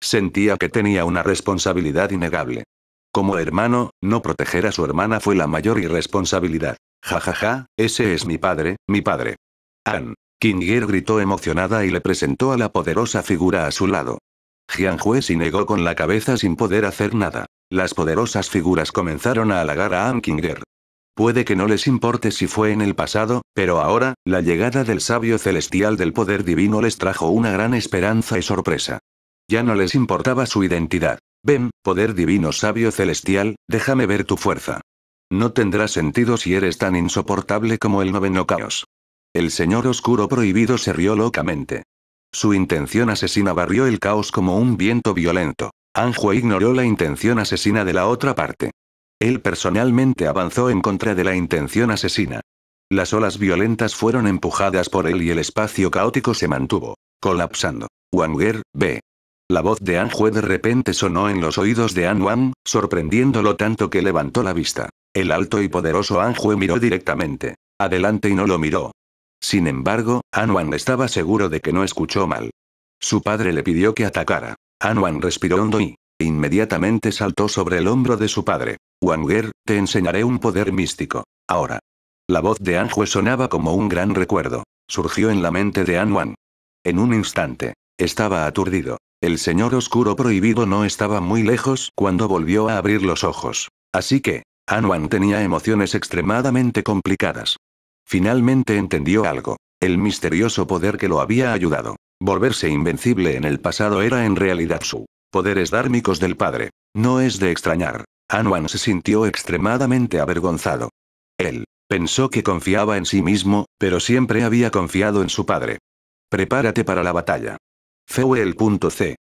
Sentía que tenía una responsabilidad innegable. Como hermano, no proteger a su hermana fue la mayor irresponsabilidad. Ja ja ja, ese es mi padre, mi padre. An-Kinger gritó emocionada y le presentó a la poderosa figura a su lado. Jian-Hue se negó con la cabeza sin poder hacer nada. Las poderosas figuras comenzaron a halagar a an Kinger. Puede que no les importe si fue en el pasado, pero ahora, la llegada del sabio celestial del poder divino les trajo una gran esperanza y sorpresa. Ya no les importaba su identidad. Ven, poder divino sabio celestial, déjame ver tu fuerza. No tendrá sentido si eres tan insoportable como el noveno caos. El señor oscuro prohibido se rió locamente. Su intención asesina barrió el caos como un viento violento. Anjo ignoró la intención asesina de la otra parte. Él personalmente avanzó en contra de la intención asesina. Las olas violentas fueron empujadas por él y el espacio caótico se mantuvo, colapsando. Wanger, B. La voz de Anjue de repente sonó en los oídos de An sorprendiéndolo tanto que levantó la vista. El alto y poderoso Anjue miró directamente. Adelante y no lo miró. Sin embargo, Wan estaba seguro de que no escuchó mal. Su padre le pidió que atacara. Wan respiró hondo y, inmediatamente saltó sobre el hombro de su padre. Wanger, te enseñaré un poder místico. Ahora. La voz de Anjue sonaba como un gran recuerdo. Surgió en la mente de Anwan. En un instante. Estaba aturdido. El señor oscuro prohibido no estaba muy lejos cuando volvió a abrir los ojos. Así que, Wan tenía emociones extremadamente complicadas. Finalmente entendió algo. El misterioso poder que lo había ayudado. Volverse invencible en el pasado era en realidad su Poderes dármicos del padre. No es de extrañar. Anwan se sintió extremadamente avergonzado. Él pensó que confiaba en sí mismo, pero siempre había confiado en su padre. Prepárate para la batalla. C.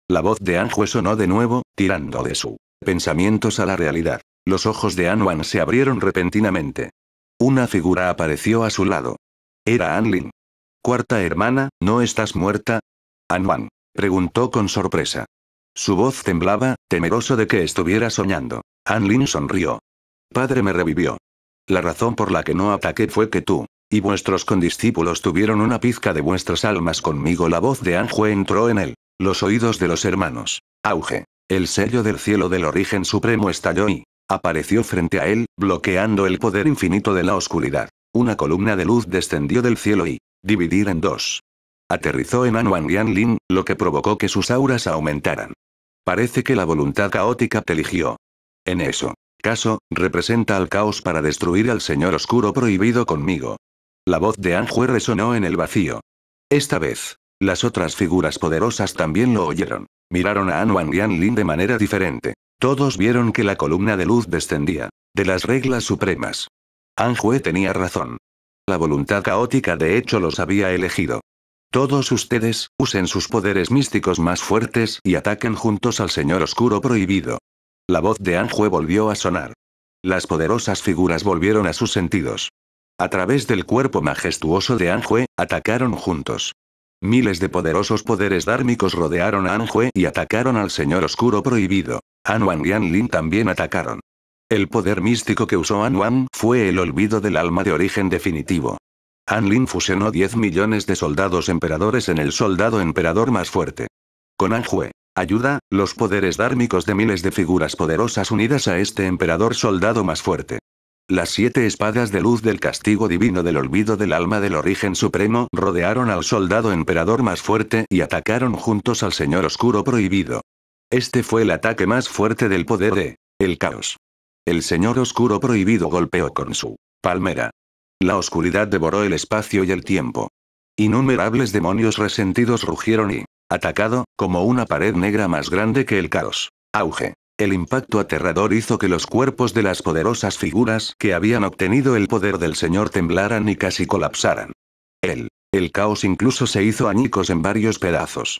La voz de Anjue sonó de nuevo, tirando de su pensamientos a la realidad. Los ojos de Anwan se abrieron repentinamente. Una figura apareció a su lado. Era Anlin. Cuarta hermana, ¿no estás muerta? Anwan preguntó con sorpresa. Su voz temblaba, temeroso de que estuviera soñando. An Lin sonrió. Padre me revivió. La razón por la que no ataqué fue que tú y vuestros condiscípulos tuvieron una pizca de vuestras almas conmigo. La voz de Anjue entró en él. Los oídos de los hermanos. Auge. El sello del cielo del origen supremo estalló y apareció frente a él, bloqueando el poder infinito de la oscuridad. Una columna de luz descendió del cielo y dividir en dos. Aterrizó en y Lin, lo que provocó que sus auras aumentaran. Parece que la voluntad caótica te eligió. En eso, caso, representa al caos para destruir al señor oscuro prohibido conmigo. La voz de Anjue resonó en el vacío. Esta vez, las otras figuras poderosas también lo oyeron. Miraron a Anuan Lin de manera diferente. Todos vieron que la columna de luz descendía. De las reglas supremas. Anjue tenía razón. La voluntad caótica de hecho los había elegido. Todos ustedes, usen sus poderes místicos más fuertes y ataquen juntos al Señor Oscuro Prohibido. La voz de Anjue volvió a sonar. Las poderosas figuras volvieron a sus sentidos. A través del cuerpo majestuoso de Anjue, atacaron juntos. Miles de poderosos poderes dármicos rodearon a Anjue y atacaron al Señor Oscuro Prohibido. Anwan y Anlin también atacaron. El poder místico que usó Anwan fue el olvido del alma de origen definitivo. Anlin fusionó 10 millones de soldados emperadores en el soldado emperador más fuerte. Con Anjue, ayuda, los poderes dármicos de miles de figuras poderosas unidas a este emperador soldado más fuerte. Las siete espadas de luz del castigo divino del olvido del alma del origen supremo rodearon al soldado emperador más fuerte y atacaron juntos al señor oscuro prohibido. Este fue el ataque más fuerte del poder de el caos. El señor oscuro prohibido golpeó con su palmera la oscuridad devoró el espacio y el tiempo. Innumerables demonios resentidos rugieron y, atacado, como una pared negra más grande que el caos. Auge. El impacto aterrador hizo que los cuerpos de las poderosas figuras que habían obtenido el poder del Señor temblaran y casi colapsaran. El, el caos incluso se hizo añicos en varios pedazos.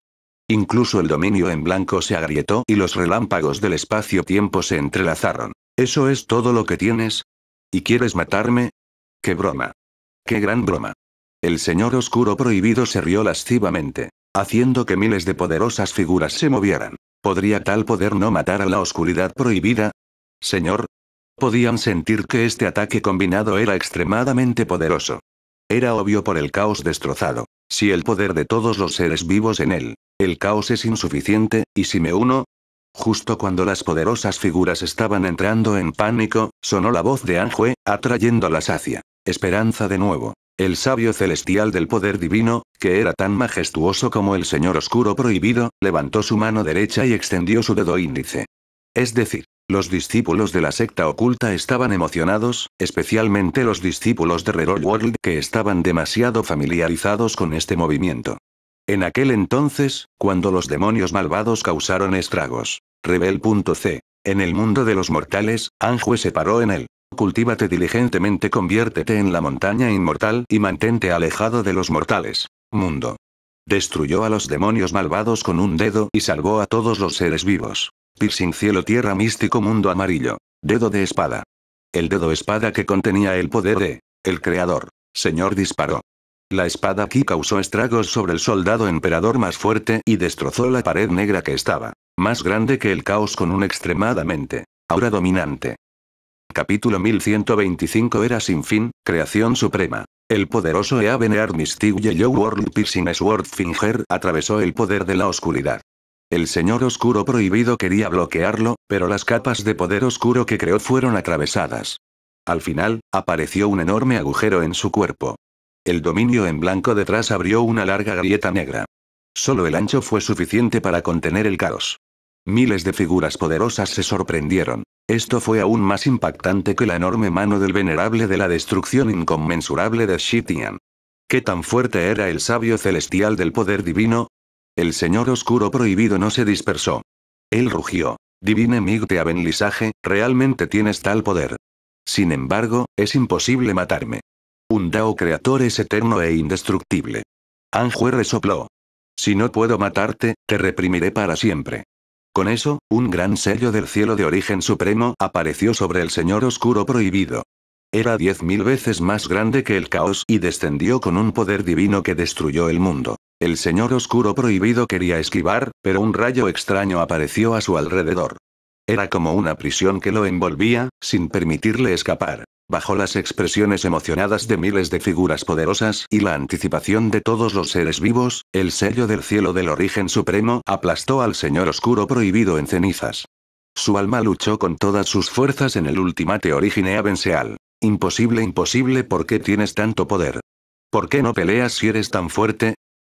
Incluso el dominio en blanco se agrietó y los relámpagos del espacio-tiempo se entrelazaron. ¿Eso es todo lo que tienes? ¿Y quieres matarme? ¡Qué broma! ¡Qué gran broma! El señor oscuro prohibido se rió lascivamente, haciendo que miles de poderosas figuras se movieran. ¿Podría tal poder no matar a la oscuridad prohibida? Señor. Podían sentir que este ataque combinado era extremadamente poderoso. Era obvio por el caos destrozado. Si el poder de todos los seres vivos en él, el caos es insuficiente, y si me uno... Justo cuando las poderosas figuras estaban entrando en pánico, sonó la voz de Anjue, atrayéndolas hacia Esperanza de nuevo. El sabio celestial del poder divino, que era tan majestuoso como el señor oscuro prohibido, levantó su mano derecha y extendió su dedo índice. Es decir, los discípulos de la secta oculta estaban emocionados, especialmente los discípulos de Reroll World que estaban demasiado familiarizados con este movimiento. En aquel entonces, cuando los demonios malvados causaron estragos. Rebel.c. En el mundo de los mortales, Anjue se paró en él. Cultívate diligentemente, conviértete en la montaña inmortal y mantente alejado de los mortales. Mundo. Destruyó a los demonios malvados con un dedo y salvó a todos los seres vivos. sin cielo tierra místico mundo amarillo. Dedo de espada. El dedo espada que contenía el poder de el creador. Señor disparó. La espada aquí causó estragos sobre el soldado emperador más fuerte y destrozó la pared negra que estaba más grande que el caos con un extremadamente ahora dominante. Capítulo 1125 Era sin fin, creación suprema. El poderoso Eaven Misty Yo World Piercing Finger atravesó el poder de la oscuridad. El señor oscuro prohibido quería bloquearlo, pero las capas de poder oscuro que creó fueron atravesadas. Al final, apareció un enorme agujero en su cuerpo. El dominio en blanco detrás abrió una larga grieta negra. Solo el ancho fue suficiente para contener el caos. Miles de figuras poderosas se sorprendieron. Esto fue aún más impactante que la enorme mano del venerable de la destrucción inconmensurable de Shitian. ¿Qué tan fuerte era el sabio celestial del poder divino? El señor oscuro prohibido no se dispersó. Él rugió. Divine migte abenlisaje, realmente tienes tal poder. Sin embargo, es imposible matarme. Un Dao creator es eterno e indestructible. Anjue resopló. Si no puedo matarte, te reprimiré para siempre. Con eso, un gran sello del cielo de origen supremo apareció sobre el Señor Oscuro Prohibido. Era diez mil veces más grande que el caos y descendió con un poder divino que destruyó el mundo. El Señor Oscuro Prohibido quería esquivar, pero un rayo extraño apareció a su alrededor. Era como una prisión que lo envolvía, sin permitirle escapar bajo las expresiones emocionadas de miles de figuras poderosas y la anticipación de todos los seres vivos, el sello del cielo del origen supremo aplastó al Señor Oscuro prohibido en cenizas. Su alma luchó con todas sus fuerzas en el ultimate origine avenseal. Imposible, imposible, ¿por qué tienes tanto poder? ¿Por qué no peleas si eres tan fuerte?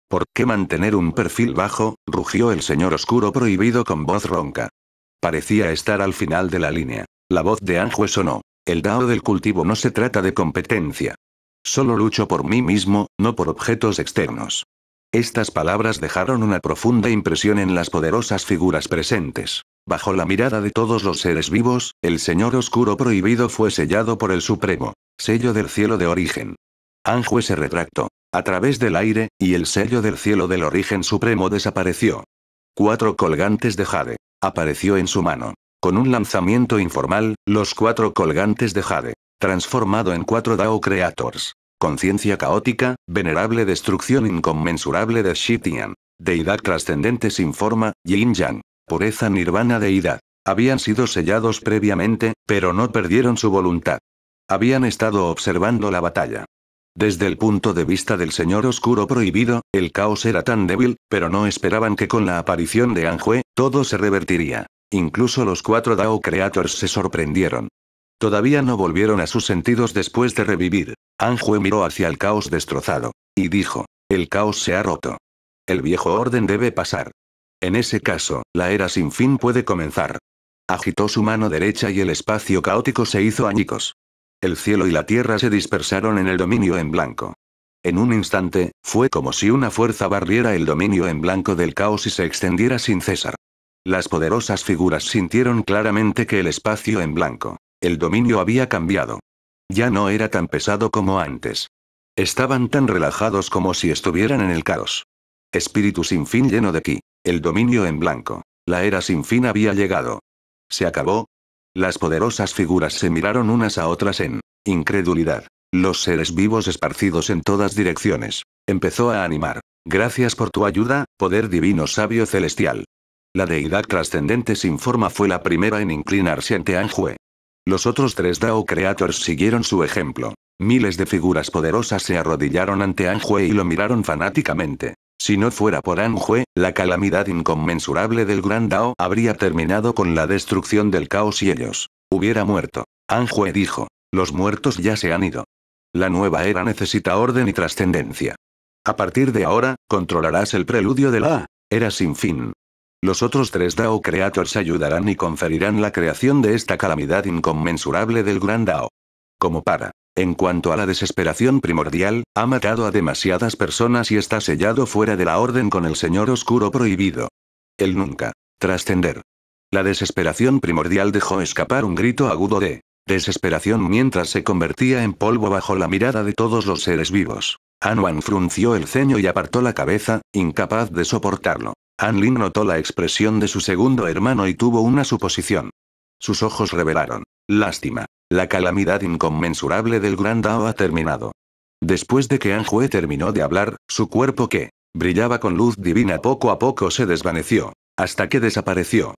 ¿Por qué mantener un perfil bajo? rugió el señor oscuro prohibido con voz ronca. Parecía estar al final de la línea. La voz de Anjue sonó. El Dao del cultivo no se trata de competencia. Solo lucho por mí mismo, no por objetos externos. Estas palabras dejaron una profunda impresión en las poderosas figuras presentes. Bajo la mirada de todos los seres vivos, el Señor Oscuro Prohibido fue sellado por el Supremo, sello del cielo de origen. Anjue se retractó, a través del aire, y el sello del cielo del origen supremo desapareció. Cuatro colgantes de jade, apareció en su mano con un lanzamiento informal, los cuatro colgantes de Jade. Transformado en cuatro Dao Creators. Conciencia caótica, venerable destrucción inconmensurable de Shitian. Deidad trascendente sin forma, Yin Yang. Pureza nirvana deidad. Habían sido sellados previamente, pero no perdieron su voluntad. Habían estado observando la batalla. Desde el punto de vista del señor oscuro prohibido, el caos era tan débil, pero no esperaban que con la aparición de Anjue, todo se revertiría. Incluso los cuatro Dao Creators se sorprendieron. Todavía no volvieron a sus sentidos después de revivir. Anjue miró hacia el caos destrozado. Y dijo, el caos se ha roto. El viejo orden debe pasar. En ese caso, la era sin fin puede comenzar. Agitó su mano derecha y el espacio caótico se hizo añicos. El cielo y la tierra se dispersaron en el dominio en blanco. En un instante, fue como si una fuerza barriera el dominio en blanco del caos y se extendiera sin cesar. Las poderosas figuras sintieron claramente que el espacio en blanco, el dominio había cambiado. Ya no era tan pesado como antes. Estaban tan relajados como si estuvieran en el caos. Espíritu sin fin lleno de ki, el dominio en blanco. La era sin fin había llegado. Se acabó. Las poderosas figuras se miraron unas a otras en incredulidad. Los seres vivos esparcidos en todas direcciones. Empezó a animar. Gracias por tu ayuda, poder divino sabio celestial. La deidad trascendente sin forma fue la primera en inclinarse ante Anjue. Los otros tres Dao Creators siguieron su ejemplo. Miles de figuras poderosas se arrodillaron ante Anjue y lo miraron fanáticamente. Si no fuera por Anjue, la calamidad inconmensurable del Gran Dao habría terminado con la destrucción del caos y ellos. Hubiera muerto. Anjue dijo. Los muertos ya se han ido. La nueva era necesita orden y trascendencia. A partir de ahora, controlarás el preludio de la era sin fin. Los otros tres Dao Creators ayudarán y conferirán la creación de esta calamidad inconmensurable del Gran Dao. Como para. En cuanto a la desesperación primordial, ha matado a demasiadas personas y está sellado fuera de la orden con el Señor Oscuro Prohibido. Él nunca. Trascender. La desesperación primordial dejó escapar un grito agudo de desesperación mientras se convertía en polvo bajo la mirada de todos los seres vivos. Anuan frunció el ceño y apartó la cabeza, incapaz de soportarlo. Lin notó la expresión de su segundo hermano y tuvo una suposición. Sus ojos revelaron. Lástima. La calamidad inconmensurable del gran Dao ha terminado. Después de que An Jue terminó de hablar, su cuerpo que brillaba con luz divina poco a poco se desvaneció, hasta que desapareció.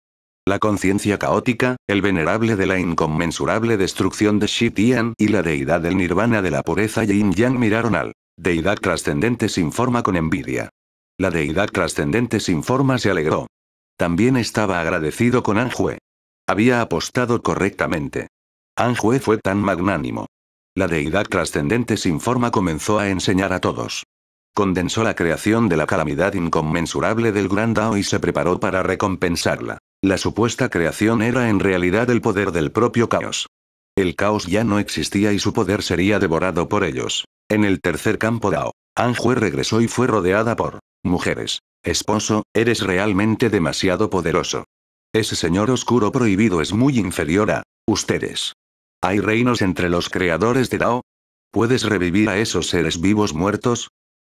La conciencia caótica, el venerable de la inconmensurable destrucción de Shi Tian y la deidad del nirvana de la pureza Yin Yang miraron al deidad trascendente sin forma con envidia. La deidad trascendente sin forma se alegró. También estaba agradecido con Anjue. Había apostado correctamente. Anjue fue tan magnánimo. La deidad trascendente sin forma comenzó a enseñar a todos. Condensó la creación de la calamidad inconmensurable del Gran Dao y se preparó para recompensarla. La supuesta creación era en realidad el poder del propio caos. El caos ya no existía y su poder sería devorado por ellos. En el tercer campo Dao, Anjue regresó y fue rodeada por Mujeres. Esposo, eres realmente demasiado poderoso. Ese señor oscuro prohibido es muy inferior a ustedes. ¿Hay reinos entre los creadores de Dao? ¿Puedes revivir a esos seres vivos muertos?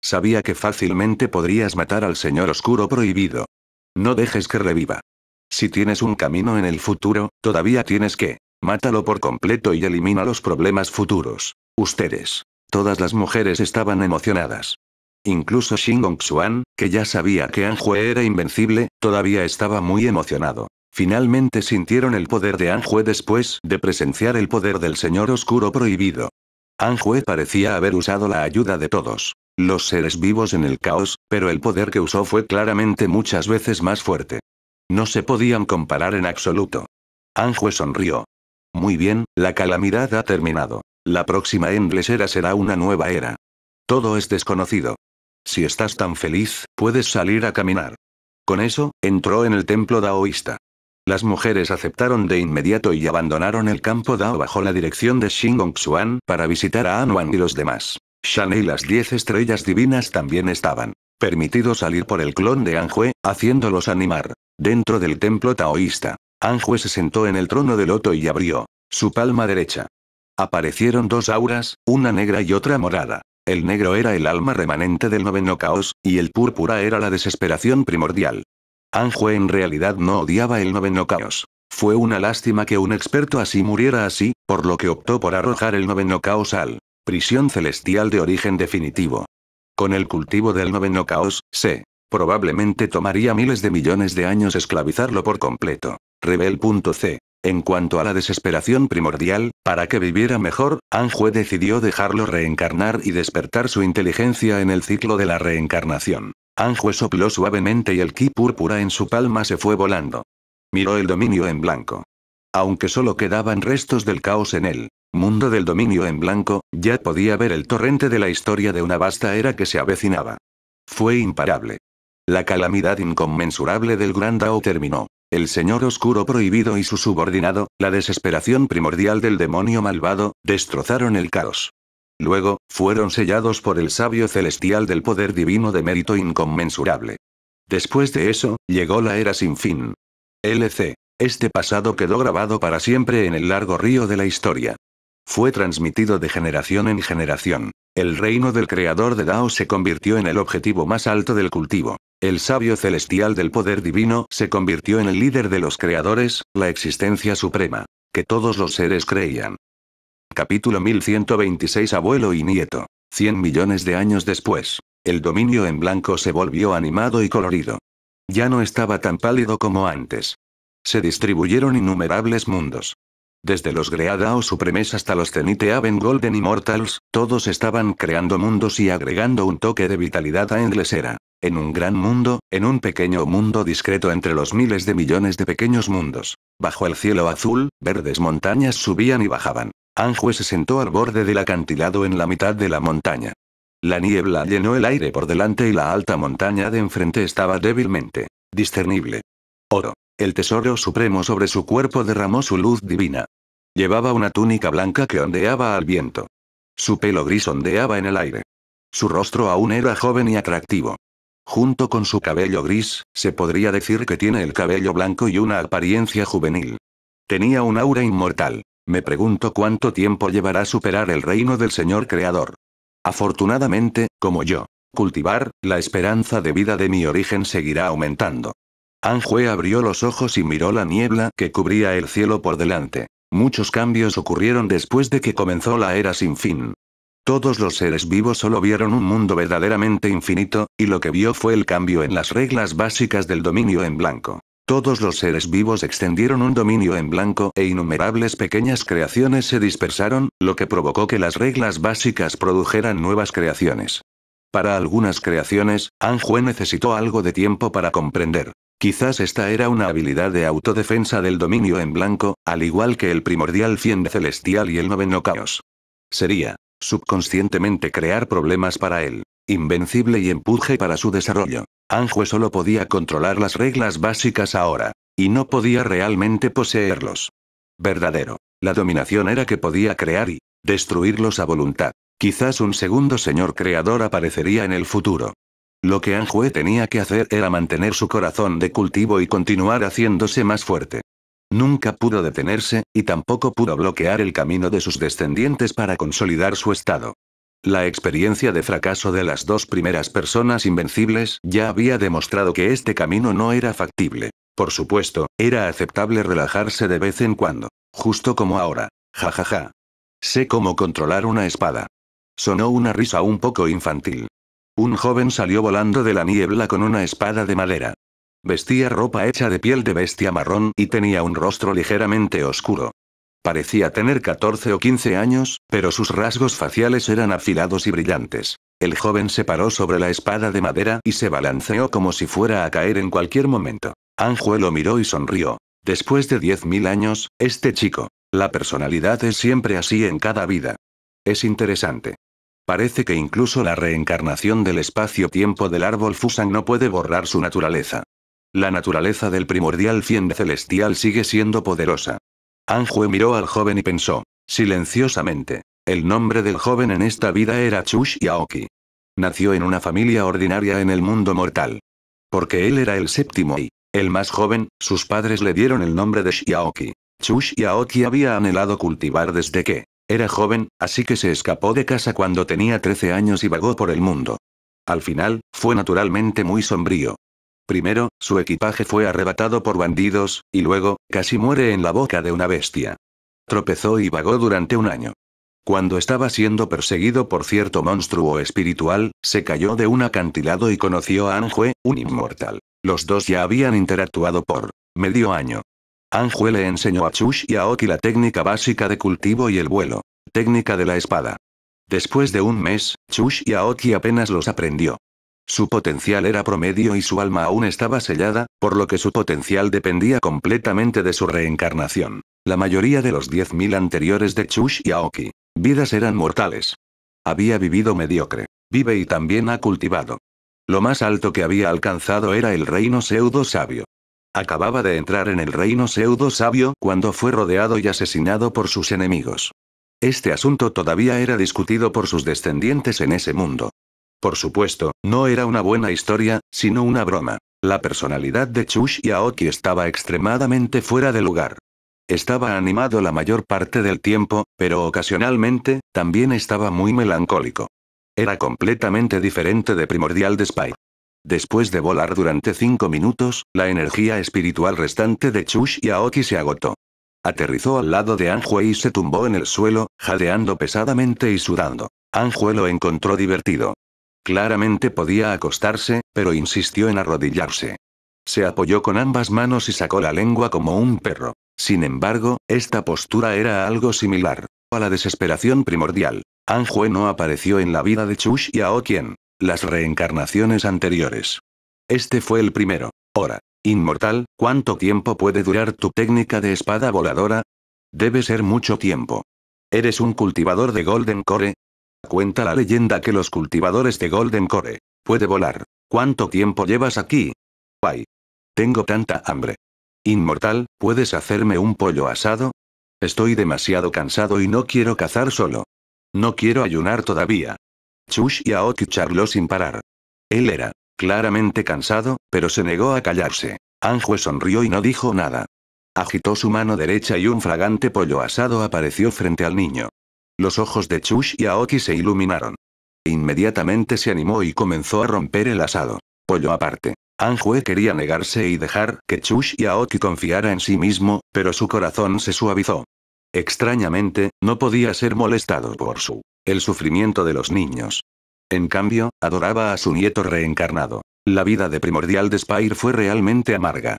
Sabía que fácilmente podrías matar al señor oscuro prohibido. No dejes que reviva. Si tienes un camino en el futuro, todavía tienes que. Mátalo por completo y elimina los problemas futuros. Ustedes. Todas las mujeres estaban emocionadas. Incluso Xingong Xuan, que ya sabía que Anjue era invencible, todavía estaba muy emocionado. Finalmente sintieron el poder de Anjue después de presenciar el poder del Señor Oscuro Prohibido. Anjue parecía haber usado la ayuda de todos los seres vivos en el caos, pero el poder que usó fue claramente muchas veces más fuerte. No se podían comparar en absoluto. Anjue sonrió. Muy bien, la calamidad ha terminado. La próxima Endless Era será una nueva era. Todo es desconocido. Si estás tan feliz, puedes salir a caminar. Con eso, entró en el templo taoísta. Las mujeres aceptaron de inmediato y abandonaron el campo Dao bajo la dirección de Xingong Xuan para visitar a Anwan y los demás. Shan y las diez estrellas divinas también estaban. Permitido salir por el clon de Anjue, haciéndolos animar. Dentro del templo taoísta, Anjue se sentó en el trono de loto y abrió su palma derecha. Aparecieron dos auras, una negra y otra morada. El negro era el alma remanente del noveno caos, y el púrpura era la desesperación primordial. Anjue en realidad no odiaba el noveno caos. Fue una lástima que un experto así muriera así, por lo que optó por arrojar el noveno caos al prisión celestial de origen definitivo. Con el cultivo del noveno caos, se probablemente tomaría miles de millones de años esclavizarlo por completo. Rebel.c en cuanto a la desesperación primordial, para que viviera mejor, Anjue decidió dejarlo reencarnar y despertar su inteligencia en el ciclo de la reencarnación. Anjue sopló suavemente y el ki púrpura en su palma se fue volando. Miró el dominio en blanco. Aunque solo quedaban restos del caos en él, mundo del dominio en blanco, ya podía ver el torrente de la historia de una vasta era que se avecinaba. Fue imparable. La calamidad inconmensurable del Gran Dao terminó el señor oscuro prohibido y su subordinado, la desesperación primordial del demonio malvado, destrozaron el caos. Luego, fueron sellados por el sabio celestial del poder divino de mérito inconmensurable. Después de eso, llegó la era sin fin. LC. Este pasado quedó grabado para siempre en el largo río de la historia fue transmitido de generación en generación. El reino del creador de Dao se convirtió en el objetivo más alto del cultivo. El sabio celestial del poder divino se convirtió en el líder de los creadores, la existencia suprema, que todos los seres creían. Capítulo 1126 Abuelo y nieto. Cien millones de años después, el dominio en blanco se volvió animado y colorido. Ya no estaba tan pálido como antes. Se distribuyeron innumerables mundos. Desde los Greadao Supremes hasta los Cenite Aven Golden Immortals, todos estaban creando mundos y agregando un toque de vitalidad a Englesera. En un gran mundo, en un pequeño mundo discreto entre los miles de millones de pequeños mundos. Bajo el cielo azul, verdes montañas subían y bajaban. Anjue se sentó al borde del acantilado en la mitad de la montaña. La niebla llenó el aire por delante y la alta montaña de enfrente estaba débilmente discernible. Oro. El tesoro supremo sobre su cuerpo derramó su luz divina. Llevaba una túnica blanca que ondeaba al viento. Su pelo gris ondeaba en el aire. Su rostro aún era joven y atractivo. Junto con su cabello gris, se podría decir que tiene el cabello blanco y una apariencia juvenil. Tenía un aura inmortal. Me pregunto cuánto tiempo llevará superar el reino del Señor Creador. Afortunadamente, como yo, cultivar, la esperanza de vida de mi origen seguirá aumentando. Anjue abrió los ojos y miró la niebla que cubría el cielo por delante. Muchos cambios ocurrieron después de que comenzó la era sin fin. Todos los seres vivos solo vieron un mundo verdaderamente infinito, y lo que vio fue el cambio en las reglas básicas del dominio en blanco. Todos los seres vivos extendieron un dominio en blanco e innumerables pequeñas creaciones se dispersaron, lo que provocó que las reglas básicas produjeran nuevas creaciones. Para algunas creaciones, Anjue necesitó algo de tiempo para comprender. Quizás esta era una habilidad de autodefensa del dominio en blanco, al igual que el primordial de celestial y el noveno caos. Sería, subconscientemente crear problemas para él, invencible y empuje para su desarrollo. Anjue solo podía controlar las reglas básicas ahora, y no podía realmente poseerlos. Verdadero. La dominación era que podía crear y destruirlos a voluntad. Quizás un segundo señor creador aparecería en el futuro. Lo que Anjue tenía que hacer era mantener su corazón de cultivo y continuar haciéndose más fuerte. Nunca pudo detenerse, y tampoco pudo bloquear el camino de sus descendientes para consolidar su estado. La experiencia de fracaso de las dos primeras personas invencibles ya había demostrado que este camino no era factible. Por supuesto, era aceptable relajarse de vez en cuando. Justo como ahora. Ja ja ja. Sé cómo controlar una espada. Sonó una risa un poco infantil. Un joven salió volando de la niebla con una espada de madera. Vestía ropa hecha de piel de bestia marrón y tenía un rostro ligeramente oscuro. Parecía tener 14 o 15 años, pero sus rasgos faciales eran afilados y brillantes. El joven se paró sobre la espada de madera y se balanceó como si fuera a caer en cualquier momento. Anjuelo miró y sonrió. Después de 10.000 años, este chico. La personalidad es siempre así en cada vida. Es interesante. Parece que incluso la reencarnación del espacio-tiempo del árbol Fusang no puede borrar su naturaleza. La naturaleza del primordial cien celestial sigue siendo poderosa. Anjue miró al joven y pensó, silenciosamente. El nombre del joven en esta vida era Chush Yaoki. Nació en una familia ordinaria en el mundo mortal. Porque él era el séptimo y, el más joven, sus padres le dieron el nombre de Shiaoki. Chush Yaoki había anhelado cultivar desde que, era joven, así que se escapó de casa cuando tenía 13 años y vagó por el mundo. Al final, fue naturalmente muy sombrío. Primero, su equipaje fue arrebatado por bandidos, y luego, casi muere en la boca de una bestia. Tropezó y vagó durante un año. Cuando estaba siendo perseguido por cierto monstruo espiritual, se cayó de un acantilado y conoció a Anjue, un inmortal. Los dos ya habían interactuado por medio año. Anjue le enseñó a Chush y Aoki la técnica básica de cultivo y el vuelo. Técnica de la espada. Después de un mes, Chush y Aoki apenas los aprendió. Su potencial era promedio y su alma aún estaba sellada, por lo que su potencial dependía completamente de su reencarnación. La mayoría de los 10.000 anteriores de Chush y Aoki. Vidas eran mortales. Había vivido mediocre. Vive y también ha cultivado. Lo más alto que había alcanzado era el reino pseudo sabio. Acababa de entrar en el reino pseudo sabio cuando fue rodeado y asesinado por sus enemigos. Este asunto todavía era discutido por sus descendientes en ese mundo. Por supuesto, no era una buena historia, sino una broma. La personalidad de Chush y Aoki estaba extremadamente fuera de lugar. Estaba animado la mayor parte del tiempo, pero ocasionalmente, también estaba muy melancólico. Era completamente diferente de Primordial Spy. Después de volar durante cinco minutos, la energía espiritual restante de Chush y Aoki se agotó. Aterrizó al lado de Anjue y se tumbó en el suelo, jadeando pesadamente y sudando. Anjue lo encontró divertido. Claramente podía acostarse, pero insistió en arrodillarse. Se apoyó con ambas manos y sacó la lengua como un perro. Sin embargo, esta postura era algo similar a la desesperación primordial. Anjue no apareció en la vida de Chush y Aoki las reencarnaciones anteriores. Este fue el primero. Ora. inmortal, ¿cuánto tiempo puede durar tu técnica de espada voladora? Debe ser mucho tiempo. ¿Eres un cultivador de Golden Core? Cuenta la leyenda que los cultivadores de Golden Core puede volar. ¿Cuánto tiempo llevas aquí? Guay. Tengo tanta hambre. Inmortal, ¿puedes hacerme un pollo asado? Estoy demasiado cansado y no quiero cazar solo. No quiero ayunar todavía. Chush y Aoki charló sin parar. Él era claramente cansado, pero se negó a callarse. Anjue sonrió y no dijo nada. Agitó su mano derecha y un fragante pollo asado apareció frente al niño. Los ojos de Chush y Aoki se iluminaron. Inmediatamente se animó y comenzó a romper el asado. Pollo aparte. Anjue quería negarse y dejar que Chush y Aoki confiara en sí mismo, pero su corazón se suavizó. Extrañamente, no podía ser molestado por su el sufrimiento de los niños. En cambio, adoraba a su nieto reencarnado. La vida de primordial Despair fue realmente amarga.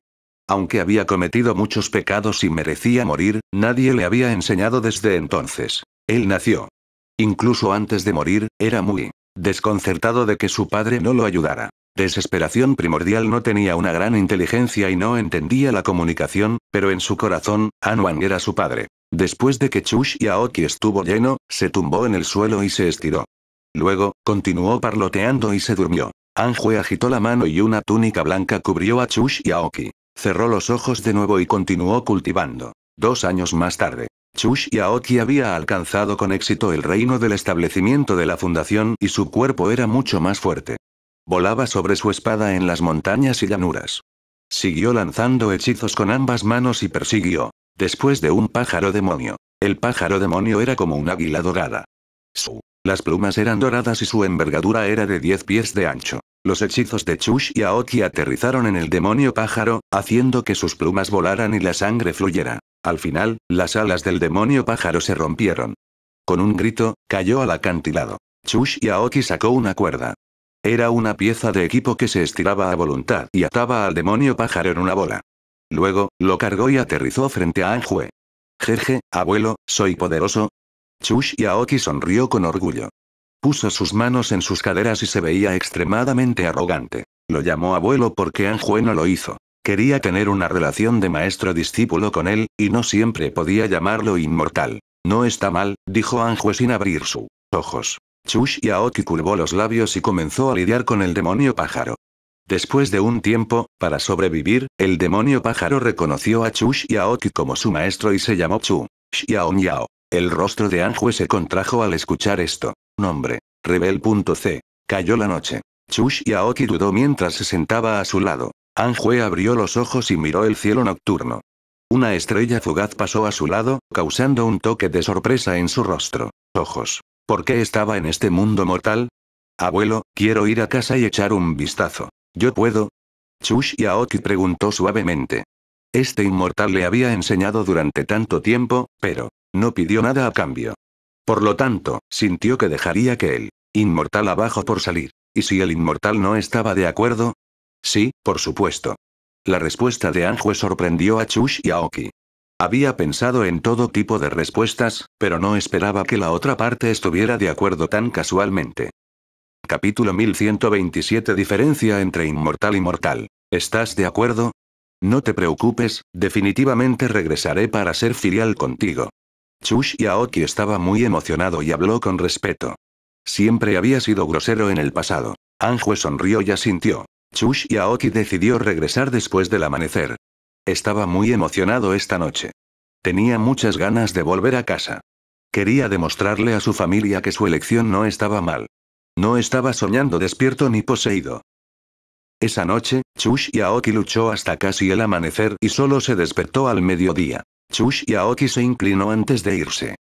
Aunque había cometido muchos pecados y merecía morir, nadie le había enseñado desde entonces. Él nació. Incluso antes de morir, era muy desconcertado de que su padre no lo ayudara. Desesperación primordial no tenía una gran inteligencia y no entendía la comunicación, pero en su corazón, Anwan era su padre. Después de que Chush Aoki estuvo lleno, se tumbó en el suelo y se estiró. Luego, continuó parloteando y se durmió. Anjue agitó la mano y una túnica blanca cubrió a Chush Aoki. Cerró los ojos de nuevo y continuó cultivando. Dos años más tarde, Chush Aoki había alcanzado con éxito el reino del establecimiento de la fundación y su cuerpo era mucho más fuerte. Volaba sobre su espada en las montañas y llanuras. Siguió lanzando hechizos con ambas manos y persiguió, Después de un pájaro demonio. El pájaro demonio era como un águila dorada. Su. Las plumas eran doradas y su envergadura era de 10 pies de ancho. Los hechizos de Chush y Aoki aterrizaron en el demonio pájaro, haciendo que sus plumas volaran y la sangre fluyera. Al final, las alas del demonio pájaro se rompieron. Con un grito, cayó al acantilado. Chush y Aoki sacó una cuerda. Era una pieza de equipo que se estiraba a voluntad y ataba al demonio pájaro en una bola. Luego, lo cargó y aterrizó frente a Anjue. Jeje, abuelo, soy poderoso. Chush y Aoki sonrió con orgullo. Puso sus manos en sus caderas y se veía extremadamente arrogante. Lo llamó abuelo porque Anjue no lo hizo. Quería tener una relación de maestro-discípulo con él, y no siempre podía llamarlo inmortal. No está mal, dijo Anjue sin abrir sus ojos. Chush y Aoki curvó los labios y comenzó a lidiar con el demonio pájaro. Después de un tiempo, para sobrevivir, el demonio pájaro reconoció a Chu Yaoki como su maestro y se llamó Chu El rostro de Anjue se contrajo al escuchar esto. Nombre. Rebel.c. Cayó la noche. Chush Yaoki dudó mientras se sentaba a su lado. Anjue abrió los ojos y miró el cielo nocturno. Una estrella fugaz pasó a su lado, causando un toque de sorpresa en su rostro. Ojos. ¿Por qué estaba en este mundo mortal? Abuelo, quiero ir a casa y echar un vistazo. ¿Yo puedo? Chush y Aoki preguntó suavemente. Este inmortal le había enseñado durante tanto tiempo, pero no pidió nada a cambio. Por lo tanto, sintió que dejaría que el inmortal abajo por salir. ¿Y si el inmortal no estaba de acuerdo? Sí, por supuesto. La respuesta de Anju sorprendió a Chush y Aoki. Había pensado en todo tipo de respuestas, pero no esperaba que la otra parte estuviera de acuerdo tan casualmente. Capítulo 1127 Diferencia entre inmortal y mortal. ¿Estás de acuerdo? No te preocupes, definitivamente regresaré para ser filial contigo. Chush Aoki estaba muy emocionado y habló con respeto. Siempre había sido grosero en el pasado. Anjue sonrió y asintió. Chush Aoki decidió regresar después del amanecer. Estaba muy emocionado esta noche. Tenía muchas ganas de volver a casa. Quería demostrarle a su familia que su elección no estaba mal. No estaba soñando despierto ni poseído. Esa noche, Chush y luchó hasta casi el amanecer y solo se despertó al mediodía. Chush y se inclinó antes de irse.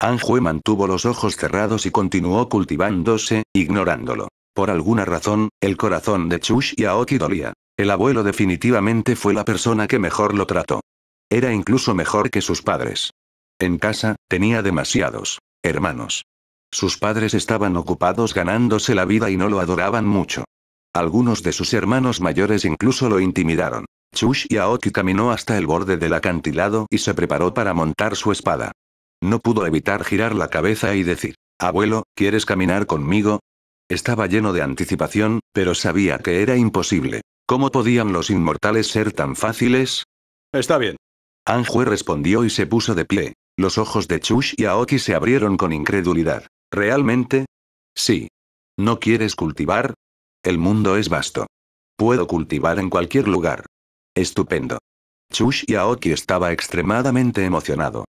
Anjue mantuvo los ojos cerrados y continuó cultivándose, ignorándolo. Por alguna razón, el corazón de Chush y dolía. El abuelo definitivamente fue la persona que mejor lo trató. Era incluso mejor que sus padres. En casa, tenía demasiados hermanos. Sus padres estaban ocupados ganándose la vida y no lo adoraban mucho. Algunos de sus hermanos mayores incluso lo intimidaron. Chush y Aoki caminó hasta el borde del acantilado y se preparó para montar su espada. No pudo evitar girar la cabeza y decir, Abuelo, ¿quieres caminar conmigo? Estaba lleno de anticipación, pero sabía que era imposible. ¿Cómo podían los inmortales ser tan fáciles? Está bien. Anjue respondió y se puso de pie. Los ojos de Chush y Aoki se abrieron con incredulidad. ¿Realmente? Sí. ¿No quieres cultivar? El mundo es vasto. Puedo cultivar en cualquier lugar. Estupendo. Chush y Aoki estaba extremadamente emocionado.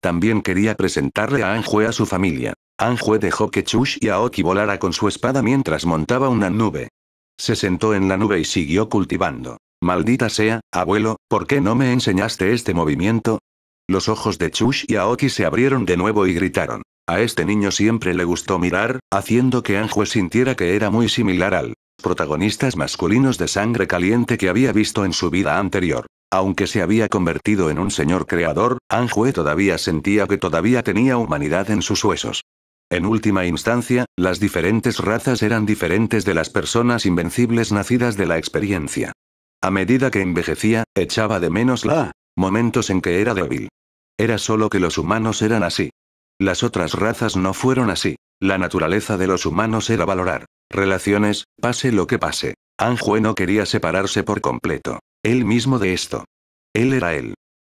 También quería presentarle a Anjue a su familia. Anjue dejó que Chush y Aoki volara con su espada mientras montaba una nube. Se sentó en la nube y siguió cultivando. Maldita sea, abuelo, ¿por qué no me enseñaste este movimiento? Los ojos de Chush y Aoki se abrieron de nuevo y gritaron. A este niño siempre le gustó mirar, haciendo que Anjue sintiera que era muy similar al protagonistas masculinos de sangre caliente que había visto en su vida anterior. Aunque se había convertido en un señor creador, Anjue todavía sentía que todavía tenía humanidad en sus huesos. En última instancia, las diferentes razas eran diferentes de las personas invencibles nacidas de la experiencia. A medida que envejecía, echaba de menos la momentos en que era débil. Era solo que los humanos eran así. Las otras razas no fueron así. La naturaleza de los humanos era valorar relaciones, pase lo que pase. Anjue no quería separarse por completo. Él mismo de esto. Él era él.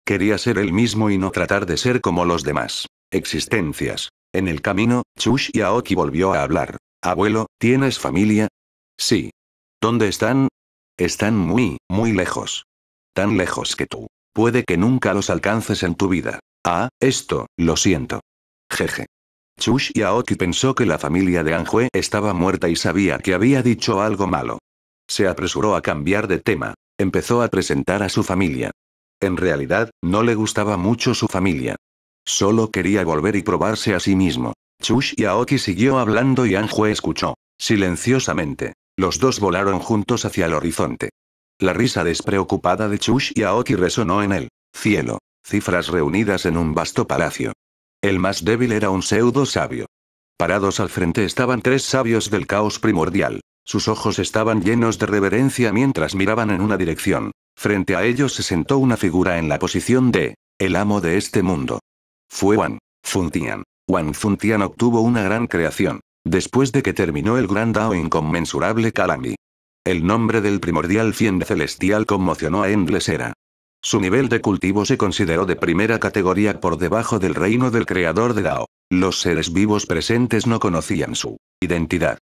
Quería ser él mismo y no tratar de ser como los demás. Existencias. En el camino, Chush y Aoki volvió a hablar. Abuelo, ¿tienes familia? Sí. ¿Dónde están? Están muy, muy lejos. Tan lejos que tú. Puede que nunca los alcances en tu vida. Ah, esto, lo siento. Jeje. Chush Aoki pensó que la familia de Anjue estaba muerta y sabía que había dicho algo malo. Se apresuró a cambiar de tema. Empezó a presentar a su familia. En realidad, no le gustaba mucho su familia. Solo quería volver y probarse a sí mismo. Chush Aoki siguió hablando y Anjue escuchó. Silenciosamente. Los dos volaron juntos hacia el horizonte. La risa despreocupada de Chush Aoki resonó en el cielo. Cifras reunidas en un vasto palacio. El más débil era un pseudo sabio. Parados al frente estaban tres sabios del caos primordial. Sus ojos estaban llenos de reverencia mientras miraban en una dirección. Frente a ellos se sentó una figura en la posición de el amo de este mundo. Fue Wan Funtian. Wan Funtian obtuvo una gran creación, después de que terminó el gran Dao inconmensurable Kalami. El nombre del primordial cien celestial conmocionó a Endless Era. Su nivel de cultivo se consideró de primera categoría por debajo del reino del creador de Dao. Los seres vivos presentes no conocían su identidad.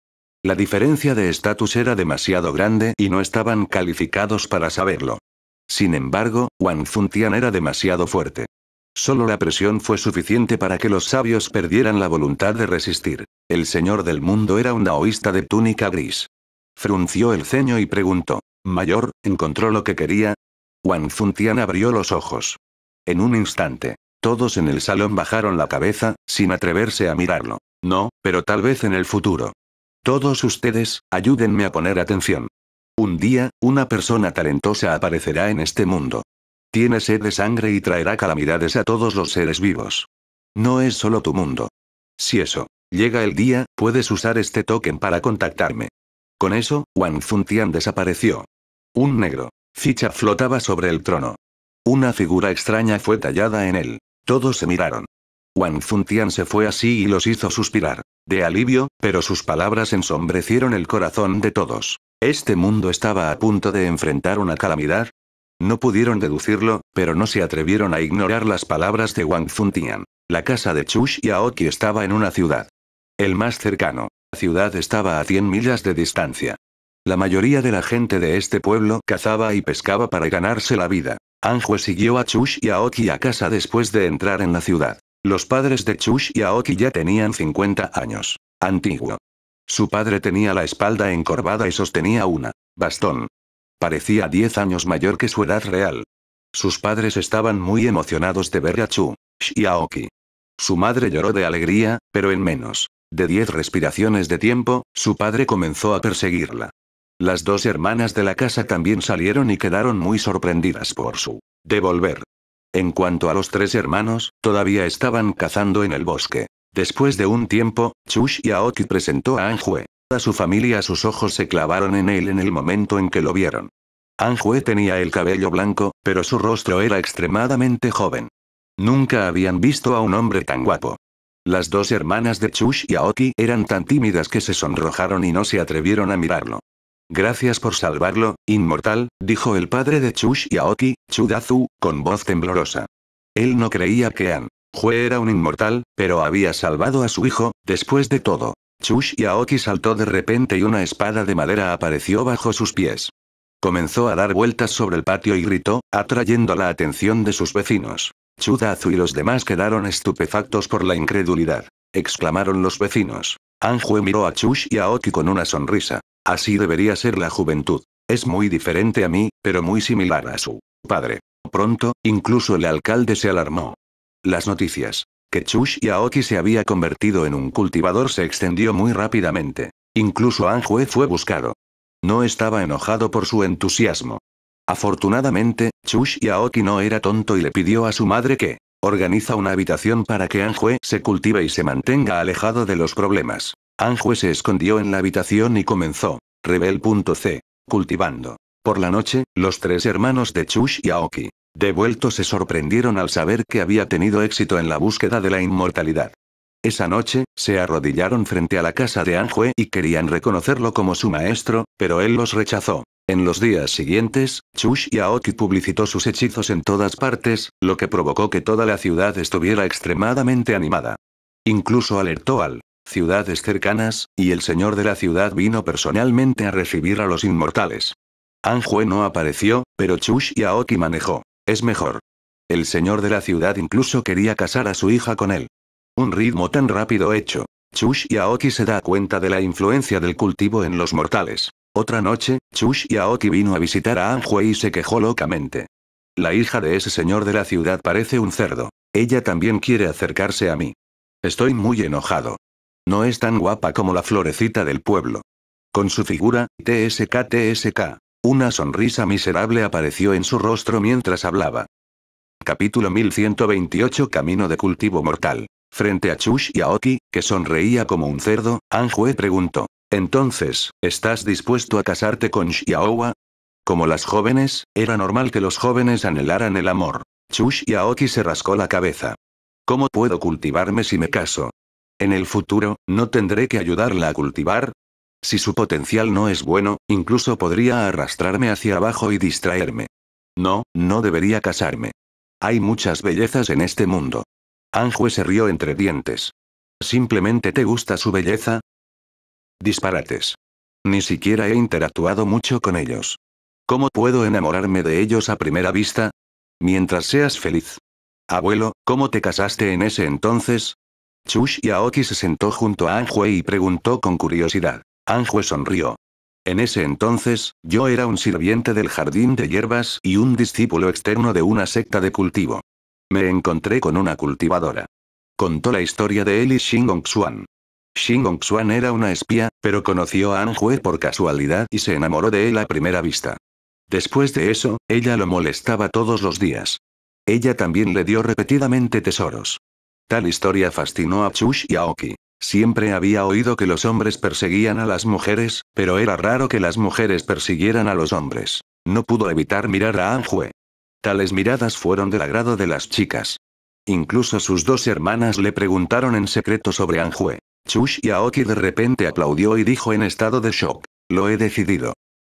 La diferencia de estatus era demasiado grande y no estaban calificados para saberlo. Sin embargo, Wang Zuntian era demasiado fuerte. Solo la presión fue suficiente para que los sabios perdieran la voluntad de resistir. El señor del mundo era un daoísta de túnica gris. Frunció el ceño y preguntó. Mayor, ¿encontró lo que quería? Wang Tian abrió los ojos. En un instante. Todos en el salón bajaron la cabeza, sin atreverse a mirarlo. No, pero tal vez en el futuro. Todos ustedes, ayúdenme a poner atención. Un día, una persona talentosa aparecerá en este mundo. Tiene sed de sangre y traerá calamidades a todos los seres vivos. No es solo tu mundo. Si eso, llega el día, puedes usar este token para contactarme. Con eso, Wang Tian desapareció. Un negro, Ficha flotaba sobre el trono. Una figura extraña fue tallada en él. Todos se miraron. Wang Tian se fue así y los hizo suspirar. De alivio, pero sus palabras ensombrecieron el corazón de todos. ¿Este mundo estaba a punto de enfrentar una calamidad? No pudieron deducirlo, pero no se atrevieron a ignorar las palabras de Wang Tian. La casa de Chush y Aoki estaba en una ciudad. El más cercano. La ciudad estaba a 100 millas de distancia. La mayoría de la gente de este pueblo cazaba y pescaba para ganarse la vida. Anjue siguió a Chush y Aoki a casa después de entrar en la ciudad. Los padres de Chush y Aoki ya tenían 50 años. Antiguo. Su padre tenía la espalda encorvada y sostenía una bastón. Parecía 10 años mayor que su edad real. Sus padres estaban muy emocionados de ver a Chush y Aoki. Su madre lloró de alegría, pero en menos de 10 respiraciones de tiempo, su padre comenzó a perseguirla. Las dos hermanas de la casa también salieron y quedaron muy sorprendidas por su devolver. En cuanto a los tres hermanos, todavía estaban cazando en el bosque. Después de un tiempo, Chush y Aoki presentó a Anjue. A su familia sus ojos se clavaron en él en el momento en que lo vieron. Anjue tenía el cabello blanco, pero su rostro era extremadamente joven. Nunca habían visto a un hombre tan guapo. Las dos hermanas de Chush y Aoki eran tan tímidas que se sonrojaron y no se atrevieron a mirarlo. Gracias por salvarlo, inmortal, dijo el padre de Chush y Aoki, Chudazu, con voz temblorosa. Él no creía que An era un inmortal, pero había salvado a su hijo, después de todo. Chush y Aoki saltó de repente y una espada de madera apareció bajo sus pies. Comenzó a dar vueltas sobre el patio y gritó, atrayendo la atención de sus vecinos. Chudazu y los demás quedaron estupefactos por la incredulidad. Exclamaron los vecinos. Anjue miró a Chush y Aoki con una sonrisa. Así debería ser la juventud. Es muy diferente a mí, pero muy similar a su padre. Pronto, incluso el alcalde se alarmó. Las noticias. Que Chush Aoki se había convertido en un cultivador se extendió muy rápidamente. Incluso Anjue fue buscado. No estaba enojado por su entusiasmo. Afortunadamente, Chush Aoki no era tonto y le pidió a su madre que organiza una habitación para que Anjue se cultive y se mantenga alejado de los problemas. Anjue se escondió en la habitación y comenzó. Rebel.c. Cultivando. Por la noche, los tres hermanos de Chush y Aoki, devueltos se sorprendieron al saber que había tenido éxito en la búsqueda de la inmortalidad. Esa noche, se arrodillaron frente a la casa de Anjue y querían reconocerlo como su maestro, pero él los rechazó. En los días siguientes, Chush y Aoki publicitó sus hechizos en todas partes, lo que provocó que toda la ciudad estuviera extremadamente animada. Incluso alertó al ciudades cercanas, y el señor de la ciudad vino personalmente a recibir a los inmortales. Anjue no apareció, pero Chush y Aoki manejó. Es mejor. El señor de la ciudad incluso quería casar a su hija con él. Un ritmo tan rápido hecho. Chush y Aoki se da cuenta de la influencia del cultivo en los mortales. Otra noche, Chush y Aoki vino a visitar a Anjue y se quejó locamente. La hija de ese señor de la ciudad parece un cerdo. Ella también quiere acercarse a mí. Estoy muy enojado. No es tan guapa como la florecita del pueblo. Con su figura, TSK TSK. Una sonrisa miserable apareció en su rostro mientras hablaba. Capítulo 1128 Camino de cultivo mortal. Frente a Chush y que sonreía como un cerdo, Anjue preguntó. Entonces, ¿estás dispuesto a casarte con Xiaowa? Como las jóvenes, era normal que los jóvenes anhelaran el amor. Chush y Aoki se rascó la cabeza. ¿Cómo puedo cultivarme si me caso? En el futuro, ¿no tendré que ayudarla a cultivar? Si su potencial no es bueno, incluso podría arrastrarme hacia abajo y distraerme. No, no debería casarme. Hay muchas bellezas en este mundo. Anjue se rió entre dientes. ¿Simplemente te gusta su belleza? Disparates. Ni siquiera he interactuado mucho con ellos. ¿Cómo puedo enamorarme de ellos a primera vista? Mientras seas feliz. Abuelo, ¿cómo te casaste en ese entonces? Chush Aoki se sentó junto a Anjue y preguntó con curiosidad. Anjue sonrió. En ese entonces, yo era un sirviente del jardín de hierbas y un discípulo externo de una secta de cultivo. Me encontré con una cultivadora. Contó la historia de él y Xingongxuan. Xuan era una espía, pero conoció a Anjue por casualidad y se enamoró de él a primera vista. Después de eso, ella lo molestaba todos los días. Ella también le dio repetidamente tesoros. Tal historia fascinó a Chush y Aoki. Siempre había oído que los hombres perseguían a las mujeres, pero era raro que las mujeres persiguieran a los hombres. No pudo evitar mirar a Anjue. Tales miradas fueron del agrado de las chicas. Incluso sus dos hermanas le preguntaron en secreto sobre Anjue. Chush y Aoki de repente aplaudió y dijo en estado de shock. Lo he decidido.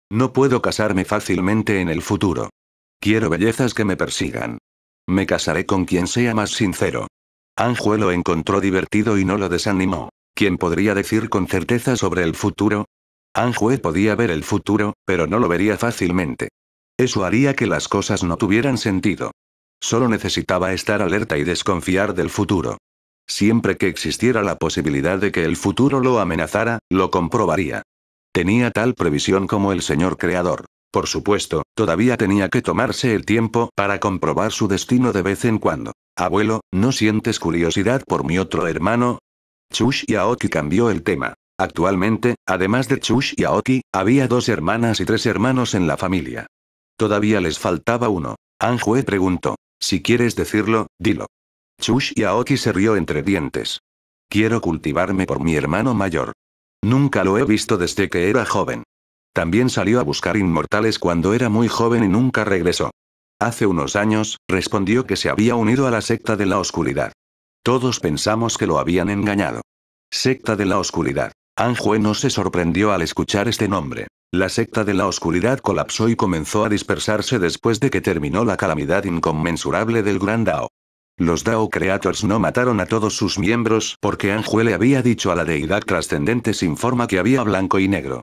No puedo casarme fácilmente en el futuro. Quiero bellezas que me persigan. Me casaré con quien sea más sincero. Anjue lo encontró divertido y no lo desanimó. ¿Quién podría decir con certeza sobre el futuro? Anjue podía ver el futuro, pero no lo vería fácilmente. Eso haría que las cosas no tuvieran sentido. Solo necesitaba estar alerta y desconfiar del futuro. Siempre que existiera la posibilidad de que el futuro lo amenazara, lo comprobaría. Tenía tal previsión como el Señor Creador. Por supuesto, todavía tenía que tomarse el tiempo para comprobar su destino de vez en cuando. Abuelo, ¿no sientes curiosidad por mi otro hermano? Chush y cambió el tema. Actualmente, además de Chush y había dos hermanas y tres hermanos en la familia. Todavía les faltaba uno. Anjue preguntó. Si quieres decirlo, dilo. Chush y se rió entre dientes. Quiero cultivarme por mi hermano mayor. Nunca lo he visto desde que era joven. También salió a buscar inmortales cuando era muy joven y nunca regresó. Hace unos años, respondió que se había unido a la secta de la oscuridad. Todos pensamos que lo habían engañado. Secta de la oscuridad. Anjue no se sorprendió al escuchar este nombre. La secta de la oscuridad colapsó y comenzó a dispersarse después de que terminó la calamidad inconmensurable del Gran Dao. Los Dao Creators no mataron a todos sus miembros porque Anjue le había dicho a la deidad trascendente sin forma que había blanco y negro.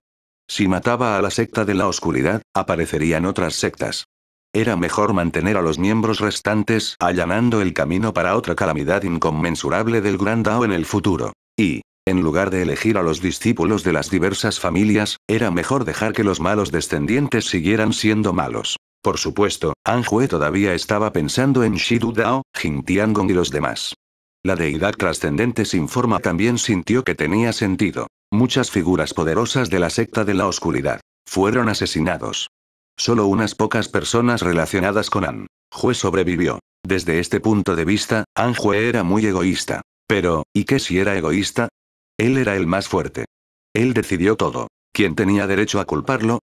Si mataba a la secta de la oscuridad, aparecerían otras sectas. Era mejor mantener a los miembros restantes allanando el camino para otra calamidad inconmensurable del Gran Dao en el futuro. Y, en lugar de elegir a los discípulos de las diversas familias, era mejor dejar que los malos descendientes siguieran siendo malos. Por supuesto, Anhue todavía estaba pensando en Shidu Dao, Jin Tiangong y los demás. La deidad trascendente sin forma también sintió que tenía sentido. Muchas figuras poderosas de la secta de la oscuridad fueron asesinados. Solo unas pocas personas relacionadas con An. Jue sobrevivió. Desde este punto de vista, An Jue era muy egoísta. Pero, ¿y qué si era egoísta? Él era el más fuerte. Él decidió todo. ¿Quién tenía derecho a culparlo?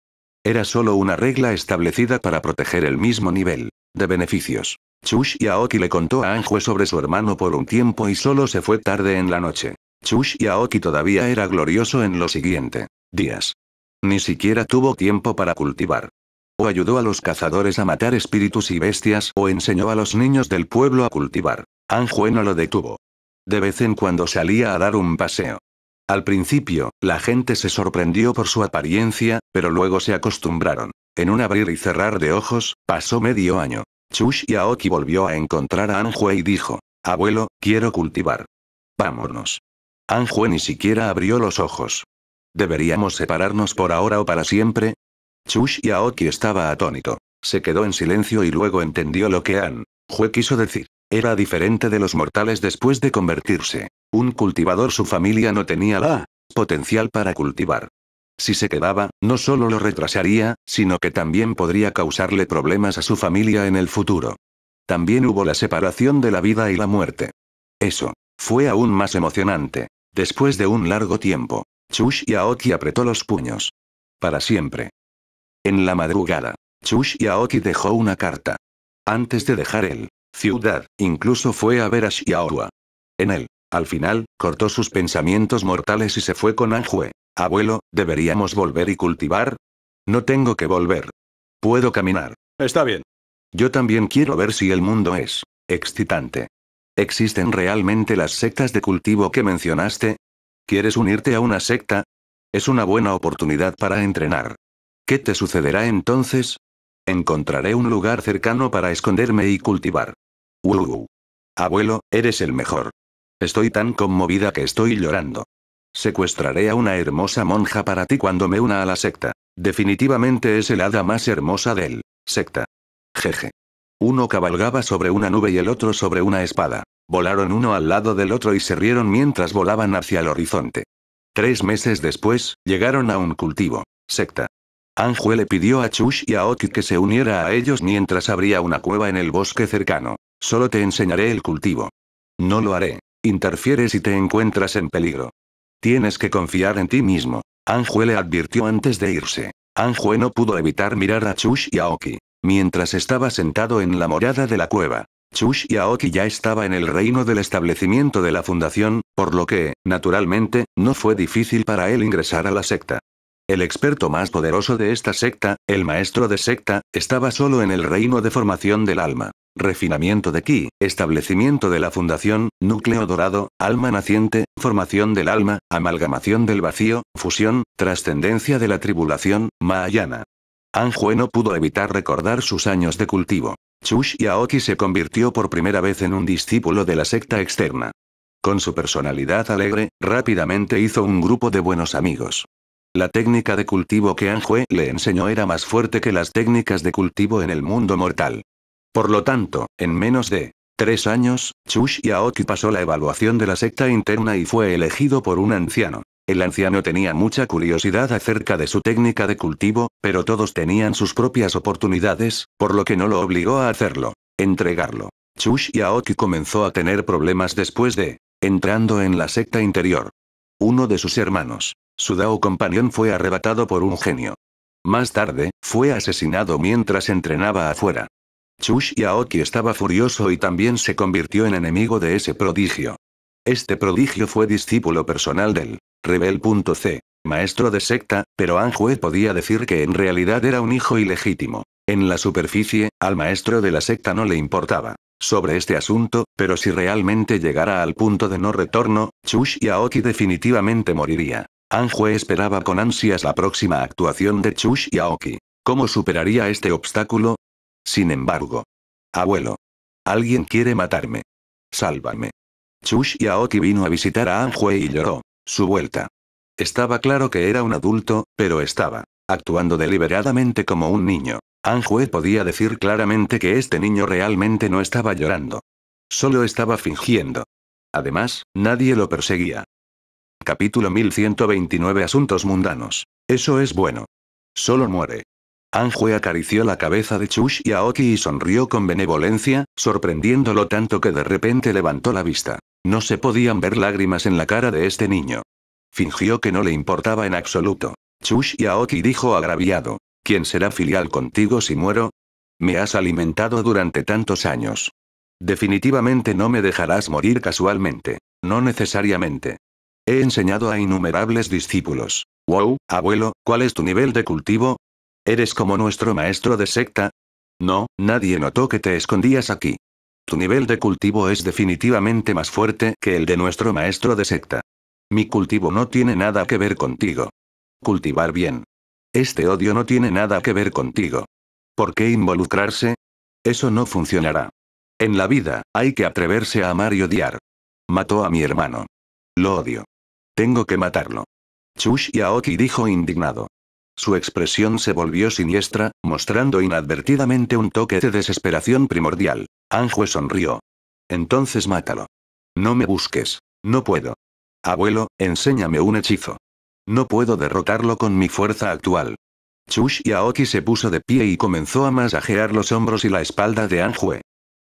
Era solo una regla establecida para proteger el mismo nivel de beneficios. Chush Aoki le contó a Anjue sobre su hermano por un tiempo y solo se fue tarde en la noche. Chush Aoki todavía era glorioso en los siguientes días. Ni siquiera tuvo tiempo para cultivar. O ayudó a los cazadores a matar espíritus y bestias o enseñó a los niños del pueblo a cultivar. Anjue no lo detuvo. De vez en cuando salía a dar un paseo. Al principio, la gente se sorprendió por su apariencia, pero luego se acostumbraron. En un abrir y cerrar de ojos, pasó medio año. Chush Aoki volvió a encontrar a Anjue y dijo, Abuelo, quiero cultivar. Vámonos. Anjue ni siquiera abrió los ojos. ¿Deberíamos separarnos por ahora o para siempre? Chush y Aoki estaba atónito. Se quedó en silencio y luego entendió lo que An quiso decir. Era diferente de los mortales después de convertirse. Un cultivador su familia no tenía la potencial para cultivar. Si se quedaba, no solo lo retrasaría, sino que también podría causarle problemas a su familia en el futuro. También hubo la separación de la vida y la muerte. Eso fue aún más emocionante. Después de un largo tiempo, Chush Aoki apretó los puños. Para siempre. En la madrugada, Chush Aoki dejó una carta. Antes de dejar el ciudad, incluso fue a ver a Shiaowa. En él, al final, cortó sus pensamientos mortales y se fue con Anjue. Abuelo, ¿deberíamos volver y cultivar? No tengo que volver. Puedo caminar. Está bien. Yo también quiero ver si el mundo es excitante. ¿Existen realmente las sectas de cultivo que mencionaste? ¿Quieres unirte a una secta? Es una buena oportunidad para entrenar. ¿Qué te sucederá entonces? Encontraré un lugar cercano para esconderme y cultivar. Uh, abuelo, eres el mejor. Estoy tan conmovida que estoy llorando. Secuestraré a una hermosa monja para ti cuando me una a la secta. Definitivamente es el hada más hermosa del secta. Jeje. Uno cabalgaba sobre una nube y el otro sobre una espada. Volaron uno al lado del otro y se rieron mientras volaban hacia el horizonte. Tres meses después, llegaron a un cultivo. Secta. Anjue le pidió a Chush y a Oki que se uniera a ellos mientras abría una cueva en el bosque cercano. Solo te enseñaré el cultivo. No lo haré. Interfieres y te encuentras en peligro. Tienes que confiar en ti mismo. Anjue le advirtió antes de irse. Anjue no pudo evitar mirar a Chush y a Oki. Mientras estaba sentado en la morada de la cueva, Chush y Aoki ya estaba en el reino del establecimiento de la fundación, por lo que, naturalmente, no fue difícil para él ingresar a la secta. El experto más poderoso de esta secta, el maestro de secta, estaba solo en el reino de formación del alma. Refinamiento de ki, establecimiento de la fundación, núcleo dorado, alma naciente, formación del alma, amalgamación del vacío, fusión, trascendencia de la tribulación, Mahayana. Anjue no pudo evitar recordar sus años de cultivo. Chush Aoki se convirtió por primera vez en un discípulo de la secta externa. Con su personalidad alegre, rápidamente hizo un grupo de buenos amigos. La técnica de cultivo que Anjue le enseñó era más fuerte que las técnicas de cultivo en el mundo mortal. Por lo tanto, en menos de tres años, Chush Aoki pasó la evaluación de la secta interna y fue elegido por un anciano. El anciano tenía mucha curiosidad acerca de su técnica de cultivo, pero todos tenían sus propias oportunidades, por lo que no lo obligó a hacerlo. Entregarlo. Chush y comenzó a tener problemas después de entrando en la secta interior. Uno de sus hermanos, su Dao compañón fue arrebatado por un genio. Más tarde, fue asesinado mientras entrenaba afuera. Chush Aoki estaba furioso y también se convirtió en enemigo de ese prodigio. Este prodigio fue discípulo personal del Rebel.c. Maestro de secta, pero Anjue podía decir que en realidad era un hijo ilegítimo. En la superficie, al maestro de la secta no le importaba sobre este asunto, pero si realmente llegara al punto de no retorno, Chush y Aoki definitivamente moriría. Anjue esperaba con ansias la próxima actuación de Chush y Aoki. ¿Cómo superaría este obstáculo? Sin embargo. Abuelo. Alguien quiere matarme. Sálvame. Chush y Aoki vino a visitar a Anjue y lloró su vuelta. Estaba claro que era un adulto, pero estaba actuando deliberadamente como un niño. Anjue podía decir claramente que este niño realmente no estaba llorando. Solo estaba fingiendo. Además, nadie lo perseguía. Capítulo 1129 Asuntos mundanos. Eso es bueno. Solo muere. Anjue acarició la cabeza de Chush y Aoki y sonrió con benevolencia, sorprendiéndolo tanto que de repente levantó la vista. No se podían ver lágrimas en la cara de este niño. Fingió que no le importaba en absoluto. Chush y Aoki dijo agraviado. ¿Quién será filial contigo si muero? Me has alimentado durante tantos años. Definitivamente no me dejarás morir casualmente. No necesariamente. He enseñado a innumerables discípulos. Wow, abuelo, ¿cuál es tu nivel de cultivo? ¿Eres como nuestro maestro de secta? No, nadie notó que te escondías aquí. Tu nivel de cultivo es definitivamente más fuerte que el de nuestro maestro de secta. Mi cultivo no tiene nada que ver contigo. Cultivar bien. Este odio no tiene nada que ver contigo. ¿Por qué involucrarse? Eso no funcionará. En la vida, hay que atreverse a amar y odiar. Mató a mi hermano. Lo odio. Tengo que matarlo. Chush Aoki dijo indignado. Su expresión se volvió siniestra, mostrando inadvertidamente un toque de desesperación primordial. Anjue sonrió. Entonces mátalo. No me busques. No puedo. Abuelo, enséñame un hechizo. No puedo derrotarlo con mi fuerza actual. Chush y Aoki se puso de pie y comenzó a masajear los hombros y la espalda de Anjue.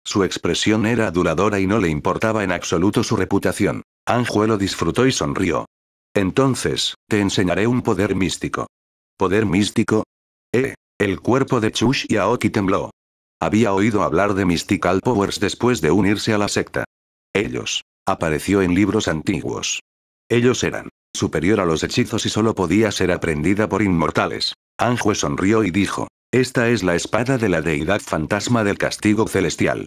Su expresión era aduladora y no le importaba en absoluto su reputación. Anjue lo disfrutó y sonrió. Entonces, te enseñaré un poder místico. ¿Poder místico? Eh. El cuerpo de Chush y Aoki tembló. Había oído hablar de Mystical Powers después de unirse a la secta. Ellos. Apareció en libros antiguos. Ellos eran. Superior a los hechizos y solo podía ser aprendida por inmortales. Anjue sonrió y dijo. Esta es la espada de la deidad fantasma del castigo celestial.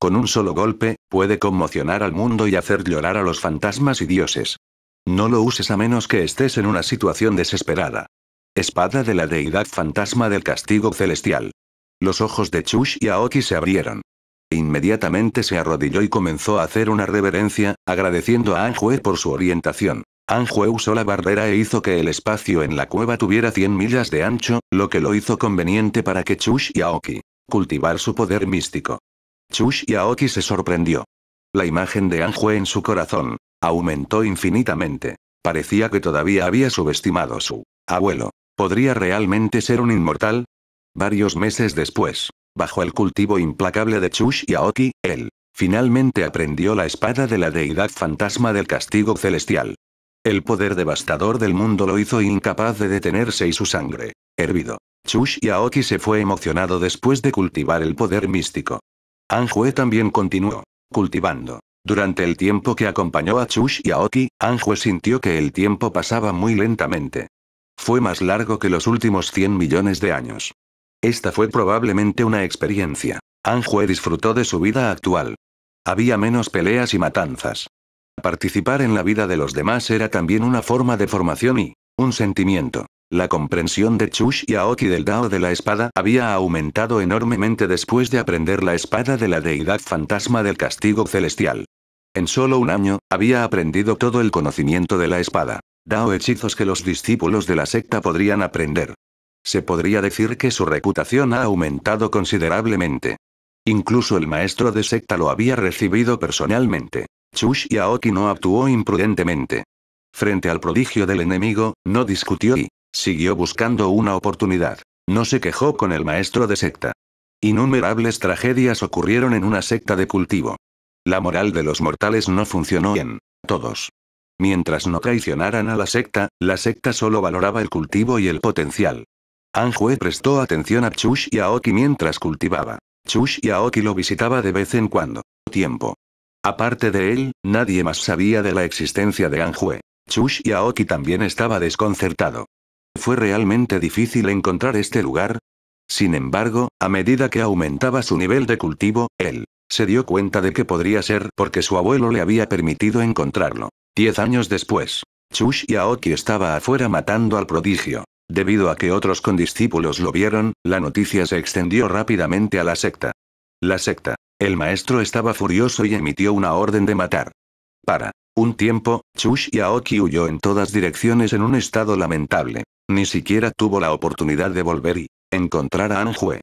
Con un solo golpe, puede conmocionar al mundo y hacer llorar a los fantasmas y dioses. No lo uses a menos que estés en una situación desesperada. Espada de la deidad fantasma del castigo celestial. Los ojos de Chush y Aoki se abrieron. Inmediatamente se arrodilló y comenzó a hacer una reverencia, agradeciendo a Anjue por su orientación. Anjue usó la barrera e hizo que el espacio en la cueva tuviera 100 millas de ancho, lo que lo hizo conveniente para que Chush y Aoki cultivar su poder místico. Chush y Aoki se sorprendió. La imagen de Anjue en su corazón aumentó infinitamente. Parecía que todavía había subestimado su abuelo. ¿Podría realmente ser un inmortal? Varios meses después, bajo el cultivo implacable de Chush y Aoki, él, finalmente aprendió la espada de la deidad fantasma del castigo celestial. El poder devastador del mundo lo hizo incapaz de detenerse y su sangre, hervido. Chush y Aoki se fue emocionado después de cultivar el poder místico. Anjue también continuó, cultivando. Durante el tiempo que acompañó a Chush y Aoki, Anjue sintió que el tiempo pasaba muy lentamente. Fue más largo que los últimos 100 millones de años. Esta fue probablemente una experiencia. Anjue disfrutó de su vida actual. Había menos peleas y matanzas. Participar en la vida de los demás era también una forma de formación y un sentimiento. La comprensión de Chush y Aoki del Dao de la espada había aumentado enormemente después de aprender la espada de la deidad fantasma del castigo celestial. En solo un año, había aprendido todo el conocimiento de la espada. Dao hechizos que los discípulos de la secta podrían aprender. Se podría decir que su reputación ha aumentado considerablemente. Incluso el maestro de secta lo había recibido personalmente. Chush y Aoki no actuó imprudentemente. Frente al prodigio del enemigo, no discutió y siguió buscando una oportunidad. No se quejó con el maestro de secta. Innumerables tragedias ocurrieron en una secta de cultivo. La moral de los mortales no funcionó en todos Mientras no traicionaran a la secta, la secta solo valoraba el cultivo y el potencial. Anjue prestó atención a Chush y Aoki mientras cultivaba. Chush y Aoki lo visitaba de vez en cuando. Tiempo. Aparte de él, nadie más sabía de la existencia de Anjue. Chush y Aoki también estaba desconcertado. ¿Fue realmente difícil encontrar este lugar? Sin embargo, a medida que aumentaba su nivel de cultivo, él se dio cuenta de que podría ser porque su abuelo le había permitido encontrarlo. Diez años después, Chush y Aoki estaba afuera matando al prodigio. Debido a que otros condiscípulos lo vieron, la noticia se extendió rápidamente a la secta. La secta. El maestro estaba furioso y emitió una orden de matar. Para. Un tiempo, Chush y Aoki huyó en todas direcciones en un estado lamentable. Ni siquiera tuvo la oportunidad de volver y encontrar a Anjue.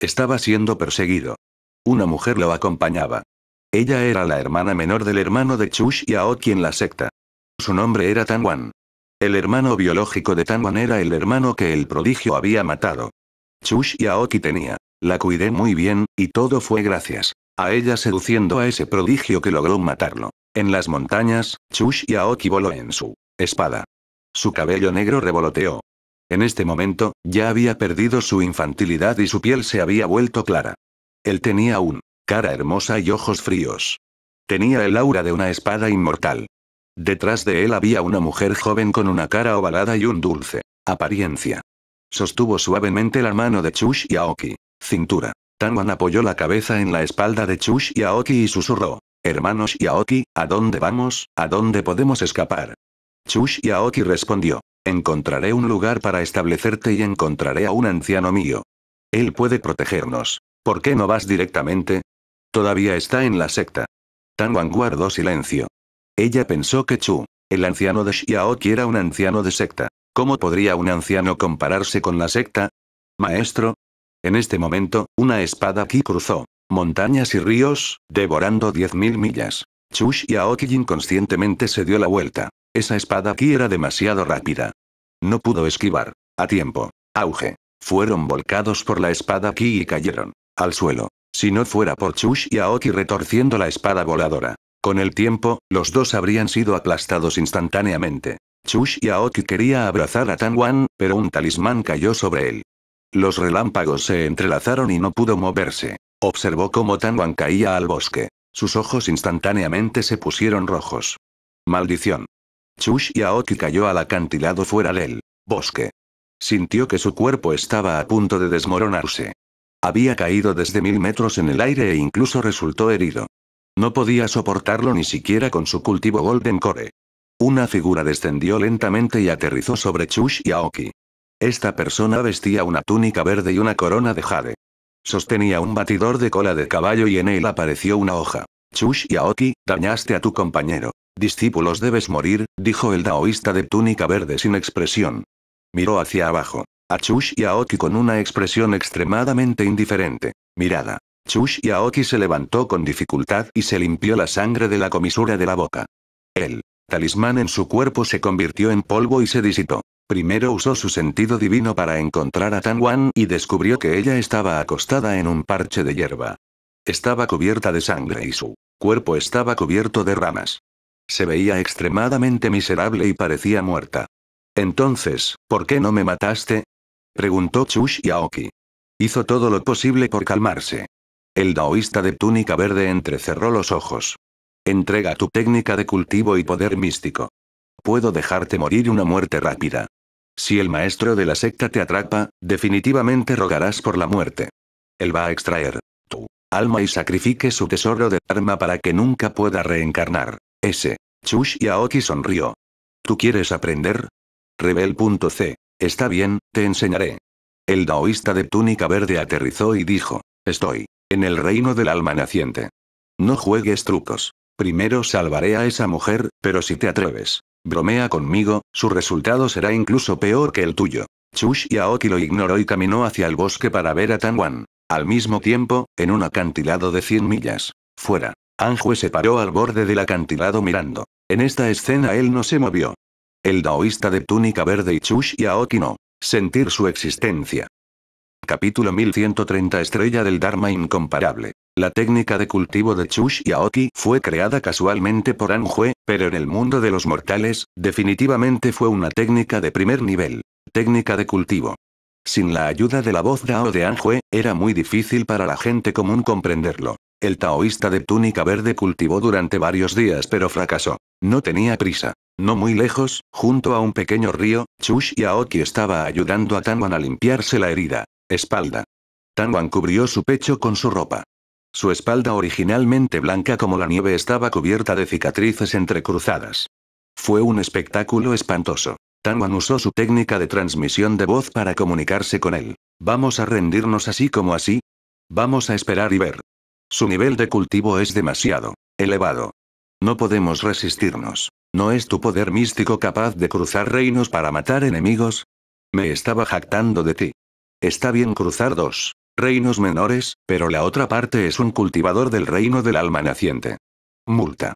Estaba siendo perseguido. Una mujer lo acompañaba. Ella era la hermana menor del hermano de Chush y Aoki en la secta. Su nombre era Tan El hermano biológico de Tan era el hermano que el prodigio había matado. Chush y Aoki tenía. La cuidé muy bien, y todo fue gracias a ella seduciendo a ese prodigio que logró matarlo. En las montañas, Chush y Aoki voló en su espada. Su cabello negro revoloteó. En este momento, ya había perdido su infantilidad y su piel se había vuelto clara. Él tenía un cara hermosa y ojos fríos. Tenía el aura de una espada inmortal. Detrás de él había una mujer joven con una cara ovalada y un dulce apariencia. Sostuvo suavemente la mano de Chush y Cintura. Tanwan apoyó la cabeza en la espalda de Chush y y susurró. Hermanos y ¿a dónde vamos? ¿A dónde podemos escapar? Chush respondió. Encontraré un lugar para establecerte y encontraré a un anciano mío. Él puede protegernos. ¿Por qué no vas directamente? Todavía está en la secta. Tan guardó silencio. Ella pensó que Chu, el anciano de Xiao, era un anciano de secta. ¿Cómo podría un anciano compararse con la secta? Maestro. En este momento, una espada Ki cruzó montañas y ríos, devorando 10.000 millas. Chu Xiaoqi inconscientemente se dio la vuelta. Esa espada Ki era demasiado rápida. No pudo esquivar. A tiempo. Auge. Fueron volcados por la espada Ki y cayeron al suelo. Si no fuera por Chush y Aoki retorciendo la espada voladora. Con el tiempo, los dos habrían sido aplastados instantáneamente. Chush y Aoki quería abrazar a Tanwan, pero un talismán cayó sobre él. Los relámpagos se entrelazaron y no pudo moverse. Observó cómo Tanwan caía al bosque. Sus ojos instantáneamente se pusieron rojos. Maldición. Chush y Aoki cayó al acantilado fuera del bosque. Sintió que su cuerpo estaba a punto de desmoronarse. Había caído desde mil metros en el aire e incluso resultó herido. No podía soportarlo ni siquiera con su cultivo Golden Core. Una figura descendió lentamente y aterrizó sobre Chush y Aoki. Esta persona vestía una túnica verde y una corona de jade. Sostenía un batidor de cola de caballo y en él apareció una hoja. Chush y Aoki, dañaste a tu compañero. Discípulos debes morir, dijo el daoísta de túnica verde sin expresión. Miró hacia abajo a Chush y Aoki con una expresión extremadamente indiferente. Mirada. Chush y Aoki se levantó con dificultad y se limpió la sangre de la comisura de la boca. El talismán en su cuerpo se convirtió en polvo y se disitó. Primero usó su sentido divino para encontrar a Tan Wan y descubrió que ella estaba acostada en un parche de hierba. Estaba cubierta de sangre y su cuerpo estaba cubierto de ramas. Se veía extremadamente miserable y parecía muerta. Entonces, ¿por qué no me mataste? Preguntó Chush Aoki. Hizo todo lo posible por calmarse. El daoísta de túnica verde entrecerró los ojos. Entrega tu técnica de cultivo y poder místico. Puedo dejarte morir una muerte rápida. Si el maestro de la secta te atrapa, definitivamente rogarás por la muerte. Él va a extraer tu alma y sacrifique su tesoro de arma para que nunca pueda reencarnar. Ese. Chush Aoki sonrió. ¿Tú quieres aprender? Rebel.c. Está bien, te enseñaré. El daoísta de túnica verde aterrizó y dijo, estoy, en el reino del alma naciente. No juegues trucos. Primero salvaré a esa mujer, pero si te atreves, bromea conmigo, su resultado será incluso peor que el tuyo. Chush y Aoki lo ignoró y caminó hacia el bosque para ver a Tanwan. Al mismo tiempo, en un acantilado de 100 millas. Fuera. Anjue se paró al borde del acantilado mirando. En esta escena él no se movió. El Taoísta de túnica verde y y Aoki no. Sentir su existencia. Capítulo 1130 Estrella del Dharma Incomparable. La técnica de cultivo de y Aoki fue creada casualmente por Anjue, pero en el mundo de los mortales, definitivamente fue una técnica de primer nivel. Técnica de cultivo. Sin la ayuda de la voz Dao de Anjue, era muy difícil para la gente común comprenderlo. El taoísta de túnica verde cultivó durante varios días pero fracasó. No tenía prisa. No muy lejos, junto a un pequeño río, Chush y Aoki estaba ayudando a Tanwan a limpiarse la herida. Espalda. Tanwan cubrió su pecho con su ropa. Su espalda originalmente blanca como la nieve estaba cubierta de cicatrices entrecruzadas. Fue un espectáculo espantoso. Tanwan usó su técnica de transmisión de voz para comunicarse con él. ¿Vamos a rendirnos así como así? Vamos a esperar y ver. Su nivel de cultivo es demasiado elevado. No podemos resistirnos. ¿No es tu poder místico capaz de cruzar reinos para matar enemigos? Me estaba jactando de ti. Está bien cruzar dos reinos menores, pero la otra parte es un cultivador del reino del alma naciente. Multa.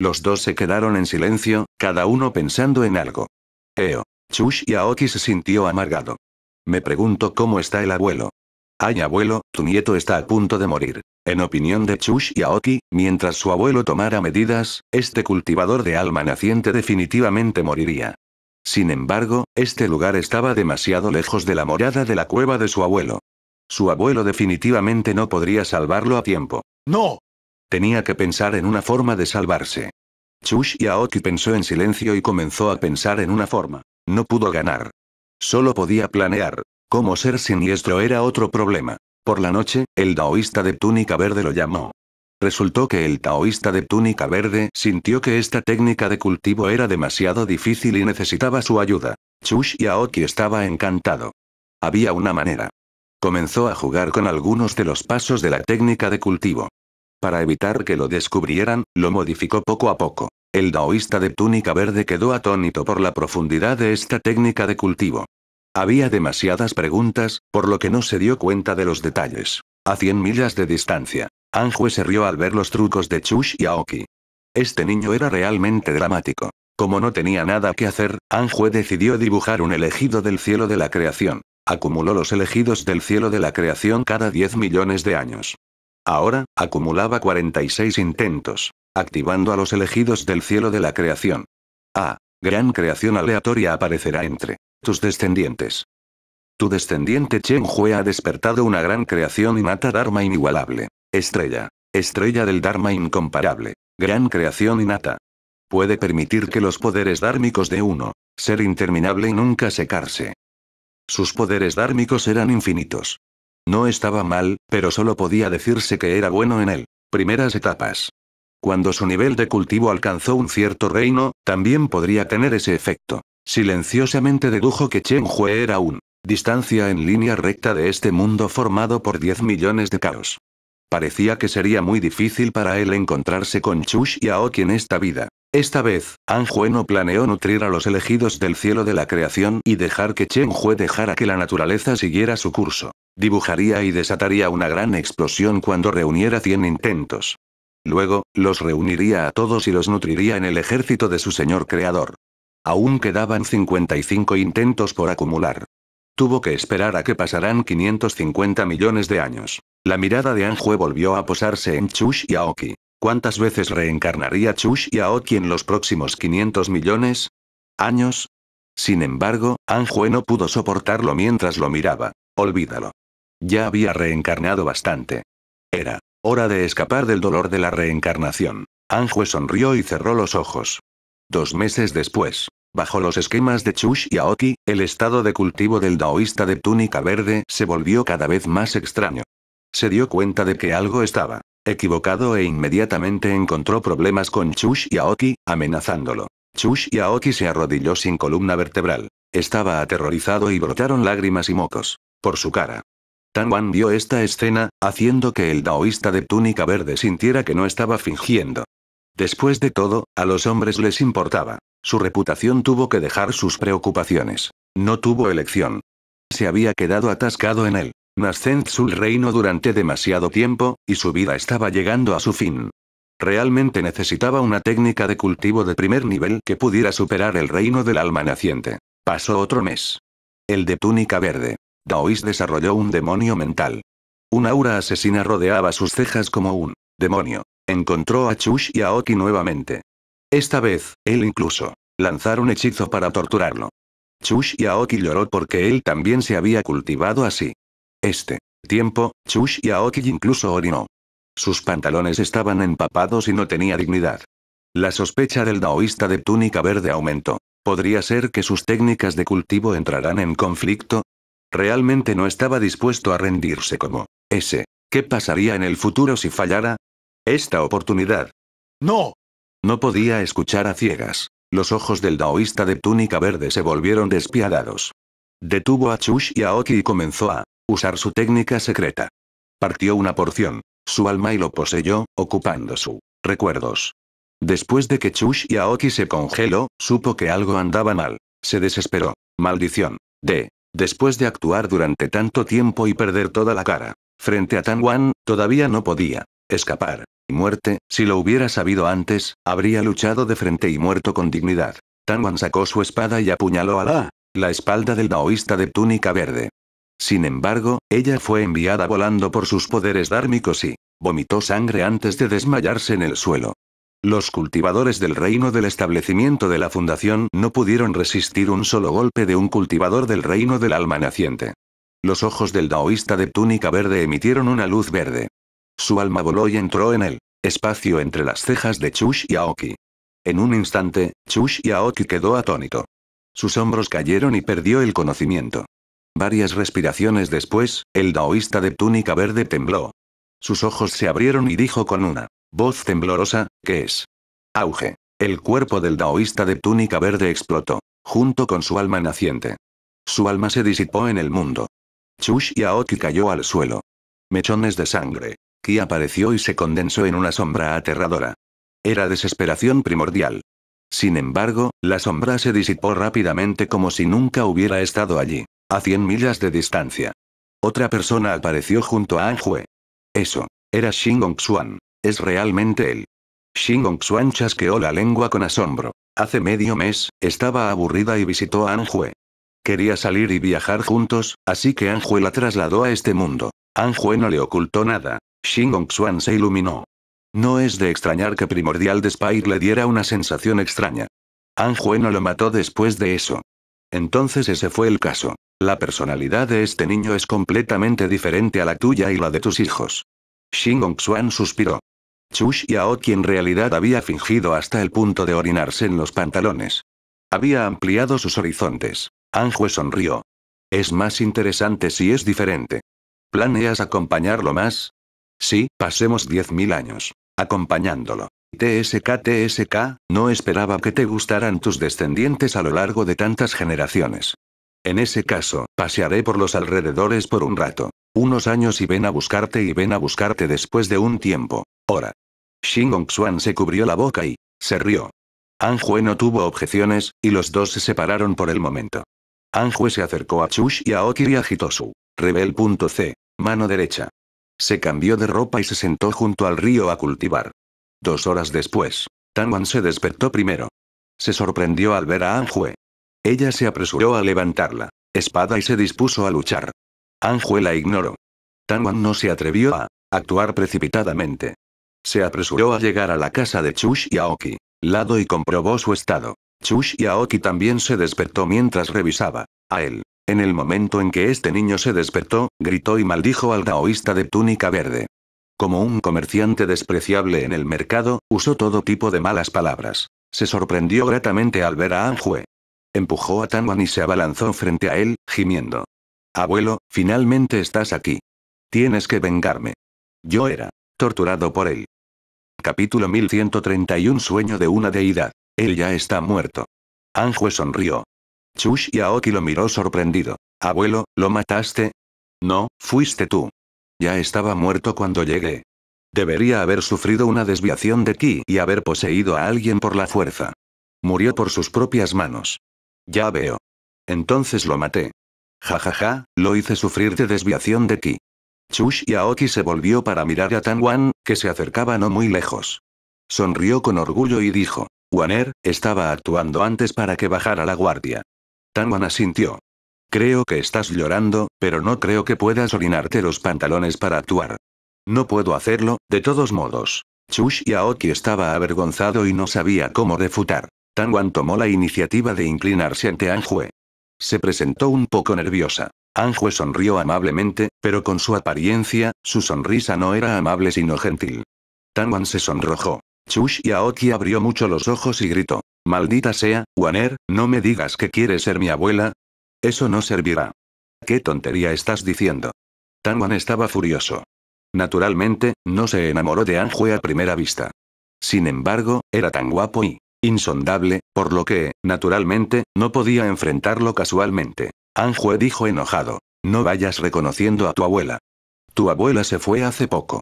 Los dos se quedaron en silencio, cada uno pensando en algo. Eo, Chush y Aoki se sintió amargado. Me pregunto cómo está el abuelo. Ay abuelo, tu nieto está a punto de morir. En opinión de Chush y Aoki, mientras su abuelo tomara medidas, este cultivador de alma naciente definitivamente moriría. Sin embargo, este lugar estaba demasiado lejos de la morada de la cueva de su abuelo. Su abuelo definitivamente no podría salvarlo a tiempo. ¡No! Tenía que pensar en una forma de salvarse. Chush y Aoki pensó en silencio y comenzó a pensar en una forma. No pudo ganar. Solo podía planear. Cómo ser siniestro era otro problema. Por la noche, el taoísta de túnica verde lo llamó. Resultó que el taoísta de túnica verde sintió que esta técnica de cultivo era demasiado difícil y necesitaba su ayuda. Chush Aoki estaba encantado. Había una manera. Comenzó a jugar con algunos de los pasos de la técnica de cultivo. Para evitar que lo descubrieran, lo modificó poco a poco. El taoísta de túnica verde quedó atónito por la profundidad de esta técnica de cultivo. Había demasiadas preguntas, por lo que no se dio cuenta de los detalles. A 100 millas de distancia, Anjue se rió al ver los trucos de Chush y Aoki. Este niño era realmente dramático. Como no tenía nada que hacer, Anjue decidió dibujar un elegido del cielo de la creación. Acumuló los elegidos del cielo de la creación cada 10 millones de años. Ahora, acumulaba 46 intentos, activando a los elegidos del cielo de la creación. Ah, gran creación aleatoria aparecerá entre tus descendientes. Tu descendiente Chen Hue ha despertado una gran creación innata Dharma inigualable. Estrella. Estrella del Dharma incomparable. Gran creación innata. Puede permitir que los poderes dármicos de uno, ser interminable y nunca secarse. Sus poderes dármicos eran infinitos. No estaba mal, pero solo podía decirse que era bueno en él. Primeras etapas. Cuando su nivel de cultivo alcanzó un cierto reino, también podría tener ese efecto. Silenciosamente dedujo que Chen Hue era un distancia en línea recta de este mundo formado por 10 millones de caos. Parecía que sería muy difícil para él encontrarse con Chush y Aoki en esta vida. Esta vez, An Hue no planeó nutrir a los elegidos del cielo de la creación y dejar que Chen Hue dejara que la naturaleza siguiera su curso. Dibujaría y desataría una gran explosión cuando reuniera 100 intentos. Luego, los reuniría a todos y los nutriría en el ejército de su señor creador. Aún quedaban 55 intentos por acumular. Tuvo que esperar a que pasaran 550 millones de años. La mirada de Anjue volvió a posarse en Chush y Aoki. ¿Cuántas veces reencarnaría Chush y Aoki en los próximos 500 millones? ¿Años? Sin embargo, Anjue no pudo soportarlo mientras lo miraba. Olvídalo. Ya había reencarnado bastante. Era hora de escapar del dolor de la reencarnación. Anjue sonrió y cerró los ojos. Dos meses después. Bajo los esquemas de Chush y Aoki, el estado de cultivo del taoísta de túnica verde se volvió cada vez más extraño. Se dio cuenta de que algo estaba equivocado e inmediatamente encontró problemas con Chush y Aoki, amenazándolo. Chush y Aoki se arrodilló sin columna vertebral. Estaba aterrorizado y brotaron lágrimas y mocos. Por su cara. Tan Wan vio esta escena, haciendo que el taoísta de túnica verde sintiera que no estaba fingiendo. Después de todo, a los hombres les importaba su reputación tuvo que dejar sus preocupaciones. No tuvo elección. Se había quedado atascado en el sul reino durante demasiado tiempo, y su vida estaba llegando a su fin. Realmente necesitaba una técnica de cultivo de primer nivel que pudiera superar el reino del alma naciente. Pasó otro mes. El de túnica verde. Daois desarrolló un demonio mental. Un aura asesina rodeaba sus cejas como un demonio. Encontró a Chush y a Oki nuevamente. Esta vez, él incluso. lanzó un hechizo para torturarlo. Chush y Aoki lloró porque él también se había cultivado así. Este tiempo, Chush y Aoki incluso orinó. Sus pantalones estaban empapados y no tenía dignidad. La sospecha del daoísta de túnica verde aumentó. ¿Podría ser que sus técnicas de cultivo entrarán en conflicto? Realmente no estaba dispuesto a rendirse como ese. ¿Qué pasaría en el futuro si fallara? Esta oportunidad. ¡No! No podía escuchar a ciegas. Los ojos del daoísta de túnica verde se volvieron despiadados. Detuvo a Chush y a Oki y comenzó a usar su técnica secreta. Partió una porción, su alma y lo poseyó, ocupando su recuerdos. Después de que Chush y Aoki se congeló, supo que algo andaba mal. Se desesperó. Maldición. De Después de actuar durante tanto tiempo y perder toda la cara, frente a Tan Wan, todavía no podía escapar muerte, si lo hubiera sabido antes, habría luchado de frente y muerto con dignidad. Tanwan sacó su espada y apuñaló a la, la espalda del daoísta de túnica verde. Sin embargo, ella fue enviada volando por sus poderes dármicos y vomitó sangre antes de desmayarse en el suelo. Los cultivadores del reino del establecimiento de la fundación no pudieron resistir un solo golpe de un cultivador del reino del alma naciente. Los ojos del daoísta de túnica verde emitieron una luz verde. Su alma voló y entró en el espacio entre las cejas de Chush y Aoki. En un instante, Chush y Aoki quedó atónito. Sus hombros cayeron y perdió el conocimiento. Varias respiraciones después, el daoísta de túnica verde tembló. Sus ojos se abrieron y dijo con una voz temblorosa, ¿qué es? Auge. El cuerpo del daoísta de túnica verde explotó, junto con su alma naciente. Su alma se disipó en el mundo. Chush y Aoki cayó al suelo. Mechones de sangre, Ki apareció y se condensó en una sombra aterradora. Era desesperación primordial. Sin embargo, la sombra se disipó rápidamente como si nunca hubiera estado allí, a 100 millas de distancia. Otra persona apareció junto a Anjue. Eso. Era Xingong Xuan. Es realmente él. Xingong Xuan chasqueó la lengua con asombro. Hace medio mes, estaba aburrida y visitó a Anjue. Quería salir y viajar juntos, así que Anjue la trasladó a este mundo. Anjue no le ocultó nada, Xingong Xuan se iluminó. No es de extrañar que Primordial Despair le diera una sensación extraña. Anjue no lo mató después de eso. Entonces ese fue el caso. La personalidad de este niño es completamente diferente a la tuya y la de tus hijos. Xingong Xuan suspiró. Chush Yao quien en realidad había fingido hasta el punto de orinarse en los pantalones. Había ampliado sus horizontes. Anjue sonrió. Es más interesante si es diferente. ¿Planeas acompañarlo más? Sí, pasemos 10.000 años. Acompañándolo. TSK TSK, no esperaba que te gustaran tus descendientes a lo largo de tantas generaciones. En ese caso, pasearé por los alrededores por un rato. Unos años y ven a buscarte y ven a buscarte después de un tiempo. Ora. Shingon Xuan se cubrió la boca y se rió. Anjue no tuvo objeciones, y los dos se separaron por el momento. Anjue se acercó a Chush y a Okiri agitó su rebel.c. Mano derecha. Se cambió de ropa y se sentó junto al río a cultivar. Dos horas después, Tanwan se despertó primero. Se sorprendió al ver a Anjue. Ella se apresuró a levantarla, espada y se dispuso a luchar. Anjue la ignoró. Tanwan no se atrevió a actuar precipitadamente. Se apresuró a llegar a la casa de Chush y Aoki, lado y comprobó su estado. Chush y Aoki también se despertó mientras revisaba. A él. En el momento en que este niño se despertó, gritó y maldijo al taoísta de túnica verde. Como un comerciante despreciable en el mercado, usó todo tipo de malas palabras. Se sorprendió gratamente al ver a Anjue. Empujó a Tanwan y se abalanzó frente a él, gimiendo. Abuelo, finalmente estás aquí. Tienes que vengarme. Yo era torturado por él. Capítulo 1131 Sueño de una deidad. Él ya está muerto. Anjue sonrió. Chush Aoki lo miró sorprendido. Abuelo, ¿lo mataste? No, fuiste tú. Ya estaba muerto cuando llegué. Debería haber sufrido una desviación de ki y haber poseído a alguien por la fuerza. Murió por sus propias manos. Ya veo. Entonces lo maté. Ja ja ja, lo hice sufrir de desviación de ki. Chush y se volvió para mirar a Tan que se acercaba no muy lejos. Sonrió con orgullo y dijo, Waner, estaba actuando antes para que bajara la guardia. Tanwan asintió. Creo que estás llorando, pero no creo que puedas orinarte los pantalones para actuar. No puedo hacerlo, de todos modos. Chush y Aoki estaba avergonzado y no sabía cómo refutar. Tanwan tomó la iniciativa de inclinarse ante Anjue. Se presentó un poco nerviosa. Anjue sonrió amablemente, pero con su apariencia, su sonrisa no era amable sino gentil. Tanwan se sonrojó. Chush y Aoki abrió mucho los ojos y gritó. Maldita sea, Waner, no me digas que quieres ser mi abuela. Eso no servirá. ¿Qué tontería estás diciendo? Tanwan estaba furioso. Naturalmente, no se enamoró de Anjue a primera vista. Sin embargo, era tan guapo y insondable, por lo que, naturalmente, no podía enfrentarlo casualmente. Anjue dijo enojado. No vayas reconociendo a tu abuela. Tu abuela se fue hace poco.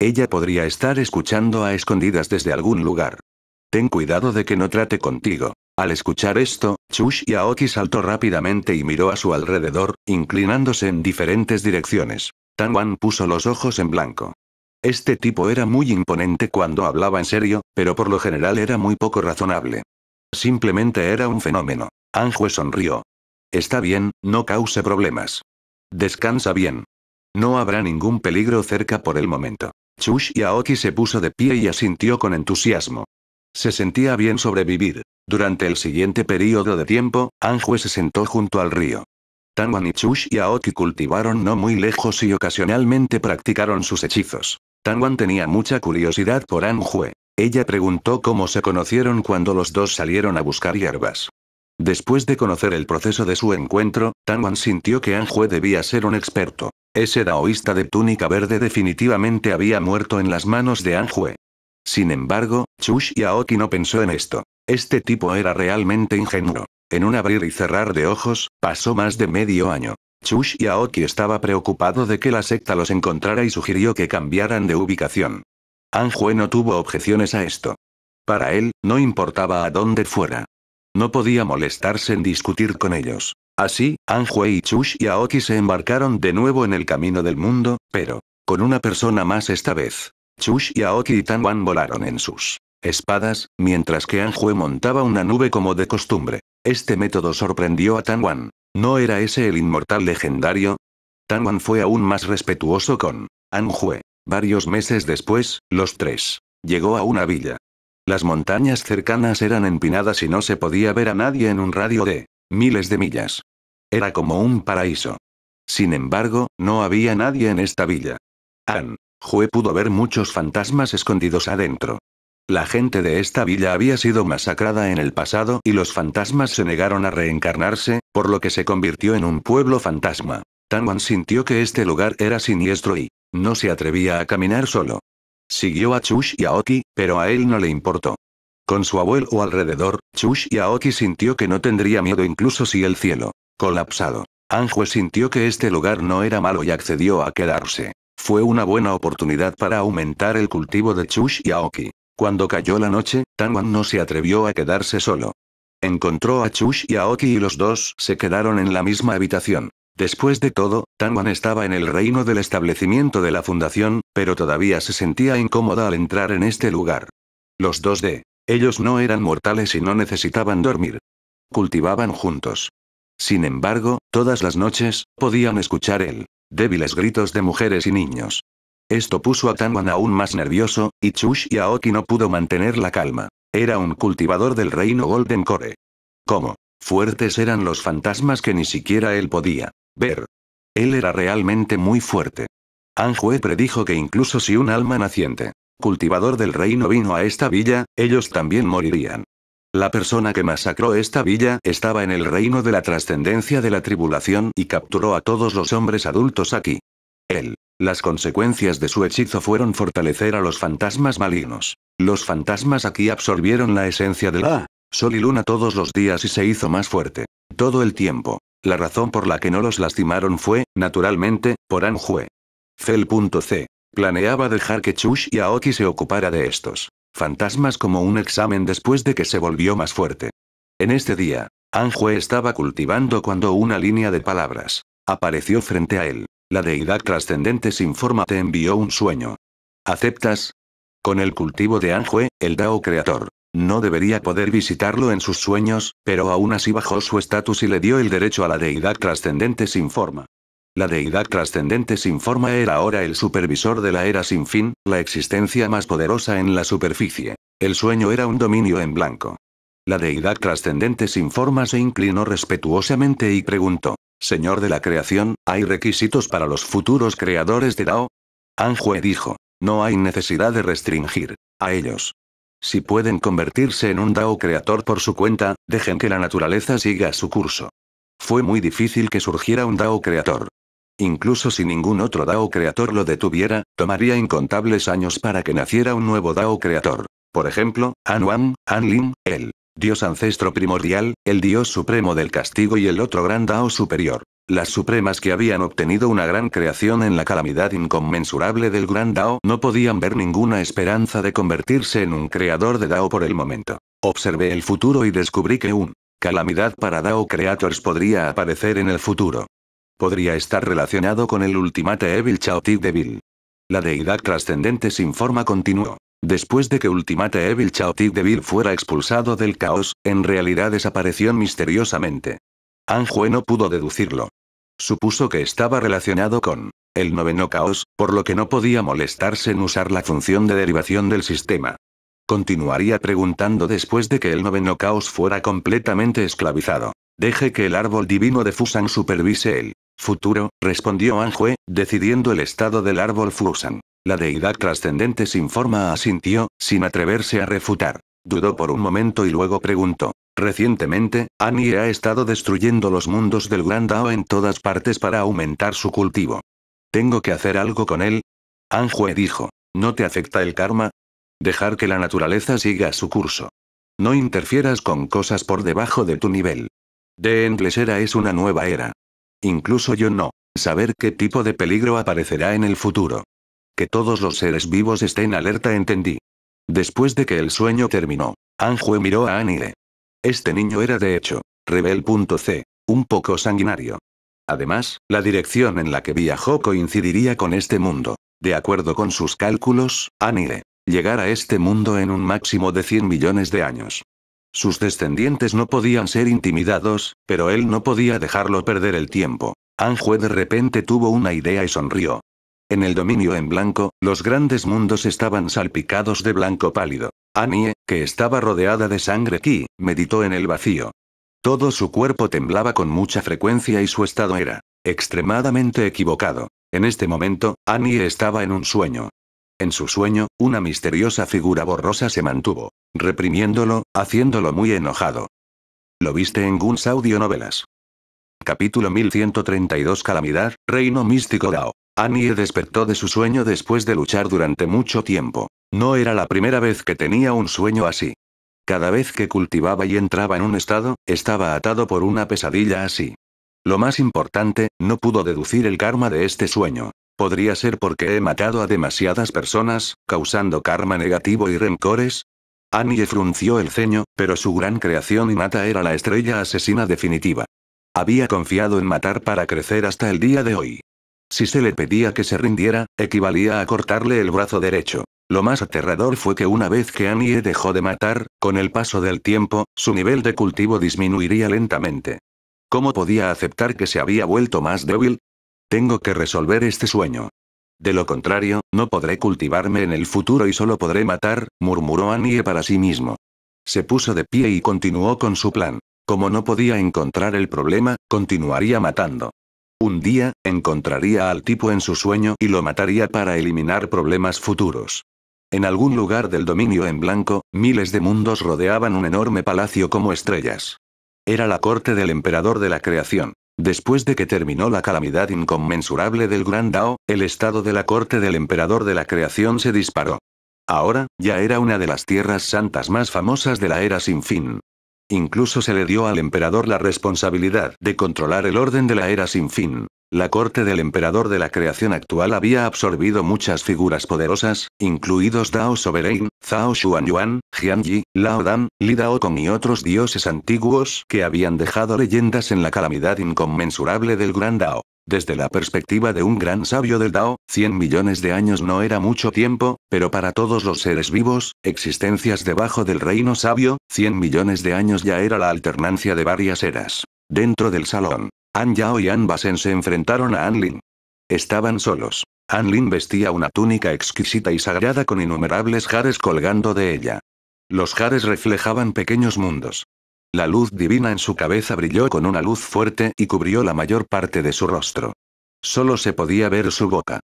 Ella podría estar escuchando a escondidas desde algún lugar. Ten cuidado de que no trate contigo. Al escuchar esto, Chush Aoki saltó rápidamente y miró a su alrededor, inclinándose en diferentes direcciones. Tan Wan puso los ojos en blanco. Este tipo era muy imponente cuando hablaba en serio, pero por lo general era muy poco razonable. Simplemente era un fenómeno. Anjue sonrió. Está bien, no cause problemas. Descansa bien. No habrá ningún peligro cerca por el momento. Chush Aoki se puso de pie y asintió con entusiasmo. Se sentía bien sobrevivir. Durante el siguiente periodo de tiempo, Anjue se sentó junto al río. Tanwan y Chush y Aoki cultivaron no muy lejos y ocasionalmente practicaron sus hechizos. Tanwan tenía mucha curiosidad por Anjue. Ella preguntó cómo se conocieron cuando los dos salieron a buscar hierbas. Después de conocer el proceso de su encuentro, Tanwan sintió que Anjue debía ser un experto. Ese daoísta de túnica verde definitivamente había muerto en las manos de Anjue. Sin embargo, Chush y Aoki no pensó en esto. Este tipo era realmente ingenuo. En un abrir y cerrar de ojos, pasó más de medio año. Chush y Aoki estaba preocupado de que la secta los encontrara y sugirió que cambiaran de ubicación. Anjue no tuvo objeciones a esto. Para él, no importaba a dónde fuera. No podía molestarse en discutir con ellos. Así, Anjue y Chush y Aoki se embarcaron de nuevo en el camino del mundo, pero con una persona más esta vez. Chush y Aoki y Tanwan volaron en sus espadas, mientras que Anjue montaba una nube como de costumbre. Este método sorprendió a Tanwan. ¿No era ese el inmortal legendario? Tanwan fue aún más respetuoso con Anjue. Varios meses después, los tres llegó a una villa. Las montañas cercanas eran empinadas y no se podía ver a nadie en un radio de miles de millas. Era como un paraíso. Sin embargo, no había nadie en esta villa. An Jue pudo ver muchos fantasmas escondidos adentro. La gente de esta villa había sido masacrada en el pasado y los fantasmas se negaron a reencarnarse, por lo que se convirtió en un pueblo fantasma. Tanwan sintió que este lugar era siniestro y no se atrevía a caminar solo. Siguió a Chush y a Oki, pero a él no le importó. Con su abuelo alrededor, Chush y Aoki sintió que no tendría miedo incluso si el cielo colapsado. Anjue sintió que este lugar no era malo y accedió a quedarse. Fue una buena oportunidad para aumentar el cultivo de Chush y Aoki. Cuando cayó la noche, Tanwan no se atrevió a quedarse solo. Encontró a Chush y Aoki y los dos se quedaron en la misma habitación. Después de todo, Tanwan estaba en el reino del establecimiento de la fundación, pero todavía se sentía incómoda al entrar en este lugar. Los dos de ellos no eran mortales y no necesitaban dormir. Cultivaban juntos. Sin embargo, todas las noches, podían escuchar el Débiles gritos de mujeres y niños. Esto puso a Tanwan aún más nervioso, y Chush y Aoki no pudo mantener la calma. Era un cultivador del reino Golden Core. ¿Cómo? Fuertes eran los fantasmas que ni siquiera él podía ver. Él era realmente muy fuerte. Anjue predijo que incluso si un alma naciente, cultivador del reino vino a esta villa, ellos también morirían. La persona que masacró esta villa estaba en el reino de la trascendencia de la tribulación y capturó a todos los hombres adultos aquí. Él. Las consecuencias de su hechizo fueron fortalecer a los fantasmas malignos. Los fantasmas aquí absorbieron la esencia de la ah, Sol y Luna todos los días y se hizo más fuerte. Todo el tiempo. La razón por la que no los lastimaron fue, naturalmente, por Anjue. Cel.c. Planeaba dejar que Chush y Aoki se ocupara de estos. Fantasmas como un examen después de que se volvió más fuerte. En este día, Anjue estaba cultivando cuando una línea de palabras apareció frente a él. La deidad trascendente sin forma te envió un sueño. ¿Aceptas? Con el cultivo de Anjue, el Dao Creador. No debería poder visitarlo en sus sueños, pero aún así bajó su estatus y le dio el derecho a la deidad trascendente sin forma. La deidad trascendente sin forma era ahora el supervisor de la era sin fin, la existencia más poderosa en la superficie. El sueño era un dominio en blanco. La deidad trascendente sin forma se inclinó respetuosamente y preguntó, Señor de la creación, ¿hay requisitos para los futuros creadores de Dao? Anjue dijo, no hay necesidad de restringir a ellos. Si pueden convertirse en un Dao creador por su cuenta, dejen que la naturaleza siga su curso. Fue muy difícil que surgiera un Dao creador. Incluso si ningún otro Dao Creator lo detuviera, tomaría incontables años para que naciera un nuevo Dao Creator. Por ejemplo, An Lin, el dios ancestro primordial, el dios supremo del castigo y el otro gran Dao superior. Las supremas que habían obtenido una gran creación en la calamidad inconmensurable del gran Dao no podían ver ninguna esperanza de convertirse en un creador de Dao por el momento. Observé el futuro y descubrí que un calamidad para Dao Creators podría aparecer en el futuro. Podría estar relacionado con el Ultimate Evil Chaotic Devil. La deidad trascendente sin forma continuó. Después de que Ultimate Evil Chaotic Devil fuera expulsado del caos, en realidad desapareció misteriosamente. Anjue no pudo deducirlo. Supuso que estaba relacionado con el noveno caos, por lo que no podía molestarse en usar la función de derivación del sistema. Continuaría preguntando después de que el noveno caos fuera completamente esclavizado. Deje que el árbol divino de Fusan supervise el Futuro, respondió Anjue, decidiendo el estado del árbol Fusan. La deidad trascendente sin forma asintió, sin atreverse a refutar. Dudó por un momento y luego preguntó. Recientemente, Annie ha estado destruyendo los mundos del Gran Dao en todas partes para aumentar su cultivo. ¿Tengo que hacer algo con él? Anjue dijo. ¿No te afecta el karma? Dejar que la naturaleza siga su curso. No interfieras con cosas por debajo de tu nivel. De Endless Era es una nueva era. Incluso yo no. Saber qué tipo de peligro aparecerá en el futuro. Que todos los seres vivos estén alerta entendí. Después de que el sueño terminó, Anjue miró a Anire. Este niño era de hecho, rebel.c, un poco sanguinario. Además, la dirección en la que viajó coincidiría con este mundo. De acuerdo con sus cálculos, Anire, llegar a este mundo en un máximo de 100 millones de años. Sus descendientes no podían ser intimidados, pero él no podía dejarlo perder el tiempo. Anjue de repente tuvo una idea y sonrió. En el dominio en blanco, los grandes mundos estaban salpicados de blanco pálido. Annie, que estaba rodeada de sangre ki, meditó en el vacío. Todo su cuerpo temblaba con mucha frecuencia y su estado era extremadamente equivocado. En este momento, Annie estaba en un sueño. En su sueño, una misteriosa figura borrosa se mantuvo, reprimiéndolo, haciéndolo muy enojado. Lo viste en Guns Audio Novelas. Capítulo 1132 Calamidad, Reino Místico Dao. Annie despertó de su sueño después de luchar durante mucho tiempo. No era la primera vez que tenía un sueño así. Cada vez que cultivaba y entraba en un estado, estaba atado por una pesadilla así. Lo más importante, no pudo deducir el karma de este sueño. ¿Podría ser porque he matado a demasiadas personas, causando karma negativo y rencores? Annie frunció el ceño, pero su gran creación y mata era la estrella asesina definitiva. Había confiado en matar para crecer hasta el día de hoy. Si se le pedía que se rindiera, equivalía a cortarle el brazo derecho. Lo más aterrador fue que una vez que Annie dejó de matar, con el paso del tiempo, su nivel de cultivo disminuiría lentamente. ¿Cómo podía aceptar que se había vuelto más débil? Tengo que resolver este sueño. De lo contrario, no podré cultivarme en el futuro y solo podré matar, murmuró Annie para sí mismo. Se puso de pie y continuó con su plan. Como no podía encontrar el problema, continuaría matando. Un día, encontraría al tipo en su sueño y lo mataría para eliminar problemas futuros. En algún lugar del dominio en blanco, miles de mundos rodeaban un enorme palacio como estrellas. Era la corte del emperador de la creación. Después de que terminó la calamidad inconmensurable del Gran Dao, el estado de la corte del emperador de la creación se disparó. Ahora, ya era una de las tierras santas más famosas de la era sin fin. Incluso se le dio al emperador la responsabilidad de controlar el orden de la era sin fin. La corte del emperador de la creación actual había absorbido muchas figuras poderosas, incluidos Dao Sovereign, Zhao Yuan, Jianji, Lao Dan, Li Dao y otros dioses antiguos que habían dejado leyendas en la calamidad inconmensurable del gran Dao. Desde la perspectiva de un gran sabio del Dao, 100 millones de años no era mucho tiempo, pero para todos los seres vivos, existencias debajo del reino sabio, 100 millones de años ya era la alternancia de varias eras. Dentro del salón, An Yao y An Basen se enfrentaron a An Lin. Estaban solos. An Lin vestía una túnica exquisita y sagrada con innumerables jares colgando de ella. Los jares reflejaban pequeños mundos. La luz divina en su cabeza brilló con una luz fuerte y cubrió la mayor parte de su rostro. Solo se podía ver su boca.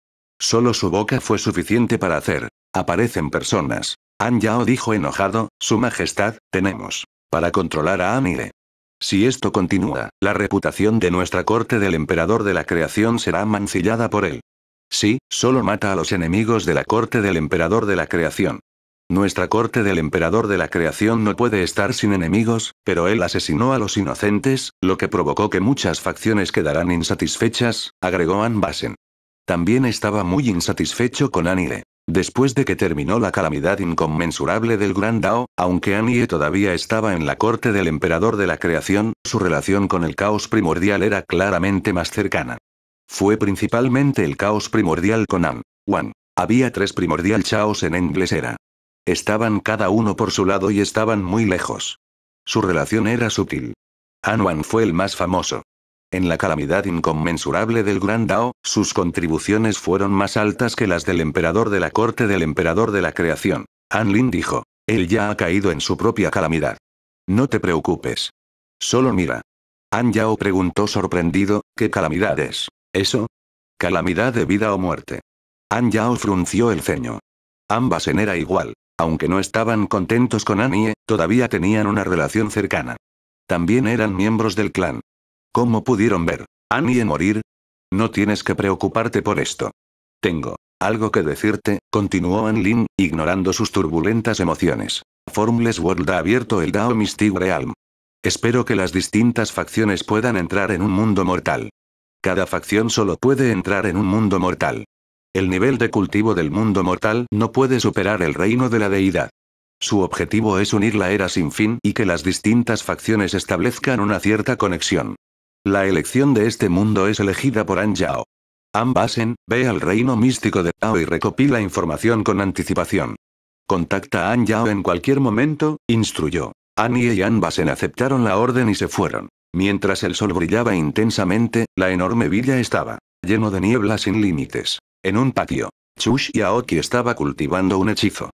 Solo su boca fue suficiente para hacer. Aparecen personas. An Yao dijo enojado, Su Majestad, tenemos. Para controlar a Amire. Si esto continúa, la reputación de nuestra corte del emperador de la creación será mancillada por él. Sí, solo mata a los enemigos de la corte del emperador de la creación. Nuestra corte del emperador de la creación no puede estar sin enemigos, pero él asesinó a los inocentes, lo que provocó que muchas facciones quedaran insatisfechas, agregó Anbasen. También estaba muy insatisfecho con Anile. Después de que terminó la calamidad inconmensurable del Gran Dao, aunque Annie todavía estaba en la corte del emperador de la creación, su relación con el caos primordial era claramente más cercana. Fue principalmente el caos primordial con An. Wan. Había tres primordial chaos en inglés era. Estaban cada uno por su lado y estaban muy lejos. Su relación era sutil. An Wan fue el más famoso. En la calamidad inconmensurable del Gran Dao, sus contribuciones fueron más altas que las del emperador de la corte del emperador de la creación. An Lin dijo, él ya ha caído en su propia calamidad. No te preocupes. Solo mira. An Yao preguntó sorprendido, ¿qué calamidad es? ¿Eso? Calamidad de vida o muerte. An Yao frunció el ceño. Ambas en era igual. Aunque no estaban contentos con Anie, todavía tenían una relación cercana. También eran miembros del clan. ¿Cómo pudieron ver, Annie morir. No tienes que preocuparte por esto. Tengo algo que decirte, continuó Anlin, ignorando sus turbulentas emociones. Formless World ha abierto el Dao Mystique Realm. Espero que las distintas facciones puedan entrar en un mundo mortal. Cada facción solo puede entrar en un mundo mortal. El nivel de cultivo del mundo mortal no puede superar el reino de la deidad. Su objetivo es unir la era sin fin y que las distintas facciones establezcan una cierta conexión. La elección de este mundo es elegida por An Yao. An ve al reino místico de Tao y recopila información con anticipación. Contacta a An Yao en cualquier momento, instruyó. Annie y An aceptaron la orden y se fueron. Mientras el sol brillaba intensamente, la enorme villa estaba lleno de niebla sin límites. En un patio, Chush Aoki estaba cultivando un hechizo.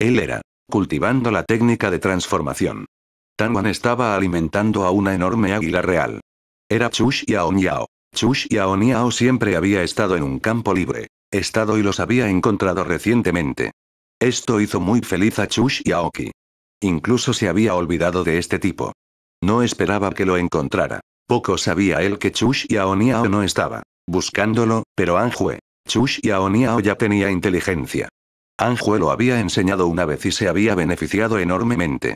Él era cultivando la técnica de transformación. Tanwan estaba alimentando a una enorme águila real. Era Chush Yao Chush y siempre había estado en un campo libre. Estado y los había encontrado recientemente. Esto hizo muy feliz a Chush y Incluso se había olvidado de este tipo. No esperaba que lo encontrara. Poco sabía él que Chush y Aoniao no estaba buscándolo, pero Anjue, Chush y Aoniao ya tenía inteligencia. Anjue lo había enseñado una vez y se había beneficiado enormemente.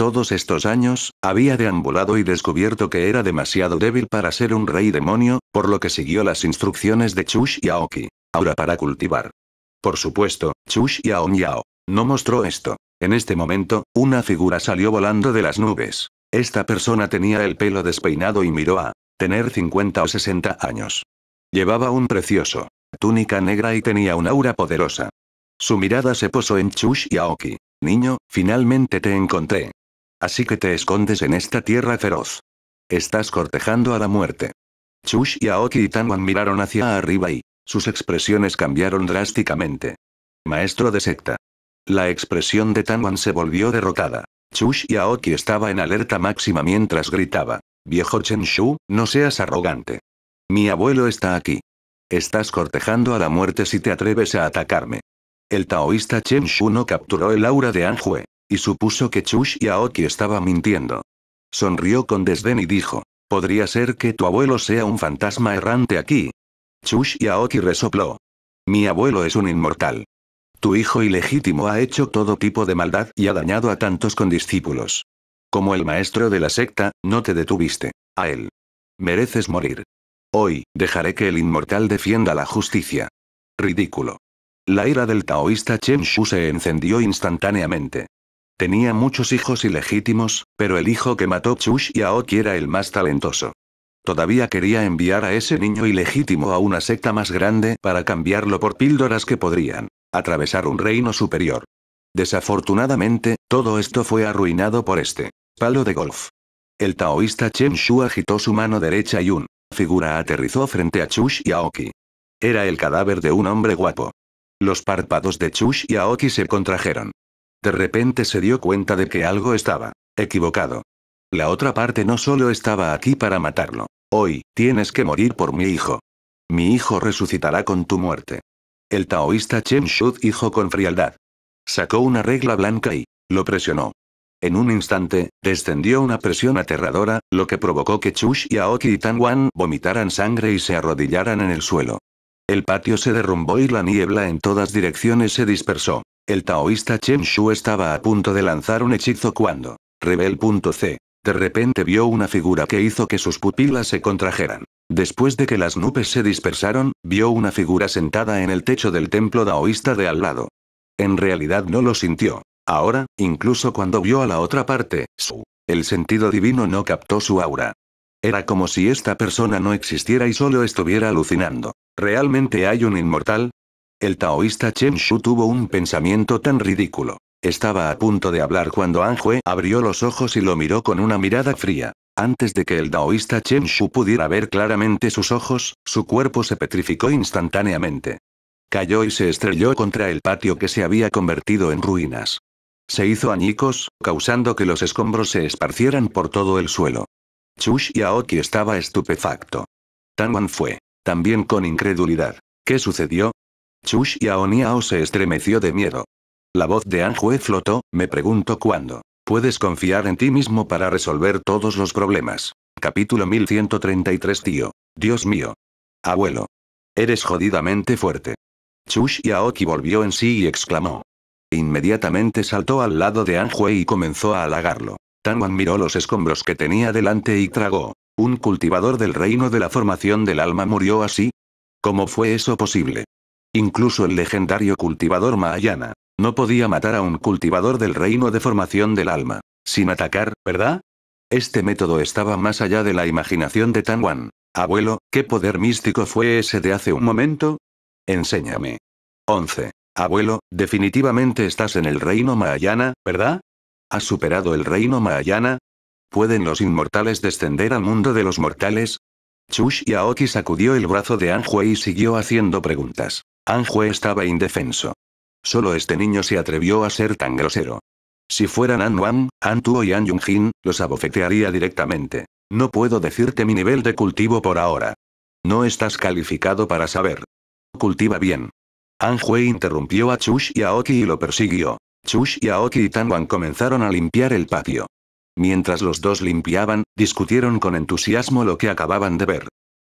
Todos estos años, había deambulado y descubierto que era demasiado débil para ser un rey demonio, por lo que siguió las instrucciones de Chush y Aoki. Ahora para cultivar. Por supuesto, Chush y yao No mostró esto. En este momento, una figura salió volando de las nubes. Esta persona tenía el pelo despeinado y miró a tener 50 o 60 años. Llevaba un precioso túnica negra y tenía un aura poderosa. Su mirada se posó en Chush y Aoki. Niño, finalmente te encontré. Así que te escondes en esta tierra feroz. Estás cortejando a la muerte. Chush y Aoki y Tanwan miraron hacia arriba y sus expresiones cambiaron drásticamente. Maestro de secta. La expresión de Tanwan se volvió derrotada. Chush y Aoki estaba en alerta máxima mientras gritaba. Viejo Shu, no seas arrogante. Mi abuelo está aquí. Estás cortejando a la muerte si te atreves a atacarme. El taoísta Chen Shu no capturó el aura de Anjue y supuso que Chush Aoki estaba mintiendo. Sonrió con desdén y dijo, podría ser que tu abuelo sea un fantasma errante aquí. Chush Aoki resopló. Mi abuelo es un inmortal. Tu hijo ilegítimo ha hecho todo tipo de maldad y ha dañado a tantos condiscípulos. Como el maestro de la secta, no te detuviste. A él. Mereces morir. Hoy, dejaré que el inmortal defienda la justicia. Ridículo. La ira del taoísta Chen Shu se encendió instantáneamente. Tenía muchos hijos ilegítimos, pero el hijo que mató Chush y Aoki era el más talentoso. Todavía quería enviar a ese niño ilegítimo a una secta más grande para cambiarlo por píldoras que podrían atravesar un reino superior. Desafortunadamente, todo esto fue arruinado por este palo de golf. El taoísta Chen Shu agitó su mano derecha y un figura aterrizó frente a Chush y Aoki. Era el cadáver de un hombre guapo. Los párpados de Chush y Aoki se contrajeron. De repente se dio cuenta de que algo estaba equivocado. La otra parte no solo estaba aquí para matarlo. Hoy, tienes que morir por mi hijo. Mi hijo resucitará con tu muerte. El taoísta Chen Shu dijo con frialdad. Sacó una regla blanca y lo presionó. En un instante, descendió una presión aterradora, lo que provocó que Chush y Aoki y Tan Wan vomitaran sangre y se arrodillaran en el suelo. El patio se derrumbó y la niebla en todas direcciones se dispersó. El taoísta Chen Shu estaba a punto de lanzar un hechizo cuando, rebel.c, de repente vio una figura que hizo que sus pupilas se contrajeran. Después de que las nubes se dispersaron, vio una figura sentada en el techo del templo taoísta de al lado. En realidad no lo sintió. Ahora, incluso cuando vio a la otra parte, su, el sentido divino no captó su aura. Era como si esta persona no existiera y solo estuviera alucinando. ¿Realmente hay un inmortal? El taoísta Chen Shu tuvo un pensamiento tan ridículo. Estaba a punto de hablar cuando Hue abrió los ojos y lo miró con una mirada fría. Antes de que el taoísta Chen Shu pudiera ver claramente sus ojos, su cuerpo se petrificó instantáneamente. Cayó y se estrelló contra el patio que se había convertido en ruinas. Se hizo añicos, causando que los escombros se esparcieran por todo el suelo. Chush y Aoki estaba estupefacto. Tan Wan fue. También con incredulidad. ¿Qué sucedió? Chush y se estremeció de miedo. La voz de Anjue flotó, me pregunto cuándo. Puedes confiar en ti mismo para resolver todos los problemas. Capítulo 1133 Tío. Dios mío. Abuelo. Eres jodidamente fuerte. Chush Yaoki volvió en sí y exclamó. Inmediatamente saltó al lado de Anjue y comenzó a halagarlo. Tanwan miró los escombros que tenía delante y tragó. Un cultivador del reino de la formación del alma murió así. ¿Cómo fue eso posible? Incluso el legendario cultivador Mahayana. No podía matar a un cultivador del reino de formación del alma. Sin atacar, ¿verdad? Este método estaba más allá de la imaginación de Tanwan. Abuelo, ¿qué poder místico fue ese de hace un momento? Enséñame. 11. Abuelo, definitivamente estás en el reino Mahayana, ¿verdad? ¿Has superado el reino Mahayana? ¿Pueden los inmortales descender al mundo de los mortales? Chush Aoki sacudió el brazo de Anjue y siguió haciendo preguntas. Anjue estaba indefenso. Solo este niño se atrevió a ser tan grosero. Si fueran An Wang, An Tuo y An Yunjin, los abofetearía directamente. No puedo decirte mi nivel de cultivo por ahora. No estás calificado para saber. Cultiva bien. Anjue interrumpió a Chush y a Oki y lo persiguió. Chush y Aoki y Tanwan comenzaron a limpiar el patio. Mientras los dos limpiaban, discutieron con entusiasmo lo que acababan de ver.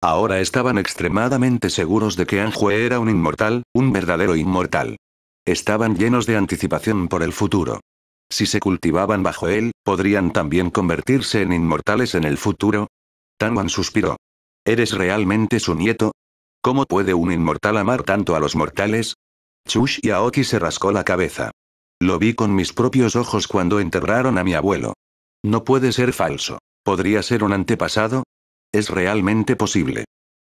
Ahora estaban extremadamente seguros de que Anjue era un inmortal, un verdadero inmortal. Estaban llenos de anticipación por el futuro. Si se cultivaban bajo él, ¿podrían también convertirse en inmortales en el futuro? Tanwan suspiró. ¿Eres realmente su nieto? ¿Cómo puede un inmortal amar tanto a los mortales? Chush y Aoki se rascó la cabeza. Lo vi con mis propios ojos cuando enterraron a mi abuelo. No puede ser falso. ¿Podría ser un antepasado? Es realmente posible.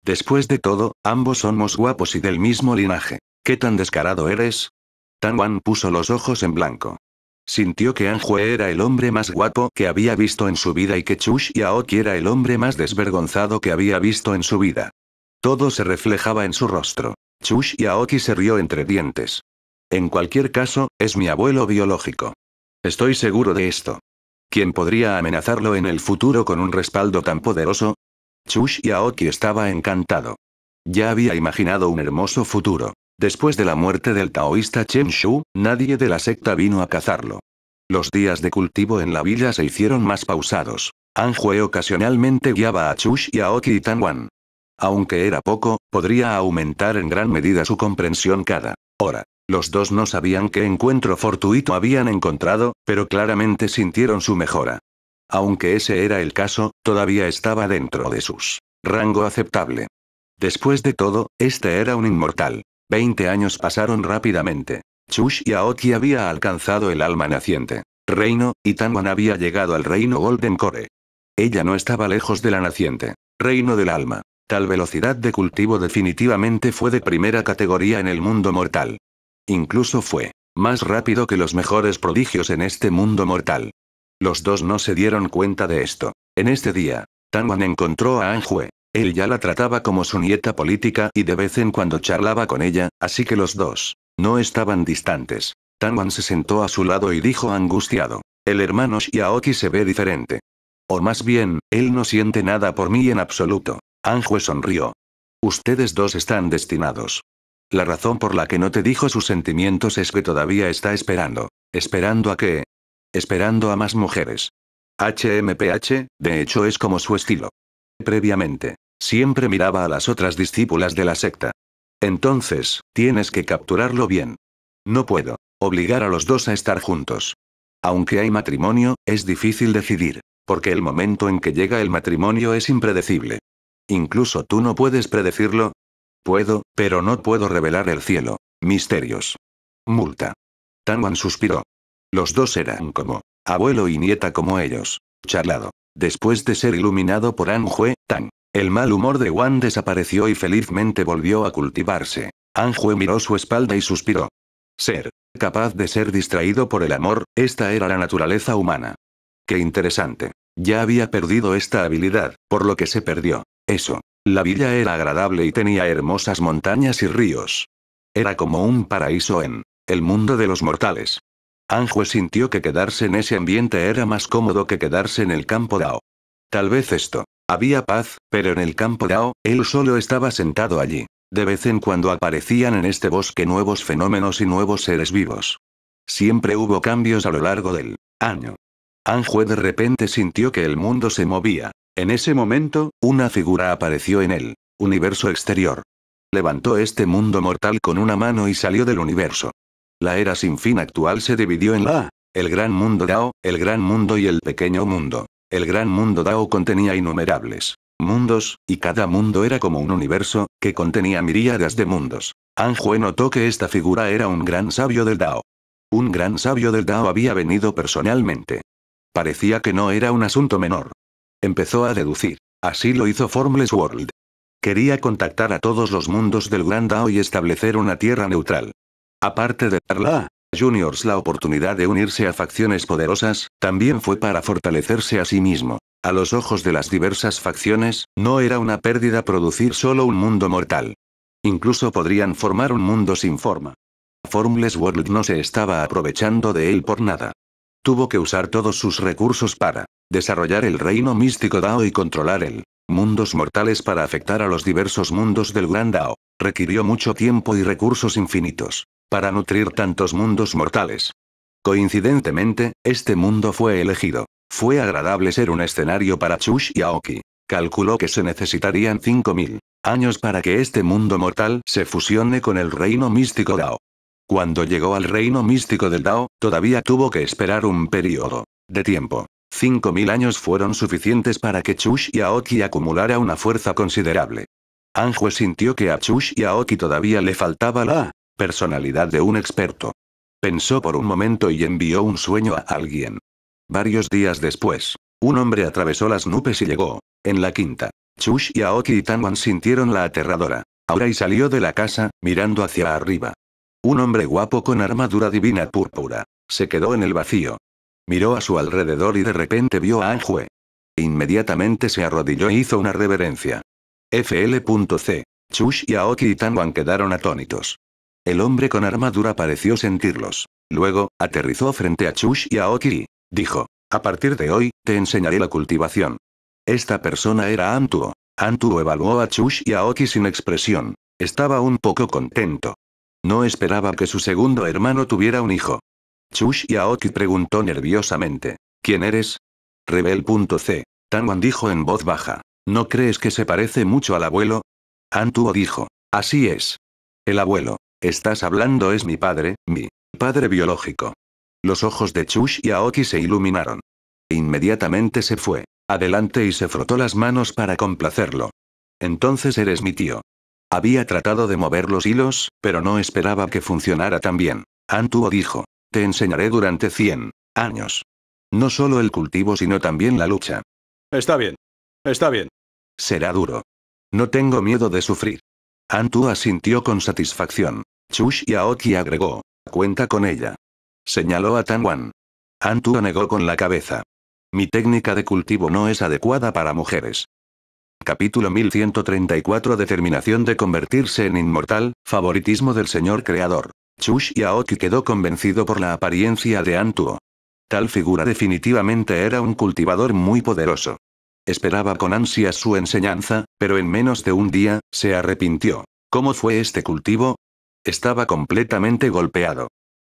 Después de todo, ambos somos guapos y del mismo linaje. ¿Qué tan descarado eres? Tan Wan puso los ojos en blanco. Sintió que Anjue era el hombre más guapo que había visto en su vida y que Chush Aoki era el hombre más desvergonzado que había visto en su vida. Todo se reflejaba en su rostro. Chush Yaoki se rió entre dientes. En cualquier caso, es mi abuelo biológico. Estoy seguro de esto. ¿Quién podría amenazarlo en el futuro con un respaldo tan poderoso? Chush y Aoki estaba encantado. Ya había imaginado un hermoso futuro. Después de la muerte del taoísta Chen Shu, nadie de la secta vino a cazarlo. Los días de cultivo en la villa se hicieron más pausados. Anjue ocasionalmente guiaba a Chush y Aoki y Tanwan. Aunque era poco, podría aumentar en gran medida su comprensión cada hora. Los dos no sabían qué encuentro fortuito habían encontrado, pero claramente sintieron su mejora. Aunque ese era el caso, todavía estaba dentro de sus rango aceptable. Después de todo, este era un inmortal. Veinte años pasaron rápidamente. Chush y Aoki había alcanzado el alma naciente. Reino, y Tanwan había llegado al reino Golden Core. Ella no estaba lejos de la naciente. Reino del alma. Tal velocidad de cultivo definitivamente fue de primera categoría en el mundo mortal. Incluso fue más rápido que los mejores prodigios en este mundo mortal. Los dos no se dieron cuenta de esto. En este día, Tanwan encontró a Anjue. Él ya la trataba como su nieta política y de vez en cuando charlaba con ella, así que los dos no estaban distantes. Tanwan se sentó a su lado y dijo angustiado. El hermano Xiaoki se ve diferente. O más bien, él no siente nada por mí en absoluto. Anjue sonrió. Ustedes dos están destinados. La razón por la que no te dijo sus sentimientos es que todavía está esperando. Esperando a que, esperando a más mujeres. HMPH, de hecho, es como su estilo. Previamente, siempre miraba a las otras discípulas de la secta. Entonces, tienes que capturarlo bien. No puedo obligar a los dos a estar juntos. Aunque hay matrimonio, es difícil decidir, porque el momento en que llega el matrimonio es impredecible. Incluso tú no puedes predecirlo. Puedo, pero no puedo revelar el cielo. Misterios. Multa. Tanwan suspiró. Los dos eran como abuelo y nieta como ellos. Charlado. Después de ser iluminado por Anjue, Tang. El mal humor de Wan desapareció y felizmente volvió a cultivarse. Anjue miró su espalda y suspiró. Ser. Capaz de ser distraído por el amor, esta era la naturaleza humana. Qué interesante. Ya había perdido esta habilidad, por lo que se perdió. Eso. La villa era agradable y tenía hermosas montañas y ríos. Era como un paraíso en el mundo de los mortales. Anjue sintió que quedarse en ese ambiente era más cómodo que quedarse en el campo Dao. Tal vez esto. Había paz, pero en el campo Dao, él solo estaba sentado allí. De vez en cuando aparecían en este bosque nuevos fenómenos y nuevos seres vivos. Siempre hubo cambios a lo largo del año. Anjue de repente sintió que el mundo se movía. En ese momento, una figura apareció en el universo exterior. Levantó este mundo mortal con una mano y salió del universo. La era sin fin actual se dividió en la el gran mundo Dao, el gran mundo y el pequeño mundo. El gran mundo Dao contenía innumerables mundos, y cada mundo era como un universo, que contenía miríadas de mundos. Anjue notó que esta figura era un gran sabio del Dao. Un gran sabio del Dao había venido personalmente. Parecía que no era un asunto menor. Empezó a deducir. Así lo hizo Formless World. Quería contactar a todos los mundos del Gran Dao y establecer una tierra neutral. Aparte de darla a Juniors la oportunidad de unirse a facciones poderosas, también fue para fortalecerse a sí mismo. A los ojos de las diversas facciones, no era una pérdida producir solo un mundo mortal. Incluso podrían formar un mundo sin forma. Formless World no se estaba aprovechando de él por nada. Tuvo que usar todos sus recursos para desarrollar el reino místico Dao y controlar el mundos mortales para afectar a los diversos mundos del Gran Dao. Requirió mucho tiempo y recursos infinitos para nutrir tantos mundos mortales. Coincidentemente, este mundo fue elegido. Fue agradable ser un escenario para Chush y Aoki. Calculó que se necesitarían 5.000 años para que este mundo mortal se fusione con el reino místico Dao. Cuando llegó al reino místico del Dao, todavía tuvo que esperar un periodo de tiempo. 5.000 años fueron suficientes para que Chush y Aoki acumulara una fuerza considerable. Anju sintió que a Chush y Aoki todavía le faltaba la Personalidad de un experto. Pensó por un momento y envió un sueño a alguien. Varios días después, un hombre atravesó las nubes y llegó. En la quinta, Chush y Aoki y Tanwan sintieron la aterradora. Ahora y salió de la casa, mirando hacia arriba. Un hombre guapo con armadura divina púrpura. Se quedó en el vacío. Miró a su alrededor y de repente vio a Anjue. Inmediatamente se arrodilló e hizo una reverencia. FL.C. Chush y Aoki y Tanwan quedaron atónitos. El hombre con armadura pareció sentirlos. Luego, aterrizó frente a Chush y a Oki. Dijo, a partir de hoy, te enseñaré la cultivación. Esta persona era Antuo. Antuo evaluó a Chush y a Oki sin expresión. Estaba un poco contento. No esperaba que su segundo hermano tuviera un hijo. Chush y Aoki preguntó nerviosamente. ¿Quién eres? Rebel.c. Tanwan dijo en voz baja. ¿No crees que se parece mucho al abuelo? Antuo dijo. Así es. El abuelo. Estás hablando es mi padre, mi padre biológico. Los ojos de Chush y Aoki se iluminaron. Inmediatamente se fue. Adelante y se frotó las manos para complacerlo. Entonces eres mi tío. Había tratado de mover los hilos, pero no esperaba que funcionara tan bien. Antuo dijo, te enseñaré durante 100 años. No solo el cultivo sino también la lucha. Está bien. Está bien. Será duro. No tengo miedo de sufrir. Antuo asintió con satisfacción. Chush y Aoki agregó. Cuenta con ella. Señaló a Tan Wan. Antuo negó con la cabeza. Mi técnica de cultivo no es adecuada para mujeres. Capítulo 1134 Determinación de convertirse en inmortal, favoritismo del señor creador. Chush y quedó convencido por la apariencia de Antuo. Tal figura definitivamente era un cultivador muy poderoso. Esperaba con ansia su enseñanza, pero en menos de un día, se arrepintió. ¿Cómo fue este cultivo? Estaba completamente golpeado.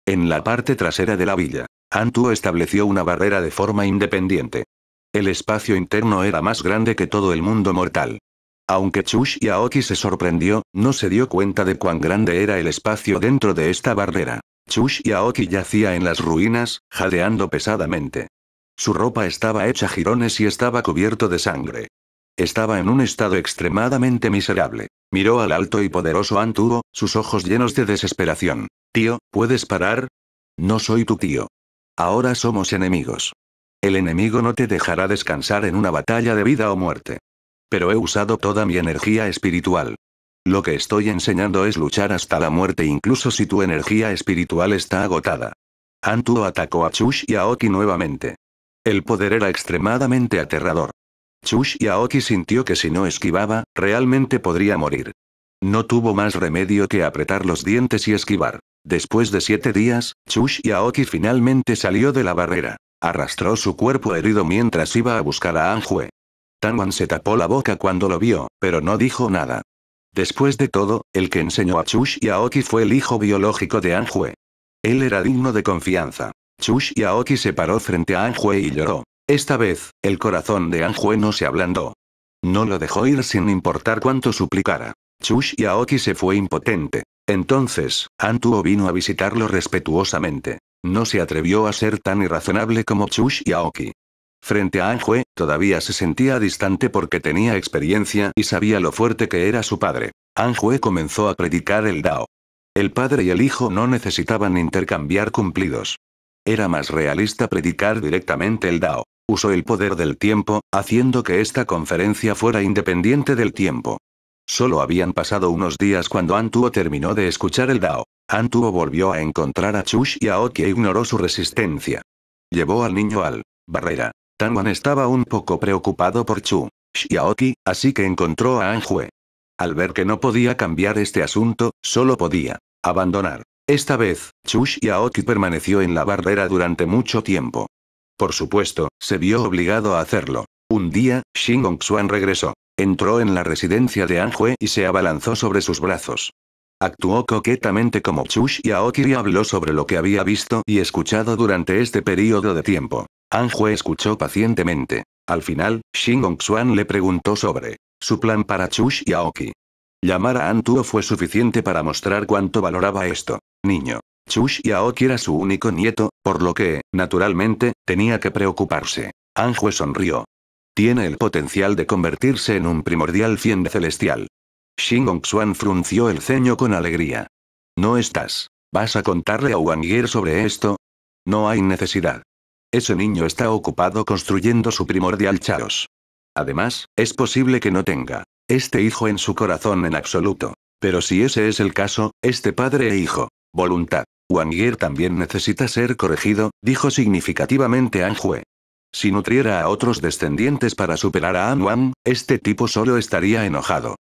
En la parte trasera de la villa, Antuo estableció una barrera de forma independiente. El espacio interno era más grande que todo el mundo mortal. Aunque Chush y Aoki se sorprendió, no se dio cuenta de cuán grande era el espacio dentro de esta barrera. Chush y Aoki yacía en las ruinas, jadeando pesadamente. Su ropa estaba hecha jirones y estaba cubierto de sangre. Estaba en un estado extremadamente miserable. Miró al alto y poderoso Antuo, sus ojos llenos de desesperación. Tío, ¿puedes parar? No soy tu tío. Ahora somos enemigos. El enemigo no te dejará descansar en una batalla de vida o muerte. Pero he usado toda mi energía espiritual. Lo que estoy enseñando es luchar hasta la muerte incluso si tu energía espiritual está agotada. Antuo atacó a Chush y a Oki nuevamente. El poder era extremadamente aterrador. Chush Aoki sintió que si no esquivaba, realmente podría morir. No tuvo más remedio que apretar los dientes y esquivar. Después de siete días, Chush Aoki finalmente salió de la barrera. Arrastró su cuerpo herido mientras iba a buscar a Anjue. Tanwan se tapó la boca cuando lo vio, pero no dijo nada. Después de todo, el que enseñó a Chush Aoki fue el hijo biológico de Anjue. Él era digno de confianza. Chush Aoki se paró frente a Anjue y lloró. Esta vez, el corazón de no se ablandó. No lo dejó ir sin importar cuánto suplicara. Chush y Aoki se fue impotente. Entonces, Antuo vino a visitarlo respetuosamente. No se atrevió a ser tan irrazonable como Chush y Aoki. Frente a Anjue, todavía se sentía distante porque tenía experiencia y sabía lo fuerte que era su padre. Anjue comenzó a predicar el Dao. El padre y el hijo no necesitaban intercambiar cumplidos. Era más realista predicar directamente el Dao usó el poder del tiempo, haciendo que esta conferencia fuera independiente del tiempo. Solo habían pasado unos días cuando Antuo terminó de escuchar el Dao. Antuo volvió a encontrar a Chush y e ignoró su resistencia. Llevó al niño al barrera. Tanwan estaba un poco preocupado por Chu y así que encontró a Anjue. Al ver que no podía cambiar este asunto, solo podía abandonar. Esta vez, Chush y Aoki permaneció en la barrera durante mucho tiempo. Por supuesto, se vio obligado a hacerlo. Un día, Xingong Xuan regresó. Entró en la residencia de Anhui y se abalanzó sobre sus brazos. Actuó coquetamente como Chush y habló sobre lo que había visto y escuchado durante este periodo de tiempo. Anhui escuchó pacientemente. Al final, Xingong Xuan le preguntó sobre su plan para Chush y Llamar a Antuo fue suficiente para mostrar cuánto valoraba esto. Niño. Chush Yaoki era su único nieto, por lo que, naturalmente, tenía que preocuparse. Anjue sonrió. Tiene el potencial de convertirse en un primordial fiende celestial. Xingong Xuan frunció el ceño con alegría. No estás. ¿Vas a contarle a Wang sobre esto? No hay necesidad. Ese niño está ocupado construyendo su primordial Chaos. Además, es posible que no tenga este hijo en su corazón en absoluto. Pero si ese es el caso, este padre e hijo Voluntad. Wangier también necesita ser corregido, dijo significativamente Hue. Si nutriera a otros descendientes para superar a An Wang, este tipo solo estaría enojado.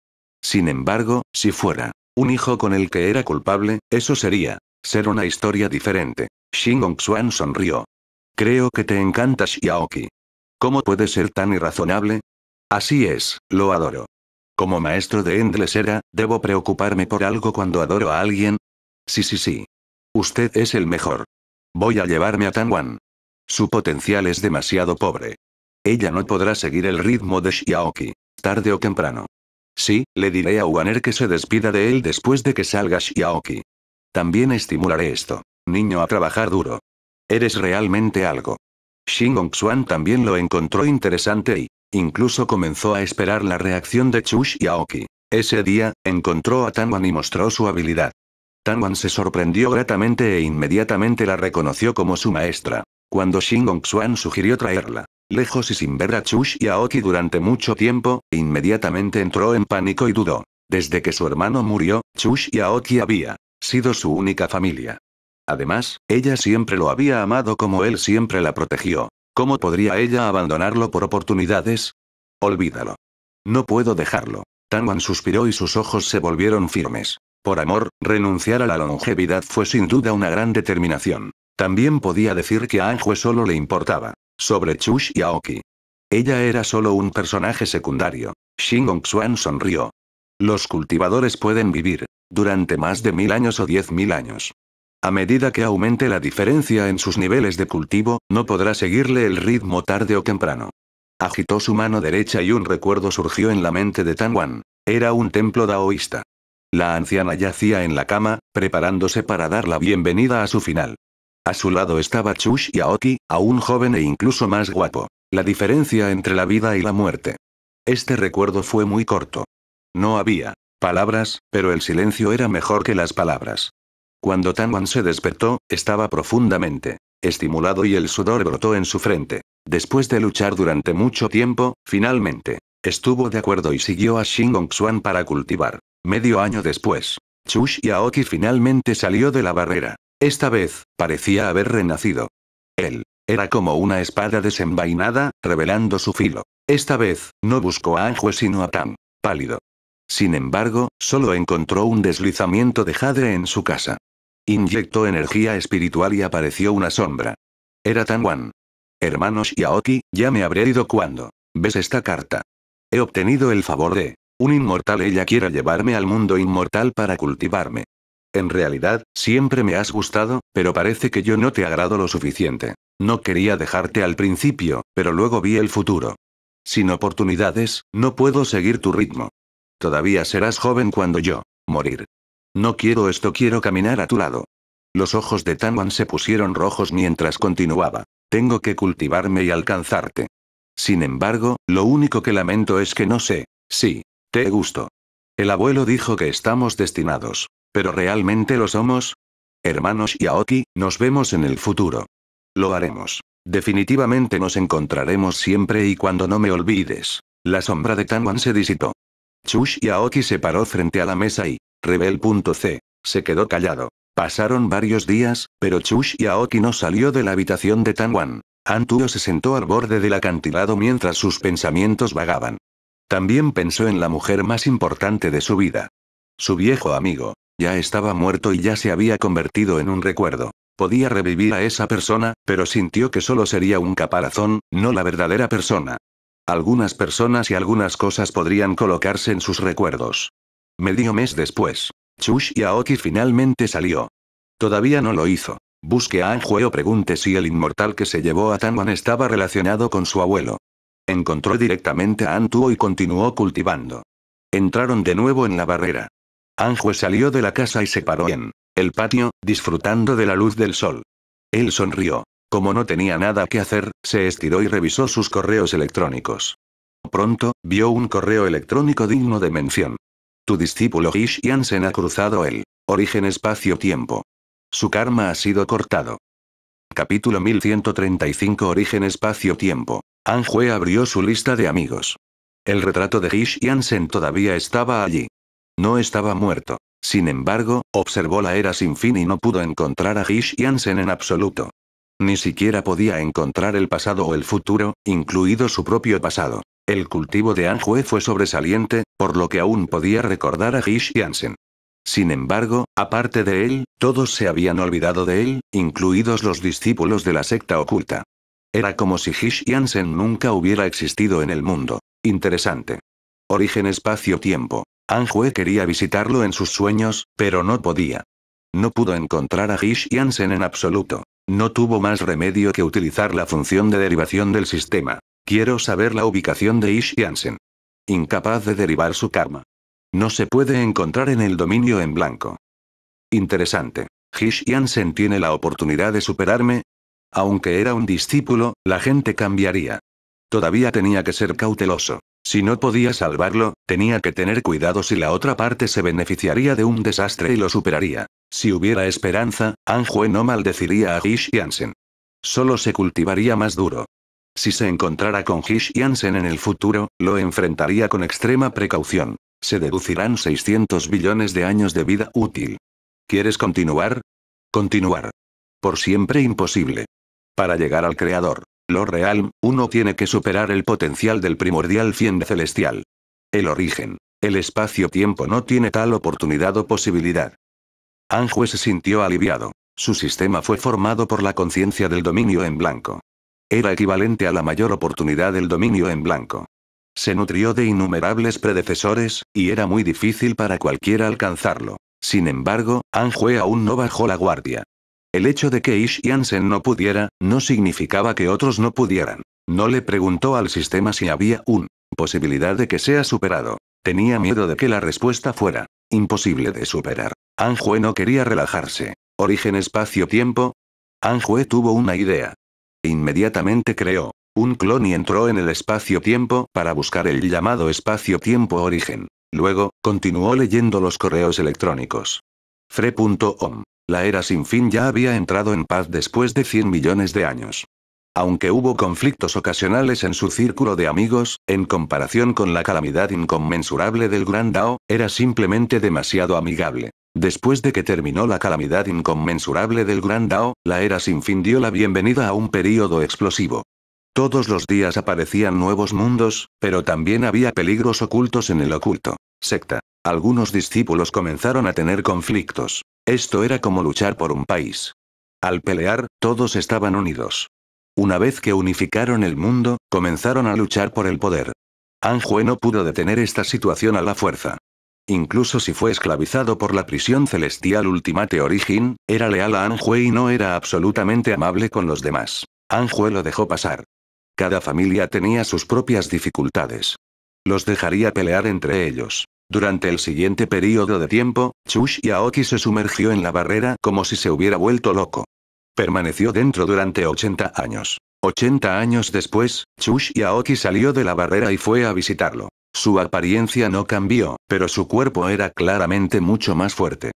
Sin embargo, si fuera un hijo con el que era culpable, eso sería ser una historia diferente. Shingon Xuan sonrió. Creo que te encanta Xiaoki. ¿Cómo puede ser tan irrazonable? Así es, lo adoro. Como maestro de Endless era, debo preocuparme por algo cuando adoro a alguien, Sí, sí, sí. Usted es el mejor. Voy a llevarme a Wan. Su potencial es demasiado pobre. Ella no podrá seguir el ritmo de Xiaoki, tarde o temprano. Sí, le diré a Waner que se despida de él después de que salga Xiaoki. También estimularé esto. Niño a trabajar duro. Eres realmente algo. Xingong Xuan también lo encontró interesante y, incluso comenzó a esperar la reacción de Chu Xiaoki. Ese día, encontró a Wan y mostró su habilidad. Wan se sorprendió gratamente e inmediatamente la reconoció como su maestra. Cuando Xingong Xuan sugirió traerla, lejos y sin ver a Chush y a Oki durante mucho tiempo, inmediatamente entró en pánico y dudó. Desde que su hermano murió, Chush y Aoki había sido su única familia. Además, ella siempre lo había amado como él siempre la protegió. ¿Cómo podría ella abandonarlo por oportunidades? Olvídalo. No puedo dejarlo. Tanwan suspiró y sus ojos se volvieron firmes. Por amor, renunciar a la longevidad fue sin duda una gran determinación. También podía decir que a Anjue solo le importaba. Sobre Chush y Aoki. Ella era solo un personaje secundario. Xingong Xuan sonrió. Los cultivadores pueden vivir durante más de mil años o diez mil años. A medida que aumente la diferencia en sus niveles de cultivo, no podrá seguirle el ritmo tarde o temprano. Agitó su mano derecha y un recuerdo surgió en la mente de Tan Wan. Era un templo daoísta. La anciana yacía en la cama, preparándose para dar la bienvenida a su final. A su lado estaba Chush y Aoki, aún joven e incluso más guapo. La diferencia entre la vida y la muerte. Este recuerdo fue muy corto. No había palabras, pero el silencio era mejor que las palabras. Cuando Wan se despertó, estaba profundamente estimulado y el sudor brotó en su frente. Después de luchar durante mucho tiempo, finalmente, estuvo de acuerdo y siguió a Xingong Xuan para cultivar Medio año después, Chush finalmente salió de la barrera. Esta vez, parecía haber renacido. Él, era como una espada desenvainada, revelando su filo. Esta vez, no buscó a Anjue sino a Tan, pálido. Sin embargo, solo encontró un deslizamiento de jade en su casa. Inyectó energía espiritual y apareció una sombra. Era Tan Wan. Hermanos Yaoki, ya me habré ido cuando. ¿Ves esta carta? He obtenido el favor de un inmortal ella quiera llevarme al mundo inmortal para cultivarme. En realidad, siempre me has gustado, pero parece que yo no te agrado lo suficiente. No quería dejarte al principio, pero luego vi el futuro. Sin oportunidades, no puedo seguir tu ritmo. Todavía serás joven cuando yo morir. No quiero esto, quiero caminar a tu lado. Los ojos de Tanwan se pusieron rojos mientras continuaba. Tengo que cultivarme y alcanzarte. Sin embargo, lo único que lamento es que no sé, sí, te gusto. El abuelo dijo que estamos destinados. ¿Pero realmente lo somos? Hermanos Yaoki, nos vemos en el futuro. Lo haremos. Definitivamente nos encontraremos siempre y cuando no me olvides. La sombra de Tanwan se disipó. Chush Yaoki se paró frente a la mesa y, rebel.c, se quedó callado. Pasaron varios días, pero Chush Yaoki no salió de la habitación de Tanwan. Antuo se sentó al borde del acantilado mientras sus pensamientos vagaban. También pensó en la mujer más importante de su vida. Su viejo amigo. Ya estaba muerto y ya se había convertido en un recuerdo. Podía revivir a esa persona, pero sintió que solo sería un caparazón, no la verdadera persona. Algunas personas y algunas cosas podrían colocarse en sus recuerdos. Medio mes después, Chush y Aoki finalmente salió. Todavía no lo hizo. Busque a Anjue o pregunte si el inmortal que se llevó a Tanwan estaba relacionado con su abuelo encontró directamente a Antuo y continuó cultivando. Entraron de nuevo en la barrera. Anjue salió de la casa y se paró en el patio, disfrutando de la luz del sol. Él sonrió. Como no tenía nada que hacer, se estiró y revisó sus correos electrónicos. Pronto, vio un correo electrónico digno de mención. Tu discípulo Gish Jansen ha cruzado el origen espacio-tiempo. Su karma ha sido cortado. Capítulo 1135 Origen Espacio-Tiempo. Anjue abrió su lista de amigos. El retrato de Gish Jansen todavía estaba allí. No estaba muerto. Sin embargo, observó la era sin fin y no pudo encontrar a Gish Jansen en absoluto. Ni siquiera podía encontrar el pasado o el futuro, incluido su propio pasado. El cultivo de Anjue fue sobresaliente, por lo que aún podía recordar a Gish Jansen. Sin embargo, aparte de él, todos se habían olvidado de él, incluidos los discípulos de la secta oculta. Era como si Hish Jansen nunca hubiera existido en el mundo. Interesante. Origen espacio-tiempo. Anjue quería visitarlo en sus sueños, pero no podía. No pudo encontrar a Hish Jansen en absoluto. No tuvo más remedio que utilizar la función de derivación del sistema. Quiero saber la ubicación de Hish Jansen. Incapaz de derivar su karma. No se puede encontrar en el dominio en blanco. Interesante. Hish Jansen tiene la oportunidad de superarme. Aunque era un discípulo, la gente cambiaría. Todavía tenía que ser cauteloso. Si no podía salvarlo, tenía que tener cuidado si la otra parte se beneficiaría de un desastre y lo superaría. Si hubiera esperanza, Anjue no maldeciría a Hish Jansen. Solo se cultivaría más duro. Si se encontrara con Hish Jansen en el futuro, lo enfrentaría con extrema precaución. Se deducirán 600 billones de años de vida útil. ¿Quieres continuar? Continuar. Por siempre imposible. Para llegar al creador, lo real, uno tiene que superar el potencial del primordial cien celestial. El origen. El espacio-tiempo no tiene tal oportunidad o posibilidad. Anjue se sintió aliviado. Su sistema fue formado por la conciencia del dominio en blanco. Era equivalente a la mayor oportunidad del dominio en blanco. Se nutrió de innumerables predecesores, y era muy difícil para cualquiera alcanzarlo. Sin embargo, Anjue aún no bajó la guardia. El hecho de que Ish Jansen no pudiera, no significaba que otros no pudieran. No le preguntó al sistema si había un posibilidad de que sea superado. Tenía miedo de que la respuesta fuera imposible de superar. Anjue no quería relajarse. ¿Origen espacio-tiempo? Anjue tuvo una idea. Inmediatamente creó un clon y entró en el espacio-tiempo para buscar el llamado espacio-tiempo origen. Luego, continuó leyendo los correos electrónicos. Fre.om. La era sin fin ya había entrado en paz después de 100 millones de años. Aunque hubo conflictos ocasionales en su círculo de amigos, en comparación con la calamidad inconmensurable del Gran Dao, era simplemente demasiado amigable. Después de que terminó la calamidad inconmensurable del Gran Dao, la era sin fin dio la bienvenida a un período explosivo. Todos los días aparecían nuevos mundos, pero también había peligros ocultos en el oculto. Secta. Algunos discípulos comenzaron a tener conflictos. Esto era como luchar por un país. Al pelear, todos estaban unidos. Una vez que unificaron el mundo, comenzaron a luchar por el poder. Anjue no pudo detener esta situación a la fuerza. Incluso si fue esclavizado por la prisión celestial Ultimate Origin, era leal a Anjue y no era absolutamente amable con los demás. Anjue lo dejó pasar. Cada familia tenía sus propias dificultades. Los dejaría pelear entre ellos. Durante el siguiente periodo de tiempo, Chush y Aoki se sumergió en la barrera como si se hubiera vuelto loco. Permaneció dentro durante 80 años. 80 años después, Chush y Aoki salió de la barrera y fue a visitarlo. Su apariencia no cambió, pero su cuerpo era claramente mucho más fuerte.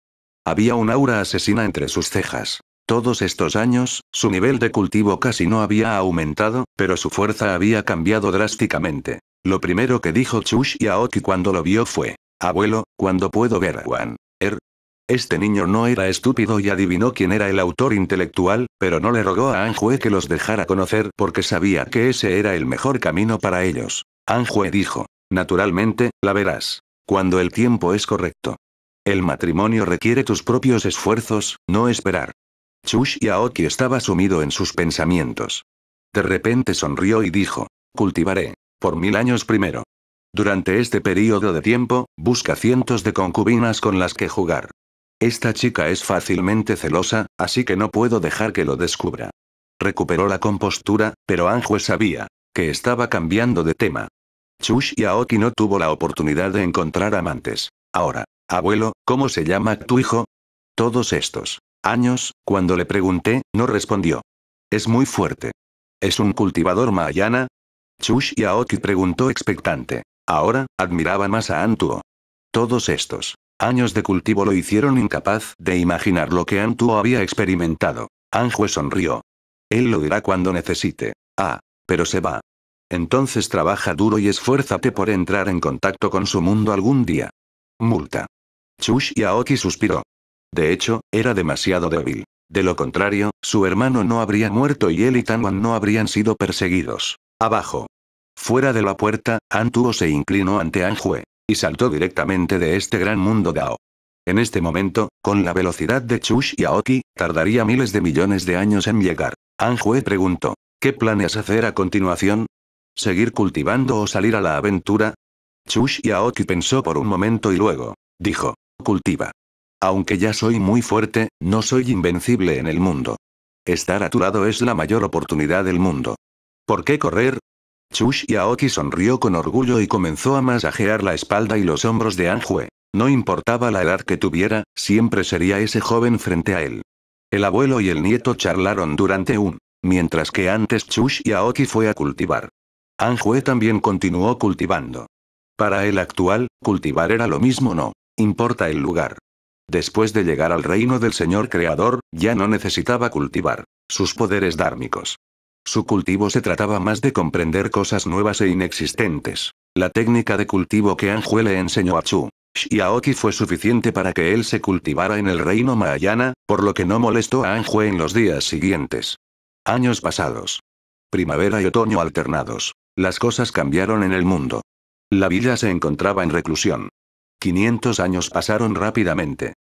Había un aura asesina entre sus cejas. Todos estos años, su nivel de cultivo casi no había aumentado, pero su fuerza había cambiado drásticamente. Lo primero que dijo Chush y Aoki cuando lo vio fue, Abuelo, cuando puedo ver a Juan? Er. Este niño no era estúpido y adivinó quién era el autor intelectual, pero no le rogó a Anjue que los dejara conocer porque sabía que ese era el mejor camino para ellos. Anjue dijo, Naturalmente, la verás. Cuando el tiempo es correcto. El matrimonio requiere tus propios esfuerzos, no esperar. Chush Aoki estaba sumido en sus pensamientos. De repente sonrió y dijo, cultivaré, por mil años primero. Durante este periodo de tiempo, busca cientos de concubinas con las que jugar. Esta chica es fácilmente celosa, así que no puedo dejar que lo descubra. Recuperó la compostura, pero Anjue sabía que estaba cambiando de tema. Chush Aoki no tuvo la oportunidad de encontrar amantes. Ahora, abuelo, ¿cómo se llama tu hijo? Todos estos años, cuando le pregunté, no respondió. Es muy fuerte. ¿Es un cultivador mahayana? Chush y Aoki preguntó expectante. Ahora, admiraba más a Antuo. Todos estos años de cultivo lo hicieron incapaz de imaginar lo que Antuo había experimentado. Anjue sonrió. Él lo dirá cuando necesite. Ah, pero se va. Entonces trabaja duro y esfuérzate por entrar en contacto con su mundo algún día. Multa. Chush y Aoki suspiró. De hecho, era demasiado débil. De lo contrario, su hermano no habría muerto y él y Tanwan no habrían sido perseguidos. Abajo. Fuera de la puerta, Antuo se inclinó ante Anjue. Y saltó directamente de este gran mundo Dao. En este momento, con la velocidad de Chush y Aoki, tardaría miles de millones de años en llegar. Anjue preguntó. ¿Qué planes hacer a continuación? ¿Seguir cultivando o salir a la aventura? Chush y Aoki pensó por un momento y luego dijo: Cultiva. Aunque ya soy muy fuerte, no soy invencible en el mundo. Estar aturado es la mayor oportunidad del mundo. ¿Por qué correr? Chush y Aoki sonrió con orgullo y comenzó a masajear la espalda y los hombros de Anjue. No importaba la edad que tuviera, siempre sería ese joven frente a él. El abuelo y el nieto charlaron durante un, mientras que antes Chush y Aoki fue a cultivar. Anjue también continuó cultivando. Para el actual, cultivar era lo mismo no, importa el lugar. Después de llegar al reino del Señor Creador, ya no necesitaba cultivar sus poderes dármicos. Su cultivo se trataba más de comprender cosas nuevas e inexistentes. La técnica de cultivo que Anjue le enseñó a Chu y Oki fue suficiente para que él se cultivara en el reino Mahayana, por lo que no molestó a Anjue en los días siguientes. Años pasados. Primavera y otoño alternados. Las cosas cambiaron en el mundo. La villa se encontraba en reclusión. 500 años pasaron rápidamente.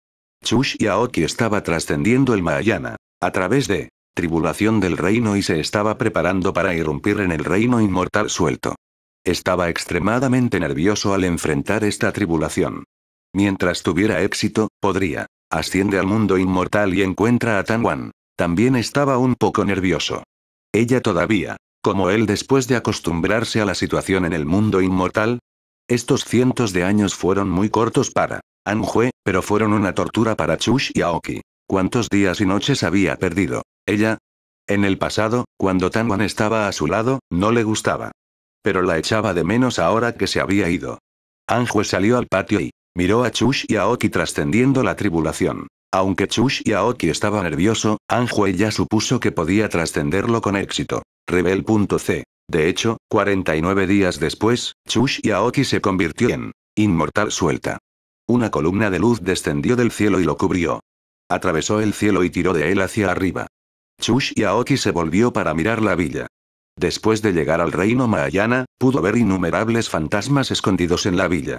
Chush y Aoki estaba trascendiendo el Mahayana. A través de tribulación del reino y se estaba preparando para irrumpir en el reino inmortal suelto. Estaba extremadamente nervioso al enfrentar esta tribulación. Mientras tuviera éxito, podría. Asciende al mundo inmortal y encuentra a Tan También estaba un poco nervioso. Ella todavía, como él después de acostumbrarse a la situación en el mundo inmortal. Estos cientos de años fueron muy cortos para Anjue, pero fueron una tortura para Chush y Aoki. ¿Cuántos días y noches había perdido? Ella. En el pasado, cuando Tanwan estaba a su lado, no le gustaba. Pero la echaba de menos ahora que se había ido. Anjue salió al patio y miró a Chush y Aoki trascendiendo la tribulación. Aunque Chush y Aoki estaba nervioso, Anjue ya supuso que podía trascenderlo con éxito. Rebel.c. De hecho, 49 días después, Chush y Aoki se convirtió en inmortal suelta. Una columna de luz descendió del cielo y lo cubrió. Atravesó el cielo y tiró de él hacia arriba. Chush y Aoki se volvió para mirar la villa. Después de llegar al reino Mahayana, pudo ver innumerables fantasmas escondidos en la villa.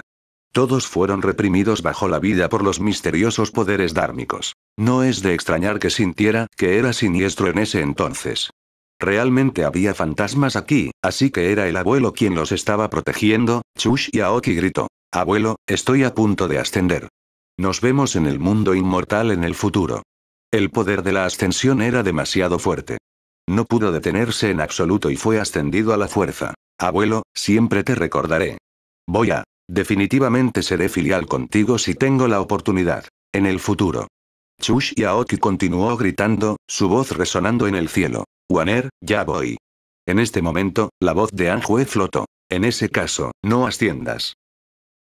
Todos fueron reprimidos bajo la villa por los misteriosos poderes dármicos. No es de extrañar que sintiera que era siniestro en ese entonces. Realmente había fantasmas aquí, así que era el abuelo quien los estaba protegiendo, Chush y Aoki gritó. Abuelo, estoy a punto de ascender. Nos vemos en el mundo inmortal en el futuro. El poder de la ascensión era demasiado fuerte. No pudo detenerse en absoluto y fue ascendido a la fuerza. Abuelo, siempre te recordaré. Voy a. Definitivamente seré filial contigo si tengo la oportunidad. En el futuro. Chush y Aoki continuó gritando, su voz resonando en el cielo. Waner, ya voy. En este momento, la voz de Anjue flotó. En ese caso, no asciendas.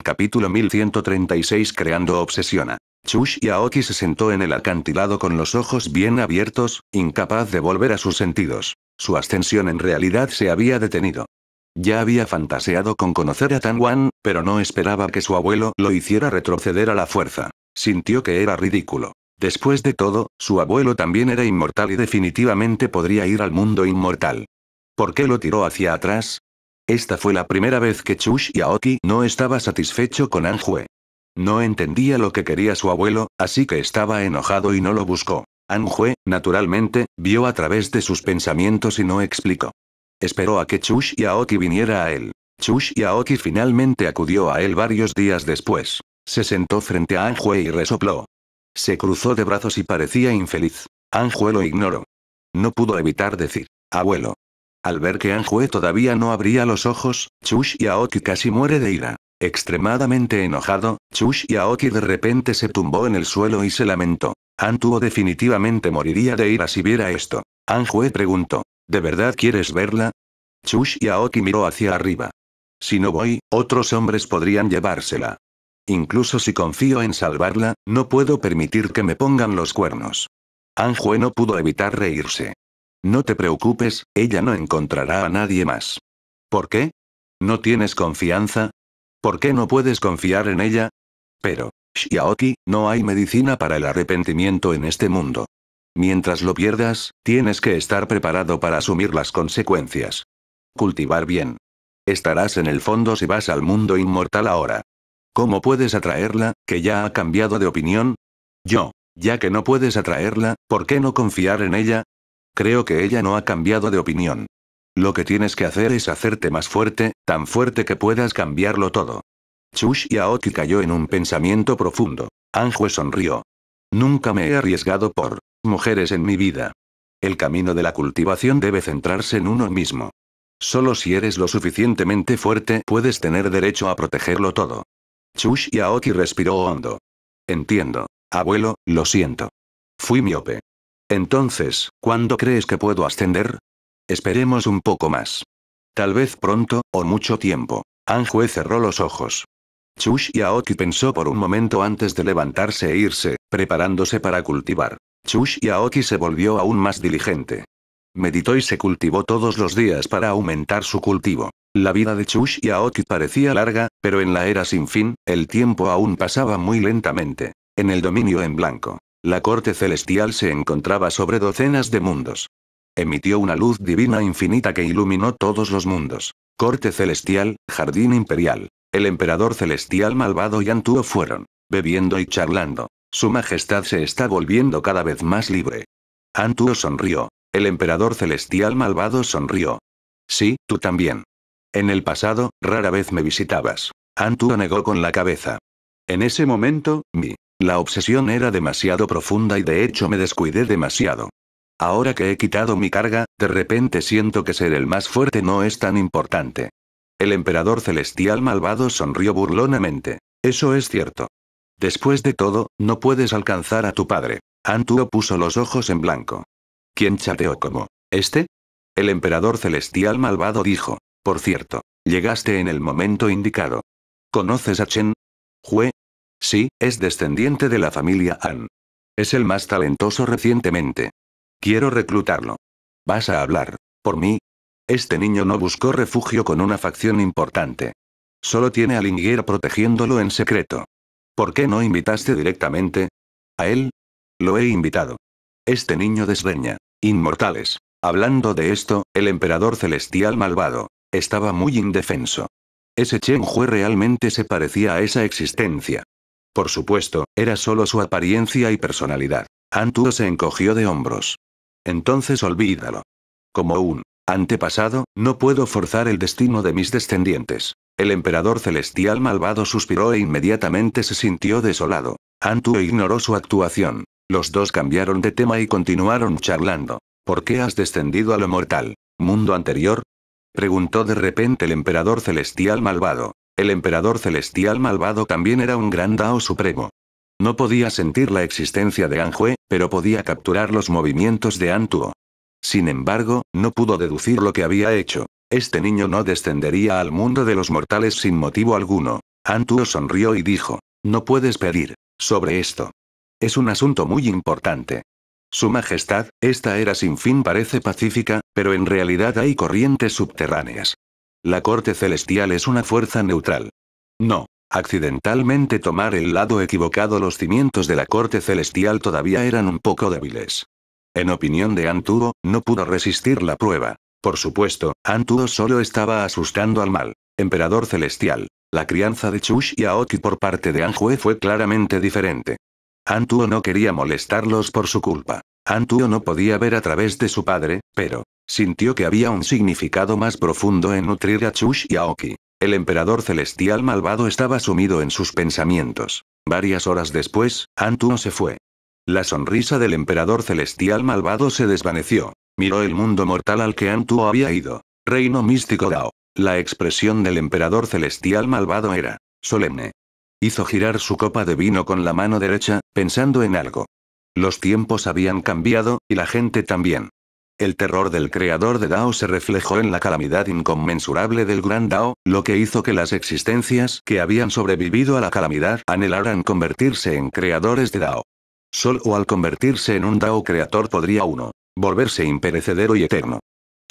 Capítulo 1136 Creando obsesiona. Chush y Aoki se sentó en el acantilado con los ojos bien abiertos, incapaz de volver a sus sentidos. Su ascensión en realidad se había detenido. Ya había fantaseado con conocer a Tan pero no esperaba que su abuelo lo hiciera retroceder a la fuerza. Sintió que era ridículo. Después de todo, su abuelo también era inmortal y definitivamente podría ir al mundo inmortal. ¿Por qué lo tiró hacia atrás? Esta fue la primera vez que Chush y Aoki no estaba satisfecho con Anjue. No entendía lo que quería su abuelo, así que estaba enojado y no lo buscó. Anjue, naturalmente, vio a través de sus pensamientos y no explicó. Esperó a que Chush y Aoki viniera a él. Chush y Aoki finalmente acudió a él varios días después. Se sentó frente a Anjue y resopló. Se cruzó de brazos y parecía infeliz. Anjue lo ignoró. No pudo evitar decir, abuelo, al ver que Anjue todavía no abría los ojos, Chush y Aoki casi muere de ira. Extremadamente enojado, Chush y Aoki de repente se tumbó en el suelo y se lamentó. Antuo definitivamente moriría de ira si viera esto. Anjue preguntó, ¿de verdad quieres verla? Chush y Aoki miró hacia arriba. Si no voy, otros hombres podrían llevársela. Incluso si confío en salvarla, no puedo permitir que me pongan los cuernos. Anjue no pudo evitar reírse. No te preocupes, ella no encontrará a nadie más. ¿Por qué? ¿No tienes confianza? ¿Por qué no puedes confiar en ella? Pero, Shiaoki, no hay medicina para el arrepentimiento en este mundo. Mientras lo pierdas, tienes que estar preparado para asumir las consecuencias. Cultivar bien. Estarás en el fondo si vas al mundo inmortal ahora. ¿Cómo puedes atraerla, que ya ha cambiado de opinión? Yo, ya que no puedes atraerla, ¿por qué no confiar en ella? Creo que ella no ha cambiado de opinión. Lo que tienes que hacer es hacerte más fuerte, tan fuerte que puedas cambiarlo todo. Chush y Aoki cayó en un pensamiento profundo. Anjue sonrió. Nunca me he arriesgado por mujeres en mi vida. El camino de la cultivación debe centrarse en uno mismo. Solo si eres lo suficientemente fuerte puedes tener derecho a protegerlo todo. Chush y Aoki respiró hondo. Entiendo. Abuelo, lo siento. Fui miope. Entonces, ¿cuándo crees que puedo ascender? Esperemos un poco más. Tal vez pronto, o mucho tiempo. Anjue cerró los ojos. Chush Aoki pensó por un momento antes de levantarse e irse, preparándose para cultivar. Chush Aoki se volvió aún más diligente. Meditó y se cultivó todos los días para aumentar su cultivo. La vida de Chush Aoki parecía larga, pero en la era sin fin, el tiempo aún pasaba muy lentamente. En el dominio en blanco, la corte celestial se encontraba sobre docenas de mundos. Emitió una luz divina infinita que iluminó todos los mundos. Corte celestial, jardín imperial. El emperador celestial malvado y Antuo fueron, bebiendo y charlando. Su majestad se está volviendo cada vez más libre. Antuo sonrió. El emperador celestial malvado sonrió. Sí, tú también. En el pasado, rara vez me visitabas. Antuo negó con la cabeza. En ese momento, mi, la obsesión era demasiado profunda y de hecho me descuidé demasiado. Ahora que he quitado mi carga, de repente siento que ser el más fuerte no es tan importante. El emperador celestial malvado sonrió burlonamente. Eso es cierto. Después de todo, no puedes alcanzar a tu padre. Antuo puso los ojos en blanco. ¿Quién chateó como? ¿Este? El emperador celestial malvado dijo. Por cierto, llegaste en el momento indicado. ¿Conoces a Chen? Jue. Sí, es descendiente de la familia Han. Es el más talentoso recientemente. Quiero reclutarlo. ¿Vas a hablar? ¿Por mí? Este niño no buscó refugio con una facción importante. Solo tiene a Lingyue protegiéndolo en secreto. ¿Por qué no invitaste directamente? ¿A él? Lo he invitado. Este niño desdeña. Inmortales. Hablando de esto, el emperador celestial malvado. Estaba muy indefenso. Ese Chen Hue realmente se parecía a esa existencia. Por supuesto, era solo su apariencia y personalidad. Antuo se encogió de hombros. Entonces olvídalo. Como un antepasado, no puedo forzar el destino de mis descendientes. El emperador celestial malvado suspiró e inmediatamente se sintió desolado. Antuo ignoró su actuación. Los dos cambiaron de tema y continuaron charlando. ¿Por qué has descendido a lo mortal? Mundo anterior, Preguntó de repente el emperador celestial malvado. El emperador celestial malvado también era un gran Dao supremo. No podía sentir la existencia de Anjue, pero podía capturar los movimientos de Antuo. Sin embargo, no pudo deducir lo que había hecho. Este niño no descendería al mundo de los mortales sin motivo alguno. Antuo sonrió y dijo, no puedes pedir sobre esto. Es un asunto muy importante. Su Majestad, esta era sin fin parece pacífica, pero en realidad hay corrientes subterráneas. La corte celestial es una fuerza neutral. No. Accidentalmente tomar el lado equivocado los cimientos de la corte celestial todavía eran un poco débiles. En opinión de Antuo, no pudo resistir la prueba. Por supuesto, Antuo solo estaba asustando al mal. Emperador celestial. La crianza de Chush y Aoki por parte de Anjue fue claramente diferente. Antuo no quería molestarlos por su culpa. Antuo no podía ver a través de su padre, pero sintió que había un significado más profundo en nutrir a Chush y Aoki. El emperador celestial malvado estaba sumido en sus pensamientos. Varias horas después, Antuo se fue. La sonrisa del emperador celestial malvado se desvaneció. Miró el mundo mortal al que Antuo había ido. Reino místico Dao. La expresión del emperador celestial malvado era solemne. Hizo girar su copa de vino con la mano derecha, pensando en algo. Los tiempos habían cambiado, y la gente también. El terror del creador de Dao se reflejó en la calamidad inconmensurable del gran Dao, lo que hizo que las existencias que habían sobrevivido a la calamidad anhelaran convertirse en creadores de Dao. Solo al convertirse en un Dao creador podría uno volverse imperecedero y eterno.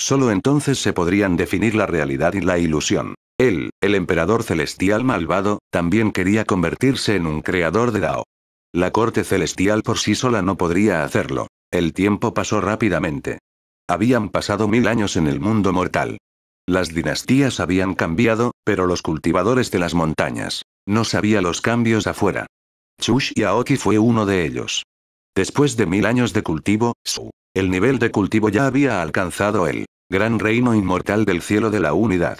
Solo entonces se podrían definir la realidad y la ilusión. Él, el emperador celestial malvado, también quería convertirse en un creador de Dao. La corte celestial por sí sola no podría hacerlo. El tiempo pasó rápidamente. Habían pasado mil años en el mundo mortal. Las dinastías habían cambiado, pero los cultivadores de las montañas. No sabía los cambios afuera. Chush Aoki fue uno de ellos. Después de mil años de cultivo, su el nivel de cultivo ya había alcanzado el gran reino inmortal del cielo de la unidad.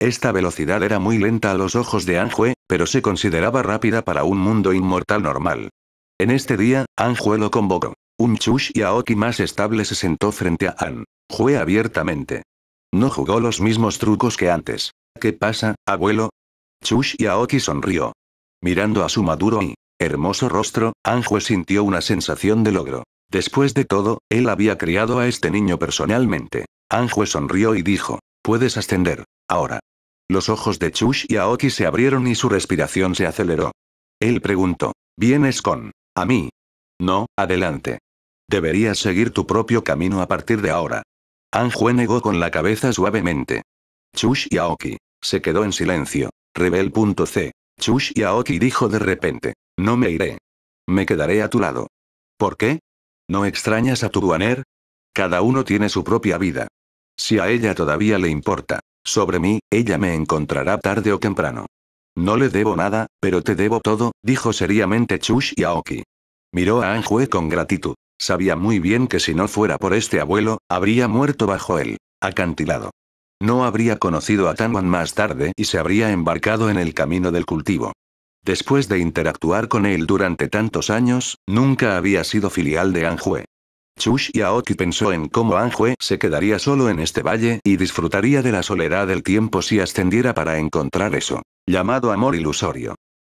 Esta velocidad era muy lenta a los ojos de Anjue, pero se consideraba rápida para un mundo inmortal normal. En este día, Anjue lo convocó. Un Chush y Aoki más estable se sentó frente a An. abiertamente. No jugó los mismos trucos que antes. ¿Qué pasa, abuelo? Chush y Aoki sonrió. Mirando a su maduro y hermoso rostro, Anjue sintió una sensación de logro. Después de todo, él había criado a este niño personalmente. Anjue sonrió y dijo, puedes ascender, ahora. Los ojos de Chush y Aoki se abrieron y su respiración se aceleró. Él preguntó, ¿vienes con, a mí? No, adelante. Deberías seguir tu propio camino a partir de ahora. Anjue negó con la cabeza suavemente. Chush y Aoki. Se quedó en silencio. Rebel.c. Chush y Aoki dijo de repente. No me iré. Me quedaré a tu lado. ¿Por qué? ¿No extrañas a tu duaner? Cada uno tiene su propia vida. Si a ella todavía le importa, sobre mí, ella me encontrará tarde o temprano. No le debo nada, pero te debo todo, dijo seriamente Chush y Aoki. Miró a Anjue con gratitud. Sabía muy bien que si no fuera por este abuelo, habría muerto bajo él, acantilado. No habría conocido a Tanwan más tarde y se habría embarcado en el camino del cultivo. Después de interactuar con él durante tantos años, nunca había sido filial de Anjue. Chush Aoki pensó en cómo Anjue se quedaría solo en este valle y disfrutaría de la soledad del tiempo si ascendiera para encontrar eso, llamado amor ilusorio.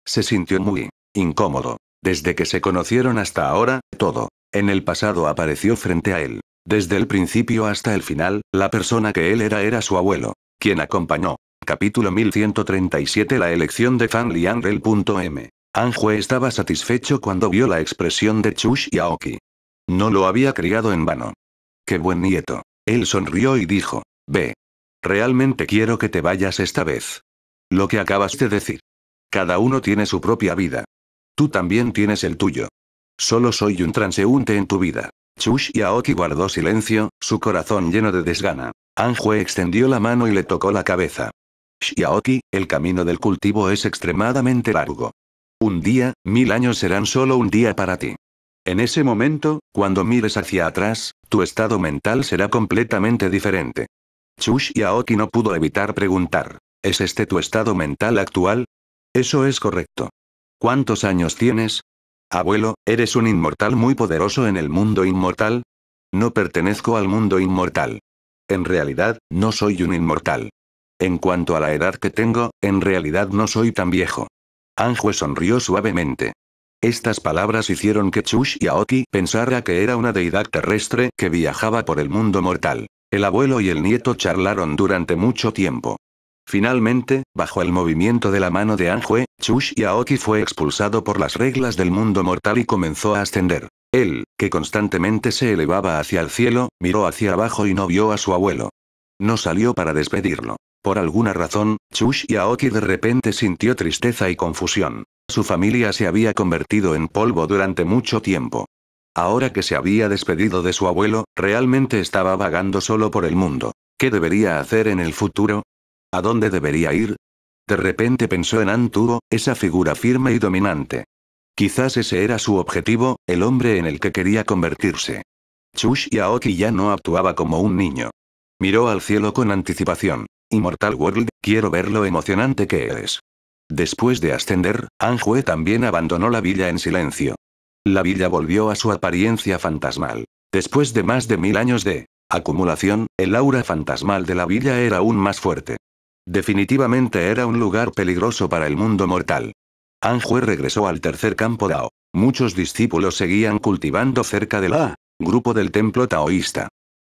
Se sintió muy incómodo. Desde que se conocieron hasta ahora, todo, en el pasado apareció frente a él. Desde el principio hasta el final, la persona que él era era su abuelo, quien acompañó, Capítulo 1137 La elección de Fan Liang punto M. Anjue estaba satisfecho cuando vio la expresión de Chush y Aoki. No lo había criado en vano. ¡Qué buen nieto! Él sonrió y dijo, ve. Realmente quiero que te vayas esta vez. Lo que acabas de decir. Cada uno tiene su propia vida. Tú también tienes el tuyo. Solo soy un transeúnte en tu vida. Chush y Aoki guardó silencio, su corazón lleno de desgana. Anjue extendió la mano y le tocó la cabeza. Yaoki, el camino del cultivo es extremadamente largo. Un día, mil años serán solo un día para ti. En ese momento, cuando mires hacia atrás, tu estado mental será completamente diferente. Chush Yaoki no pudo evitar preguntar, ¿es este tu estado mental actual? Eso es correcto. ¿Cuántos años tienes? Abuelo, eres un inmortal muy poderoso en el mundo inmortal. No pertenezco al mundo inmortal. En realidad, no soy un inmortal. En cuanto a la edad que tengo, en realidad no soy tan viejo. Anjue sonrió suavemente. Estas palabras hicieron que Chush y Aoki pensara que era una deidad terrestre que viajaba por el mundo mortal. El abuelo y el nieto charlaron durante mucho tiempo. Finalmente, bajo el movimiento de la mano de Anjue, Chush y Aoki fue expulsado por las reglas del mundo mortal y comenzó a ascender. Él, que constantemente se elevaba hacia el cielo, miró hacia abajo y no vio a su abuelo. No salió para despedirlo. Por alguna razón, Chush y de repente sintió tristeza y confusión. Su familia se había convertido en polvo durante mucho tiempo. Ahora que se había despedido de su abuelo, realmente estaba vagando solo por el mundo. ¿Qué debería hacer en el futuro? ¿A dónde debería ir? De repente pensó en Antubo, esa figura firme y dominante. Quizás ese era su objetivo, el hombre en el que quería convertirse. Chush Aoki ya no actuaba como un niño. Miró al cielo con anticipación. Inmortal World, quiero ver lo emocionante que eres. Después de ascender, Anjue también abandonó la villa en silencio. La villa volvió a su apariencia fantasmal. Después de más de mil años de acumulación, el aura fantasmal de la villa era aún más fuerte. Definitivamente era un lugar peligroso para el mundo mortal. Anjue regresó al tercer campo Dao. Muchos discípulos seguían cultivando cerca de la grupo del templo taoísta.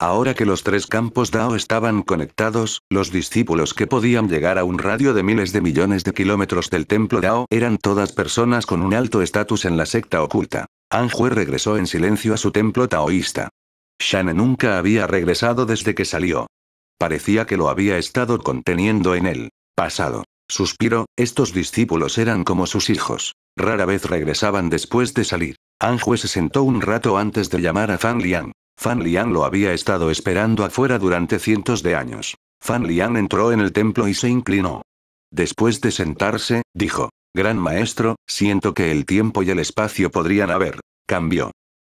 Ahora que los tres campos Dao estaban conectados, los discípulos que podían llegar a un radio de miles de millones de kilómetros del templo Dao eran todas personas con un alto estatus en la secta oculta. Anjue regresó en silencio a su templo taoísta. Shane nunca había regresado desde que salió. Parecía que lo había estado conteniendo en el pasado. Suspiro, estos discípulos eran como sus hijos. Rara vez regresaban después de salir. Anjue se sentó un rato antes de llamar a Fan Liang. Fan Liang lo había estado esperando afuera durante cientos de años. Fan Liang entró en el templo y se inclinó. Después de sentarse, dijo, Gran maestro, siento que el tiempo y el espacio podrían haber. Cambió.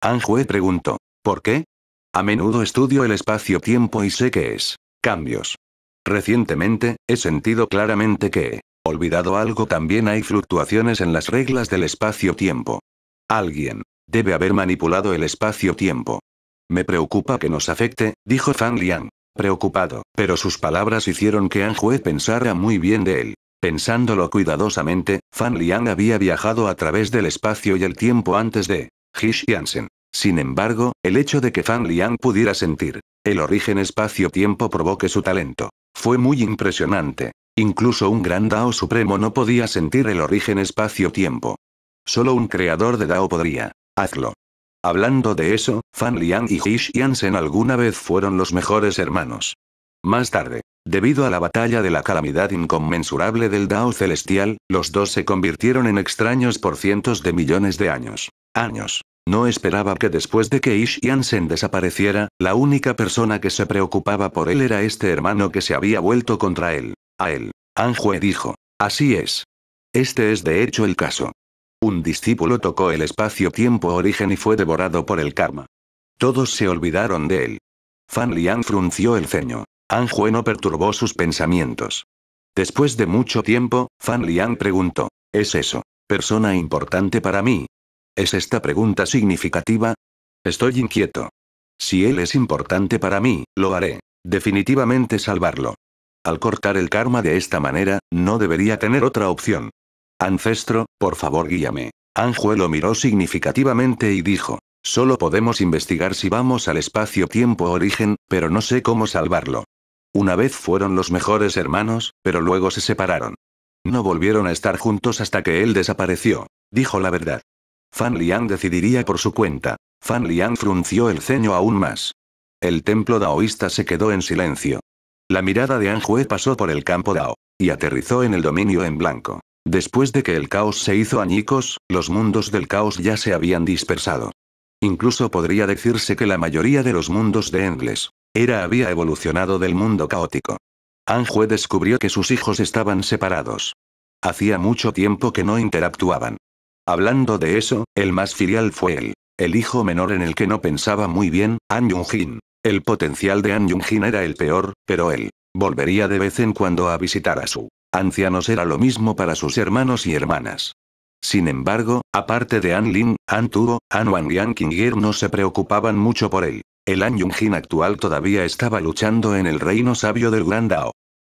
Anjue preguntó, ¿por qué? A menudo estudio el espacio-tiempo y sé que es. Cambios. Recientemente, he sentido claramente que, olvidado algo, también hay fluctuaciones en las reglas del espacio-tiempo. Alguien. Debe haber manipulado el espacio-tiempo. Me preocupa que nos afecte, dijo Fan Liang. Preocupado, pero sus palabras hicieron que Jue pensara muy bien de él. Pensándolo cuidadosamente, Fan Liang había viajado a través del espacio y el tiempo antes de Hish Sin embargo, el hecho de que Fan Liang pudiera sentir el origen espacio-tiempo provoque su talento. Fue muy impresionante. Incluso un gran Dao Supremo no podía sentir el origen espacio-tiempo. Solo un creador de DAO podría. Hazlo. Hablando de eso, Fan Liang y Hish Yansen alguna vez fueron los mejores hermanos. Más tarde, debido a la batalla de la calamidad inconmensurable del Dao celestial, los dos se convirtieron en extraños por cientos de millones de años. Años. No esperaba que después de que Ish Yansen desapareciera, la única persona que se preocupaba por él era este hermano que se había vuelto contra él. A él. Anjue dijo. Así es. Este es de hecho el caso. Un discípulo tocó el espacio-tiempo origen y fue devorado por el karma. Todos se olvidaron de él. Fan Liang frunció el ceño. Jue no perturbó sus pensamientos. Después de mucho tiempo, Fan Liang preguntó, ¿es eso? ¿Persona importante para mí? ¿Es esta pregunta significativa? Estoy inquieto. Si él es importante para mí, lo haré. Definitivamente salvarlo. Al cortar el karma de esta manera, no debería tener otra opción. Ancestro, por favor guíame. Ángel lo miró significativamente y dijo. Solo podemos investigar si vamos al espacio-tiempo origen, pero no sé cómo salvarlo. Una vez fueron los mejores hermanos, pero luego se separaron. No volvieron a estar juntos hasta que él desapareció. Dijo la verdad. Fan Liang decidiría por su cuenta. Fan Liang frunció el ceño aún más. El templo daoísta se quedó en silencio. La mirada de Anjue pasó por el campo dao, y aterrizó en el dominio en blanco. Después de que el caos se hizo añicos, los mundos del caos ya se habían dispersado. Incluso podría decirse que la mayoría de los mundos de Engles era había evolucionado del mundo caótico. Anju descubrió que sus hijos estaban separados. Hacía mucho tiempo que no interactuaban. Hablando de eso, el más filial fue él, el hijo menor en el que no pensaba muy bien, An jung El potencial de An jung era el peor, pero él volvería de vez en cuando a visitar a su Ancianos era lo mismo para sus hermanos y hermanas. Sin embargo, aparte de An Lin, An Tuo, An Wang y An Qingyir no se preocupaban mucho por él. El An Yunjin actual todavía estaba luchando en el reino sabio del Gran Dao.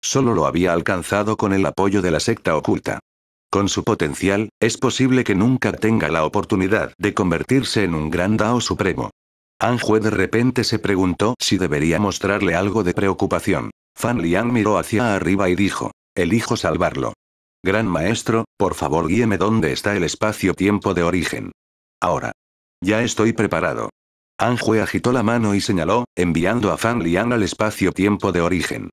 Solo lo había alcanzado con el apoyo de la secta oculta. Con su potencial, es posible que nunca tenga la oportunidad de convertirse en un gran Dao supremo. Hue de repente se preguntó si debería mostrarle algo de preocupación. Fan Liang miró hacia arriba y dijo, Elijo salvarlo. Gran maestro, por favor guíeme dónde está el espacio-tiempo de origen. Ahora. Ya estoy preparado. Anjue agitó la mano y señaló, enviando a Fan Liang al espacio-tiempo de origen.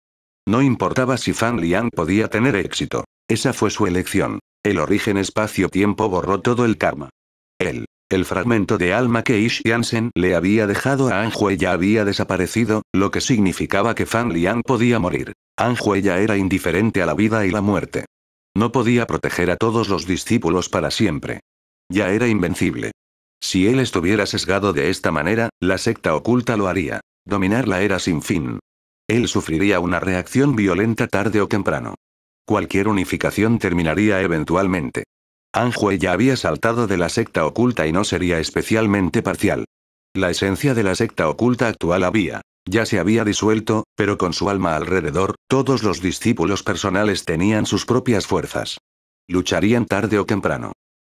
No importaba si Fan Liang podía tener éxito. Esa fue su elección. El origen espacio-tiempo borró todo el karma. Él el fragmento de alma que Ish Jansen le había dejado a ya había desaparecido, lo que significaba que Fan Liang podía morir. ya era indiferente a la vida y la muerte. No podía proteger a todos los discípulos para siempre. Ya era invencible. Si él estuviera sesgado de esta manera, la secta oculta lo haría. Dominarla era sin fin. Él sufriría una reacción violenta tarde o temprano. Cualquier unificación terminaría eventualmente. Anjue ya había saltado de la secta oculta y no sería especialmente parcial. La esencia de la secta oculta actual había, ya se había disuelto, pero con su alma alrededor, todos los discípulos personales tenían sus propias fuerzas. Lucharían tarde o temprano.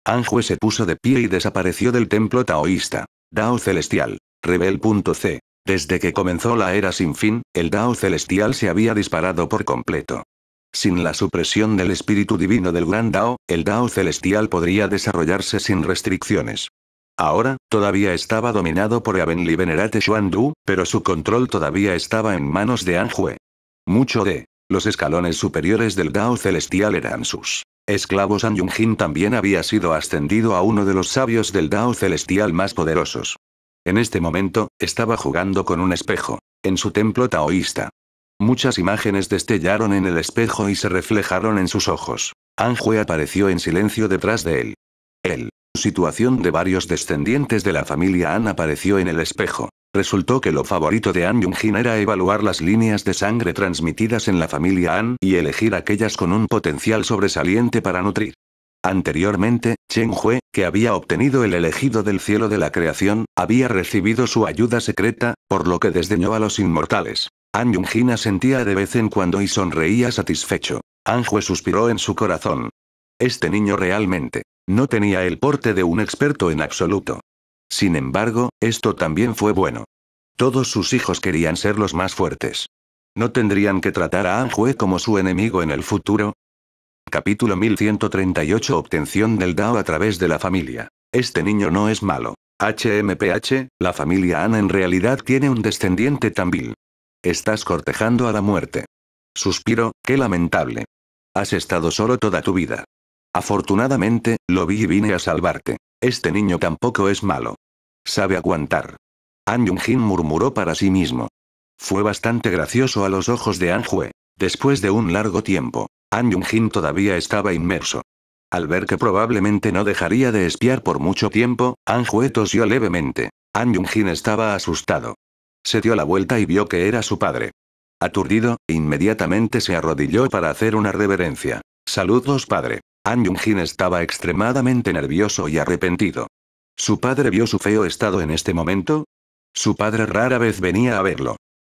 Anjue se puso de pie y desapareció del templo taoísta. Dao Celestial. Rebel.c. Desde que comenzó la era sin fin, el Dao Celestial se había disparado por completo. Sin la supresión del espíritu divino del gran Dao, el Dao celestial podría desarrollarse sin restricciones. Ahora, todavía estaba dominado por Abenli Venerate Xuandu, pero su control todavía estaba en manos de Anjue. Mucho de los escalones superiores del Dao celestial eran sus esclavos. An Yunjin también había sido ascendido a uno de los sabios del Dao celestial más poderosos. En este momento, estaba jugando con un espejo. En su templo taoísta, Muchas imágenes destellaron en el espejo y se reflejaron en sus ojos. Hue apareció en silencio detrás de él. El Situación de varios descendientes de la familia An apareció en el espejo. Resultó que lo favorito de An jung era evaluar las líneas de sangre transmitidas en la familia An y elegir aquellas con un potencial sobresaliente para nutrir. Anteriormente, Chen Hue, que había obtenido el elegido del cielo de la creación, había recibido su ayuda secreta, por lo que desdeñó a los inmortales. An yung sentía de vez en cuando y sonreía satisfecho. Anjue suspiró en su corazón. Este niño realmente no tenía el porte de un experto en absoluto. Sin embargo, esto también fue bueno. Todos sus hijos querían ser los más fuertes. ¿No tendrían que tratar a Anjue como su enemigo en el futuro? Capítulo 1138 Obtención del Dao a través de la familia. Este niño no es malo. HMPH, la familia An en realidad tiene un descendiente vil. Estás cortejando a la muerte. Suspiro, qué lamentable. Has estado solo toda tu vida. Afortunadamente, lo vi y vine a salvarte. Este niño tampoco es malo. Sabe aguantar. An Jung-jin murmuró para sí mismo. Fue bastante gracioso a los ojos de An Hue. Después de un largo tiempo, An Jung-jin todavía estaba inmerso. Al ver que probablemente no dejaría de espiar por mucho tiempo, An Hue tosió levemente. An Jung-jin estaba asustado. Se dio la vuelta y vio que era su padre. Aturdido, inmediatamente se arrodilló para hacer una reverencia. Saludos padre. An jung estaba extremadamente nervioso y arrepentido. ¿Su padre vio su feo estado en este momento? Su padre rara vez venía a verlo.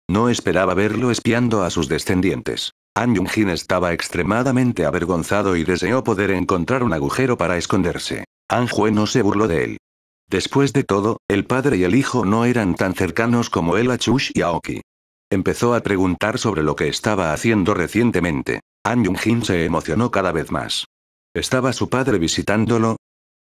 No esperaba verlo espiando a sus descendientes. An jung estaba extremadamente avergonzado y deseó poder encontrar un agujero para esconderse. An Jue no se burló de él. Después de todo, el padre y el hijo no eran tan cercanos como él a Chush y Aoki. Empezó a preguntar sobre lo que estaba haciendo recientemente. An Jung-jin se emocionó cada vez más. ¿Estaba su padre visitándolo?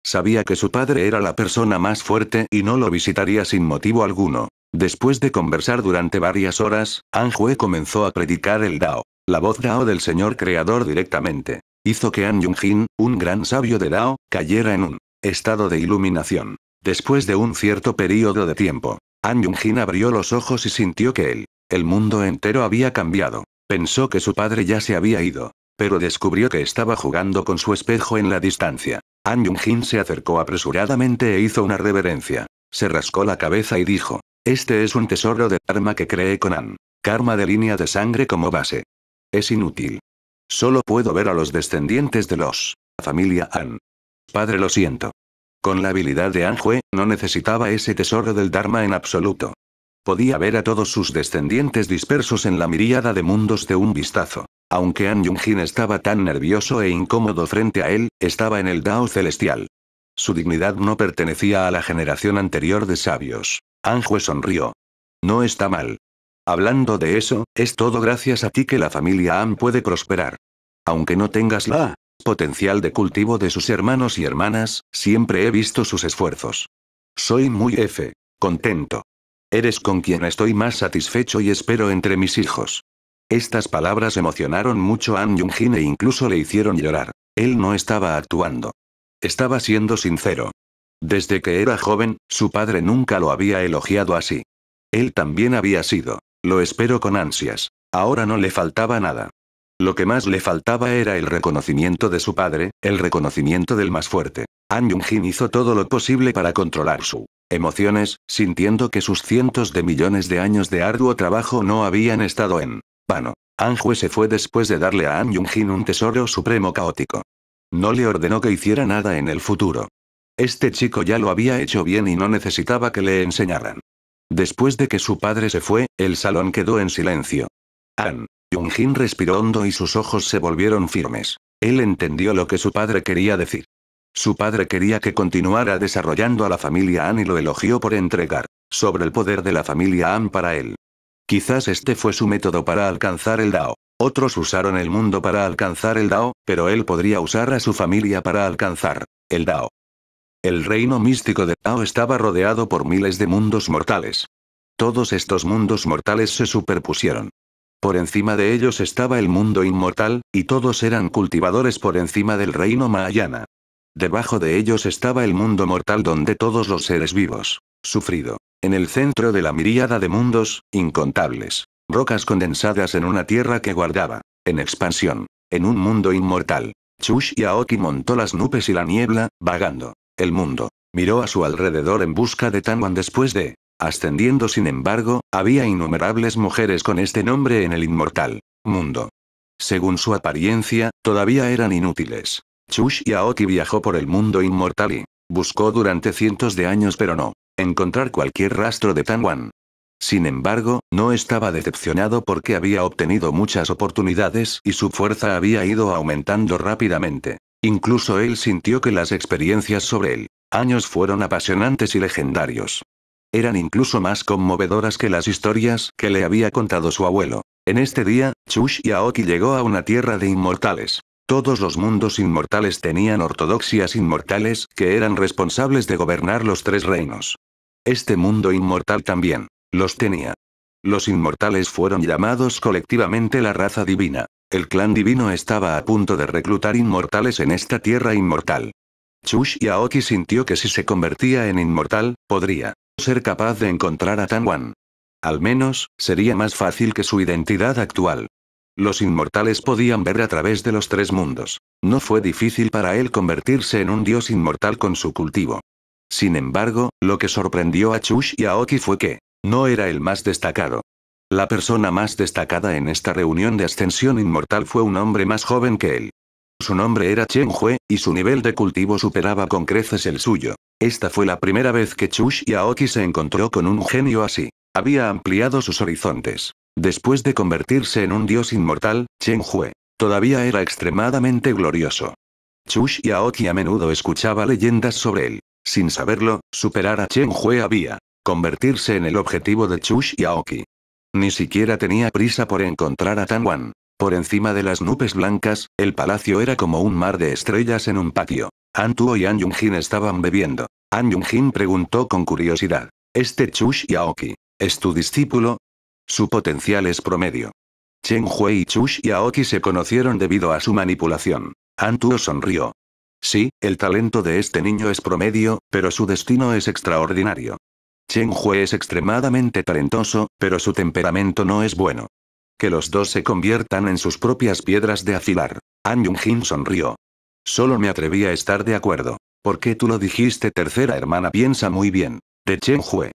Sabía que su padre era la persona más fuerte y no lo visitaría sin motivo alguno. Después de conversar durante varias horas, An Hue comenzó a predicar el Dao, la voz Dao del Señor Creador directamente. Hizo que An Jung-jin, un gran sabio de Dao, cayera en un estado de iluminación. Después de un cierto periodo de tiempo, An jung abrió los ojos y sintió que él, el mundo entero había cambiado. Pensó que su padre ya se había ido, pero descubrió que estaba jugando con su espejo en la distancia. An jung se acercó apresuradamente e hizo una reverencia. Se rascó la cabeza y dijo, este es un tesoro de karma que cree con An. Karma de línea de sangre como base. Es inútil. Solo puedo ver a los descendientes de los... familia An. Padre lo siento. Con la habilidad de Anjue, no necesitaba ese tesoro del Dharma en absoluto. Podía ver a todos sus descendientes dispersos en la miríada de mundos de un vistazo. Aunque An Jin estaba tan nervioso e incómodo frente a él, estaba en el Dao celestial. Su dignidad no pertenecía a la generación anterior de sabios. Anjue sonrió. No está mal. Hablando de eso, es todo gracias a ti que la familia An puede prosperar. Aunque no tengas la potencial de cultivo de sus hermanos y hermanas, siempre he visto sus esfuerzos. Soy muy F. Contento. Eres con quien estoy más satisfecho y espero entre mis hijos. Estas palabras emocionaron mucho a An Jung-jin e incluso le hicieron llorar. Él no estaba actuando. Estaba siendo sincero. Desde que era joven, su padre nunca lo había elogiado así. Él también había sido. Lo espero con ansias. Ahora no le faltaba nada. Lo que más le faltaba era el reconocimiento de su padre, el reconocimiento del más fuerte. An Jung-jin hizo todo lo posible para controlar su emociones, sintiendo que sus cientos de millones de años de arduo trabajo no habían estado en vano. Anjue se fue después de darle a An Jung-jin un tesoro supremo caótico. No le ordenó que hiciera nada en el futuro. Este chico ya lo había hecho bien y no necesitaba que le enseñaran. Después de que su padre se fue, el salón quedó en silencio. An. Jin respiró hondo y sus ojos se volvieron firmes. Él entendió lo que su padre quería decir. Su padre quería que continuara desarrollando a la familia An y lo elogió por entregar sobre el poder de la familia An para él. Quizás este fue su método para alcanzar el Dao. Otros usaron el mundo para alcanzar el Dao, pero él podría usar a su familia para alcanzar el Dao. El reino místico de Dao estaba rodeado por miles de mundos mortales. Todos estos mundos mortales se superpusieron. Por encima de ellos estaba el mundo inmortal, y todos eran cultivadores por encima del reino Mahayana. Debajo de ellos estaba el mundo mortal donde todos los seres vivos, sufrido, en el centro de la miríada de mundos, incontables, rocas condensadas en una tierra que guardaba, en expansión, en un mundo inmortal. Chush y Aoki montó las nubes y la niebla, vagando. El mundo. Miró a su alrededor en busca de Tanwan después de Ascendiendo sin embargo, había innumerables mujeres con este nombre en el inmortal mundo. Según su apariencia, todavía eran inútiles. Chush Aoki viajó por el mundo inmortal y buscó durante cientos de años pero no encontrar cualquier rastro de Tanwan. Sin embargo, no estaba decepcionado porque había obtenido muchas oportunidades y su fuerza había ido aumentando rápidamente. Incluso él sintió que las experiencias sobre él, años fueron apasionantes y legendarios. Eran incluso más conmovedoras que las historias que le había contado su abuelo. En este día, Chush y Aoki llegó a una tierra de inmortales. Todos los mundos inmortales tenían ortodoxias inmortales que eran responsables de gobernar los tres reinos. Este mundo inmortal también los tenía. Los inmortales fueron llamados colectivamente la raza divina. El clan divino estaba a punto de reclutar inmortales en esta tierra inmortal. Chush Aoki sintió que si se convertía en inmortal, podría ser capaz de encontrar a Tan Al menos, sería más fácil que su identidad actual. Los inmortales podían ver a través de los tres mundos. No fue difícil para él convertirse en un dios inmortal con su cultivo. Sin embargo, lo que sorprendió a Chush y a Oki fue que, no era el más destacado. La persona más destacada en esta reunión de ascensión inmortal fue un hombre más joven que él. Su nombre era Chen Hue, y su nivel de cultivo superaba con creces el suyo. Esta fue la primera vez que Chush Yaoki se encontró con un genio así. Había ampliado sus horizontes. Después de convertirse en un dios inmortal, Chen Hue todavía era extremadamente glorioso. Chush Yaoki a menudo escuchaba leyendas sobre él. Sin saberlo, superar a Chen Hue había convertirse en el objetivo de Chush Yaoki. Ni siquiera tenía prisa por encontrar a Tan Wan. Por encima de las nubes blancas, el palacio era como un mar de estrellas en un patio. Antuo y An Yunjin estaban bebiendo. An Yunjin preguntó con curiosidad. Este Chush Yaoki. ¿Es tu discípulo? Su potencial es promedio. Chen Hui y Chush Yaoki se conocieron debido a su manipulación. Antuo sonrió. Sí, el talento de este niño es promedio, pero su destino es extraordinario. Chen Hui es extremadamente talentoso, pero su temperamento no es bueno. Que los dos se conviertan en sus propias piedras de afilar. An Jung-jin sonrió. Solo me atreví a estar de acuerdo. ¿Por qué tú lo dijiste tercera hermana? Piensa muy bien. De Chen Hue.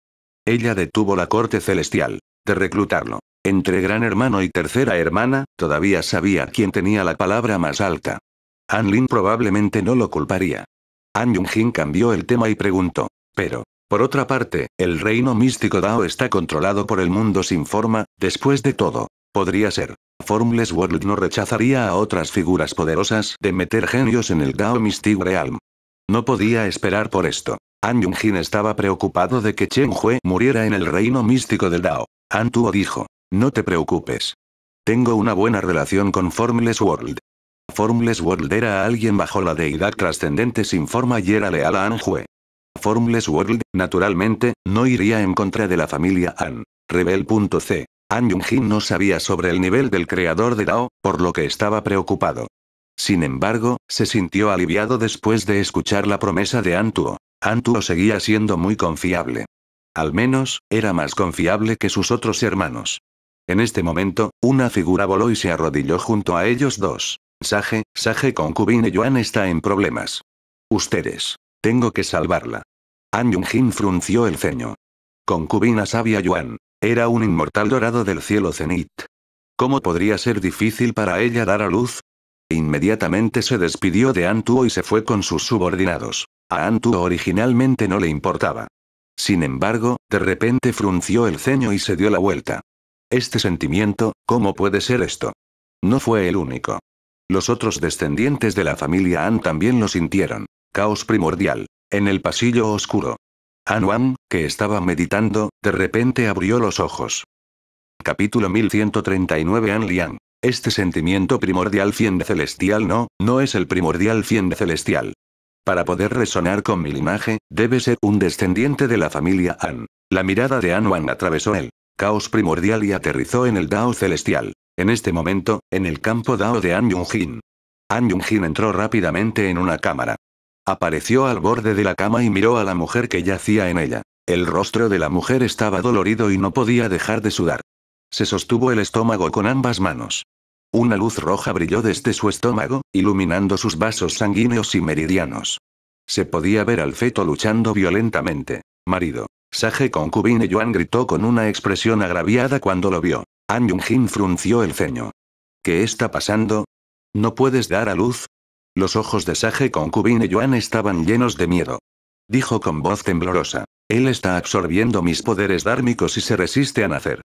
Ella detuvo la corte celestial. De reclutarlo. Entre gran hermano y tercera hermana, todavía sabía quién tenía la palabra más alta. An Lin probablemente no lo culparía. An Jung-jin cambió el tema y preguntó. Pero, por otra parte, el reino místico Dao está controlado por el mundo sin forma, después de todo. Podría ser. Formless World no rechazaría a otras figuras poderosas de meter genios en el Dao Mystic Realm. No podía esperar por esto. An Yunjin estaba preocupado de que Chen Hue muriera en el reino místico del Dao. An Tuo dijo, no te preocupes. Tengo una buena relación con Formless World. Formless World era alguien bajo la deidad trascendente sin forma y era leal a An Hue. Formless World, naturalmente, no iría en contra de la familia An. Rebel.c. An Jung-jin no sabía sobre el nivel del creador de Dao, por lo que estaba preocupado. Sin embargo, se sintió aliviado después de escuchar la promesa de Antuo. Antuo seguía siendo muy confiable. Al menos, era más confiable que sus otros hermanos. En este momento, una figura voló y se arrodilló junto a ellos dos. Saje, Sage concubine Yuan está en problemas. Ustedes. Tengo que salvarla. An Jung-jin frunció el ceño. Concubina sabia Yuan. Era un inmortal dorado del cielo cenit. ¿Cómo podría ser difícil para ella dar a luz? Inmediatamente se despidió de Antuo y se fue con sus subordinados. A Antuo originalmente no le importaba. Sin embargo, de repente frunció el ceño y se dio la vuelta. Este sentimiento, ¿cómo puede ser esto? No fue el único. Los otros descendientes de la familia An también lo sintieron. Caos primordial. En el pasillo oscuro, Wan, que estaba meditando, de repente abrió los ojos. Capítulo 1139 An Liang. Este sentimiento primordial cien celestial no, no es el primordial cien celestial. Para poder resonar con mi linaje, debe ser un descendiente de la familia An. La mirada de An Wan atravesó el caos primordial y aterrizó en el Dao celestial. En este momento, en el campo Dao de An Yunjin. An Yunjin entró rápidamente en una cámara. Apareció al borde de la cama y miró a la mujer que yacía en ella. El rostro de la mujer estaba dolorido y no podía dejar de sudar. Se sostuvo el estómago con ambas manos. Una luz roja brilló desde su estómago, iluminando sus vasos sanguíneos y meridianos. Se podía ver al feto luchando violentamente. Marido. Sage concubine Yuan gritó con una expresión agraviada cuando lo vio. An jung frunció el ceño. ¿Qué está pasando? ¿No puedes dar a luz? Los ojos de con Concubine y Yuan estaban llenos de miedo. Dijo con voz temblorosa. Él está absorbiendo mis poderes dármicos y se resiste a nacer.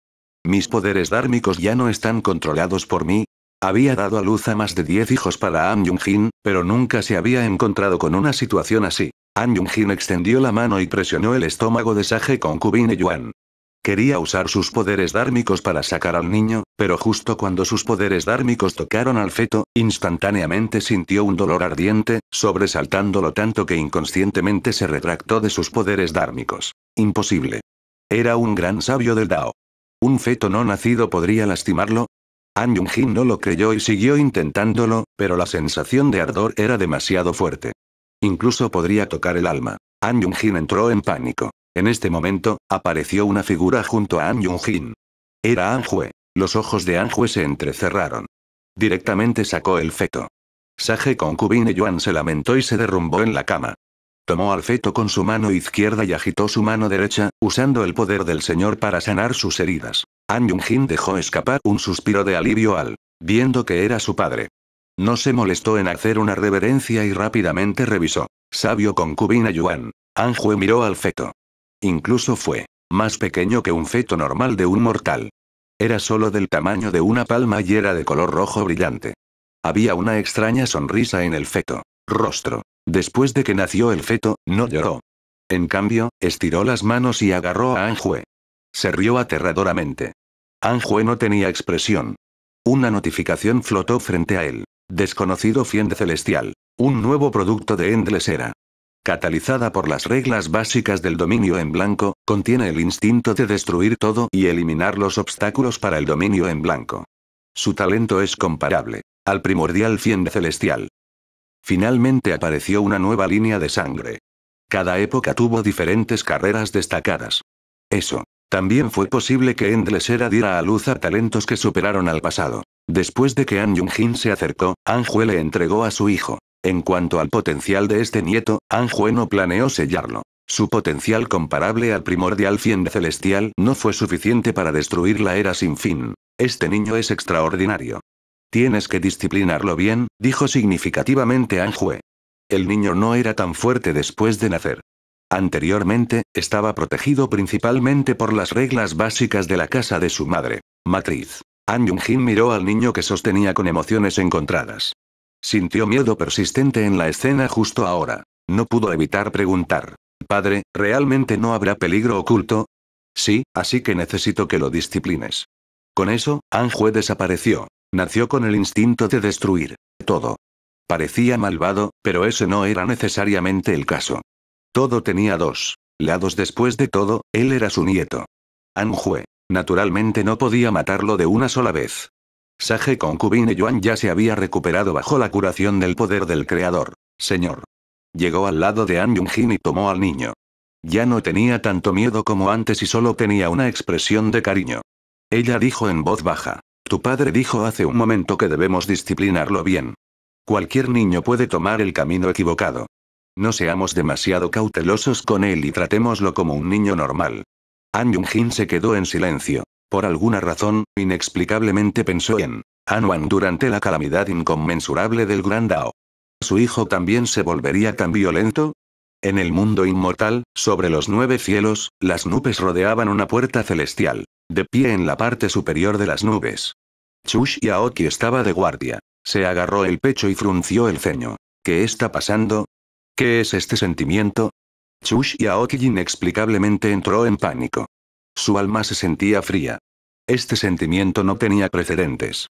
Mis poderes dármicos ya no están controlados por mí. Había dado a luz a más de diez hijos para Am Jung-jin, pero nunca se había encontrado con una situación así. An Jung-jin extendió la mano y presionó el estómago de Sage y Yuan. Quería usar sus poderes dármicos para sacar al niño, pero justo cuando sus poderes dármicos tocaron al feto, instantáneamente sintió un dolor ardiente, sobresaltándolo tanto que inconscientemente se retractó de sus poderes dármicos. Imposible. Era un gran sabio del Dao. ¿Un feto no nacido podría lastimarlo? An Jung-jin no lo creyó y siguió intentándolo, pero la sensación de ardor era demasiado fuerte. Incluso podría tocar el alma. An Jung-jin entró en pánico. En este momento, apareció una figura junto a An jung hin Era Anjue. Los ojos de Anjue se entrecerraron. Directamente sacó el feto. Sage concubine Yuan se lamentó y se derrumbó en la cama. Tomó al feto con su mano izquierda y agitó su mano derecha, usando el poder del Señor para sanar sus heridas. An jung hin dejó escapar un suspiro de alivio al viendo que era su padre. No se molestó en hacer una reverencia y rápidamente revisó. Sabio concubina Yuan. Anjue miró al feto. Incluso fue más pequeño que un feto normal de un mortal. Era solo del tamaño de una palma y era de color rojo brillante. Había una extraña sonrisa en el feto. Rostro. Después de que nació el feto, no lloró. En cambio, estiró las manos y agarró a Anjue. Se rió aterradoramente. Anjue no tenía expresión. Una notificación flotó frente a él. Desconocido fiende celestial. Un nuevo producto de Endless era catalizada por las reglas básicas del dominio en blanco, contiene el instinto de destruir todo y eliminar los obstáculos para el dominio en blanco. Su talento es comparable al primordial cien celestial. Finalmente apareció una nueva línea de sangre. Cada época tuvo diferentes carreras destacadas. Eso. También fue posible que era diera a luz a talentos que superaron al pasado. Después de que An Jung-jin se acercó, Anjue le entregó a su hijo en cuanto al potencial de este nieto, no planeó sellarlo. Su potencial comparable al primordial fiende celestial no fue suficiente para destruir la era sin fin. Este niño es extraordinario. Tienes que disciplinarlo bien, dijo significativamente Anjue. El niño no era tan fuerte después de nacer. Anteriormente, estaba protegido principalmente por las reglas básicas de la casa de su madre. Matriz. An Jung-jin miró al niño que sostenía con emociones encontradas. Sintió miedo persistente en la escena justo ahora. No pudo evitar preguntar. Padre, ¿realmente no habrá peligro oculto? Sí, así que necesito que lo disciplines. Con eso, Anjue desapareció. Nació con el instinto de destruir todo. Parecía malvado, pero ese no era necesariamente el caso. Todo tenía dos lados después de todo, él era su nieto. Anjue, naturalmente no podía matarlo de una sola vez. Sage concubine Yuan ya se había recuperado bajo la curación del poder del creador. Señor. Llegó al lado de An jung y tomó al niño. Ya no tenía tanto miedo como antes y solo tenía una expresión de cariño. Ella dijo en voz baja. Tu padre dijo hace un momento que debemos disciplinarlo bien. Cualquier niño puede tomar el camino equivocado. No seamos demasiado cautelosos con él y tratémoslo como un niño normal. An jung se quedó en silencio. Por alguna razón, inexplicablemente pensó en Anwan durante la calamidad inconmensurable del Gran Dao. ¿Su hijo también se volvería tan violento? En el mundo inmortal, sobre los nueve cielos, las nubes rodeaban una puerta celestial, de pie en la parte superior de las nubes. Chush Aoki estaba de guardia. Se agarró el pecho y frunció el ceño. ¿Qué está pasando? ¿Qué es este sentimiento? Chush Yaoki inexplicablemente entró en pánico. Su alma se sentía fría. Este sentimiento no tenía precedentes.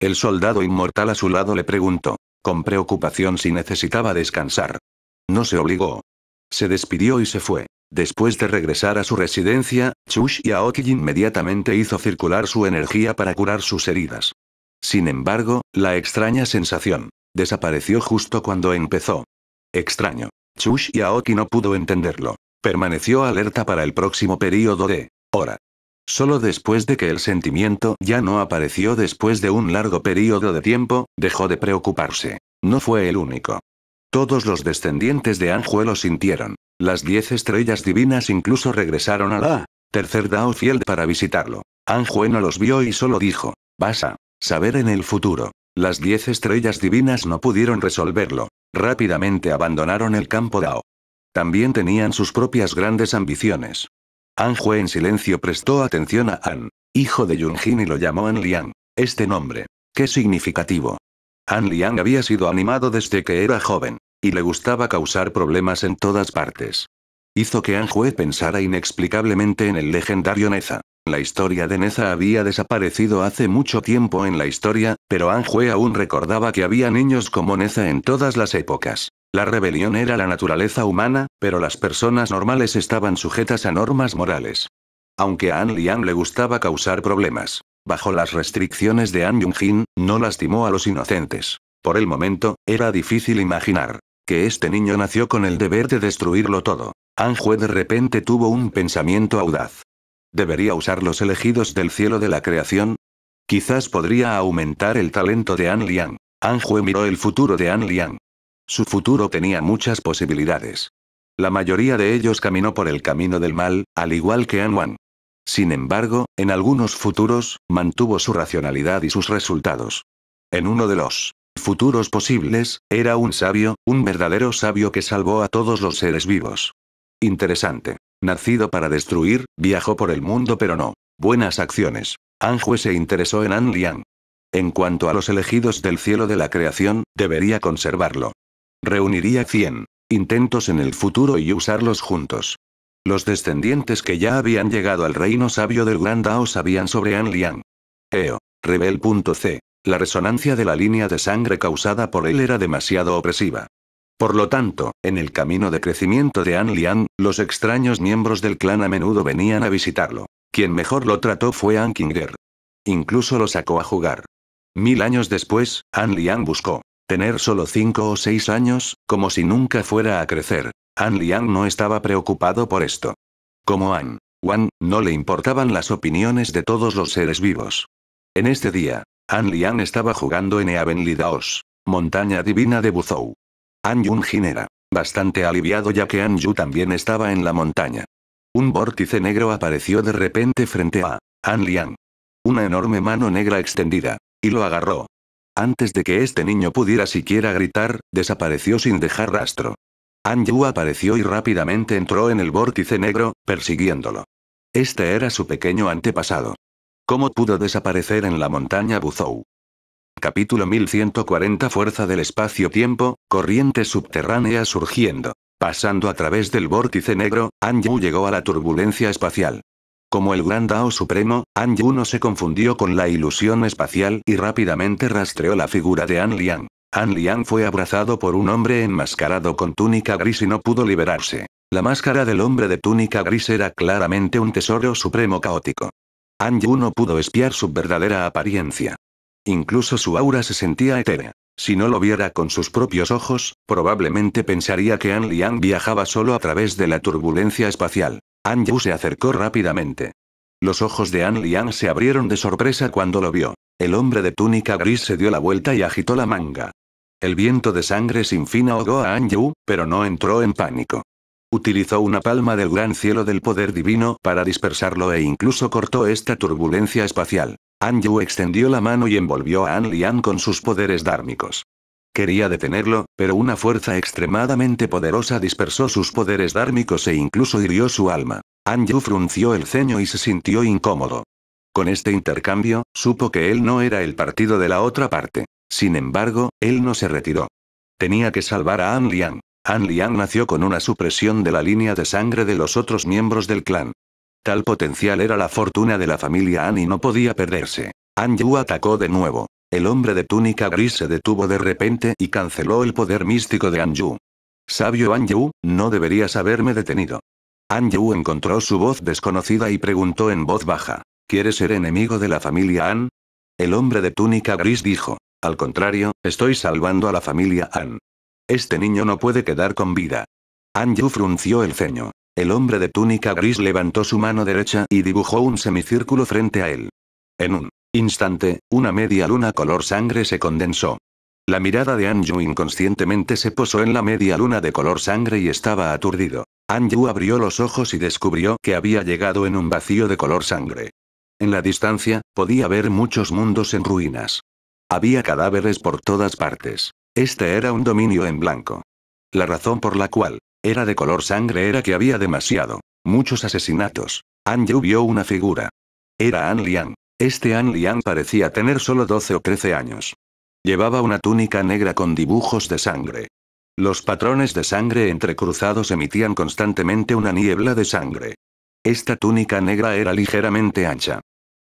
El soldado inmortal a su lado le preguntó, con preocupación si necesitaba descansar. No se obligó. Se despidió y se fue. Después de regresar a su residencia, Chush Aoki inmediatamente hizo circular su energía para curar sus heridas. Sin embargo, la extraña sensación desapareció justo cuando empezó. Extraño. Chush Aoki no pudo entenderlo. Permaneció alerta para el próximo período de Ahora, Solo después de que el sentimiento ya no apareció después de un largo periodo de tiempo, dejó de preocuparse. No fue el único. Todos los descendientes de Anjue lo sintieron. Las diez estrellas divinas incluso regresaron a la tercer Dao Field para visitarlo. Anjue no los vio y solo dijo, vas a saber en el futuro. Las diez estrellas divinas no pudieron resolverlo. Rápidamente abandonaron el campo Dao. También tenían sus propias grandes ambiciones. Anjue en silencio prestó atención a An, hijo de Yunjin y lo llamó An Liang. Este nombre. Qué significativo. An Liang había sido animado desde que era joven, y le gustaba causar problemas en todas partes. Hizo que Anjue pensara inexplicablemente en el legendario Neza. La historia de Neza había desaparecido hace mucho tiempo en la historia, pero Anjue aún recordaba que había niños como Neza en todas las épocas. La rebelión era la naturaleza humana, pero las personas normales estaban sujetas a normas morales. Aunque a An Liang le gustaba causar problemas. Bajo las restricciones de An Yunjin, no lastimó a los inocentes. Por el momento, era difícil imaginar que este niño nació con el deber de destruirlo todo. An Hue de repente tuvo un pensamiento audaz. ¿Debería usar los elegidos del cielo de la creación? Quizás podría aumentar el talento de An Liang. An Hue miró el futuro de An Liang. Su futuro tenía muchas posibilidades. La mayoría de ellos caminó por el camino del mal, al igual que Anwan. Sin embargo, en algunos futuros, mantuvo su racionalidad y sus resultados. En uno de los futuros posibles, era un sabio, un verdadero sabio que salvó a todos los seres vivos. Interesante. Nacido para destruir, viajó por el mundo pero no. Buenas acciones. Anjue se interesó en An Liang. En cuanto a los elegidos del cielo de la creación, debería conservarlo. Reuniría 100 intentos en el futuro y usarlos juntos. Los descendientes que ya habían llegado al reino sabio del Gran Dao sabían sobre An Liang. Eo, rebel.c. La resonancia de la línea de sangre causada por él era demasiado opresiva. Por lo tanto, en el camino de crecimiento de An Liang, los extraños miembros del clan a menudo venían a visitarlo. Quien mejor lo trató fue An Kinger. Incluso lo sacó a jugar. Mil años después, An Liang buscó Tener solo cinco o seis años, como si nunca fuera a crecer. An Liang no estaba preocupado por esto. Como An Wan, no le importaban las opiniones de todos los seres vivos. En este día, An Liang estaba jugando en Daos, montaña divina de Buzhou. An Yunjin era bastante aliviado ya que An Yu también estaba en la montaña. Un vórtice negro apareció de repente frente a An Liang. Una enorme mano negra extendida, y lo agarró. Antes de que este niño pudiera siquiera gritar, desapareció sin dejar rastro. Anju apareció y rápidamente entró en el vórtice negro, persiguiéndolo. Este era su pequeño antepasado. ¿Cómo pudo desaparecer en la montaña Buzou? Capítulo 1140 Fuerza del espacio-tiempo, corriente subterránea surgiendo. Pasando a través del vórtice negro, Anju llegó a la turbulencia espacial. Como el gran Dao Supremo, An no se confundió con la ilusión espacial y rápidamente rastreó la figura de An Liang. An Liang fue abrazado por un hombre enmascarado con túnica gris y no pudo liberarse. La máscara del hombre de túnica gris era claramente un tesoro supremo caótico. An no pudo espiar su verdadera apariencia. Incluso su aura se sentía etérea. Si no lo viera con sus propios ojos, probablemente pensaría que An Liang viajaba solo a través de la turbulencia espacial. Anju se acercó rápidamente. Los ojos de An Liang se abrieron de sorpresa cuando lo vio. El hombre de túnica gris se dio la vuelta y agitó la manga. El viento de sangre sin fin ahogó a Anju, pero no entró en pánico. Utilizó una palma del gran cielo del poder divino para dispersarlo e incluso cortó esta turbulencia espacial. Anju extendió la mano y envolvió a An Liang con sus poderes dármicos. Quería detenerlo, pero una fuerza extremadamente poderosa dispersó sus poderes dármicos e incluso hirió su alma. Anju frunció el ceño y se sintió incómodo. Con este intercambio, supo que él no era el partido de la otra parte. Sin embargo, él no se retiró. Tenía que salvar a An Liang. An Liang nació con una supresión de la línea de sangre de los otros miembros del clan. Tal potencial era la fortuna de la familia An y no podía perderse. Yu atacó de nuevo. El hombre de túnica gris se detuvo de repente y canceló el poder místico de Anju. Sabio Anju, no deberías haberme detenido. Anju encontró su voz desconocida y preguntó en voz baja. ¿Quieres ser enemigo de la familia An? El hombre de túnica gris dijo. Al contrario, estoy salvando a la familia An. Este niño no puede quedar con vida. Anju frunció el ceño. El hombre de túnica gris levantó su mano derecha y dibujó un semicírculo frente a él. En un Instante, una media luna color sangre se condensó. La mirada de Anju inconscientemente se posó en la media luna de color sangre y estaba aturdido. Anju abrió los ojos y descubrió que había llegado en un vacío de color sangre. En la distancia, podía ver muchos mundos en ruinas. Había cadáveres por todas partes. Este era un dominio en blanco. La razón por la cual era de color sangre era que había demasiado, muchos asesinatos. Anju vio una figura. Era An Liang. Este An Liang parecía tener solo 12 o 13 años. Llevaba una túnica negra con dibujos de sangre. Los patrones de sangre entrecruzados emitían constantemente una niebla de sangre. Esta túnica negra era ligeramente ancha.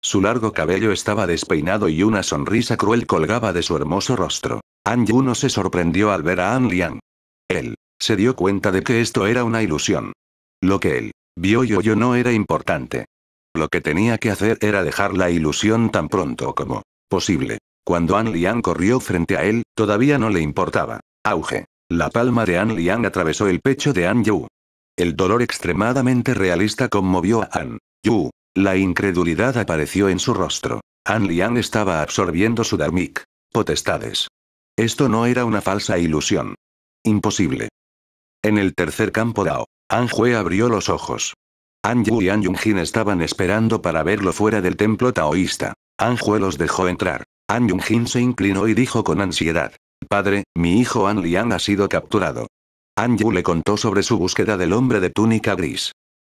Su largo cabello estaba despeinado y una sonrisa cruel colgaba de su hermoso rostro. An Yuno se sorprendió al ver a An Liang. Él se dio cuenta de que esto era una ilusión. Lo que él vio y oyó no era importante. Lo que tenía que hacer era dejar la ilusión tan pronto como posible. Cuando An Liang corrió frente a él, todavía no le importaba. Auge. La palma de An Liang atravesó el pecho de An Yu. El dolor extremadamente realista conmovió a An Yu. La incredulidad apareció en su rostro. An Liang estaba absorbiendo su dharmic potestades. Esto no era una falsa ilusión. Imposible. En el tercer campo Dao, An Hue abrió los ojos. Anju y Anjun-jin estaban esperando para verlo fuera del templo taoísta. Jue los dejó entrar. Yun-jin se inclinó y dijo con ansiedad. Padre, mi hijo An Liang ha sido capturado. Anju le contó sobre su búsqueda del hombre de túnica gris.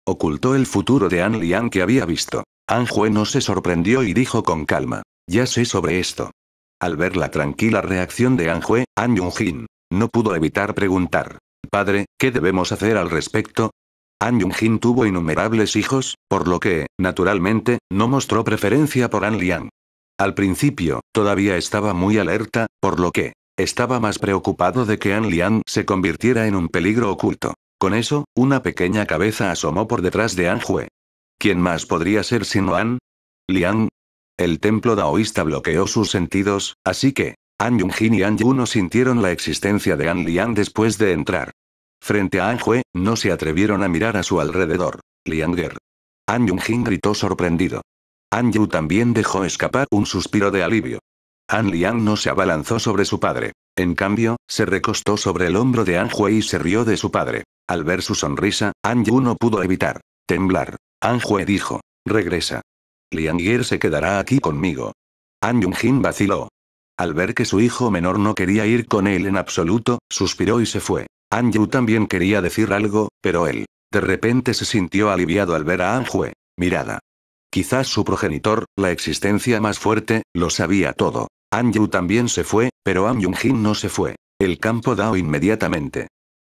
Ocultó el futuro de An Liang que había visto. Jue no se sorprendió y dijo con calma. Ya sé sobre esto. Al ver la tranquila reacción de Anjue, An Jun-jin no pudo evitar preguntar. Padre, ¿qué debemos hacer al respecto? An yun tuvo innumerables hijos, por lo que, naturalmente, no mostró preferencia por An Liang. Al principio, todavía estaba muy alerta, por lo que, estaba más preocupado de que An Liang se convirtiera en un peligro oculto. Con eso, una pequeña cabeza asomó por detrás de An Hue. ¿Quién más podría ser sino An? Liang. El templo daoísta bloqueó sus sentidos, así que, An Yun-jin y An Yu no sintieron la existencia de An Liang después de entrar. Frente a Anjue, no se atrevieron a mirar a su alrededor. Lianger. An Jin gritó sorprendido. An Yu también dejó escapar un suspiro de alivio. An Liang no se abalanzó sobre su padre. En cambio, se recostó sobre el hombro de Anjue y se rió de su padre. Al ver su sonrisa, An no pudo evitar temblar. Anjue dijo: Regresa. Lianger se quedará aquí conmigo. An Yun-Hin vaciló. Al ver que su hijo menor no quería ir con él en absoluto, suspiró y se fue. Anju también quería decir algo, pero él, de repente se sintió aliviado al ver a Anjue. Mirada. Quizás su progenitor, la existencia más fuerte, lo sabía todo. Anju también se fue, pero An Yun jin no se fue. El campo Dao inmediatamente.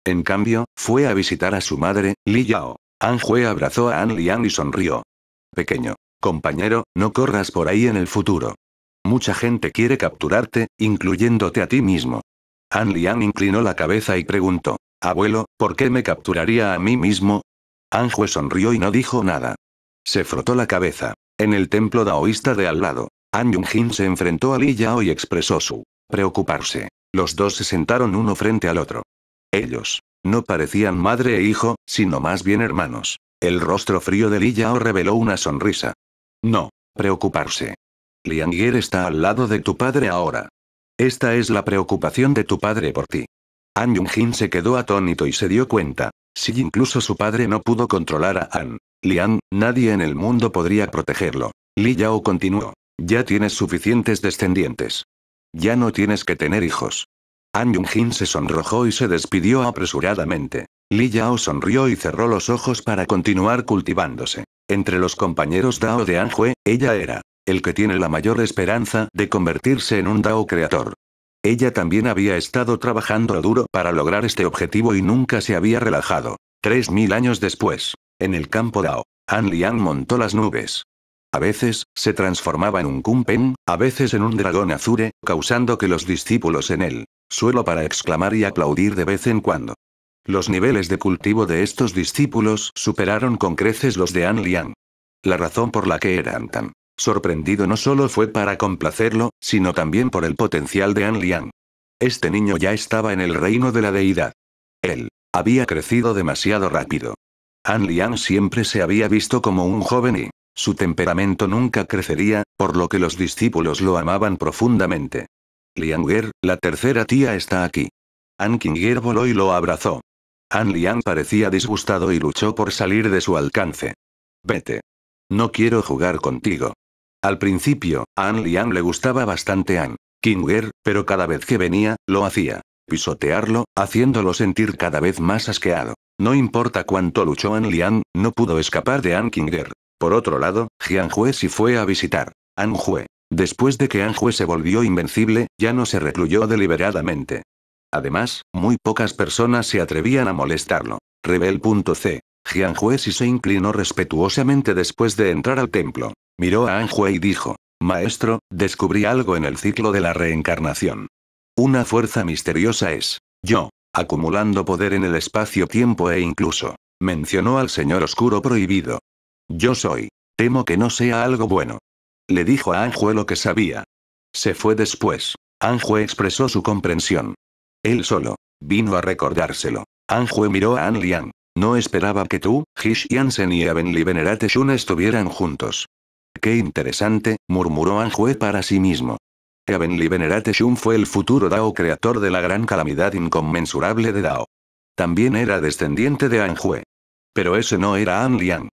En cambio, fue a visitar a su madre, Li Yao. Anjue abrazó a An Lian y sonrió. Pequeño. Compañero, no corras por ahí en el futuro. Mucha gente quiere capturarte, incluyéndote a ti mismo. An Liang inclinó la cabeza y preguntó. Abuelo, ¿por qué me capturaría a mí mismo? Anjue sonrió y no dijo nada. Se frotó la cabeza. En el templo daoísta de al lado, An Jin se enfrentó a Li Yao y expresó su preocuparse. Los dos se sentaron uno frente al otro. Ellos no parecían madre e hijo, sino más bien hermanos. El rostro frío de Li Yao reveló una sonrisa. No, preocuparse. Yer está al lado de tu padre ahora. Esta es la preocupación de tu padre por ti. An jung se quedó atónito y se dio cuenta. Si incluso su padre no pudo controlar a An Lian, nadie en el mundo podría protegerlo. Li Yao continuó. Ya tienes suficientes descendientes. Ya no tienes que tener hijos. An jung se sonrojó y se despidió apresuradamente. Li Yao sonrió y cerró los ojos para continuar cultivándose. Entre los compañeros Dao de Anjue, ella era el que tiene la mayor esperanza de convertirse en un Dao creador. Ella también había estado trabajando duro para lograr este objetivo y nunca se había relajado. Tres mil años después, en el campo Dao, An Liang montó las nubes. A veces, se transformaba en un Kumpen, a veces en un dragón azure, causando que los discípulos en él, suelo para exclamar y aplaudir de vez en cuando. Los niveles de cultivo de estos discípulos superaron con creces los de An Liang. La razón por la que eran tan Sorprendido no solo fue para complacerlo, sino también por el potencial de An Liang. Este niño ya estaba en el reino de la deidad. Él había crecido demasiado rápido. An Liang siempre se había visto como un joven y su temperamento nunca crecería, por lo que los discípulos lo amaban profundamente. Lianger, la tercera tía está aquí. An Qingyer voló y lo abrazó. An Liang parecía disgustado y luchó por salir de su alcance. Vete. No quiero jugar contigo. Al principio, a An Lian le gustaba bastante An Kinger, pero cada vez que venía, lo hacía pisotearlo, haciéndolo sentir cada vez más asqueado. No importa cuánto luchó An Lian, no pudo escapar de An Kinger. Por otro lado, Jian Hue sí fue a visitar. An Hue. Después de que An Hue se volvió invencible, ya no se recluyó deliberadamente. Además, muy pocas personas se atrevían a molestarlo. Rebel.c si se inclinó respetuosamente después de entrar al templo. Miró a Anjue y dijo, Maestro, descubrí algo en el ciclo de la reencarnación. Una fuerza misteriosa es, yo, acumulando poder en el espacio-tiempo e incluso, mencionó al señor oscuro prohibido. Yo soy. Temo que no sea algo bueno. Le dijo a Anjue lo que sabía. Se fue después. Anjue expresó su comprensión. Él solo. Vino a recordárselo. Anjue miró a An Liang. No esperaba que tú, Hish Yansen y Venerate Shun estuvieran juntos. Qué interesante, murmuró Anjue para sí mismo. Venerate Shun fue el futuro Dao creador de la gran calamidad inconmensurable de Dao. También era descendiente de Anjue. Pero ese no era An Liang.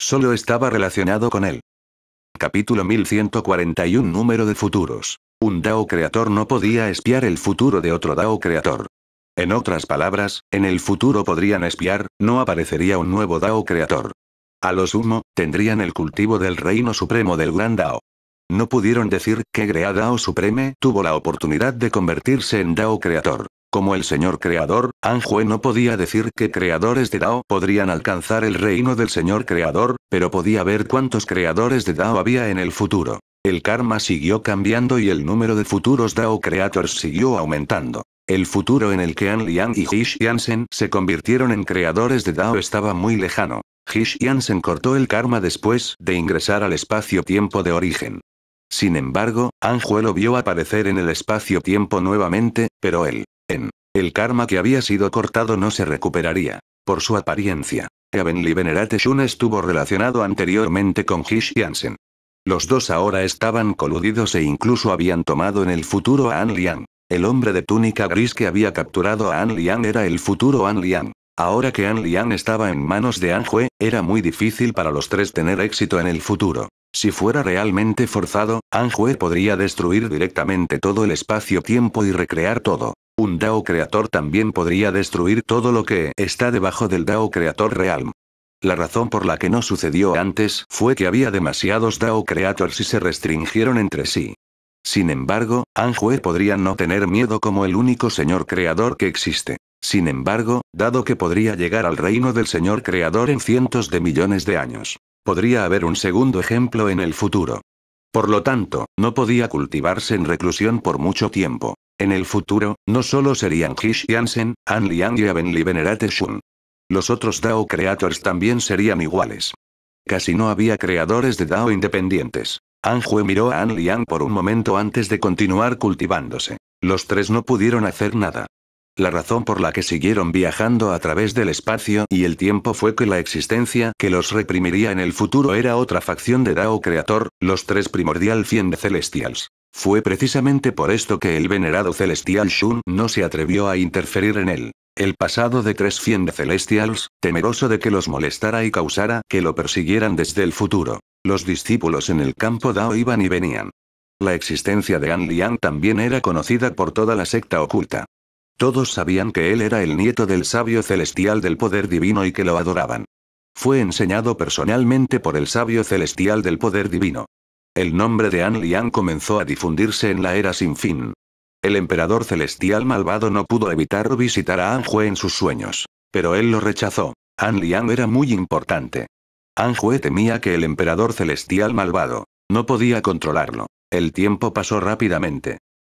Solo estaba relacionado con él. Capítulo 1141 Número de futuros. Un Dao creador no podía espiar el futuro de otro Dao creador. En otras palabras, en el futuro podrían espiar, no aparecería un nuevo Dao creador. A lo sumo, tendrían el cultivo del reino supremo del Gran Dao. No pudieron decir que Grea Dao Supreme tuvo la oportunidad de convertirse en Dao creador. Como el señor creador, Anjue no podía decir que creadores de Dao podrían alcanzar el reino del señor creador, pero podía ver cuántos creadores de Dao había en el futuro. El karma siguió cambiando y el número de futuros Dao Creators siguió aumentando. El futuro en el que An Liang y Hish Jansen se convirtieron en creadores de Dao estaba muy lejano. Hish Jansen cortó el karma después de ingresar al espacio-tiempo de origen. Sin embargo, Anjuelo vio aparecer en el espacio-tiempo nuevamente, pero él, en el karma que había sido cortado no se recuperaría. Por su apariencia, Evenly Venerate Shun estuvo relacionado anteriormente con Hish Los dos ahora estaban coludidos e incluso habían tomado en el futuro a An Liang. El hombre de túnica gris que había capturado a An Liang era el futuro An Liang. Ahora que An Liang estaba en manos de An era muy difícil para los tres tener éxito en el futuro. Si fuera realmente forzado, An podría destruir directamente todo el espacio-tiempo y recrear todo. Un Dao Creator también podría destruir todo lo que está debajo del Dao Creator Realm. La razón por la que no sucedió antes fue que había demasiados Dao Creators y se restringieron entre sí. Sin embargo, Anjue podría no tener miedo como el único señor creador que existe. Sin embargo, dado que podría llegar al reino del señor creador en cientos de millones de años, podría haber un segundo ejemplo en el futuro. Por lo tanto, no podía cultivarse en reclusión por mucho tiempo. En el futuro, no solo serían Hish Jansen, An Liang y li Venerate Shun. Los otros Dao Creators también serían iguales. Casi no había creadores de Dao independientes. Anjue miró a An Liang por un momento antes de continuar cultivándose. Los tres no pudieron hacer nada. La razón por la que siguieron viajando a través del espacio y el tiempo fue que la existencia que los reprimiría en el futuro era otra facción de Dao Creator, los tres primordial 100 de Celestials. Fue precisamente por esto que el venerado Celestial Shun no se atrevió a interferir en él el pasado de tres Celestials, temeroso de que los molestara y causara que lo persiguieran desde el futuro. Los discípulos en el campo Dao iban y venían. La existencia de An Lian también era conocida por toda la secta oculta. Todos sabían que él era el nieto del sabio celestial del poder divino y que lo adoraban. Fue enseñado personalmente por el sabio celestial del poder divino. El nombre de An Lian comenzó a difundirse en la era sin fin. El emperador celestial malvado no pudo evitar visitar a Anjue en sus sueños. Pero él lo rechazó. An Lian era muy importante. Anjue temía que el emperador celestial malvado no podía controlarlo. El tiempo pasó rápidamente.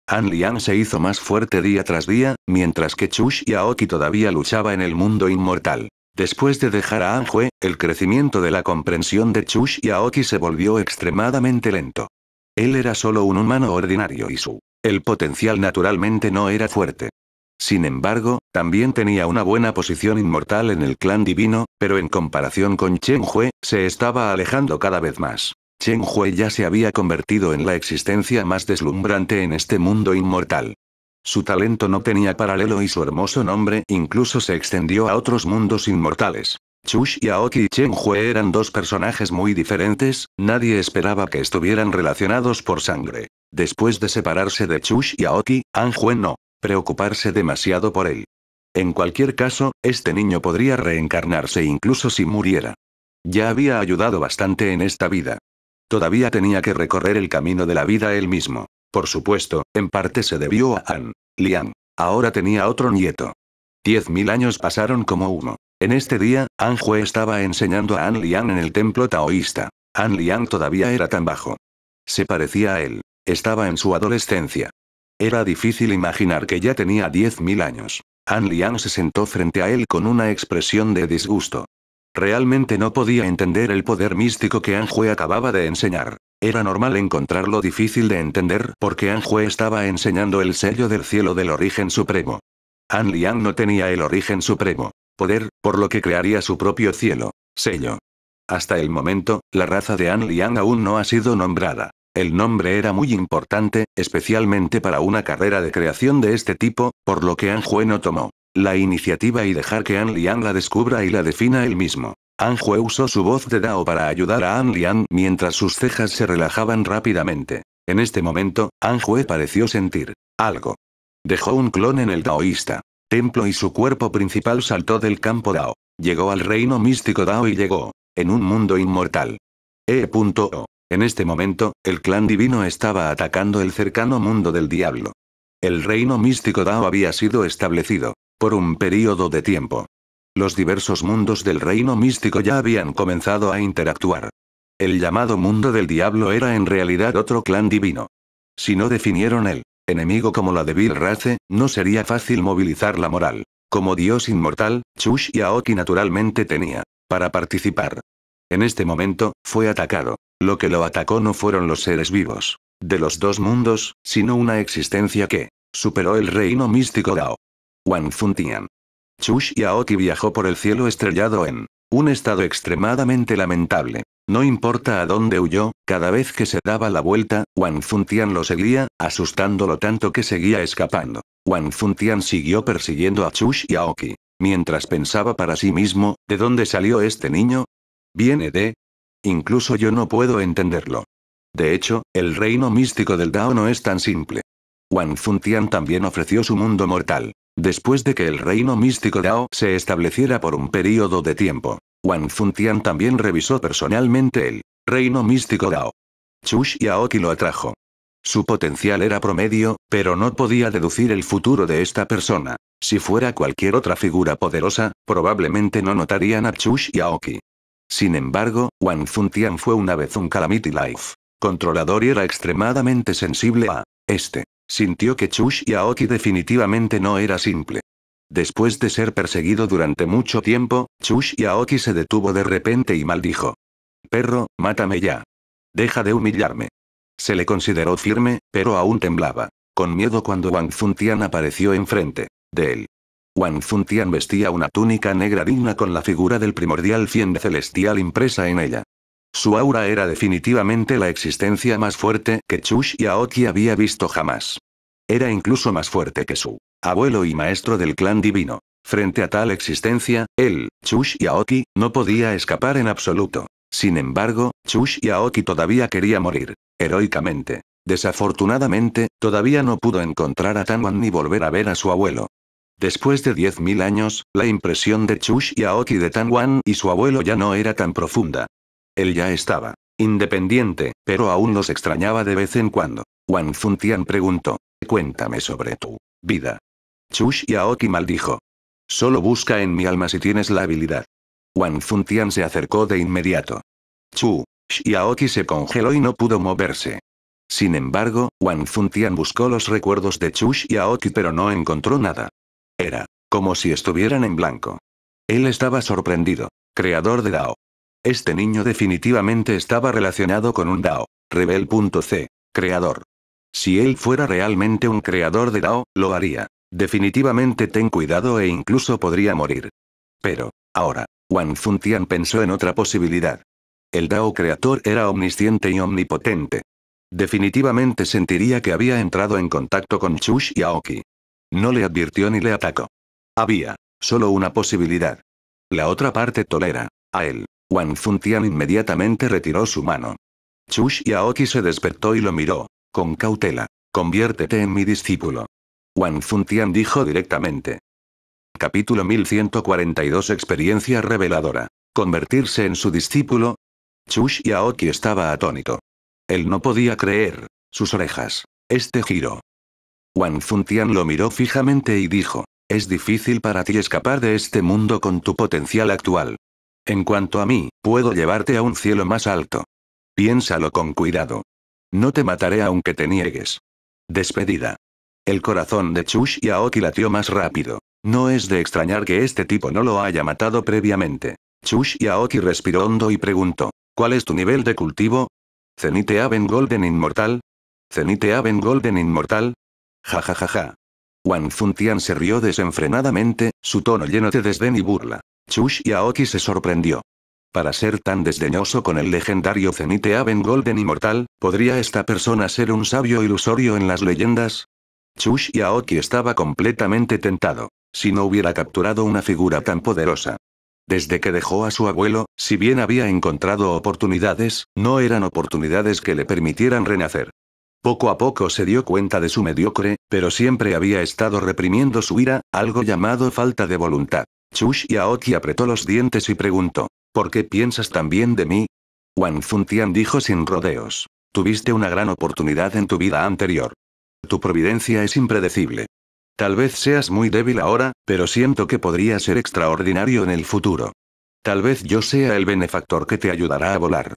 An Lian se hizo más fuerte día tras día, mientras que Chush y Aoki todavía luchaba en el mundo inmortal. Después de dejar a Anjue, el crecimiento de la comprensión de Chush y Aoki se volvió extremadamente lento. Él era solo un humano ordinario y su el potencial naturalmente no era fuerte. Sin embargo, también tenía una buena posición inmortal en el clan divino, pero en comparación con Chen Hue, se estaba alejando cada vez más. Chen Hue ya se había convertido en la existencia más deslumbrante en este mundo inmortal. Su talento no tenía paralelo y su hermoso nombre incluso se extendió a otros mundos inmortales. Chush y Aoki Hue eran dos personajes muy diferentes, nadie esperaba que estuvieran relacionados por sangre. Después de separarse de Chush y Aoki, An Hue no preocuparse demasiado por él. En cualquier caso, este niño podría reencarnarse incluso si muriera. Ya había ayudado bastante en esta vida. Todavía tenía que recorrer el camino de la vida él mismo. Por supuesto, en parte se debió a An. Liang. Ahora tenía otro nieto. Diez mil años pasaron como uno. En este día, Anjue estaba enseñando a An Liang en el templo taoísta. An Liang todavía era tan bajo. Se parecía a él. Estaba en su adolescencia. Era difícil imaginar que ya tenía 10.000 años. An Liang se sentó frente a él con una expresión de disgusto. Realmente no podía entender el poder místico que Anjue acababa de enseñar. Era normal encontrarlo difícil de entender porque Anjue estaba enseñando el sello del cielo del origen supremo. An Liang no tenía el origen supremo poder, por lo que crearía su propio cielo. Sello. Hasta el momento, la raza de An Liang aún no ha sido nombrada. El nombre era muy importante, especialmente para una carrera de creación de este tipo, por lo que An no tomó la iniciativa y dejar que An Liang la descubra y la defina él mismo. An Hue usó su voz de Dao para ayudar a An Liang mientras sus cejas se relajaban rápidamente. En este momento, An Hue pareció sentir algo. Dejó un clon en el taoísta templo y su cuerpo principal saltó del campo Dao. Llegó al reino místico Dao y llegó, en un mundo inmortal. E.O. En este momento, el clan divino estaba atacando el cercano mundo del diablo. El reino místico Dao había sido establecido, por un período de tiempo. Los diversos mundos del reino místico ya habían comenzado a interactuar. El llamado mundo del diablo era en realidad otro clan divino. Si no definieron él enemigo como la de Race, no sería fácil movilizar la moral. Como dios inmortal, Chush y Aoki naturalmente tenía para participar. En este momento, fue atacado. Lo que lo atacó no fueron los seres vivos de los dos mundos, sino una existencia que superó el reino místico Dao. Wang Tian. Chush y Aoki viajó por el cielo estrellado en un estado extremadamente lamentable. No importa a dónde huyó, cada vez que se daba la vuelta, Wang Tian lo seguía, asustándolo tanto que seguía escapando. Wang Tian siguió persiguiendo a Chush y a Oki. Mientras pensaba para sí mismo, ¿de dónde salió este niño? ¿Viene de? Incluso yo no puedo entenderlo. De hecho, el reino místico del Dao no es tan simple. Wang Tian también ofreció su mundo mortal. Después de que el reino místico Dao se estableciera por un período de tiempo, Wang Tian también revisó personalmente el reino místico Dao. Chush y Aoki lo atrajo. Su potencial era promedio, pero no podía deducir el futuro de esta persona. Si fuera cualquier otra figura poderosa, probablemente no notarían a Chush y Sin embargo, Wang Tian fue una vez un Calamity Life. Controlador y era extremadamente sensible a este. Sintió que Chush y Aoki definitivamente no era simple. Después de ser perseguido durante mucho tiempo, Chush Aoki se detuvo de repente y maldijo. Perro, mátame ya. Deja de humillarme. Se le consideró firme, pero aún temblaba. Con miedo cuando Wang Funtian apareció enfrente de él. Wang Tian vestía una túnica negra digna con la figura del primordial cien celestial impresa en ella. Su aura era definitivamente la existencia más fuerte que Chush Aoki había visto jamás. Era incluso más fuerte que su abuelo y maestro del clan divino. Frente a tal existencia, él, Chush y Aoki, no podía escapar en absoluto. Sin embargo, Chush y Aoki todavía quería morir. Heroicamente. Desafortunadamente, todavía no pudo encontrar a Tanwan ni volver a ver a su abuelo. Después de 10.000 años, la impresión de Chush y Aoki de Tanwan y su abuelo ya no era tan profunda. Él ya estaba independiente, pero aún los extrañaba de vez en cuando. Wang Tian preguntó, Cuéntame sobre tu vida. Chush y maldijo. Solo busca en mi alma si tienes la habilidad. Wang Tian se acercó de inmediato. Chu, y se congeló y no pudo moverse. Sin embargo, Wang Tian buscó los recuerdos de Chush y pero no encontró nada. Era como si estuvieran en blanco. Él estaba sorprendido. Creador de Dao. Este niño definitivamente estaba relacionado con un Dao. Rebel.c. Creador. Si él fuera realmente un creador de Dao, lo haría. Definitivamente ten cuidado e incluso podría morir. Pero, ahora, Wang Tian pensó en otra posibilidad. El Dao creador era omnisciente y omnipotente. Definitivamente sentiría que había entrado en contacto con Chush y Aoki. No le advirtió ni le atacó. Había, solo una posibilidad. La otra parte tolera, a él. Wang Tian inmediatamente retiró su mano. Chush Aoki se despertó y lo miró. Con cautela. Conviértete en mi discípulo. Wang Funtian dijo directamente. Capítulo 1142 Experiencia reveladora. Convertirse en su discípulo. Chush y estaba atónito. Él no podía creer. Sus orejas. Este giro. Wang Funtian lo miró fijamente y dijo. Es difícil para ti escapar de este mundo con tu potencial actual. En cuanto a mí, puedo llevarte a un cielo más alto. Piénsalo con cuidado. No te mataré aunque te niegues. Despedida. El corazón de Chush y latió más rápido. No es de extrañar que este tipo no lo haya matado previamente. Chush y respiró hondo y preguntó. ¿Cuál es tu nivel de cultivo? ¿Zenite Aven Golden Inmortal? ¿Zenite Aven Golden Inmortal? Ja ja ja ja. Wang Zuntian se rió desenfrenadamente, su tono lleno de desdén y burla. Chush y se sorprendió. Para ser tan desdeñoso con el legendario Zenite Aven Golden mortal, ¿podría esta persona ser un sabio ilusorio en las leyendas? Chush y estaba completamente tentado. Si no hubiera capturado una figura tan poderosa. Desde que dejó a su abuelo, si bien había encontrado oportunidades, no eran oportunidades que le permitieran renacer. Poco a poco se dio cuenta de su mediocre, pero siempre había estado reprimiendo su ira, algo llamado falta de voluntad. Chush Aoki apretó los dientes y preguntó, ¿Por qué piensas tan bien de mí? Wang Tian dijo sin rodeos. Tuviste una gran oportunidad en tu vida anterior. Tu providencia es impredecible. Tal vez seas muy débil ahora, pero siento que podría ser extraordinario en el futuro. Tal vez yo sea el benefactor que te ayudará a volar.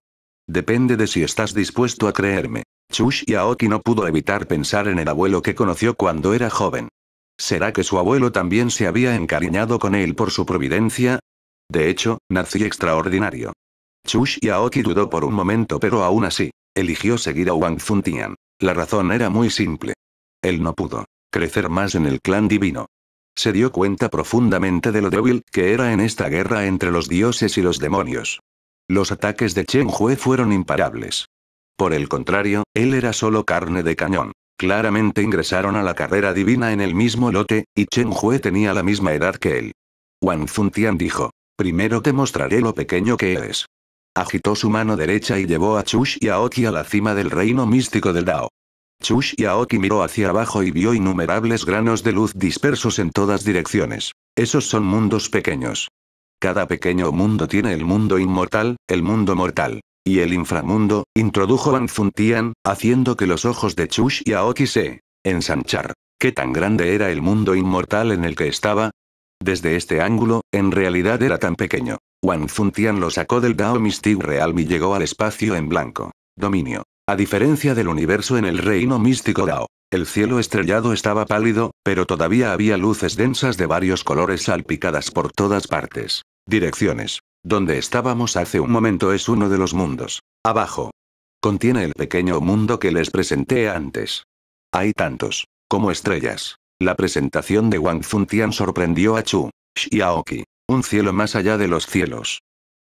Depende de si estás dispuesto a creerme. Chush Aoki no pudo evitar pensar en el abuelo que conoció cuando era joven. ¿Será que su abuelo también se había encariñado con él por su providencia? De hecho, nací extraordinario. Chush y dudó por un momento pero aún así, eligió seguir a Wang Tian. La razón era muy simple. Él no pudo crecer más en el clan divino. Se dio cuenta profundamente de lo débil que era en esta guerra entre los dioses y los demonios. Los ataques de Chen Hue fueron imparables. Por el contrario, él era solo carne de cañón. Claramente ingresaron a la carrera divina en el mismo lote, y Chen Hue tenía la misma edad que él. Wang Tian dijo, Primero te mostraré lo pequeño que eres. Agitó su mano derecha y llevó a Chush y Aoki a la cima del reino místico del Dao. Chush y Aoki miró hacia abajo y vio innumerables granos de luz dispersos en todas direcciones. Esos son mundos pequeños. Cada pequeño mundo tiene el mundo inmortal, el mundo mortal. Y el inframundo, introdujo Van Funtian, haciendo que los ojos de Chush y Aoki se ensanchar. ¿Qué tan grande era el mundo inmortal en el que estaba? Desde este ángulo, en realidad era tan pequeño. Wang Tian lo sacó del Dao Mystic Realm y llegó al espacio en blanco. Dominio. A diferencia del universo en el reino místico Dao, el cielo estrellado estaba pálido, pero todavía había luces densas de varios colores salpicadas por todas partes. Direcciones. Donde estábamos hace un momento es uno de los mundos. Abajo. Contiene el pequeño mundo que les presenté antes. Hay tantos. Como estrellas. La presentación de Wang Tian sorprendió a Chu Shiaoki, Un cielo más allá de los cielos.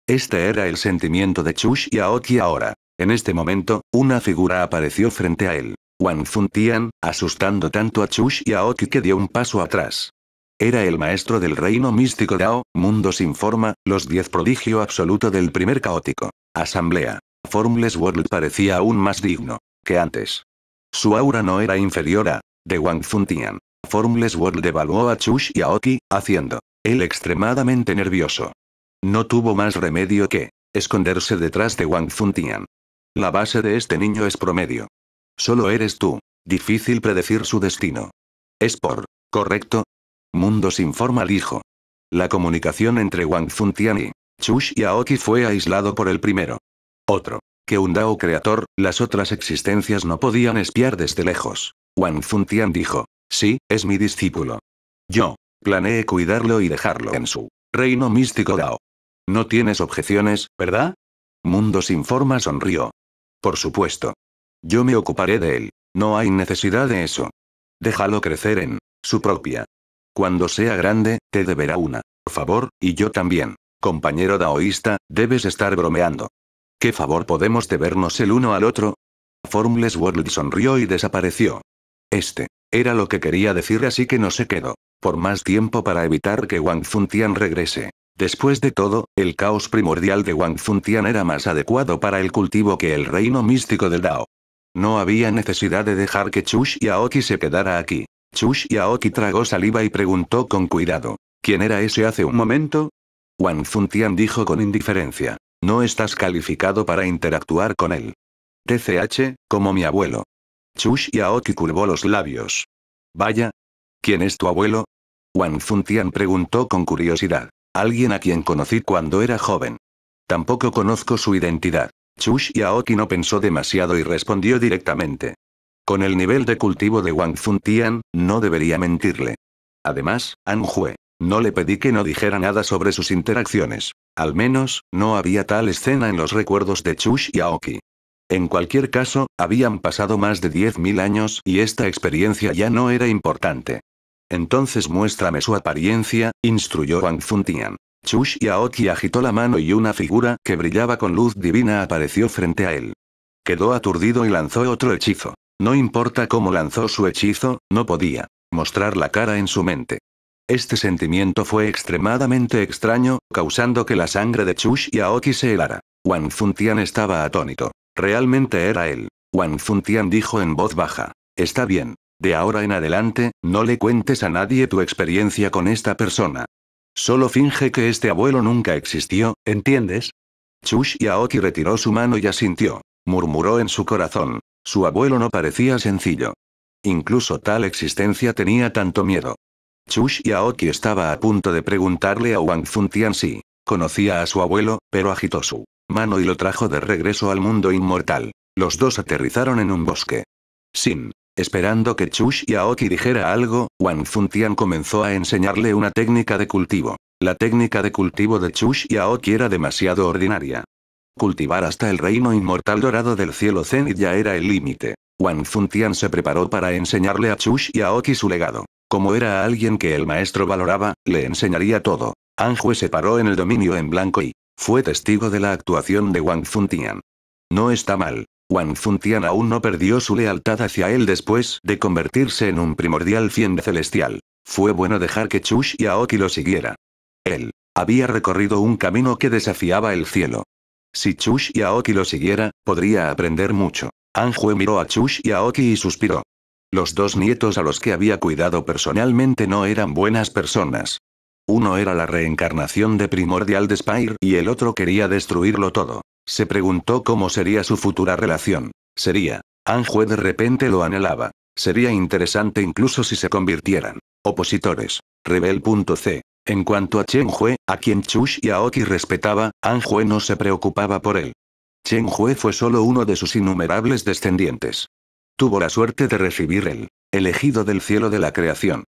Este era el sentimiento de Chu Shiaoki ahora. En este momento, una figura apareció frente a él. Wang Tian, asustando tanto a Chu Aoki que dio un paso atrás. Era el maestro del reino místico Dao, mundo sin forma, los diez prodigio absoluto del primer caótico. Asamblea. Formless World parecía aún más digno que antes. Su aura no era inferior a de Wang Tian. Formless World evaluó a Chush y Oki, haciendo él extremadamente nervioso. No tuvo más remedio que esconderse detrás de Wang Tian. La base de este niño es promedio. Solo eres tú. Difícil predecir su destino. Es por, ¿correcto? Mundo sin forma dijo. La comunicación entre Wang Tian y Chush y Aoki fue aislado por el primero. Otro. Que un Dao creator, las otras existencias no podían espiar desde lejos. Wang Tian dijo. Sí, es mi discípulo. Yo. Planeé cuidarlo y dejarlo en su reino místico Dao. No tienes objeciones, ¿verdad? Mundo sin forma sonrió. Por supuesto. Yo me ocuparé de él. No hay necesidad de eso. Déjalo crecer en su propia. Cuando sea grande, te deberá una. Por favor, y yo también. Compañero daoísta, debes estar bromeando. ¿Qué favor podemos debernos el uno al otro? Formless World sonrió y desapareció. Este era lo que quería decir así que no se quedó. Por más tiempo para evitar que Wang Tian regrese. Después de todo, el caos primordial de Wang Tian era más adecuado para el cultivo que el reino místico del Dao. No había necesidad de dejar que Chush y se quedara aquí. Chush Yaoki tragó saliva y preguntó con cuidado. ¿Quién era ese hace un momento? Wang Tian dijo con indiferencia. No estás calificado para interactuar con él. TCH, como mi abuelo. Chush y curvó los labios. Vaya. ¿Quién es tu abuelo? Wang Tian preguntó con curiosidad. Alguien a quien conocí cuando era joven. Tampoco conozco su identidad. Chush y no pensó demasiado y respondió directamente. Con el nivel de cultivo de Wang Tian, no debería mentirle. Además, Jue. No le pedí que no dijera nada sobre sus interacciones. Al menos, no había tal escena en los recuerdos de Chush y en cualquier caso, habían pasado más de 10.000 años y esta experiencia ya no era importante. Entonces muéstrame su apariencia, instruyó Wang Zuntian. Chush Yaoki agitó la mano y una figura que brillaba con luz divina apareció frente a él. Quedó aturdido y lanzó otro hechizo. No importa cómo lanzó su hechizo, no podía mostrar la cara en su mente. Este sentimiento fue extremadamente extraño, causando que la sangre de Chush Yaoki se helara. Wang Zuntian estaba atónito. Realmente era él. Wang Zuntian dijo en voz baja. Está bien. De ahora en adelante, no le cuentes a nadie tu experiencia con esta persona. Solo finge que este abuelo nunca existió, ¿entiendes? Chush Yaoki retiró su mano y asintió. Murmuró en su corazón. Su abuelo no parecía sencillo. Incluso tal existencia tenía tanto miedo. Chush Yaoki estaba a punto de preguntarle a Wang Zuntian si conocía a su abuelo, pero agitó su mano y lo trajo de regreso al mundo inmortal. Los dos aterrizaron en un bosque. Sin. Esperando que Chush y Aoki dijera algo, Wang Funtian comenzó a enseñarle una técnica de cultivo. La técnica de cultivo de Chush y Aoki era demasiado ordinaria. Cultivar hasta el reino inmortal dorado del cielo Zen ya era el límite. Wang Funtian se preparó para enseñarle a Chush y Aoki su legado. Como era alguien que el maestro valoraba, le enseñaría todo. Anjue se paró en el dominio en blanco y, fue testigo de la actuación de Wang Tian. No está mal. Wang Tian aún no perdió su lealtad hacia él después de convertirse en un primordial cien celestial. Fue bueno dejar que Chush y Aoki lo siguiera. Él había recorrido un camino que desafiaba el cielo. Si Chush y Aoki lo siguiera, podría aprender mucho. Anjue miró a Chush y Aoki y suspiró. Los dos nietos a los que había cuidado personalmente no eran buenas personas. Uno era la reencarnación de Primordial de Spire y el otro quería destruirlo todo. Se preguntó cómo sería su futura relación. Sería. Anjue de repente lo anhelaba. Sería interesante incluso si se convirtieran. Opositores. Rebel.c. En cuanto a Chen Hue, a quien Chush y Aoki respetaba, Anjue no se preocupaba por él. Chen Hue fue solo uno de sus innumerables descendientes. Tuvo la suerte de recibir el elegido del cielo de la creación.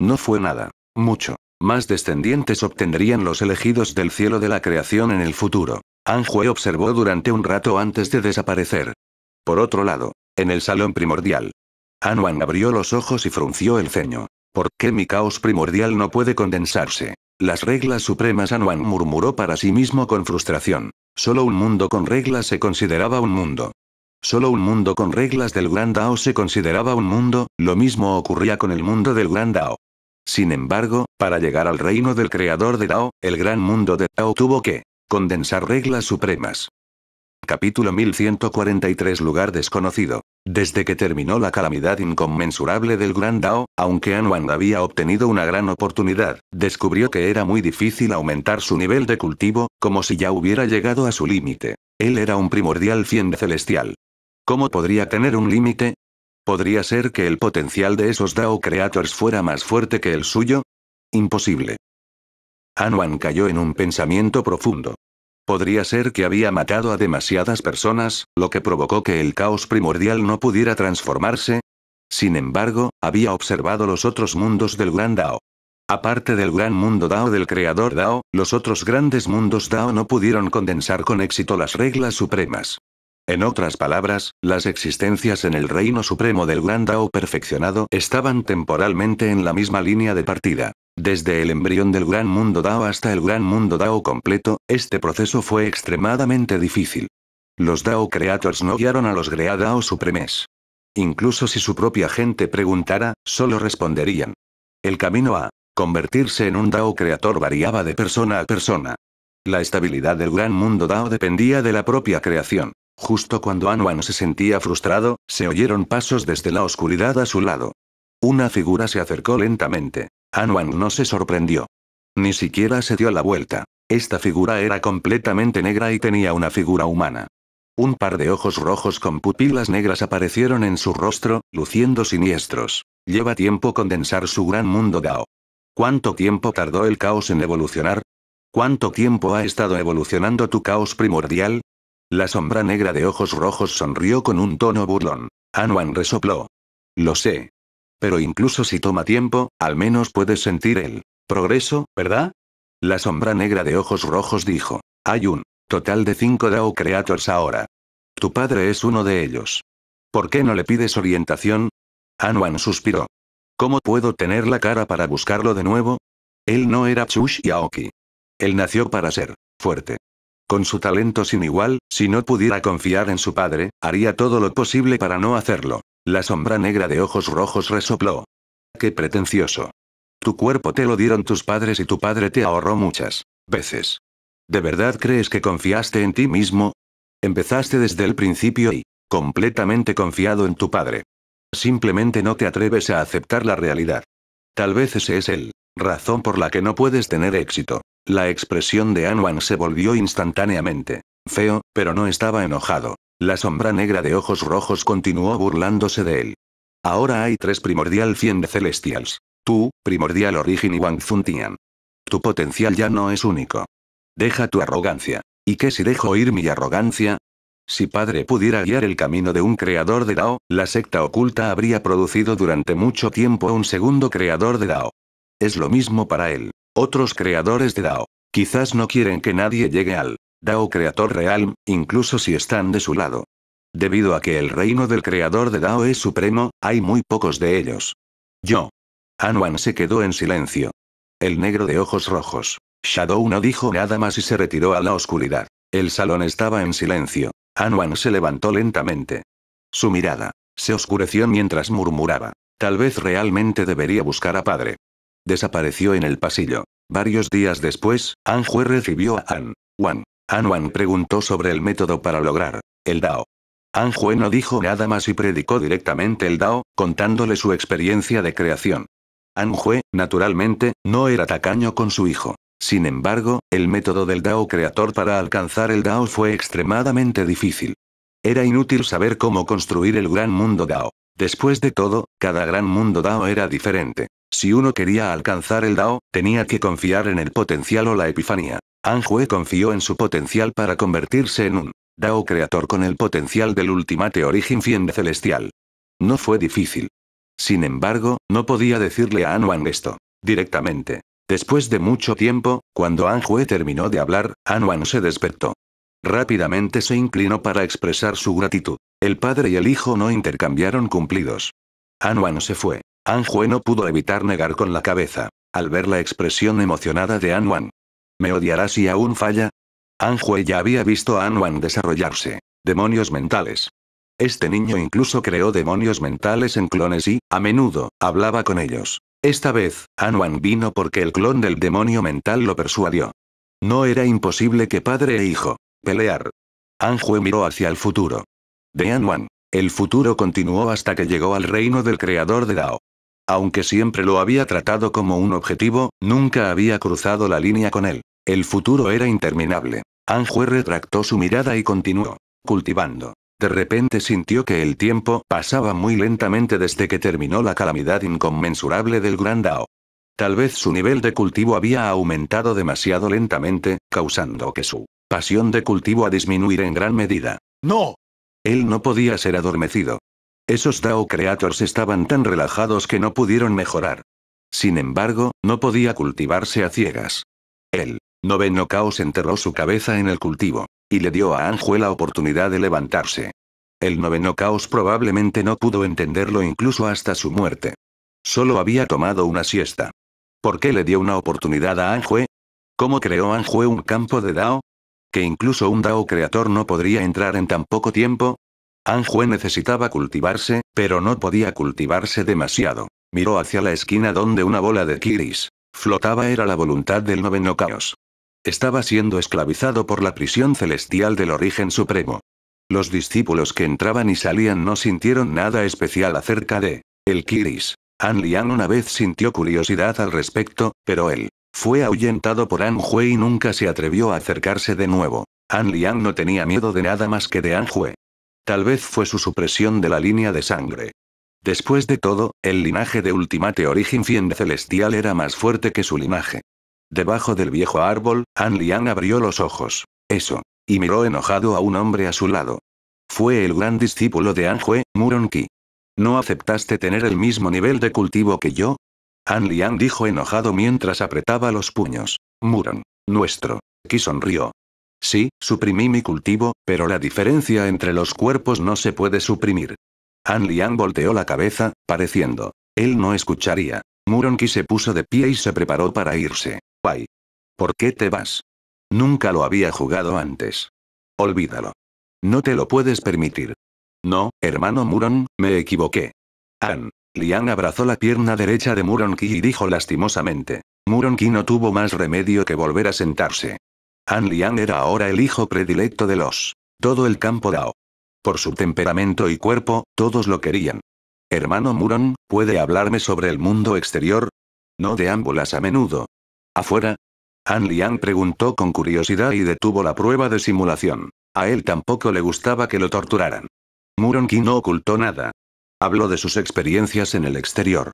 No fue nada, mucho, más descendientes obtendrían los elegidos del cielo de la creación en el futuro. Anjue observó durante un rato antes de desaparecer. Por otro lado, en el salón primordial. Anuan abrió los ojos y frunció el ceño. ¿Por qué mi caos primordial no puede condensarse? Las reglas supremas Anuan murmuró para sí mismo con frustración. Solo un mundo con reglas se consideraba un mundo. Solo un mundo con reglas del Gran Dao se consideraba un mundo, lo mismo ocurría con el mundo del Gran Dao. Sin embargo, para llegar al reino del creador de Dao, el gran mundo de Dao tuvo que condensar reglas supremas. Capítulo 1143 Lugar desconocido. Desde que terminó la calamidad inconmensurable del Gran Dao, aunque Anwan había obtenido una gran oportunidad, descubrió que era muy difícil aumentar su nivel de cultivo, como si ya hubiera llegado a su límite. Él era un primordial cien celestial. ¿Cómo podría tener un límite? ¿Podría ser que el potencial de esos Dao Creators fuera más fuerte que el suyo? Imposible. Anuan cayó en un pensamiento profundo. Podría ser que había matado a demasiadas personas, lo que provocó que el caos primordial no pudiera transformarse. Sin embargo, había observado los otros mundos del Gran Dao. Aparte del gran mundo Dao del creador Dao, los otros grandes mundos Dao no pudieron condensar con éxito las reglas supremas. En otras palabras, las existencias en el reino supremo del Gran Dao perfeccionado estaban temporalmente en la misma línea de partida. Desde el embrión del Gran Mundo Dao hasta el Gran Mundo Dao completo, este proceso fue extremadamente difícil. Los Dao Creators no guiaron a los Grea Dao Supremes. Incluso si su propia gente preguntara, solo responderían. El camino a convertirse en un Dao Creator variaba de persona a persona. La estabilidad del gran mundo Dao dependía de la propia creación. Justo cuando Anuan se sentía frustrado, se oyeron pasos desde la oscuridad a su lado. Una figura se acercó lentamente. Anuan no se sorprendió. Ni siquiera se dio la vuelta. Esta figura era completamente negra y tenía una figura humana. Un par de ojos rojos con pupilas negras aparecieron en su rostro, luciendo siniestros. Lleva tiempo condensar su gran mundo Dao. ¿Cuánto tiempo tardó el caos en evolucionar? ¿Cuánto tiempo ha estado evolucionando tu caos primordial? La sombra negra de ojos rojos sonrió con un tono burlón. Anuan resopló. Lo sé. Pero incluso si toma tiempo, al menos puedes sentir el progreso, ¿verdad? La sombra negra de ojos rojos dijo. Hay un total de cinco Dao Creators ahora. Tu padre es uno de ellos. ¿Por qué no le pides orientación? Anuan suspiró. ¿Cómo puedo tener la cara para buscarlo de nuevo? Él no era Chush Aoki. Él nació para ser fuerte. Con su talento sin igual, si no pudiera confiar en su padre, haría todo lo posible para no hacerlo. La sombra negra de ojos rojos resopló. ¡Qué pretencioso! Tu cuerpo te lo dieron tus padres y tu padre te ahorró muchas veces. ¿De verdad crees que confiaste en ti mismo? Empezaste desde el principio y, completamente confiado en tu padre. Simplemente no te atreves a aceptar la realidad. Tal vez ese es el razón por la que no puedes tener éxito. La expresión de Anwan se volvió instantáneamente. Feo, pero no estaba enojado. La sombra negra de ojos rojos continuó burlándose de él. Ahora hay tres Primordial cien de Celestials. Tú, Primordial origen y Wang Tian. Tu potencial ya no es único. Deja tu arrogancia. ¿Y qué si dejo ir mi arrogancia? Si padre pudiera guiar el camino de un creador de Dao, la secta oculta habría producido durante mucho tiempo un segundo creador de Dao. Es lo mismo para él. Otros creadores de DAO. Quizás no quieren que nadie llegue al DAO Creator Realm, incluso si están de su lado. Debido a que el reino del creador de DAO es supremo, hay muy pocos de ellos. Yo. Anuan se quedó en silencio. El negro de ojos rojos. Shadow no dijo nada más y se retiró a la oscuridad. El salón estaba en silencio. Anuan se levantó lentamente. Su mirada se oscureció mientras murmuraba. Tal vez realmente debería buscar a padre. Desapareció en el pasillo. Varios días después, An-Hue recibió a An. Wan. An Wan preguntó sobre el método para lograr el Dao. An-Hue no dijo nada más y predicó directamente el Dao, contándole su experiencia de creación. An-Hue, naturalmente, no era tacaño con su hijo. Sin embargo, el método del Dao creador para alcanzar el Dao fue extremadamente difícil. Era inútil saber cómo construir el gran mundo Dao. Después de todo, cada gran mundo Dao era diferente. Si uno quería alcanzar el Dao, tenía que confiar en el potencial o la epifanía. Anjue confió en su potencial para convertirse en un Dao creator con el potencial del Ultimate origen Fiend Celestial. No fue difícil. Sin embargo, no podía decirle a Anwang esto directamente. Después de mucho tiempo, cuando Anjue terminó de hablar, Anwang se despertó. Rápidamente se inclinó para expresar su gratitud. El padre y el hijo no intercambiaron cumplidos. Anwan se fue. Jue no pudo evitar negar con la cabeza, al ver la expresión emocionada de Anwan. ¿Me odiará si aún falla? Jue ya había visto a Anwan desarrollarse. Demonios mentales. Este niño incluso creó demonios mentales en clones y, a menudo, hablaba con ellos. Esta vez, Anwan vino porque el clon del demonio mental lo persuadió. No era imposible que padre e hijo pelear. Jue miró hacia el futuro de Anwan. El futuro continuó hasta que llegó al reino del creador de Dao. Aunque siempre lo había tratado como un objetivo, nunca había cruzado la línea con él. El futuro era interminable. Anjue retractó su mirada y continuó cultivando. De repente sintió que el tiempo pasaba muy lentamente desde que terminó la calamidad inconmensurable del Gran Dao. Tal vez su nivel de cultivo había aumentado demasiado lentamente, causando que su pasión de cultivo a disminuir en gran medida. ¡No! Él no podía ser adormecido. Esos Dao Creators estaban tan relajados que no pudieron mejorar. Sin embargo, no podía cultivarse a ciegas. El noveno caos enterró su cabeza en el cultivo, y le dio a Anjue la oportunidad de levantarse. El noveno caos probablemente no pudo entenderlo incluso hasta su muerte. Solo había tomado una siesta. ¿Por qué le dio una oportunidad a Anjue? ¿Cómo creó Anjue un campo de Dao? que incluso un Dao Creator no podría entrar en tan poco tiempo. Anjue necesitaba cultivarse, pero no podía cultivarse demasiado. Miró hacia la esquina donde una bola de Kiris flotaba era la voluntad del noveno caos. Estaba siendo esclavizado por la prisión celestial del origen supremo. Los discípulos que entraban y salían no sintieron nada especial acerca de el Kiris. An una vez sintió curiosidad al respecto, pero él fue ahuyentado por An y nunca se atrevió a acercarse de nuevo. An Liang no tenía miedo de nada más que de An Tal vez fue su supresión de la línea de sangre. Después de todo, el linaje de Ultimate Origin Fiend Celestial era más fuerte que su linaje. Debajo del viejo árbol, An Liang abrió los ojos. Eso. Y miró enojado a un hombre a su lado. Fue el gran discípulo de Anjue, Muron Ki. ¿No aceptaste tener el mismo nivel de cultivo que yo? An Liang dijo enojado mientras apretaba los puños. Muron. Nuestro. Ki sonrió. Sí, suprimí mi cultivo, pero la diferencia entre los cuerpos no se puede suprimir. An Liang volteó la cabeza, pareciendo. Él no escucharía. Muron Ki se puso de pie y se preparó para irse. Pai, ¿Por qué te vas? Nunca lo había jugado antes. Olvídalo. No te lo puedes permitir. No, hermano Muron, me equivoqué. An, Lian abrazó la pierna derecha de Muronki y dijo lastimosamente. Muronki no tuvo más remedio que volver a sentarse. An Lian era ahora el hijo predilecto de los. Todo el campo Dao. Por su temperamento y cuerpo, todos lo querían. Hermano Muron, ¿puede hablarme sobre el mundo exterior? No de ámbulas a menudo. ¿Afuera? An Liang preguntó con curiosidad y detuvo la prueba de simulación. A él tampoco le gustaba que lo torturaran. Muronki no ocultó nada. Habló de sus experiencias en el exterior.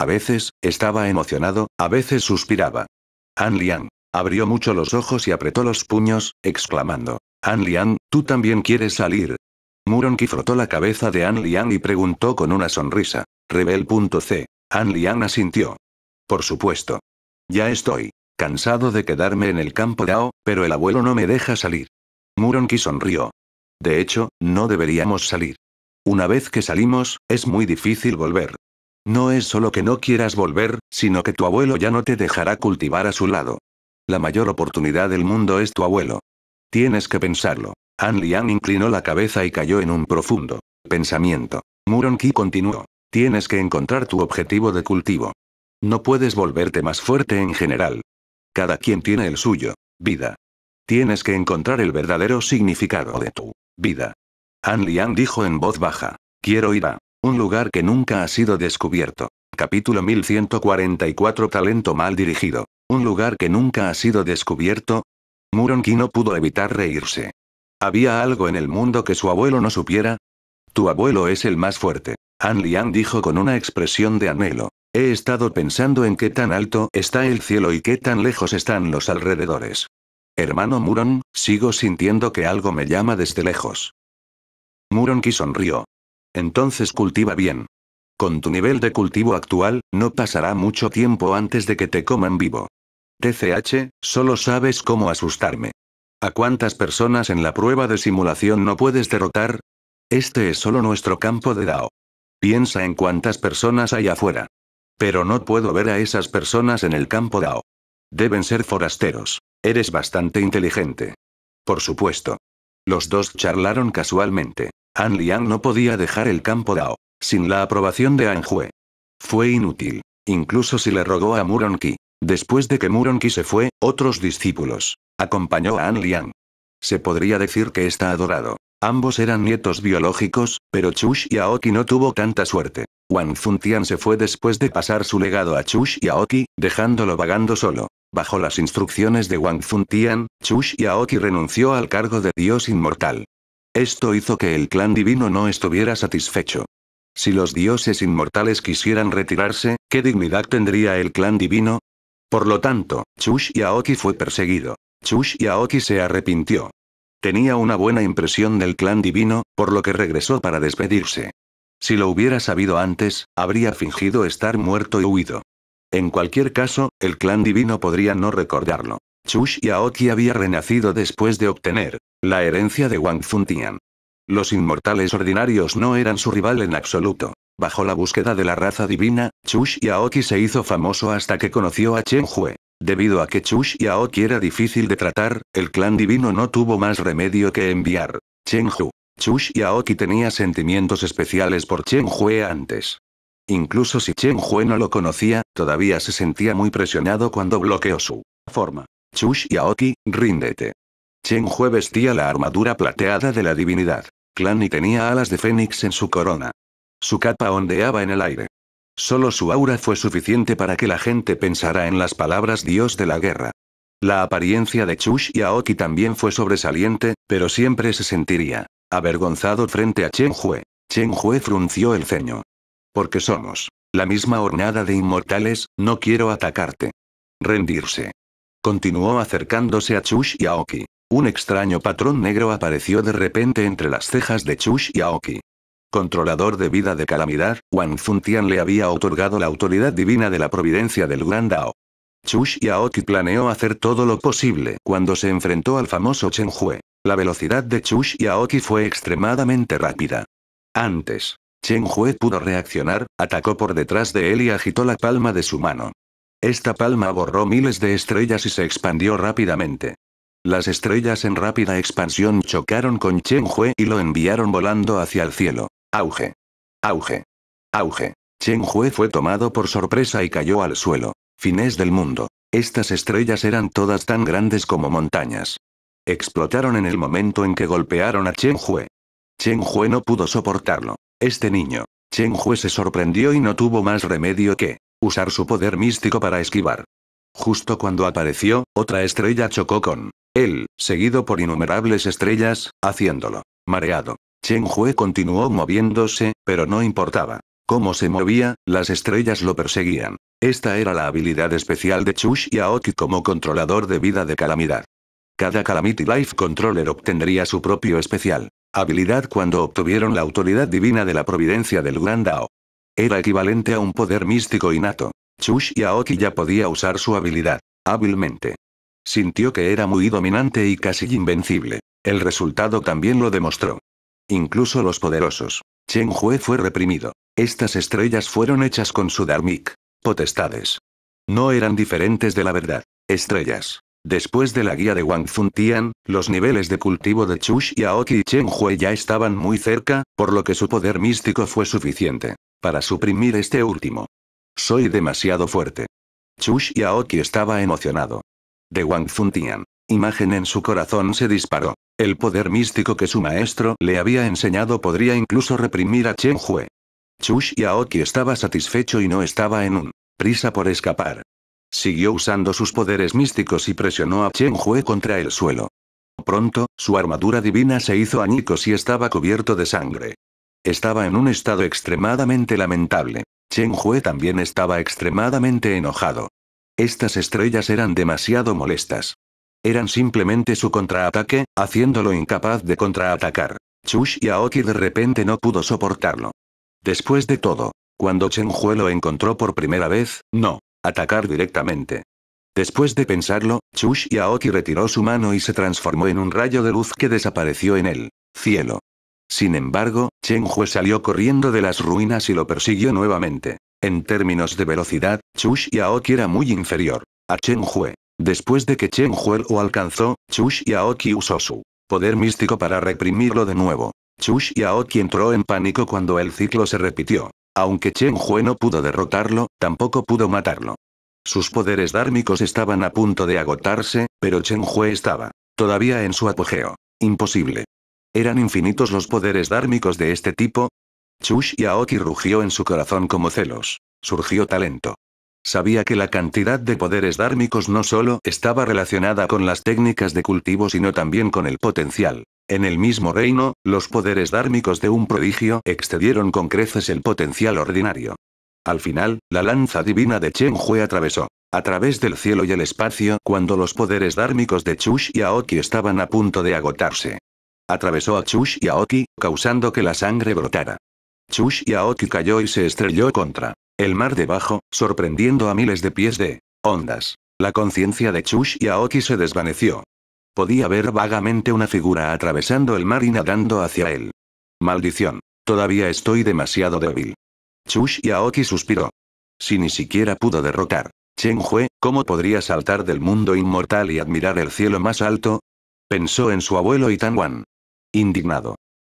A veces, estaba emocionado, a veces suspiraba. An Liang. Abrió mucho los ojos y apretó los puños, exclamando. An Liang, tú también quieres salir. Muronki frotó la cabeza de An Liang y preguntó con una sonrisa. Rebel.c. An Liang asintió. Por supuesto. Ya estoy. Cansado de quedarme en el campo Dao, pero el abuelo no me deja salir. Muronki sonrió. De hecho, no deberíamos salir. Una vez que salimos, es muy difícil volver. No es solo que no quieras volver, sino que tu abuelo ya no te dejará cultivar a su lado. La mayor oportunidad del mundo es tu abuelo. Tienes que pensarlo. An Lian inclinó la cabeza y cayó en un profundo pensamiento. Muron Ki continuó. Tienes que encontrar tu objetivo de cultivo. No puedes volverte más fuerte en general. Cada quien tiene el suyo, vida. Tienes que encontrar el verdadero significado de tu vida. An dijo en voz baja. Quiero ir a un lugar que nunca ha sido descubierto. Capítulo 1144 Talento mal dirigido. Un lugar que nunca ha sido descubierto. Muronki no pudo evitar reírse. ¿Había algo en el mundo que su abuelo no supiera? Tu abuelo es el más fuerte. An dijo con una expresión de anhelo. He estado pensando en qué tan alto está el cielo y qué tan lejos están los alrededores. Hermano Muron, sigo sintiendo que algo me llama desde lejos. Muronki sonrió. Entonces cultiva bien. Con tu nivel de cultivo actual, no pasará mucho tiempo antes de que te coman vivo. TCH, solo sabes cómo asustarme. ¿A cuántas personas en la prueba de simulación no puedes derrotar? Este es solo nuestro campo de DAO. Piensa en cuántas personas hay afuera. Pero no puedo ver a esas personas en el campo DAO. Deben ser forasteros. Eres bastante inteligente. Por supuesto. Los dos charlaron casualmente. An Liang no podía dejar el campo Dao. Sin la aprobación de An Jue. Fue inútil. Incluso si le rogó a Muronki. Después de que Muronki se fue, otros discípulos. Acompañó a An Liang. Se podría decir que está adorado. Ambos eran nietos biológicos, pero Chush y Aoki no tuvo tanta suerte. Wang Tian se fue después de pasar su legado a Chush y Aoki, dejándolo vagando solo. Bajo las instrucciones de Wang Tian, Chush Yaoki renunció al cargo de dios inmortal. Esto hizo que el clan divino no estuviera satisfecho. Si los dioses inmortales quisieran retirarse, ¿qué dignidad tendría el clan divino? Por lo tanto, Chush Yaoki fue perseguido. Chush Yaoki se arrepintió. Tenía una buena impresión del clan divino, por lo que regresó para despedirse. Si lo hubiera sabido antes, habría fingido estar muerto y huido. En cualquier caso, el clan divino podría no recordarlo. Chush y Aoki había renacido después de obtener la herencia de Wang Tian. Los inmortales ordinarios no eran su rival en absoluto. Bajo la búsqueda de la raza divina, Chush y Aoki se hizo famoso hasta que conoció a Chen Hue. Debido a que Chush y Aoki era difícil de tratar, el clan divino no tuvo más remedio que enviar Chen Hu. Chush y Aoki tenía sentimientos especiales por Chen Hue antes. Incluso si Chen Hue no lo conocía, todavía se sentía muy presionado cuando bloqueó su forma. Chush y Aoki, ríndete. Chen Hue vestía la armadura plateada de la divinidad. Clan y tenía alas de fénix en su corona. Su capa ondeaba en el aire. Solo su aura fue suficiente para que la gente pensara en las palabras dios de la guerra. La apariencia de Chush y Aoki también fue sobresaliente, pero siempre se sentiría avergonzado frente a Chen Hue. Chen Hue frunció el ceño. Porque somos la misma hornada de inmortales, no quiero atacarte. Rendirse. Continuó acercándose a Chush y Aoki. Un extraño patrón negro apareció de repente entre las cejas de Chush y Aoki. Controlador de vida de calamidad, Wang Tian le había otorgado la autoridad divina de la providencia del Gran Dao. Chush y planeó hacer todo lo posible cuando se enfrentó al famoso Chen Hue. La velocidad de Chush y Aoki fue extremadamente rápida. Antes, Chen Hue pudo reaccionar, atacó por detrás de él y agitó la palma de su mano. Esta palma borró miles de estrellas y se expandió rápidamente. Las estrellas en rápida expansión chocaron con Chen Hue y lo enviaron volando hacia el cielo. Auge. Auge. Auge. Chen Hue fue tomado por sorpresa y cayó al suelo. Fines del mundo. Estas estrellas eran todas tan grandes como montañas. Explotaron en el momento en que golpearon a Chen Hue. Chen Hue no pudo soportarlo. Este niño, Chen Hue se sorprendió y no tuvo más remedio que usar su poder místico para esquivar. Justo cuando apareció, otra estrella chocó con él, seguido por innumerables estrellas, haciéndolo mareado. Chen Hue continuó moviéndose, pero no importaba. Cómo se movía, las estrellas lo perseguían. Esta era la habilidad especial de Chush y Aoki como controlador de vida de calamidad. Cada Calamity Life Controller obtendría su propio especial habilidad cuando obtuvieron la autoridad divina de la providencia del Gran Dao. Era equivalente a un poder místico innato. Chush y Aoki ya podía usar su habilidad, hábilmente. Sintió que era muy dominante y casi invencible. El resultado también lo demostró. Incluso los poderosos. Chen Hue fue reprimido. Estas estrellas fueron hechas con su dharmic. Potestades. No eran diferentes de la verdad. Estrellas. Después de la guía de Wang Tian, los niveles de cultivo de Chush Yaoki y Chen Hui ya estaban muy cerca, por lo que su poder místico fue suficiente para suprimir este último. Soy demasiado fuerte. Chu Yaoki estaba emocionado. De Wang Tian. Imagen en su corazón se disparó. El poder místico que su maestro le había enseñado podría incluso reprimir a Chen Hui. Chu Yaoki estaba satisfecho y no estaba en un prisa por escapar. Siguió usando sus poderes místicos y presionó a Chen Hue contra el suelo. Pronto, su armadura divina se hizo añicos y estaba cubierto de sangre. Estaba en un estado extremadamente lamentable. Chen Hue también estaba extremadamente enojado. Estas estrellas eran demasiado molestas. Eran simplemente su contraataque, haciéndolo incapaz de contraatacar. Chush y Aoki de repente no pudo soportarlo. Después de todo, cuando Chen Hue lo encontró por primera vez, no. Atacar directamente. Después de pensarlo, Chush retiró su mano y se transformó en un rayo de luz que desapareció en el cielo. Sin embargo, Chen Hue salió corriendo de las ruinas y lo persiguió nuevamente. En términos de velocidad, Chush era muy inferior a Chen Hue. Después de que Chen Hue lo alcanzó, Chush usó su poder místico para reprimirlo de nuevo. Chush entró en pánico cuando el ciclo se repitió. Aunque Chen Hue no pudo derrotarlo, tampoco pudo matarlo. Sus poderes dármicos estaban a punto de agotarse, pero Chen Hue estaba todavía en su apogeo. Imposible. ¿Eran infinitos los poderes dármicos de este tipo? Chush Yaoki rugió en su corazón como celos. Surgió talento. Sabía que la cantidad de poderes dármicos no solo estaba relacionada con las técnicas de cultivo sino también con el potencial. En el mismo reino, los poderes dármicos de un prodigio excedieron con creces el potencial ordinario. Al final, la lanza divina de Chen Hue atravesó, a través del cielo y el espacio, cuando los poderes dármicos de Chush y Aoki estaban a punto de agotarse. Atravesó a Chush y Aoki, causando que la sangre brotara. Chush y Aoki cayó y se estrelló contra el mar debajo, sorprendiendo a miles de pies de ondas. La conciencia de Chush y Aoki se desvaneció, Podía ver vagamente una figura atravesando el mar y nadando hacia él. Maldición. Todavía estoy demasiado débil. Chush y suspiró. Si ni siquiera pudo derrotar. Chen Hue, ¿cómo podría saltar del mundo inmortal y admirar el cielo más alto? Pensó en su abuelo y Tan Indignado.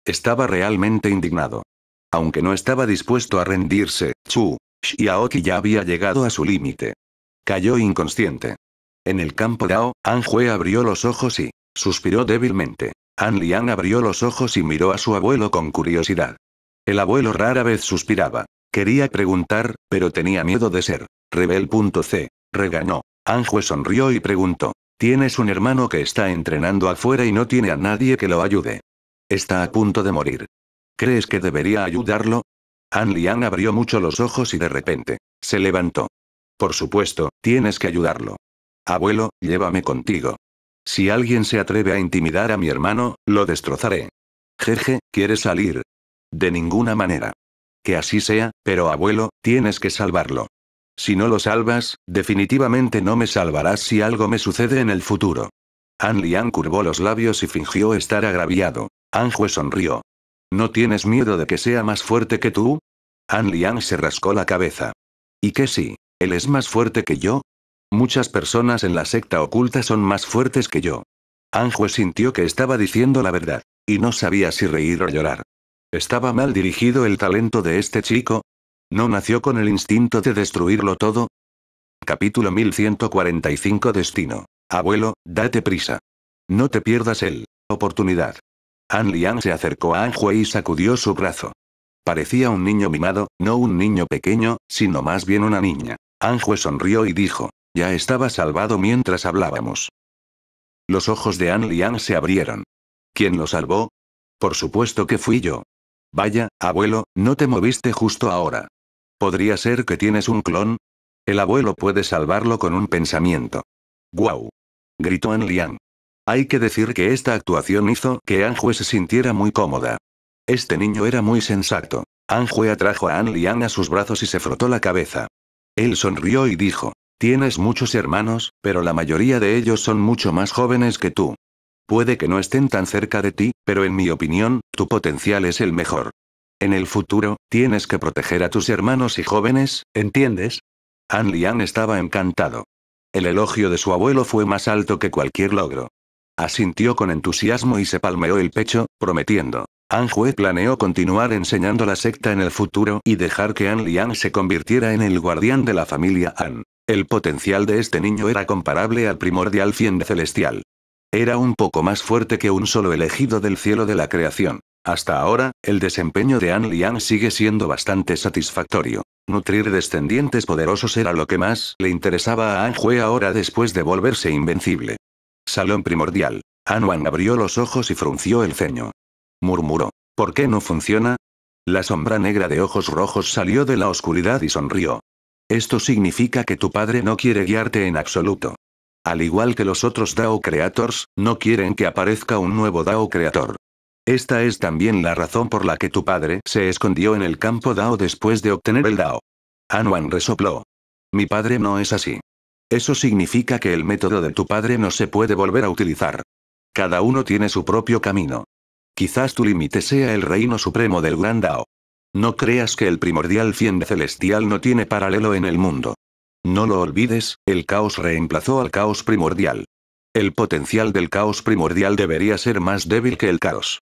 Estaba realmente indignado. Aunque no estaba dispuesto a rendirse, Chu, Xiaoki ya había llegado a su límite. Cayó inconsciente. En el campo Dao, Anjue abrió los ojos y suspiró débilmente. An Lian abrió los ojos y miró a su abuelo con curiosidad. El abuelo rara vez suspiraba. Quería preguntar, pero tenía miedo de ser. Rebel.c. Reganó. Anjue sonrió y preguntó. Tienes un hermano que está entrenando afuera y no tiene a nadie que lo ayude. Está a punto de morir. ¿Crees que debería ayudarlo? An Lian abrió mucho los ojos y de repente, se levantó. Por supuesto, tienes que ayudarlo. Abuelo, llévame contigo. Si alguien se atreve a intimidar a mi hermano, lo destrozaré. Jeje, ¿quieres salir? De ninguna manera. Que así sea, pero abuelo, tienes que salvarlo. Si no lo salvas, definitivamente no me salvarás si algo me sucede en el futuro. An Lian curvó los labios y fingió estar agraviado. Anjue sonrió. ¿No tienes miedo de que sea más fuerte que tú? An Lian se rascó la cabeza. ¿Y qué si? ¿Él es más fuerte que yo? Muchas personas en la secta oculta son más fuertes que yo. Anjue sintió que estaba diciendo la verdad, y no sabía si reír o llorar. ¿Estaba mal dirigido el talento de este chico? ¿No nació con el instinto de destruirlo todo? Capítulo 1145 Destino. Abuelo, date prisa. No te pierdas el oportunidad. An Lian se acercó a Anjue y sacudió su brazo. Parecía un niño mimado, no un niño pequeño, sino más bien una niña. Anjue sonrió y dijo, ya estaba salvado mientras hablábamos. Los ojos de An Liang se abrieron. ¿Quién lo salvó? Por supuesto que fui yo. Vaya, abuelo, no te moviste justo ahora. ¿Podría ser que tienes un clon? El abuelo puede salvarlo con un pensamiento. ¡Guau! gritó An Liang. Hay que decir que esta actuación hizo que Jue se sintiera muy cómoda. Este niño era muy sensato. Jue atrajo a An a sus brazos y se frotó la cabeza. Él sonrió y dijo, Tienes muchos hermanos, pero la mayoría de ellos son mucho más jóvenes que tú. Puede que no estén tan cerca de ti, pero en mi opinión, tu potencial es el mejor. En el futuro, tienes que proteger a tus hermanos y jóvenes, ¿entiendes? An Lian estaba encantado. El elogio de su abuelo fue más alto que cualquier logro. Asintió con entusiasmo y se palmeó el pecho, prometiendo. An Anjue planeó continuar enseñando la secta en el futuro y dejar que An Lian se convirtiera en el guardián de la familia An. El potencial de este niño era comparable al primordial fiend celestial. Era un poco más fuerte que un solo elegido del cielo de la creación. Hasta ahora, el desempeño de An Liang sigue siendo bastante satisfactorio. Nutrir descendientes poderosos era lo que más le interesaba a An Hue ahora después de volverse invencible. Salón primordial. An Wan abrió los ojos y frunció el ceño. Murmuró. ¿Por qué no funciona? La sombra negra de ojos rojos salió de la oscuridad y sonrió. Esto significa que tu padre no quiere guiarte en absoluto. Al igual que los otros DAO Creators, no quieren que aparezca un nuevo DAO Creator. Esta es también la razón por la que tu padre se escondió en el campo DAO después de obtener el DAO. Anwan resopló. Mi padre no es así. Eso significa que el método de tu padre no se puede volver a utilizar. Cada uno tiene su propio camino. Quizás tu límite sea el reino supremo del Gran Dao. No creas que el primordial fiende celestial no tiene paralelo en el mundo. No lo olvides, el caos reemplazó al caos primordial. El potencial del caos primordial debería ser más débil que el caos.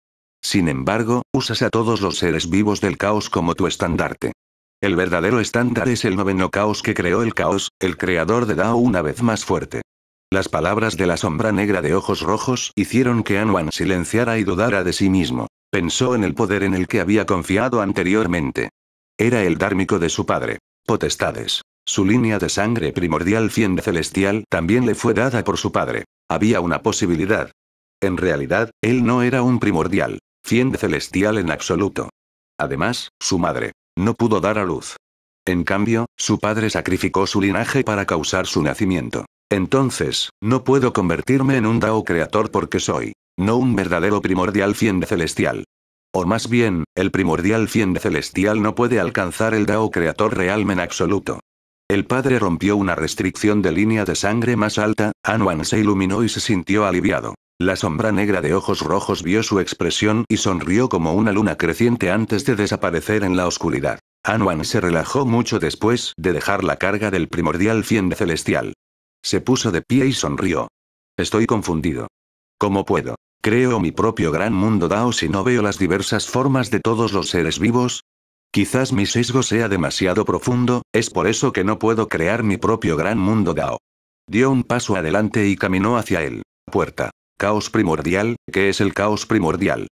Sin embargo, usas a todos los seres vivos del caos como tu estandarte. El verdadero estándar es el noveno caos que creó el caos, el creador de Dao una vez más fuerte. Las palabras de la sombra negra de ojos rojos hicieron que Anwan silenciara y dudara de sí mismo. Pensó en el poder en el que había confiado anteriormente. Era el dármico de su padre. Potestades. Su línea de sangre primordial fiende celestial también le fue dada por su padre. Había una posibilidad. En realidad, él no era un primordial, fiende celestial en absoluto. Además, su madre no pudo dar a luz. En cambio, su padre sacrificó su linaje para causar su nacimiento. Entonces, no puedo convertirme en un Dao creator porque soy no un verdadero primordial Fiende celestial. O más bien, el primordial de celestial no puede alcanzar el Dao Creator realmen absoluto. El padre rompió una restricción de línea de sangre más alta, Anwan se iluminó y se sintió aliviado. La sombra negra de ojos rojos vio su expresión y sonrió como una luna creciente antes de desaparecer en la oscuridad. Anwan se relajó mucho después de dejar la carga del primordial de celestial. Se puso de pie y sonrió. Estoy confundido. ¿Cómo puedo. Creo mi propio gran mundo Dao si no veo las diversas formas de todos los seres vivos. Quizás mi sesgo sea demasiado profundo, es por eso que no puedo crear mi propio gran mundo Dao. Dio un paso adelante y caminó hacia él. Puerta. Caos primordial, ¿qué es el caos primordial?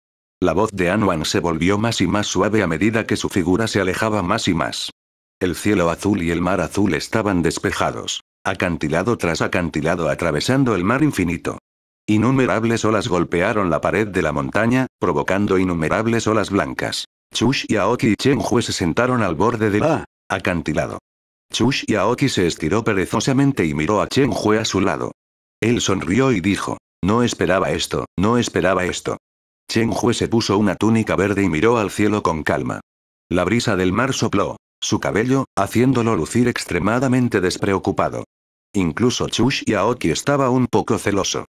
La voz de Anuan se volvió más y más suave a medida que su figura se alejaba más y más. El cielo azul y el mar azul estaban despejados. Acantilado tras acantilado atravesando el mar infinito. Innumerables olas golpearon la pared de la montaña, provocando innumerables olas blancas. Chush y Aoki y se sentaron al borde del la... Ah. acantilado. Chush y Aoki se estiró perezosamente y miró a Hue a su lado. Él sonrió y dijo, no esperaba esto, no esperaba esto. Hue se puso una túnica verde y miró al cielo con calma. La brisa del mar sopló, su cabello, haciéndolo lucir extremadamente despreocupado. Incluso Chush y Aoki estaba un poco celoso.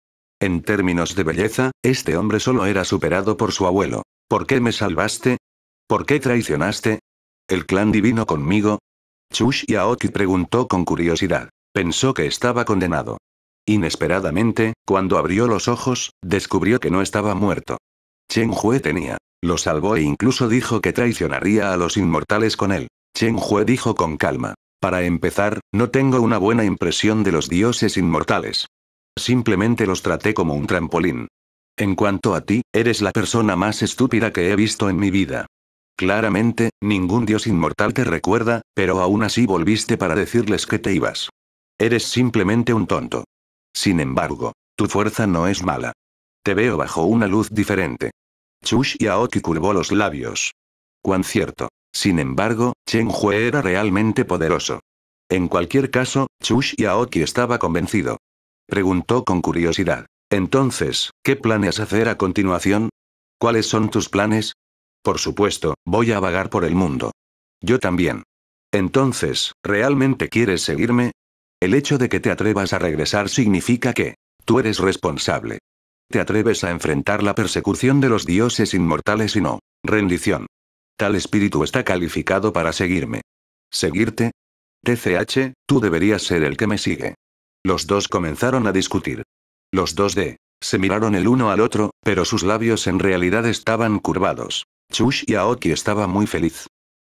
En términos de belleza, este hombre solo era superado por su abuelo. ¿Por qué me salvaste? ¿Por qué traicionaste? ¿El clan divino conmigo? Chush Aoki preguntó con curiosidad. Pensó que estaba condenado. Inesperadamente, cuando abrió los ojos, descubrió que no estaba muerto. Chen Hue tenía. Lo salvó e incluso dijo que traicionaría a los inmortales con él. Chen Hue dijo con calma. Para empezar, no tengo una buena impresión de los dioses inmortales. Simplemente los traté como un trampolín. En cuanto a ti, eres la persona más estúpida que he visto en mi vida. Claramente, ningún dios inmortal te recuerda, pero aún así volviste para decirles que te ibas. Eres simplemente un tonto. Sin embargo, tu fuerza no es mala. Te veo bajo una luz diferente. Chush y curvó los labios. Cuán cierto. Sin embargo, Chen Hue era realmente poderoso. En cualquier caso, Chush y estaba convencido. Preguntó con curiosidad. Entonces, ¿qué planeas hacer a continuación? ¿Cuáles son tus planes? Por supuesto, voy a vagar por el mundo. Yo también. Entonces, ¿realmente quieres seguirme? El hecho de que te atrevas a regresar significa que, tú eres responsable. Te atreves a enfrentar la persecución de los dioses inmortales y no, rendición. Tal espíritu está calificado para seguirme. ¿Seguirte? TCH, tú deberías ser el que me sigue. Los dos comenzaron a discutir. Los dos de. Se miraron el uno al otro, pero sus labios en realidad estaban curvados. Chush y Aoki estaba muy feliz.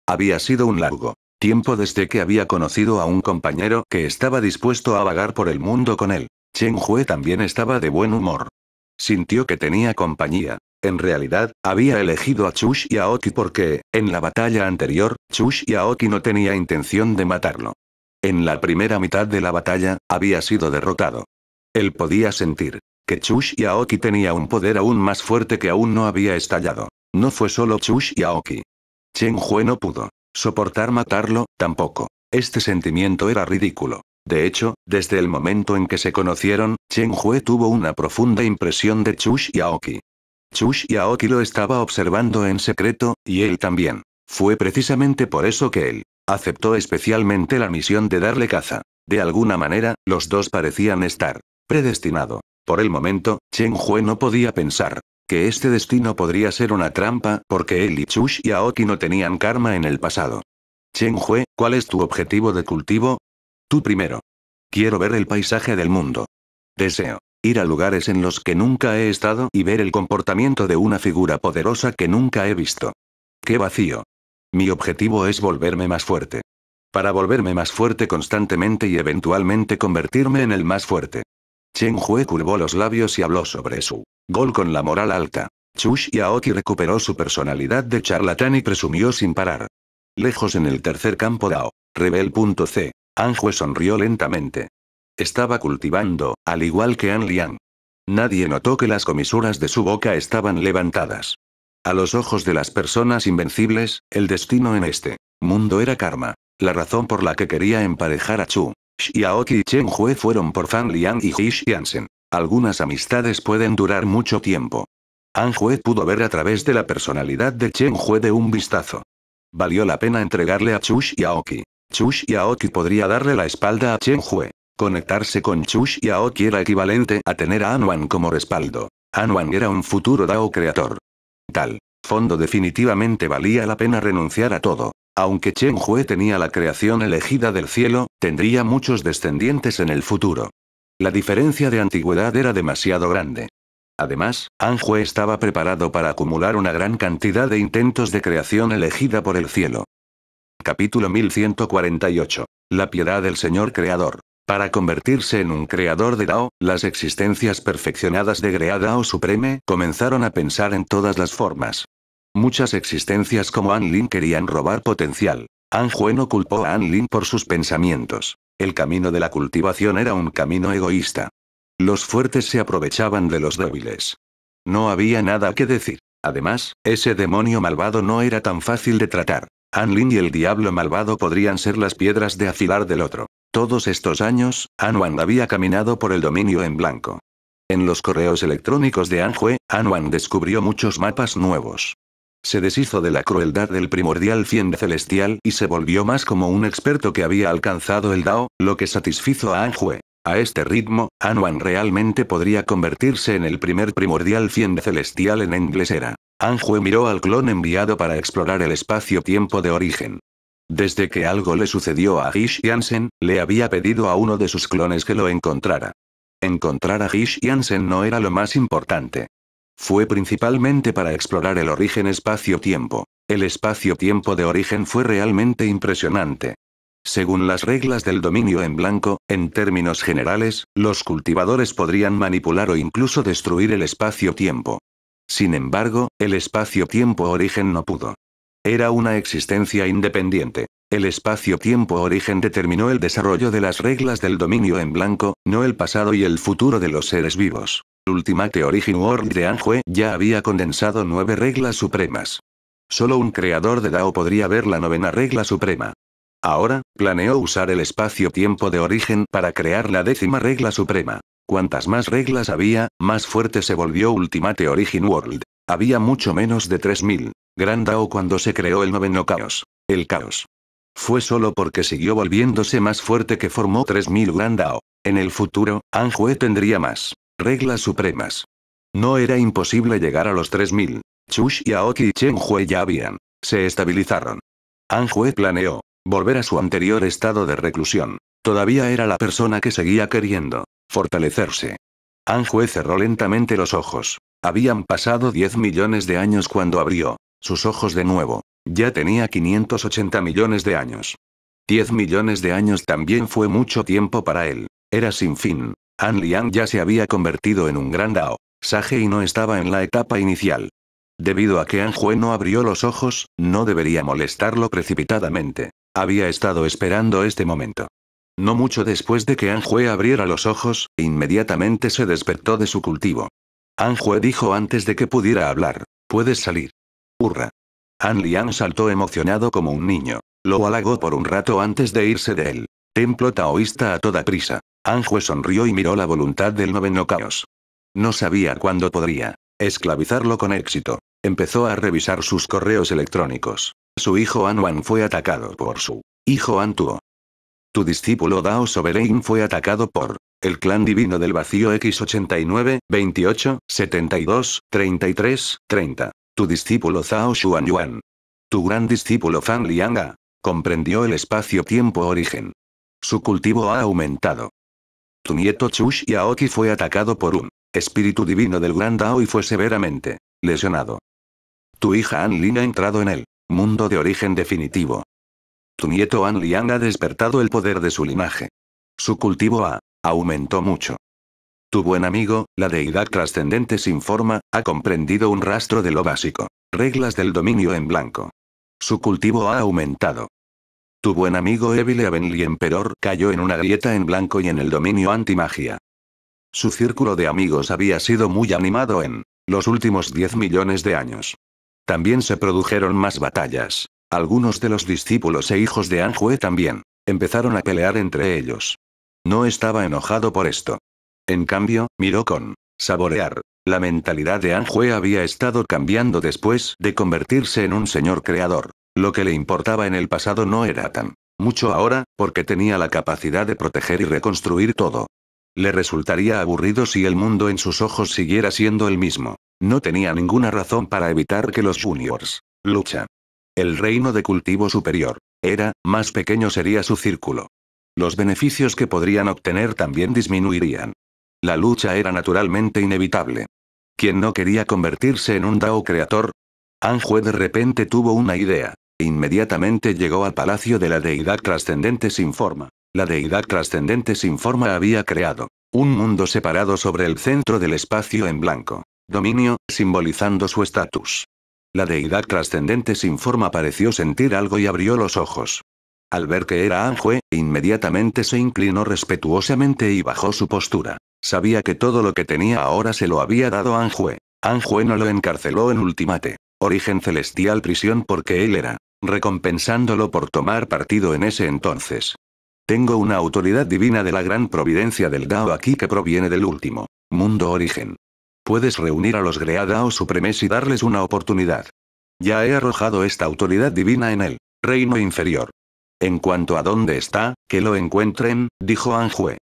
Había sido un largo tiempo desde que había conocido a un compañero que estaba dispuesto a vagar por el mundo con él. Chen Hue también estaba de buen humor. Sintió que tenía compañía. En realidad, había elegido a Chush y Aoki porque, en la batalla anterior, Chush y Aoki no tenía intención de matarlo. En la primera mitad de la batalla, había sido derrotado. Él podía sentir que Chush tenía un poder aún más fuerte que aún no había estallado. No fue solo Chush yaoki Chen Hue no pudo soportar matarlo, tampoco. Este sentimiento era ridículo. De hecho, desde el momento en que se conocieron, Chen Hue tuvo una profunda impresión de Chush yaoki Chush lo estaba observando en secreto, y él también. Fue precisamente por eso que él aceptó especialmente la misión de darle caza. De alguna manera, los dos parecían estar predestinado. Por el momento, Chen Hue no podía pensar que este destino podría ser una trampa, porque él y Chush y Aoki no tenían karma en el pasado. Chen Hue, ¿cuál es tu objetivo de cultivo? Tú primero. Quiero ver el paisaje del mundo. Deseo ir a lugares en los que nunca he estado y ver el comportamiento de una figura poderosa que nunca he visto. ¡Qué vacío! Mi objetivo es volverme más fuerte. Para volverme más fuerte constantemente y eventualmente convertirme en el más fuerte. Chen Hue curvó los labios y habló sobre su gol con la moral alta. Chush Aoki recuperó su personalidad de charlatán y presumió sin parar. Lejos en el tercer campo Dao, Rebel.c, Jue sonrió lentamente. Estaba cultivando, al igual que An Liang. Nadie notó que las comisuras de su boca estaban levantadas. A los ojos de las personas invencibles, el destino en este mundo era karma. La razón por la que quería emparejar a Chu, y y Chen Hue fueron por Fan Liang y Ji Xiansen. Algunas amistades pueden durar mucho tiempo. An pudo ver a través de la personalidad de Chen Hue de un vistazo. Valió la pena entregarle a Chu Aoki. Chu Aoki podría darle la espalda a Chen Hue. Conectarse con Chu Aoki era equivalente a tener a Anwan como respaldo. Anwan era un futuro Dao creador. Tal fondo definitivamente valía la pena renunciar a todo. Aunque Chen Hue tenía la creación elegida del cielo, tendría muchos descendientes en el futuro. La diferencia de antigüedad era demasiado grande. Además, Hue estaba preparado para acumular una gran cantidad de intentos de creación elegida por el cielo. Capítulo 1148. La piedad del Señor Creador. Para convertirse en un creador de Dao, las existencias perfeccionadas de Grea Dao Supreme comenzaron a pensar en todas las formas. Muchas existencias como An Lin querían robar potencial. An culpó a An Lin por sus pensamientos. El camino de la cultivación era un camino egoísta. Los fuertes se aprovechaban de los débiles. No había nada que decir. Además, ese demonio malvado no era tan fácil de tratar. An Lin y el diablo malvado podrían ser las piedras de afilar del otro. Todos estos años, Anwan había caminado por el dominio en blanco. En los correos electrónicos de Anjue, Anwan descubrió muchos mapas nuevos. Se deshizo de la crueldad del primordial cien celestial y se volvió más como un experto que había alcanzado el Dao, lo que satisfizo a Anjue. A este ritmo, Anwan realmente podría convertirse en el primer primordial cien celestial en era. Anjue miró al clon enviado para explorar el espacio-tiempo de origen. Desde que algo le sucedió a Gish Jansen, le había pedido a uno de sus clones que lo encontrara. Encontrar a Gish Jansen no era lo más importante. Fue principalmente para explorar el origen espacio-tiempo. El espacio-tiempo de origen fue realmente impresionante. Según las reglas del dominio en blanco, en términos generales, los cultivadores podrían manipular o incluso destruir el espacio-tiempo. Sin embargo, el espacio-tiempo origen no pudo. Era una existencia independiente. El espacio-tiempo origen determinó el desarrollo de las reglas del dominio en blanco, no el pasado y el futuro de los seres vivos. Ultimate Origin World de Anjue ya había condensado nueve reglas supremas. Solo un creador de DAO podría ver la novena regla suprema. Ahora, planeó usar el espacio-tiempo de origen para crear la décima regla suprema. Cuantas más reglas había, más fuerte se volvió Ultimate Origin World. Había mucho menos de 3.000. Gran Dao cuando se creó el noveno caos. El caos. Fue solo porque siguió volviéndose más fuerte que formó 3000 Gran Dao. En el futuro, Anjue tendría más. Reglas supremas. No era imposible llegar a los 3000. Chush y Aoki y ya habían. Se estabilizaron. Anjue planeó volver a su anterior estado de reclusión. Todavía era la persona que seguía queriendo fortalecerse. Anjue cerró lentamente los ojos. Habían pasado 10 millones de años cuando abrió sus ojos de nuevo. Ya tenía 580 millones de años. 10 millones de años también fue mucho tiempo para él. Era sin fin. An Liang ya se había convertido en un gran Dao. Sage y no estaba en la etapa inicial. Debido a que Anjue no abrió los ojos, no debería molestarlo precipitadamente. Había estado esperando este momento. No mucho después de que Anjue abriera los ojos, inmediatamente se despertó de su cultivo. Anjue dijo antes de que pudiera hablar, puedes salir. Hurra. An Lian saltó emocionado como un niño. Lo halagó por un rato antes de irse de él. Templo taoísta a toda prisa. Anjue sonrió y miró la voluntad del noveno caos. No sabía cuándo podría esclavizarlo con éxito. Empezó a revisar sus correos electrónicos. Su hijo Anwan fue atacado por su hijo Antuo. Tu discípulo Dao Sovereign fue atacado por el clan divino del vacío X89, 28, 72, 33, 30. Tu discípulo Zhao Yuan. Tu gran discípulo Fan Lianga. Comprendió el espacio-tiempo-origen. Su cultivo ha aumentado. Tu nieto Chush Yaoki fue atacado por un espíritu divino del gran Dao y fue severamente lesionado. Tu hija An Lin ha entrado en el mundo de origen definitivo. Tu nieto An Liang ha despertado el poder de su linaje. Su cultivo ha aumentó mucho. Tu buen amigo, la deidad trascendente sin forma, ha comprendido un rastro de lo básico. Reglas del dominio en blanco. Su cultivo ha aumentado. Tu buen amigo Evile Avenly Emperor cayó en una grieta en blanco y en el dominio antimagia. Su círculo de amigos había sido muy animado en los últimos 10 millones de años. También se produjeron más batallas. Algunos de los discípulos e hijos de Anjue también empezaron a pelear entre ellos. No estaba enojado por esto. En cambio, miró con saborear. La mentalidad de Anjue había estado cambiando después de convertirse en un señor creador. Lo que le importaba en el pasado no era tan mucho ahora, porque tenía la capacidad de proteger y reconstruir todo. Le resultaría aburrido si el mundo en sus ojos siguiera siendo el mismo. No tenía ninguna razón para evitar que los juniors lucha. El reino de cultivo superior era, más pequeño sería su círculo. Los beneficios que podrían obtener también disminuirían. La lucha era naturalmente inevitable. ¿Quién no quería convertirse en un Dao Creator? Anjue de repente tuvo una idea. Inmediatamente llegó al palacio de la deidad trascendente sin forma. La deidad trascendente sin forma había creado un mundo separado sobre el centro del espacio en blanco. Dominio, simbolizando su estatus. La deidad trascendente sin forma pareció sentir algo y abrió los ojos. Al ver que era Anjue, inmediatamente se inclinó respetuosamente y bajó su postura. Sabía que todo lo que tenía ahora se lo había dado Anjue. Anjue no lo encarceló en ultimate. Origen celestial prisión porque él era, recompensándolo por tomar partido en ese entonces. Tengo una autoridad divina de la gran providencia del Dao aquí que proviene del último mundo origen. Puedes reunir a los Grea Dao Supremes y darles una oportunidad. Ya he arrojado esta autoridad divina en él reino inferior, en cuanto a dónde está, que lo encuentren, dijo Anjue.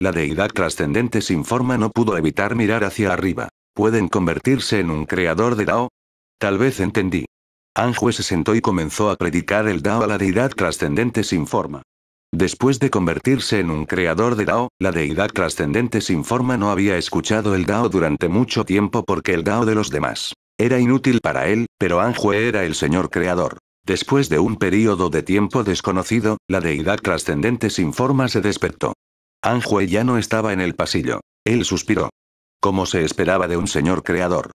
La deidad trascendente sin forma no pudo evitar mirar hacia arriba. ¿Pueden convertirse en un creador de Dao? Tal vez entendí. Anjue se sentó y comenzó a predicar el Dao a la deidad trascendente sin forma. Después de convertirse en un creador de Dao, la deidad trascendente sin forma no había escuchado el Dao durante mucho tiempo porque el Dao de los demás era inútil para él, pero Anjue era el señor creador. Después de un período de tiempo desconocido, la deidad trascendente sin forma se despertó. Anjue ya no estaba en el pasillo. Él suspiró. Como se esperaba de un señor creador.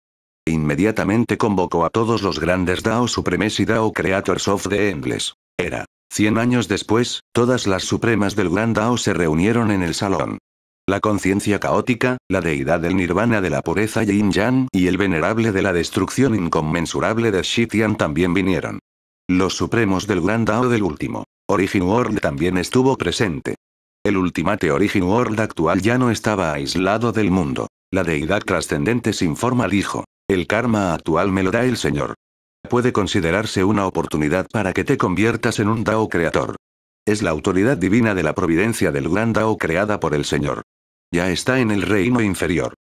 Inmediatamente convocó a todos los grandes Dao Supremes y Dao Creators of the Endless. Era. Cien años después, todas las supremas del Gran Dao se reunieron en el salón. La conciencia caótica, la deidad del nirvana de la pureza Yin Yang y el venerable de la destrucción inconmensurable de Shitian también vinieron. Los supremos del gran Dao del último. Origin World también estuvo presente. El Ultimate Origin World actual ya no estaba aislado del mundo. La deidad trascendente sin forma dijo, el karma actual me lo da el Señor. Puede considerarse una oportunidad para que te conviertas en un Dao creador. Es la autoridad divina de la providencia del Gran Dao creada por el Señor. Ya está en el reino inferior.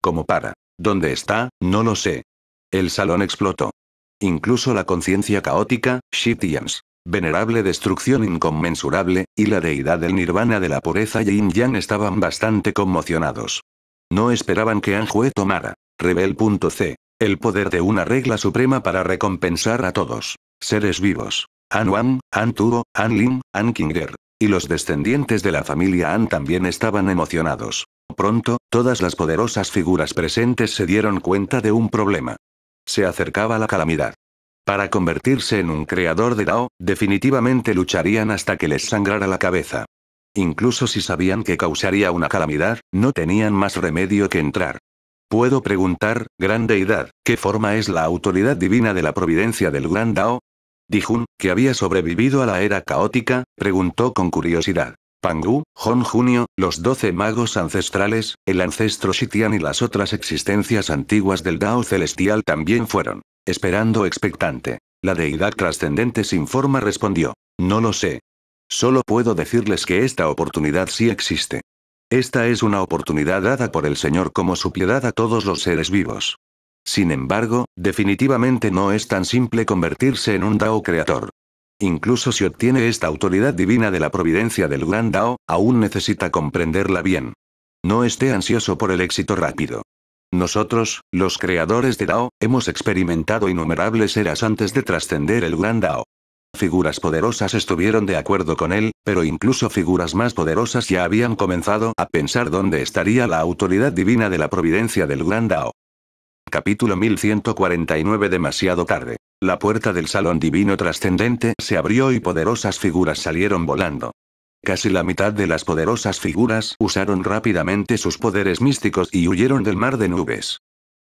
Como para. ¿Dónde está? No lo sé. El salón explotó. Incluso la conciencia caótica, Tian's venerable destrucción inconmensurable, y la deidad del nirvana de la pureza Yin-Yang estaban bastante conmocionados. No esperaban que Anjue tomara, rebel.c, el poder de una regla suprema para recompensar a todos, seres vivos, An Wan, An Tuo, An Lin, An Kinger, y los descendientes de la familia An también estaban emocionados. Pronto, todas las poderosas figuras presentes se dieron cuenta de un problema. Se acercaba la calamidad. Para convertirse en un creador de Dao, definitivamente lucharían hasta que les sangrara la cabeza. Incluso si sabían que causaría una calamidad, no tenían más remedio que entrar. Puedo preguntar, gran deidad, ¿qué forma es la autoridad divina de la providencia del gran Dao? Dijun, que había sobrevivido a la era caótica, preguntó con curiosidad. Pangu, Hon Junio, los doce magos ancestrales, el ancestro Shitian y las otras existencias antiguas del Dao celestial también fueron. Esperando expectante. La deidad trascendente sin forma respondió. No lo sé. Solo puedo decirles que esta oportunidad sí existe. Esta es una oportunidad dada por el Señor como su piedad a todos los seres vivos. Sin embargo, definitivamente no es tan simple convertirse en un Dao creador. Incluso si obtiene esta autoridad divina de la providencia del Gran Dao, aún necesita comprenderla bien. No esté ansioso por el éxito rápido. Nosotros, los creadores de Dao, hemos experimentado innumerables eras antes de trascender el Gran Dao. Figuras poderosas estuvieron de acuerdo con él, pero incluso figuras más poderosas ya habían comenzado a pensar dónde estaría la autoridad divina de la providencia del Gran Dao. Capítulo 1149 Demasiado tarde. La puerta del salón divino trascendente se abrió y poderosas figuras salieron volando. Casi la mitad de las poderosas figuras usaron rápidamente sus poderes místicos y huyeron del mar de nubes.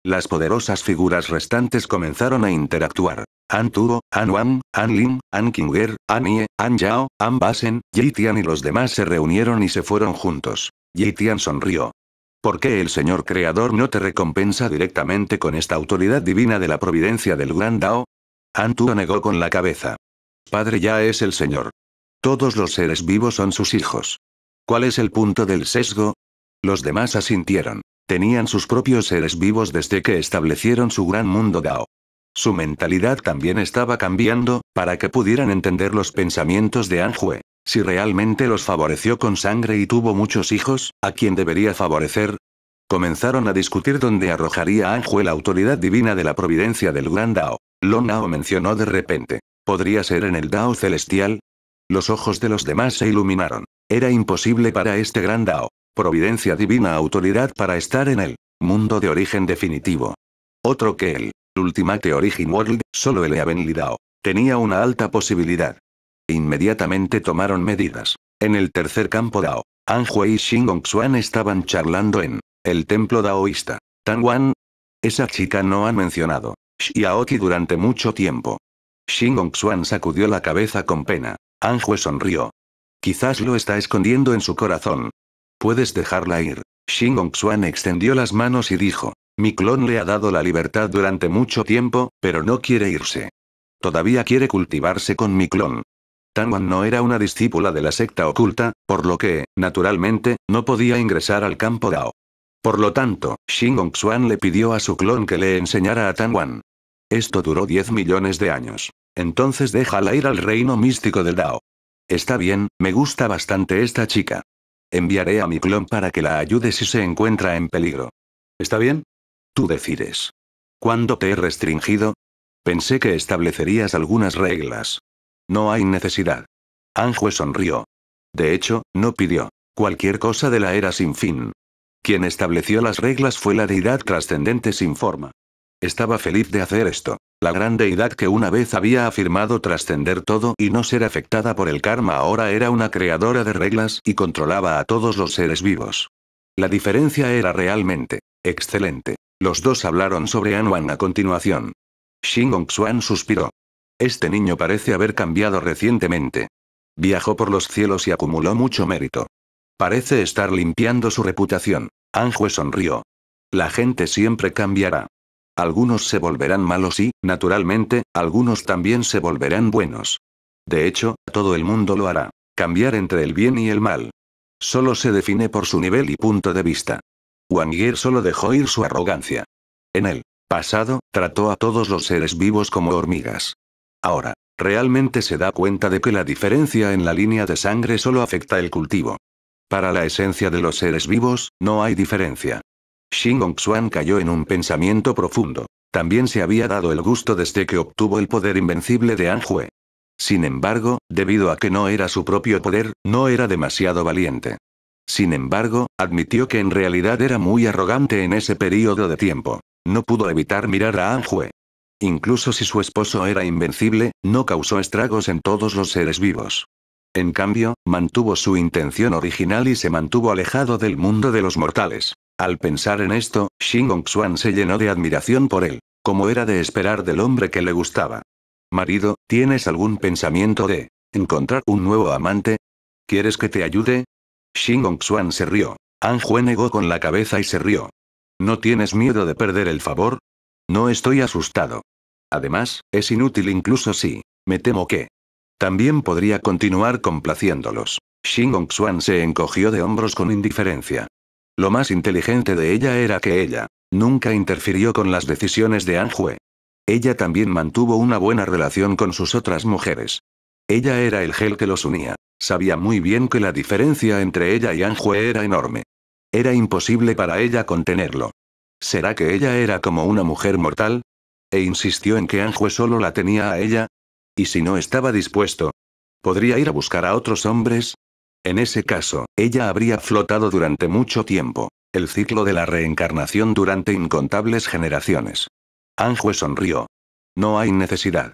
Las poderosas figuras restantes comenzaron a interactuar. An Tuo, An Wang, An Lin, An Kinger, An Ye, An Yao, An Basen, Yi Tian y los demás se reunieron y se fueron juntos. Yi Tian sonrió. ¿Por qué el Señor Creador no te recompensa directamente con esta autoridad divina de la providencia del Gran Dao? Antu negó con la cabeza. Padre ya es el Señor. Todos los seres vivos son sus hijos. ¿Cuál es el punto del sesgo? Los demás asintieron. Tenían sus propios seres vivos desde que establecieron su gran mundo Dao. Su mentalidad también estaba cambiando, para que pudieran entender los pensamientos de Anjue. Si realmente los favoreció con sangre y tuvo muchos hijos, ¿a quién debería favorecer? Comenzaron a discutir dónde arrojaría Anju la autoridad divina de la providencia del Gran Dao. Lonao mencionó de repente. ¿Podría ser en el Dao celestial? Los ojos de los demás se iluminaron. Era imposible para este Gran Dao. Providencia divina autoridad para estar en el mundo de origen definitivo. Otro que el Ultimate Origin World, solo el Dao. Tenía una alta posibilidad. Inmediatamente tomaron medidas. En el tercer campo Dao, Anjue y Xingongxuan estaban charlando en el templo daoísta. Tanguan. Esa chica no ha mencionado Xiaoki durante mucho tiempo. Xingongxuan sacudió la cabeza con pena. Anjue sonrió. Quizás lo está escondiendo en su corazón. Puedes dejarla ir. Xingongxuan extendió las manos y dijo: Mi clon le ha dado la libertad durante mucho tiempo, pero no quiere irse. Todavía quiere cultivarse con mi clon. Wan no era una discípula de la secta oculta, por lo que, naturalmente, no podía ingresar al campo Dao. Por lo tanto, Xingong Xuan le pidió a su clon que le enseñara a Wan. Esto duró 10 millones de años. Entonces déjala ir al reino místico del Dao. Está bien, me gusta bastante esta chica. Enviaré a mi clon para que la ayude si se encuentra en peligro. ¿Está bien? Tú decides. ¿Cuándo te he restringido? Pensé que establecerías algunas reglas. No hay necesidad. Anjue sonrió. De hecho, no pidió cualquier cosa de la era sin fin. Quien estableció las reglas fue la deidad trascendente sin forma. Estaba feliz de hacer esto. La gran deidad que una vez había afirmado trascender todo y no ser afectada por el karma ahora era una creadora de reglas y controlaba a todos los seres vivos. La diferencia era realmente excelente. Los dos hablaron sobre Anwan a continuación. Xingong Xuan suspiró. Este niño parece haber cambiado recientemente. Viajó por los cielos y acumuló mucho mérito. Parece estar limpiando su reputación. Anjue sonrió. La gente siempre cambiará. Algunos se volverán malos y, naturalmente, algunos también se volverán buenos. De hecho, todo el mundo lo hará. Cambiar entre el bien y el mal. Solo se define por su nivel y punto de vista. Wang solo dejó ir su arrogancia. En el pasado, trató a todos los seres vivos como hormigas. Ahora, realmente se da cuenta de que la diferencia en la línea de sangre solo afecta el cultivo. Para la esencia de los seres vivos, no hay diferencia. Xingong Xuan cayó en un pensamiento profundo. También se había dado el gusto desde que obtuvo el poder invencible de Anjue. Sin embargo, debido a que no era su propio poder, no era demasiado valiente. Sin embargo, admitió que en realidad era muy arrogante en ese periodo de tiempo. No pudo evitar mirar a Anjue. Incluso si su esposo era invencible, no causó estragos en todos los seres vivos. En cambio, mantuvo su intención original y se mantuvo alejado del mundo de los mortales. Al pensar en esto, Xingongxuan se llenó de admiración por él, como era de esperar del hombre que le gustaba. Marido, ¿tienes algún pensamiento de encontrar un nuevo amante? ¿Quieres que te ayude? Xingongxuan se rió. Juan negó con la cabeza y se rió. ¿No tienes miedo de perder el favor? No estoy asustado. Además, es inútil incluso si, me temo que. También podría continuar complaciéndolos. Shin Xuan se encogió de hombros con indiferencia. Lo más inteligente de ella era que ella nunca interfirió con las decisiones de Anjue. Ella también mantuvo una buena relación con sus otras mujeres. Ella era el gel que los unía. Sabía muy bien que la diferencia entre ella y Anjue era enorme. Era imposible para ella contenerlo. ¿Será que ella era como una mujer mortal? E insistió en que Anjue solo la tenía a ella. ¿Y si no estaba dispuesto? ¿Podría ir a buscar a otros hombres? En ese caso, ella habría flotado durante mucho tiempo. El ciclo de la reencarnación durante incontables generaciones. Anjue sonrió. No hay necesidad.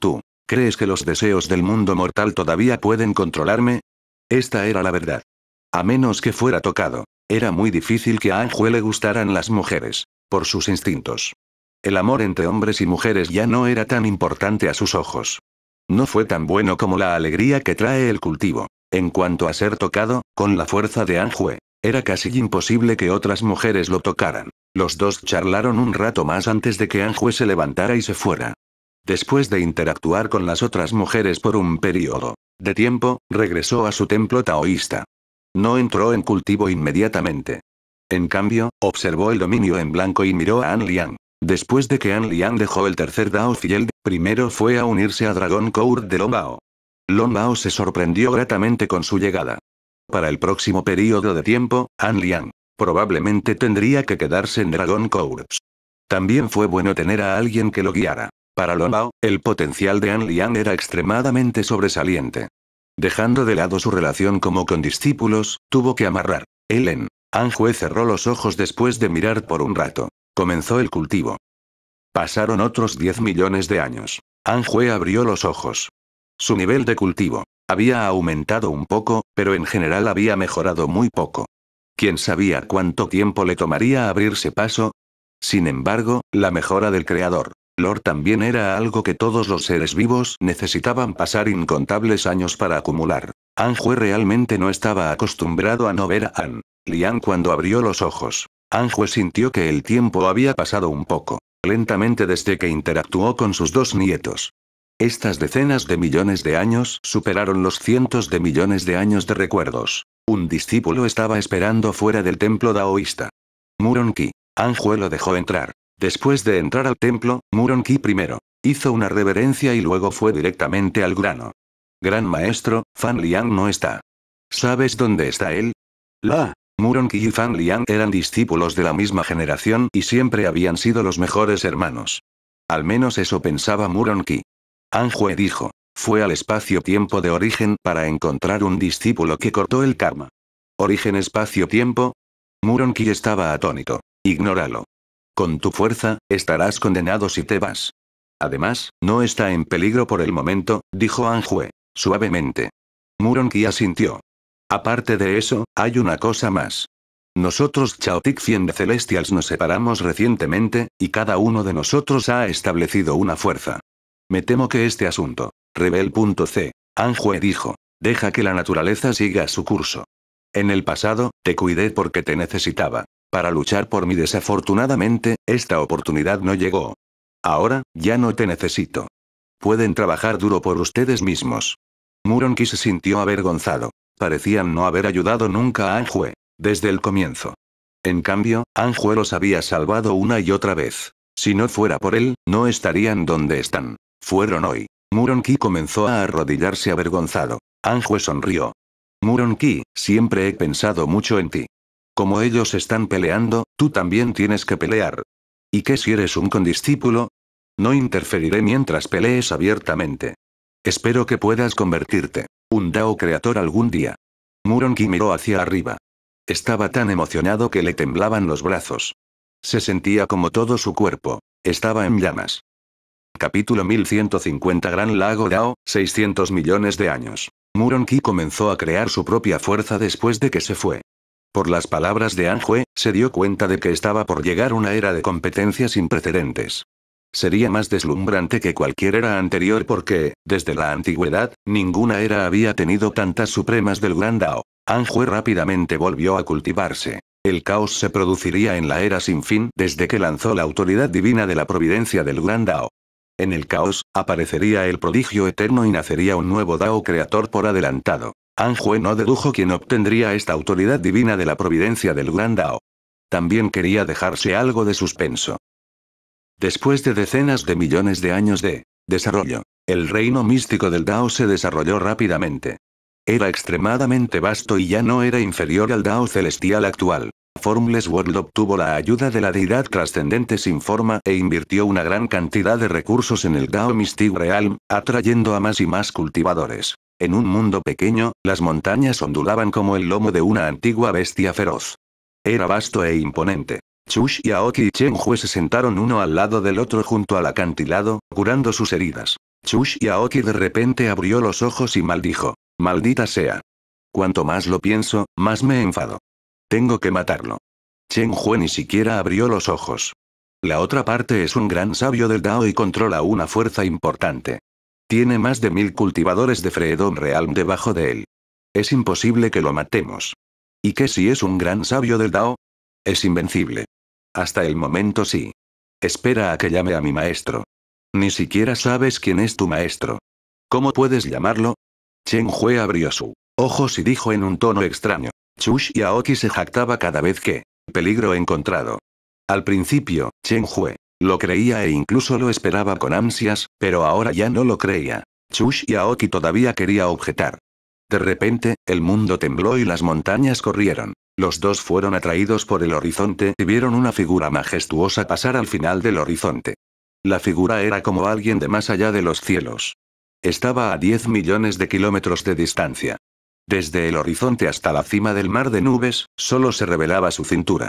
Tú, ¿crees que los deseos del mundo mortal todavía pueden controlarme? Esta era la verdad. A menos que fuera tocado. Era muy difícil que a Anjue le gustaran las mujeres. Por sus instintos. El amor entre hombres y mujeres ya no era tan importante a sus ojos. No fue tan bueno como la alegría que trae el cultivo. En cuanto a ser tocado, con la fuerza de Anjue, era casi imposible que otras mujeres lo tocaran. Los dos charlaron un rato más antes de que Anjue se levantara y se fuera. Después de interactuar con las otras mujeres por un periodo de tiempo, regresó a su templo taoísta. No entró en cultivo inmediatamente. En cambio, observó el dominio en blanco y miró a An Liang. Después de que An Liang dejó el tercer Dao Field, primero fue a unirse a Dragon Court de Lombao. Lombao se sorprendió gratamente con su llegada. Para el próximo periodo de tiempo, An Liang probablemente tendría que quedarse en Dragon Courts. También fue bueno tener a alguien que lo guiara. Para Lombao, el potencial de An Liang era extremadamente sobresaliente. Dejando de lado su relación como con discípulos, tuvo que amarrar. Ellen. Anjue cerró los ojos después de mirar por un rato. Comenzó el cultivo. Pasaron otros 10 millones de años. Anjue abrió los ojos. Su nivel de cultivo había aumentado un poco, pero en general había mejorado muy poco. ¿Quién sabía cuánto tiempo le tomaría abrirse paso? Sin embargo, la mejora del creador Lord también era algo que todos los seres vivos necesitaban pasar incontables años para acumular. Anjue realmente no estaba acostumbrado a no ver a An. Lian cuando abrió los ojos. Anjue sintió que el tiempo había pasado un poco, lentamente desde que interactuó con sus dos nietos. Estas decenas de millones de años superaron los cientos de millones de años de recuerdos. Un discípulo estaba esperando fuera del templo daoísta. Muronki. Anjue lo dejó entrar. Después de entrar al templo, Ki primero hizo una reverencia y luego fue directamente al grano. Gran maestro, Fan Liang no está. ¿Sabes dónde está él? La. Ki y Fan Liang eran discípulos de la misma generación y siempre habían sido los mejores hermanos. Al menos eso pensaba Muronki. Jue dijo. Fue al espacio-tiempo de origen para encontrar un discípulo que cortó el karma. ¿Origen espacio-tiempo? Ki estaba atónito. Ignóralo. Con tu fuerza, estarás condenado si te vas. Además, no está en peligro por el momento, dijo Anjue, suavemente. Muronki asintió. Aparte de eso, hay una cosa más. Nosotros Chaotic 100 de Celestials nos separamos recientemente, y cada uno de nosotros ha establecido una fuerza. Me temo que este asunto, Rebel.c, Anjue dijo, deja que la naturaleza siga su curso. En el pasado, te cuidé porque te necesitaba para luchar por mí desafortunadamente, esta oportunidad no llegó. Ahora, ya no te necesito. Pueden trabajar duro por ustedes mismos. Muronki se sintió avergonzado. Parecían no haber ayudado nunca a Anjue, desde el comienzo. En cambio, Anjue los había salvado una y otra vez. Si no fuera por él, no estarían donde están. Fueron hoy. Muronki comenzó a arrodillarse avergonzado. Anjue sonrió. Muronki, siempre he pensado mucho en ti. Como ellos están peleando, tú también tienes que pelear. ¿Y qué si eres un condiscípulo? No interferiré mientras pelees abiertamente. Espero que puedas convertirte. Un Dao creador algún día. Muronki miró hacia arriba. Estaba tan emocionado que le temblaban los brazos. Se sentía como todo su cuerpo. Estaba en llamas. Capítulo 1150 Gran Lago Dao, 600 millones de años. Muronki comenzó a crear su propia fuerza después de que se fue. Por las palabras de Anjue, se dio cuenta de que estaba por llegar una era de competencias sin precedentes. Sería más deslumbrante que cualquier era anterior porque, desde la antigüedad, ninguna era había tenido tantas supremas del Gran Dao. Anjue rápidamente volvió a cultivarse. El caos se produciría en la era sin fin desde que lanzó la autoridad divina de la providencia del Gran Dao. En el caos, aparecería el prodigio eterno y nacería un nuevo Dao creator por adelantado. Anjue no dedujo quién obtendría esta autoridad divina de la providencia del Gran Dao. También quería dejarse algo de suspenso. Después de decenas de millones de años de desarrollo, el reino místico del Dao se desarrolló rápidamente. Era extremadamente vasto y ya no era inferior al Dao celestial actual. Formless World obtuvo la ayuda de la deidad trascendente sin forma e invirtió una gran cantidad de recursos en el Dao Mystic Realm, atrayendo a más y más cultivadores. En un mundo pequeño, las montañas ondulaban como el lomo de una antigua bestia feroz. Era vasto e imponente. Chush y Aoki y se sentaron uno al lado del otro junto al acantilado, curando sus heridas. Chush y Aoki de repente abrió los ojos y maldijo. Maldita sea. Cuanto más lo pienso, más me enfado. Tengo que matarlo. Hue ni siquiera abrió los ojos. La otra parte es un gran sabio del Dao y controla una fuerza importante. Tiene más de mil cultivadores de Freedom Real debajo de él. Es imposible que lo matemos. ¿Y qué si es un gran sabio del Dao? Es invencible. Hasta el momento sí. Espera a que llame a mi maestro. Ni siquiera sabes quién es tu maestro. ¿Cómo puedes llamarlo? Chen Hue abrió su ojos y dijo en un tono extraño. Chush y Aoki se jactaba cada vez que. Peligro encontrado. Al principio, Chen Hue lo creía e incluso lo esperaba con ansias, pero ahora ya no lo creía. Chush y Aoki todavía quería objetar. De repente, el mundo tembló y las montañas corrieron. Los dos fueron atraídos por el horizonte y vieron una figura majestuosa pasar al final del horizonte. La figura era como alguien de más allá de los cielos. Estaba a 10 millones de kilómetros de distancia. Desde el horizonte hasta la cima del mar de nubes, solo se revelaba su cintura.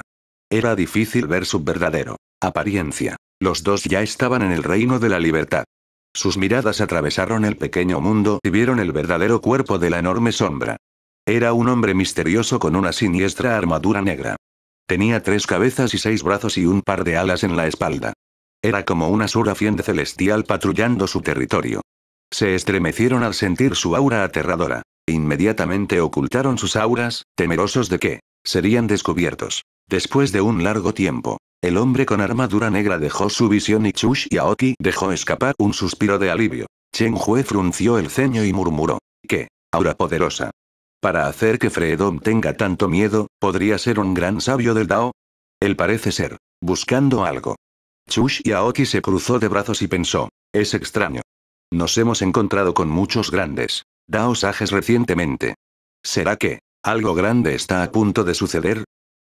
Era difícil ver su verdadero apariencia. Los dos ya estaban en el reino de la libertad. Sus miradas atravesaron el pequeño mundo y vieron el verdadero cuerpo de la enorme sombra. Era un hombre misterioso con una siniestra armadura negra. Tenía tres cabezas y seis brazos y un par de alas en la espalda. Era como una surafiende celestial patrullando su territorio. Se estremecieron al sentir su aura aterradora. Inmediatamente ocultaron sus auras, temerosos de que serían descubiertos. Después de un largo tiempo, el hombre con armadura negra dejó su visión y Chush y Aoki dejó escapar un suspiro de alivio. Chen Hue frunció el ceño y murmuró. ¿Qué? Aura poderosa. Para hacer que Freedom tenga tanto miedo, ¿podría ser un gran sabio del Dao? Él parece ser. Buscando algo. Chush y Aoki se cruzó de brazos y pensó. Es extraño. Nos hemos encontrado con muchos grandes. Dao Sages recientemente. ¿Será que algo grande está a punto de suceder?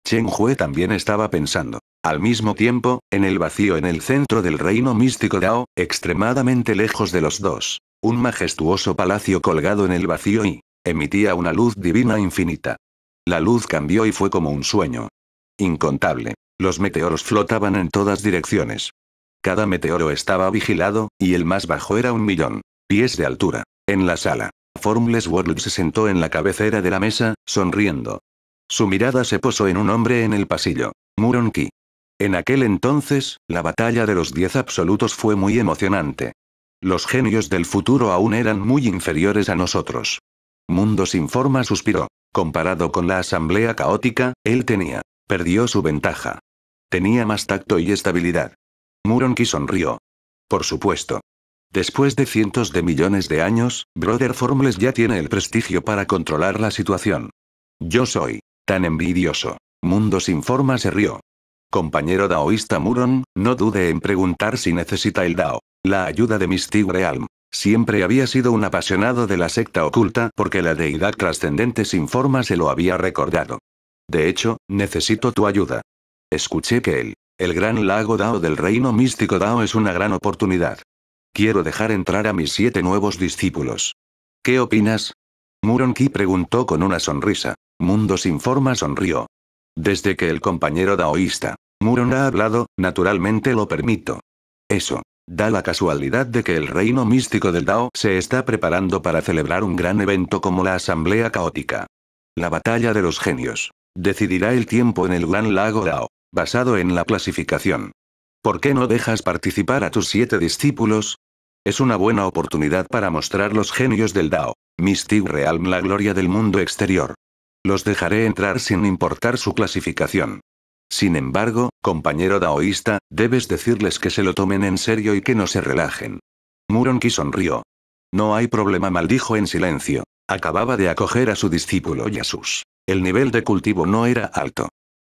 Chen Hue también estaba pensando. Al mismo tiempo, en el vacío en el centro del reino místico Dao, extremadamente lejos de los dos, un majestuoso palacio colgado en el vacío y emitía una luz divina infinita. La luz cambió y fue como un sueño. Incontable. Los meteoros flotaban en todas direcciones. Cada meteoro estaba vigilado, y el más bajo era un millón pies de altura. En la sala, Formless World se sentó en la cabecera de la mesa, sonriendo. Su mirada se posó en un hombre en el pasillo, Muronki, en aquel entonces, la batalla de los diez absolutos fue muy emocionante. Los genios del futuro aún eran muy inferiores a nosotros. Mundo sin forma suspiró. Comparado con la asamblea caótica, él tenía. Perdió su ventaja. Tenía más tacto y estabilidad. Muronki sonrió. Por supuesto. Después de cientos de millones de años, Brother Formless ya tiene el prestigio para controlar la situación. Yo soy. Tan envidioso. Mundo sin forma se rió. Compañero daoísta Muron, no dude en preguntar si necesita el Dao. La ayuda de Misty Realm. Siempre había sido un apasionado de la secta oculta porque la deidad trascendente sin forma se lo había recordado. De hecho, necesito tu ayuda. Escuché que el, el gran lago Dao del reino místico Dao es una gran oportunidad. Quiero dejar entrar a mis siete nuevos discípulos. ¿Qué opinas? Ki preguntó con una sonrisa. Mundo sin forma sonrió. Desde que el compañero daoísta, Muron ha hablado, naturalmente lo permito. Eso. Da la casualidad de que el reino místico del Dao se está preparando para celebrar un gran evento como la Asamblea Caótica. La Batalla de los Genios. Decidirá el tiempo en el Gran Lago Dao, basado en la clasificación. ¿Por qué no dejas participar a tus siete discípulos? Es una buena oportunidad para mostrar los genios del Dao, Mystic Realm, la gloria del mundo exterior. Los dejaré entrar sin importar su clasificación. Sin embargo, compañero daoísta, debes decirles que se lo tomen en serio y que no se relajen. Muronki sonrió. No hay problema, maldijo en silencio. Acababa de acoger a su discípulo Jesús. El nivel de cultivo no era alto.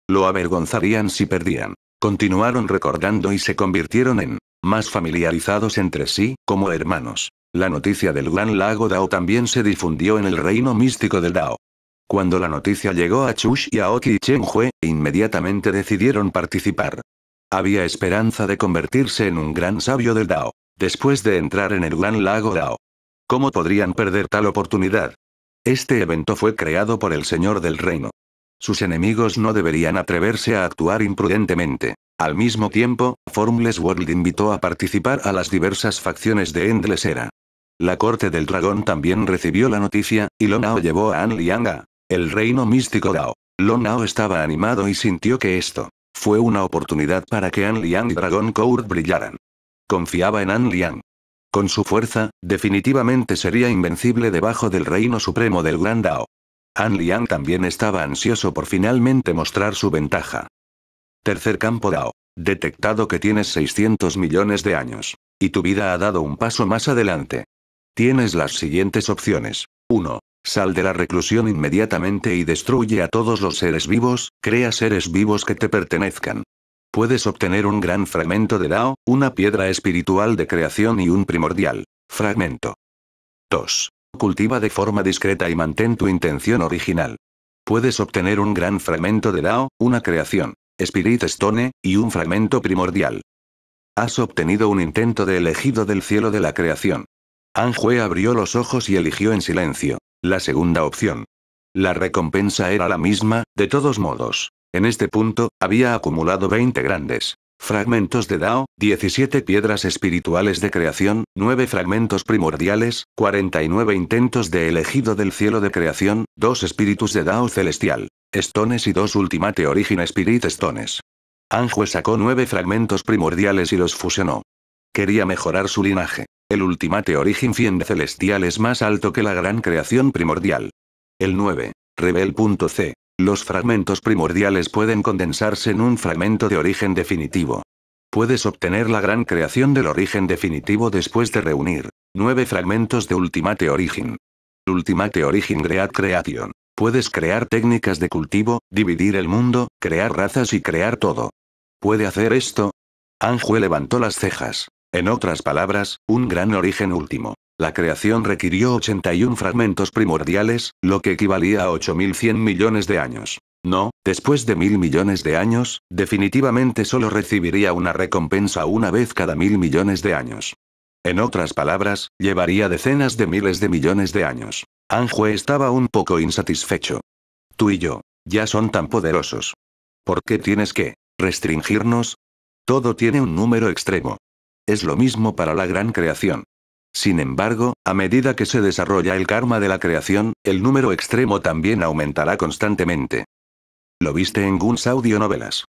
Lo avergonzarían si perdían. Continuaron recordando y se convirtieron en más familiarizados entre sí, como hermanos. La noticia del gran lago Dao también se difundió en el reino místico del Dao. Cuando la noticia llegó a Chush y a Oki y Hue, inmediatamente decidieron participar. Había esperanza de convertirse en un gran sabio del Dao, después de entrar en el gran lago Dao. ¿Cómo podrían perder tal oportunidad? Este evento fue creado por el señor del reino. Sus enemigos no deberían atreverse a actuar imprudentemente. Al mismo tiempo, Formless World invitó a participar a las diversas facciones de Endless Era. La corte del dragón también recibió la noticia, y Lonao llevó a An Liang a el reino místico Dao. Long Nao estaba animado y sintió que esto fue una oportunidad para que An Liang y Dragon Court brillaran. Confiaba en An Liang. Con su fuerza, definitivamente sería invencible debajo del reino supremo del Gran Dao. An Liang también estaba ansioso por finalmente mostrar su ventaja. Tercer campo Dao. Detectado que tienes 600 millones de años. Y tu vida ha dado un paso más adelante. Tienes las siguientes opciones. 1. Sal de la reclusión inmediatamente y destruye a todos los seres vivos, crea seres vivos que te pertenezcan. Puedes obtener un gran fragmento de Dao, una piedra espiritual de creación y un primordial. Fragmento. 2. Cultiva de forma discreta y mantén tu intención original. Puedes obtener un gran fragmento de Dao, una creación, Spirit Stone, y un fragmento primordial. Has obtenido un intento de elegido del cielo de la creación. Anjue abrió los ojos y eligió en silencio. La segunda opción. La recompensa era la misma, de todos modos. En este punto, había acumulado 20 grandes fragmentos de Dao, 17 piedras espirituales de creación, 9 fragmentos primordiales, 49 intentos de elegido del cielo de creación, 2 espíritus de Dao celestial, estones y 2 Ultimate Origin Spirit Stones. Anjue sacó 9 fragmentos primordiales y los fusionó. Quería mejorar su linaje. El ultimate origin fiend celestial es más alto que la gran creación primordial. El 9. Rebel.c. Los fragmentos primordiales pueden condensarse en un fragmento de origen definitivo. Puedes obtener la gran creación del origen definitivo después de reunir 9 fragmentos de Ultimate Origin. Ultimate Origin Great Creation. Puedes crear técnicas de cultivo, dividir el mundo, crear razas y crear todo. ¿Puede hacer esto? Anjue levantó las cejas. En otras palabras, un gran origen último. La creación requirió 81 fragmentos primordiales, lo que equivalía a 8.100 millones de años. No, después de mil millones de años, definitivamente solo recibiría una recompensa una vez cada mil millones de años. En otras palabras, llevaría decenas de miles de millones de años. Anjue estaba un poco insatisfecho. Tú y yo, ya son tan poderosos. ¿Por qué tienes que restringirnos? Todo tiene un número extremo. Es lo mismo para la gran creación. Sin embargo, a medida que se desarrolla el karma de la creación, el número extremo también aumentará constantemente. Lo viste en Guns Audio Novelas.